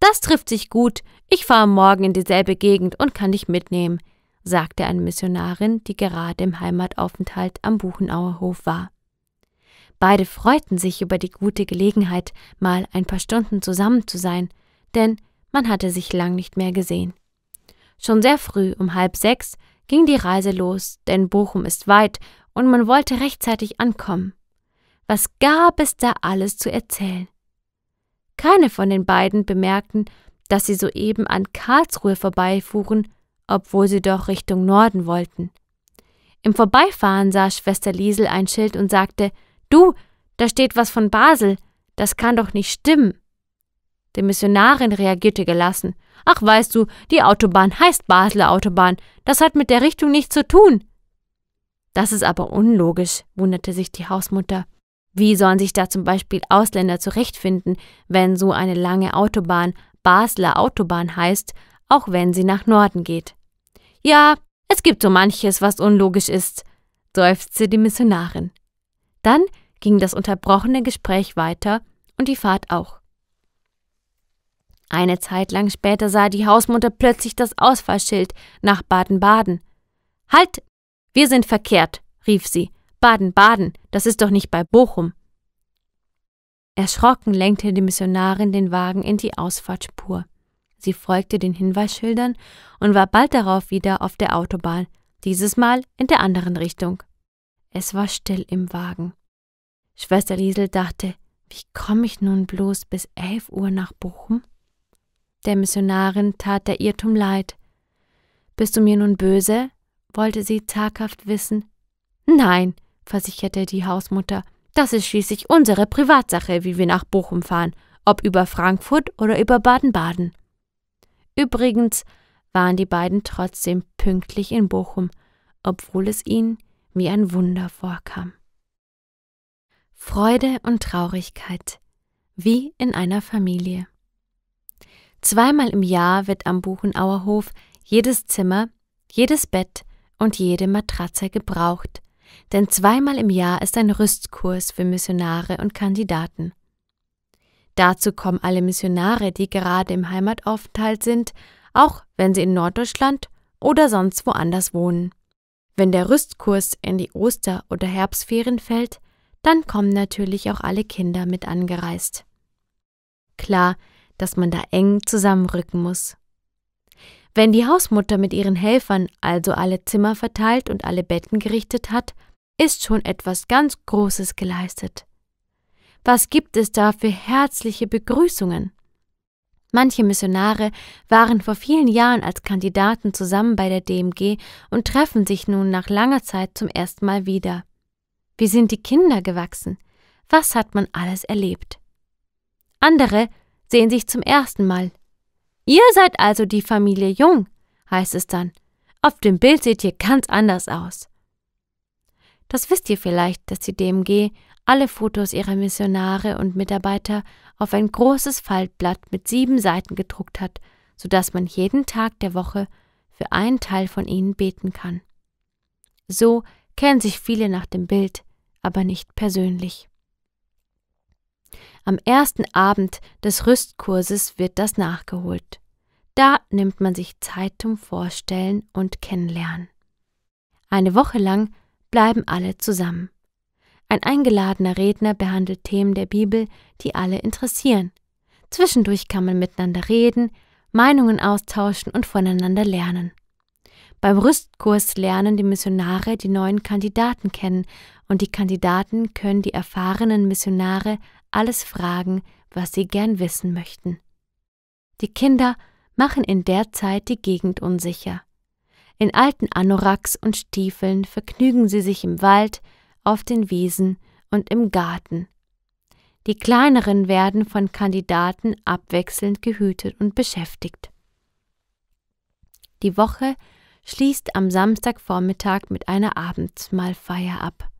Das trifft sich gut. Ich fahre morgen in dieselbe Gegend und kann dich mitnehmen, sagte eine Missionarin, die gerade im Heimataufenthalt am Buchenauer Hof war. Beide freuten sich über die gute Gelegenheit, mal ein paar Stunden zusammen zu sein, denn man hatte sich lang nicht mehr gesehen. Schon sehr früh, um halb sechs, ging die Reise los, denn Bochum ist weit und man wollte rechtzeitig ankommen. Was gab es da alles zu erzählen? Keine von den beiden bemerkten, dass sie soeben an Karlsruhe vorbeifuhren, obwohl sie doch Richtung Norden wollten. Im Vorbeifahren sah Schwester Liesel ein Schild und sagte Du, da steht was von Basel, das kann doch nicht stimmen. Die Missionarin reagierte gelassen Ach weißt du, die Autobahn heißt Basler Autobahn, das hat mit der Richtung nichts zu tun. Das ist aber unlogisch, wunderte sich die Hausmutter. Wie sollen sich da zum Beispiel Ausländer zurechtfinden, wenn so eine lange Autobahn Basler Autobahn heißt, auch wenn sie nach Norden geht? Ja, es gibt so manches, was unlogisch ist, seufzte die Missionarin. Dann ging das unterbrochene Gespräch weiter und die Fahrt auch. Eine Zeit lang später sah die Hausmutter plötzlich das Ausfallschild nach Baden-Baden. Halt, wir sind verkehrt, rief sie. Baden-Baden, das ist doch nicht bei Bochum. Erschrocken lenkte die Missionarin den Wagen in die Ausfahrtspur. Sie folgte den Hinweisschildern und war bald darauf wieder auf der Autobahn, dieses Mal in der anderen Richtung. Es war still im Wagen. Schwester Liesel dachte, wie komme ich nun bloß bis elf Uhr nach Bochum? Der Missionarin tat der Irrtum leid. Bist du mir nun böse? wollte sie zaghaft wissen. Nein, versicherte die Hausmutter, das ist schließlich unsere Privatsache, wie wir nach Bochum fahren, ob über Frankfurt oder über Baden-Baden. Übrigens waren die beiden trotzdem pünktlich in Bochum, obwohl es ihnen wie ein Wunder vorkam. Freude und Traurigkeit, wie in einer Familie. Zweimal im Jahr wird am Buchenauerhof jedes Zimmer, jedes Bett, und jede Matratze gebraucht, denn zweimal im Jahr ist ein Rüstkurs für Missionare und Kandidaten. Dazu kommen alle Missionare, die gerade im Heimataufenthalt sind, auch wenn sie in Norddeutschland oder sonst woanders wohnen. Wenn der Rüstkurs in die Oster- oder Herbstferien fällt, dann kommen natürlich auch alle Kinder mit angereist. Klar, dass man da eng zusammenrücken muss. Wenn die Hausmutter mit ihren Helfern also alle Zimmer verteilt und alle Betten gerichtet hat, ist schon etwas ganz Großes geleistet. Was gibt es da für herzliche Begrüßungen? Manche Missionare waren vor vielen Jahren als Kandidaten zusammen bei der DMG und treffen sich nun nach langer Zeit zum ersten Mal wieder. Wie sind die Kinder gewachsen? Was hat man alles erlebt? Andere sehen sich zum ersten Mal Ihr seid also die Familie Jung, heißt es dann. Auf dem Bild seht ihr ganz anders aus. Das wisst ihr vielleicht, dass die DMG alle Fotos ihrer Missionare und Mitarbeiter auf ein großes Faltblatt mit sieben Seiten gedruckt hat, sodass man jeden Tag der Woche für einen Teil von ihnen beten kann. So kennen sich viele nach dem Bild, aber nicht persönlich. Am ersten Abend des Rüstkurses wird das nachgeholt. Da nimmt man sich Zeit zum Vorstellen und Kennenlernen. Eine Woche lang bleiben alle zusammen. Ein eingeladener Redner behandelt Themen der Bibel, die alle interessieren. Zwischendurch kann man miteinander reden, Meinungen austauschen und voneinander lernen. Beim Rüstkurs lernen die Missionare die neuen Kandidaten kennen und die Kandidaten können die erfahrenen Missionare alles fragen, was sie gern wissen möchten. Die Kinder machen in der Zeit die Gegend unsicher. In alten Anoraks und Stiefeln vergnügen sie sich im Wald, auf den Wiesen und im Garten. Die kleineren werden von Kandidaten abwechselnd gehütet und beschäftigt. Die Woche schließt am Samstagvormittag mit einer Abendsmahlfeier ab.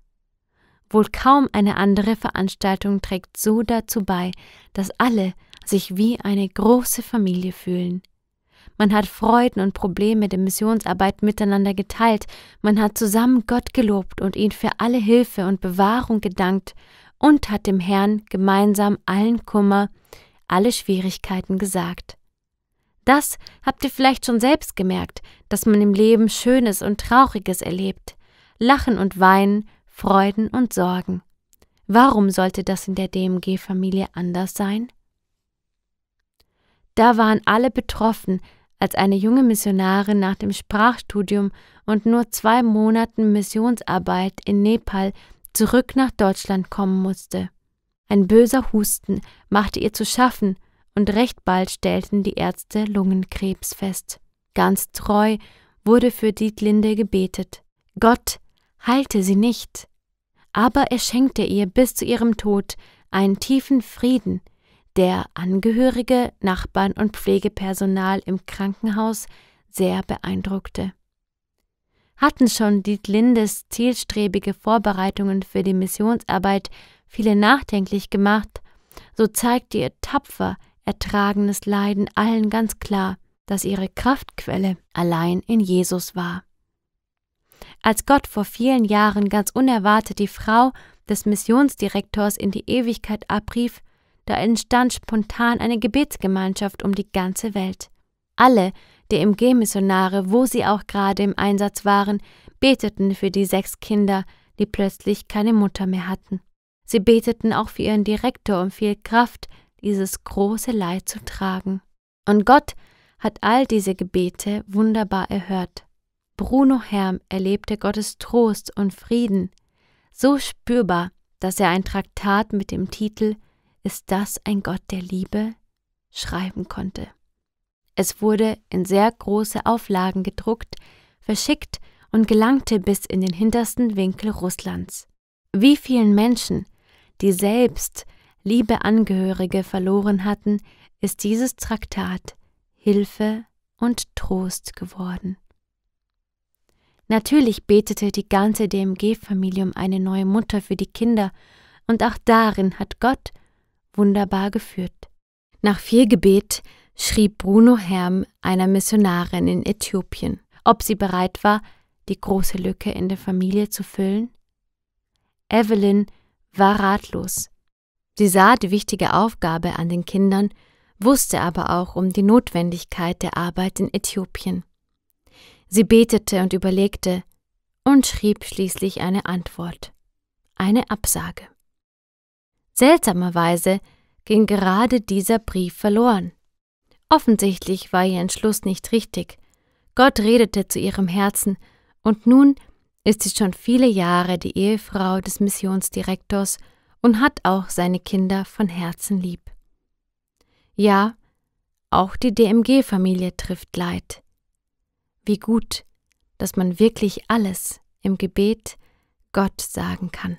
Wohl kaum eine andere Veranstaltung trägt so dazu bei, dass alle sich wie eine große Familie fühlen. Man hat Freuden und Probleme der Missionsarbeit miteinander geteilt, man hat zusammen Gott gelobt und ihn für alle Hilfe und Bewahrung gedankt und hat dem Herrn gemeinsam allen Kummer, alle Schwierigkeiten gesagt. Das habt ihr vielleicht schon selbst gemerkt, dass man im Leben Schönes und Trauriges erlebt, Lachen und Weinen, Freuden und Sorgen. Warum sollte das in der DMG-Familie anders sein? Da waren alle betroffen, als eine junge Missionarin nach dem Sprachstudium und nur zwei Monaten Missionsarbeit in Nepal zurück nach Deutschland kommen musste. Ein böser Husten machte ihr zu schaffen, und recht bald stellten die Ärzte Lungenkrebs fest. Ganz treu wurde für Dietlinde gebetet. Gott heilte sie nicht aber er schenkte ihr bis zu ihrem Tod einen tiefen Frieden, der Angehörige, Nachbarn und Pflegepersonal im Krankenhaus sehr beeindruckte. Hatten schon Dietlindes zielstrebige Vorbereitungen für die Missionsarbeit viele nachdenklich gemacht, so zeigte ihr tapfer ertragenes Leiden allen ganz klar, dass ihre Kraftquelle allein in Jesus war als Gott vor vielen Jahren ganz unerwartet die Frau des Missionsdirektors in die Ewigkeit abrief, da entstand spontan eine Gebetsgemeinschaft um die ganze Welt. Alle die DMG-Missionare, wo sie auch gerade im Einsatz waren, beteten für die sechs Kinder, die plötzlich keine Mutter mehr hatten. Sie beteten auch für ihren Direktor um viel Kraft, dieses große Leid zu tragen. Und Gott hat all diese Gebete wunderbar erhört. Bruno Herm erlebte Gottes Trost und Frieden, so spürbar, dass er ein Traktat mit dem Titel Ist das ein Gott der Liebe schreiben konnte. Es wurde in sehr große Auflagen gedruckt, verschickt und gelangte bis in den hintersten Winkel Russlands. Wie vielen Menschen, die selbst liebe Angehörige verloren hatten, ist dieses Traktat Hilfe und Trost geworden. Natürlich betete die ganze DMG-Familie um eine neue Mutter für die Kinder, und auch darin hat Gott wunderbar geführt. Nach viel Gebet schrieb Bruno Herm einer Missionarin in Äthiopien, ob sie bereit war, die große Lücke in der Familie zu füllen. Evelyn war ratlos. Sie sah die wichtige Aufgabe an den Kindern, wusste aber auch um die Notwendigkeit der Arbeit in Äthiopien. Sie betete und überlegte und schrieb schließlich eine Antwort, eine Absage. Seltsamerweise ging gerade dieser Brief verloren. Offensichtlich war ihr Entschluss nicht richtig. Gott redete zu ihrem Herzen, und nun ist sie schon viele Jahre die Ehefrau des Missionsdirektors und hat auch seine Kinder von Herzen lieb. Ja, auch die DMG-Familie trifft Leid wie gut, dass man wirklich alles im Gebet Gott sagen kann.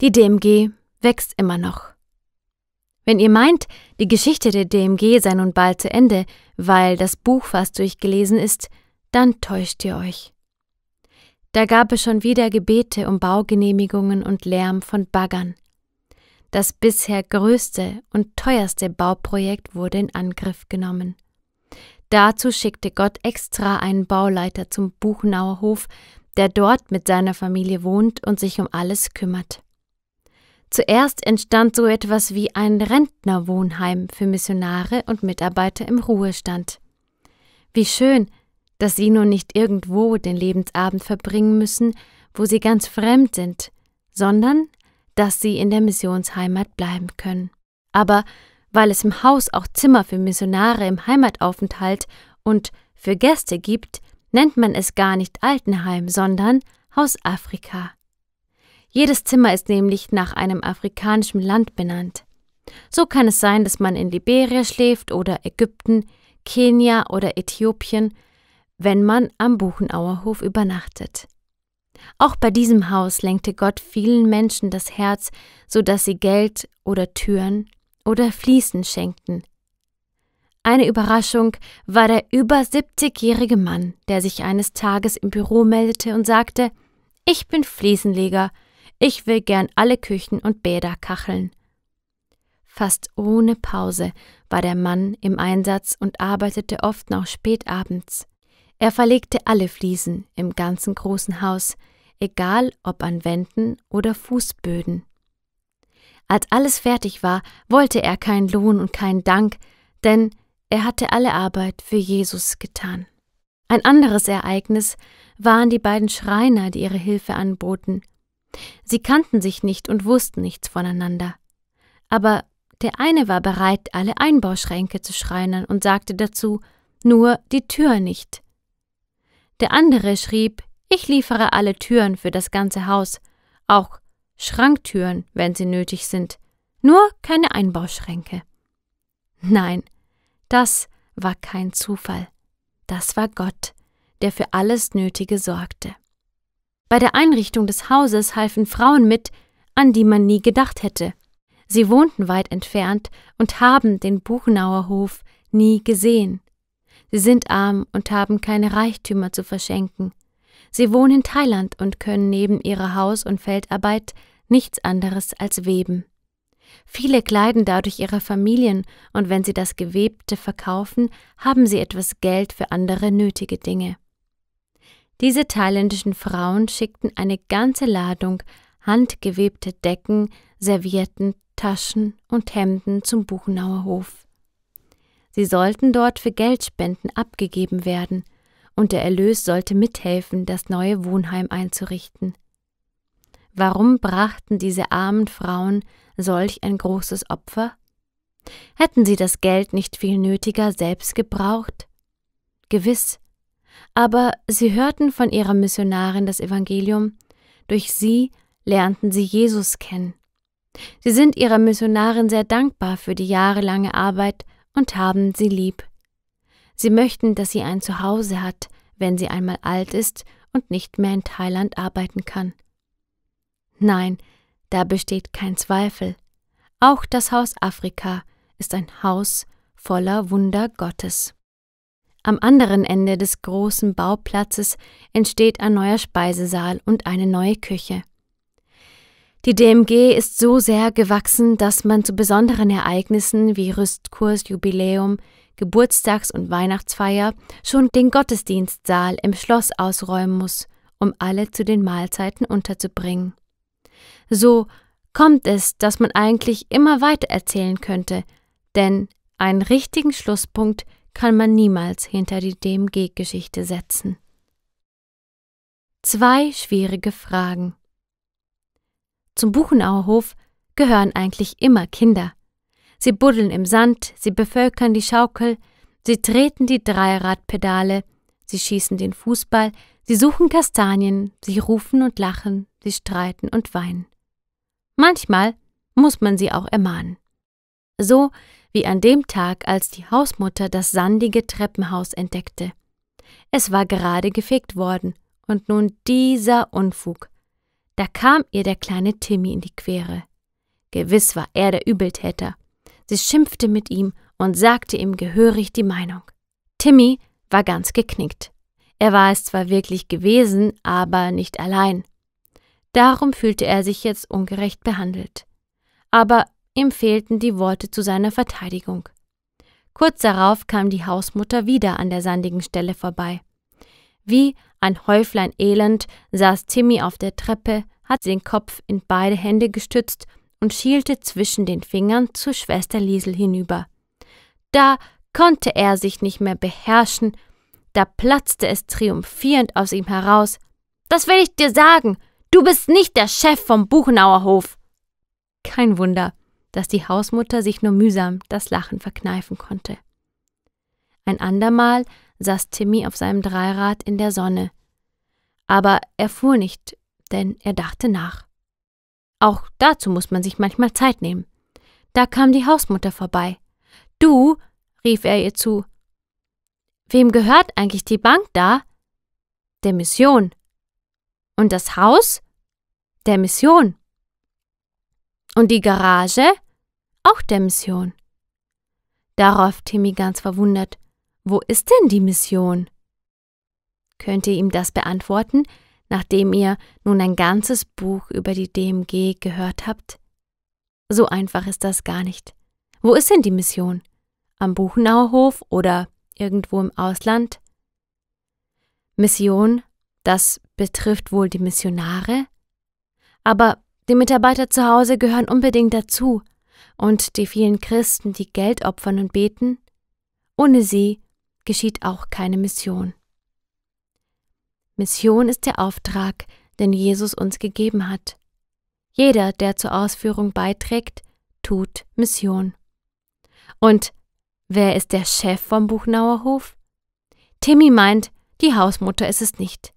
Die DMG wächst immer noch. Wenn ihr meint, die Geschichte der DMG sei nun bald zu Ende, weil das Buch fast durchgelesen ist, dann täuscht ihr euch. Da gab es schon wieder Gebete um Baugenehmigungen und Lärm von Baggern. Das bisher größte und teuerste Bauprojekt wurde in Angriff genommen. Dazu schickte Gott extra einen Bauleiter zum Buchenauer Hof, der dort mit seiner Familie wohnt und sich um alles kümmert. Zuerst entstand so etwas wie ein Rentnerwohnheim für Missionare und Mitarbeiter im Ruhestand. Wie schön, dass sie nun nicht irgendwo den Lebensabend verbringen müssen, wo sie ganz fremd sind, sondern dass sie in der Missionsheimat bleiben können. Aber weil es im Haus auch Zimmer für Missionare im Heimataufenthalt und für Gäste gibt, nennt man es gar nicht Altenheim, sondern Haus Afrika. Jedes Zimmer ist nämlich nach einem afrikanischen Land benannt. So kann es sein, dass man in Liberia schläft oder Ägypten, Kenia oder Äthiopien, wenn man am Buchenauerhof übernachtet. Auch bei diesem Haus lenkte Gott vielen Menschen das Herz, so dass sie Geld oder Türen oder Fliesen schenkten. Eine Überraschung war der über 70-jährige Mann, der sich eines Tages im Büro meldete und sagte: Ich bin Fliesenleger, ich will gern alle Küchen und Bäder kacheln. Fast ohne Pause war der Mann im Einsatz und arbeitete oft noch spät abends. Er verlegte alle Fliesen im ganzen großen Haus, egal ob an Wänden oder Fußböden. Als alles fertig war, wollte er keinen Lohn und keinen Dank, denn er hatte alle Arbeit für Jesus getan. Ein anderes Ereignis waren die beiden Schreiner, die ihre Hilfe anboten. Sie kannten sich nicht und wussten nichts voneinander. Aber der eine war bereit, alle Einbauschränke zu schreinern und sagte dazu nur die Tür nicht. Der andere schrieb, ich liefere alle Türen für das ganze Haus, auch Schranktüren, wenn sie nötig sind, nur keine Einbauschränke. Nein, das war kein Zufall. Das war Gott, der für alles Nötige sorgte. Bei der Einrichtung des Hauses halfen Frauen mit, an die man nie gedacht hätte. Sie wohnten weit entfernt und haben den Buchenauer Hof nie gesehen. Sie sind arm und haben keine Reichtümer zu verschenken. Sie wohnen in Thailand und können neben ihrer Haus- und Feldarbeit nichts anderes als Weben. Viele kleiden dadurch ihre Familien, und wenn sie das Gewebte verkaufen, haben sie etwas Geld für andere nötige Dinge. Diese thailändischen Frauen schickten eine ganze Ladung handgewebte Decken, Servietten, Taschen und Hemden zum Buchenauer Hof. Sie sollten dort für Geldspenden abgegeben werden, und der Erlös sollte mithelfen, das neue Wohnheim einzurichten. Warum brachten diese armen Frauen solch ein großes Opfer? Hätten sie das Geld nicht viel nötiger selbst gebraucht? Gewiss. Aber sie hörten von ihrer Missionarin das Evangelium, durch sie lernten sie Jesus kennen. Sie sind ihrer Missionarin sehr dankbar für die jahrelange Arbeit und haben sie lieb. Sie möchten, dass sie ein Zuhause hat, wenn sie einmal alt ist und nicht mehr in Thailand arbeiten kann. Nein, da besteht kein Zweifel. Auch das Haus Afrika ist ein Haus voller Wunder Gottes. Am anderen Ende des großen Bauplatzes entsteht ein neuer Speisesaal und eine neue Küche. Die DMG ist so sehr gewachsen, dass man zu besonderen Ereignissen wie Rüstkurs, Jubiläum, Geburtstags- und Weihnachtsfeier schon den Gottesdienstsaal im Schloss ausräumen muss, um alle zu den Mahlzeiten unterzubringen. So kommt es, dass man eigentlich immer weiter erzählen könnte, denn einen richtigen Schlusspunkt kann man niemals hinter die DMG-Geschichte setzen. Zwei schwierige Fragen. Zum Buchenauerhof gehören eigentlich immer Kinder. Sie buddeln im Sand, sie bevölkern die Schaukel, sie treten die Dreiradpedale, sie schießen den Fußball, sie suchen Kastanien, sie rufen und lachen, sie streiten und weinen. Manchmal muss man sie auch ermahnen. So wie an dem Tag, als die Hausmutter das sandige Treppenhaus entdeckte. Es war gerade gefegt worden, und nun dieser Unfug. Da kam ihr der kleine Timmy in die Quere. Gewiss war er der Übeltäter. Sie schimpfte mit ihm und sagte ihm gehörig die Meinung. Timmy war ganz geknickt. Er war es zwar wirklich gewesen, aber nicht allein. Darum fühlte er sich jetzt ungerecht behandelt. Aber ihm fehlten die Worte zu seiner Verteidigung. Kurz darauf kam die Hausmutter wieder an der sandigen Stelle vorbei. Wie ein Häuflein elend saß Timmy auf der Treppe, hat den Kopf in beide Hände gestützt und schielte zwischen den Fingern zu Schwester Liesel hinüber. Da konnte er sich nicht mehr beherrschen, da platzte es triumphierend aus ihm heraus. Das will ich dir sagen, Du bist nicht der Chef vom Buchenauer Hof. Kein Wunder, dass die Hausmutter sich nur mühsam das Lachen verkneifen konnte. Ein andermal saß Timmy auf seinem Dreirad in der Sonne. Aber er fuhr nicht, denn er dachte nach. Auch dazu muss man sich manchmal Zeit nehmen. Da kam die Hausmutter vorbei. Du, rief er ihr zu. Wem gehört eigentlich die Bank da? Der Mission, und das Haus? Der Mission. Und die Garage? Auch der Mission. Darauf Timmy ganz verwundert. Wo ist denn die Mission? Könnt ihr ihm das beantworten, nachdem ihr nun ein ganzes Buch über die DMG gehört habt? So einfach ist das gar nicht. Wo ist denn die Mission? Am Buchenauerhof oder irgendwo im Ausland? Mission das betrifft wohl die Missionare. Aber die Mitarbeiter zu Hause gehören unbedingt dazu. Und die vielen Christen, die Geld opfern und beten. Ohne sie geschieht auch keine Mission. Mission ist der Auftrag, den Jesus uns gegeben hat. Jeder, der zur Ausführung beiträgt, tut Mission. Und wer ist der Chef vom Buchnauer Timmy meint, die Hausmutter ist es nicht.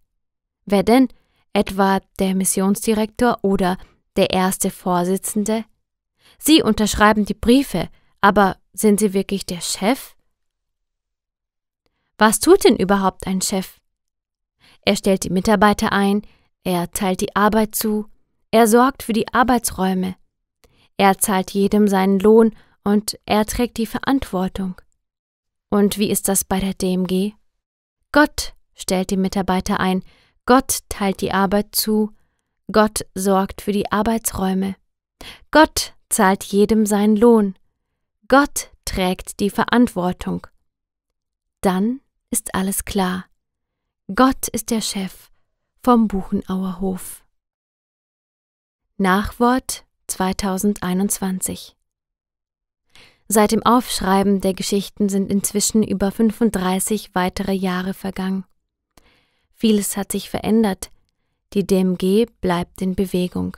Wer denn? Etwa der Missionsdirektor oder der erste Vorsitzende? Sie unterschreiben die Briefe, aber sind Sie wirklich der Chef? Was tut denn überhaupt ein Chef? Er stellt die Mitarbeiter ein, er teilt die Arbeit zu, er sorgt für die Arbeitsräume, er zahlt jedem seinen Lohn und er trägt die Verantwortung. Und wie ist das bei der DMG? Gott stellt die Mitarbeiter ein, Gott teilt die Arbeit zu, Gott sorgt für die Arbeitsräume, Gott zahlt jedem seinen Lohn, Gott trägt die Verantwortung. Dann ist alles klar. Gott ist der Chef vom Buchenauer Hof. Nachwort 2021 Seit dem Aufschreiben der Geschichten sind inzwischen über 35 weitere Jahre vergangen. Vieles hat sich verändert. Die DMG bleibt in Bewegung.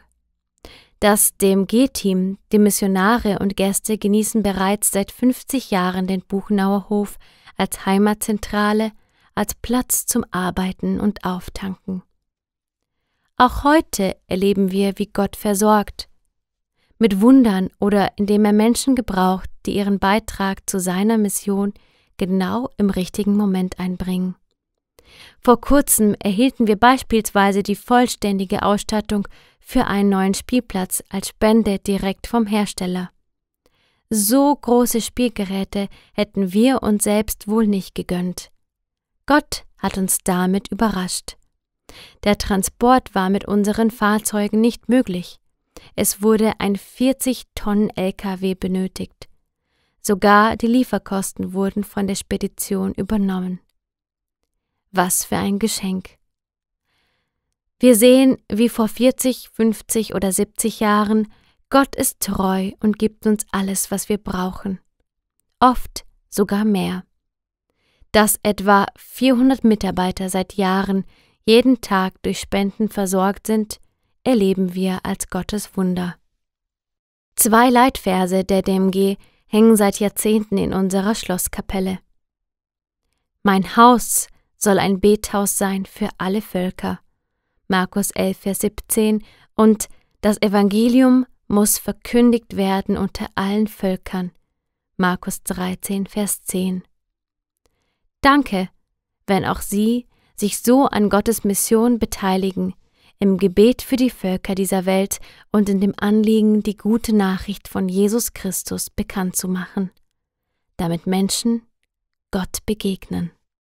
Das DMG-Team, die Missionare und Gäste genießen bereits seit 50 Jahren den Buchenauer Hof als Heimatzentrale, als Platz zum Arbeiten und Auftanken. Auch heute erleben wir, wie Gott versorgt. Mit Wundern oder indem er Menschen gebraucht, die ihren Beitrag zu seiner Mission genau im richtigen Moment einbringen. Vor kurzem erhielten wir beispielsweise die vollständige Ausstattung für einen neuen Spielplatz als Spende direkt vom Hersteller. So große Spielgeräte hätten wir uns selbst wohl nicht gegönnt. Gott hat uns damit überrascht. Der Transport war mit unseren Fahrzeugen nicht möglich. Es wurde ein 40 Tonnen LKW benötigt. Sogar die Lieferkosten wurden von der Spedition übernommen. Was für ein Geschenk. Wir sehen, wie vor 40, 50 oder 70 Jahren, Gott ist treu und gibt uns alles, was wir brauchen. Oft sogar mehr. Dass etwa 400 Mitarbeiter seit Jahren jeden Tag durch Spenden versorgt sind, erleben wir als Gottes Wunder. Zwei Leitverse der DMG hängen seit Jahrzehnten in unserer Schlosskapelle. Mein Haus soll ein Bethaus sein für alle Völker. Markus 11, Vers 17 und das Evangelium muss verkündigt werden unter allen Völkern. Markus 13, Vers 10. Danke, wenn auch Sie sich so an Gottes Mission beteiligen, im Gebet für die Völker dieser Welt und in dem Anliegen, die gute Nachricht von Jesus Christus bekannt zu machen, damit Menschen Gott begegnen.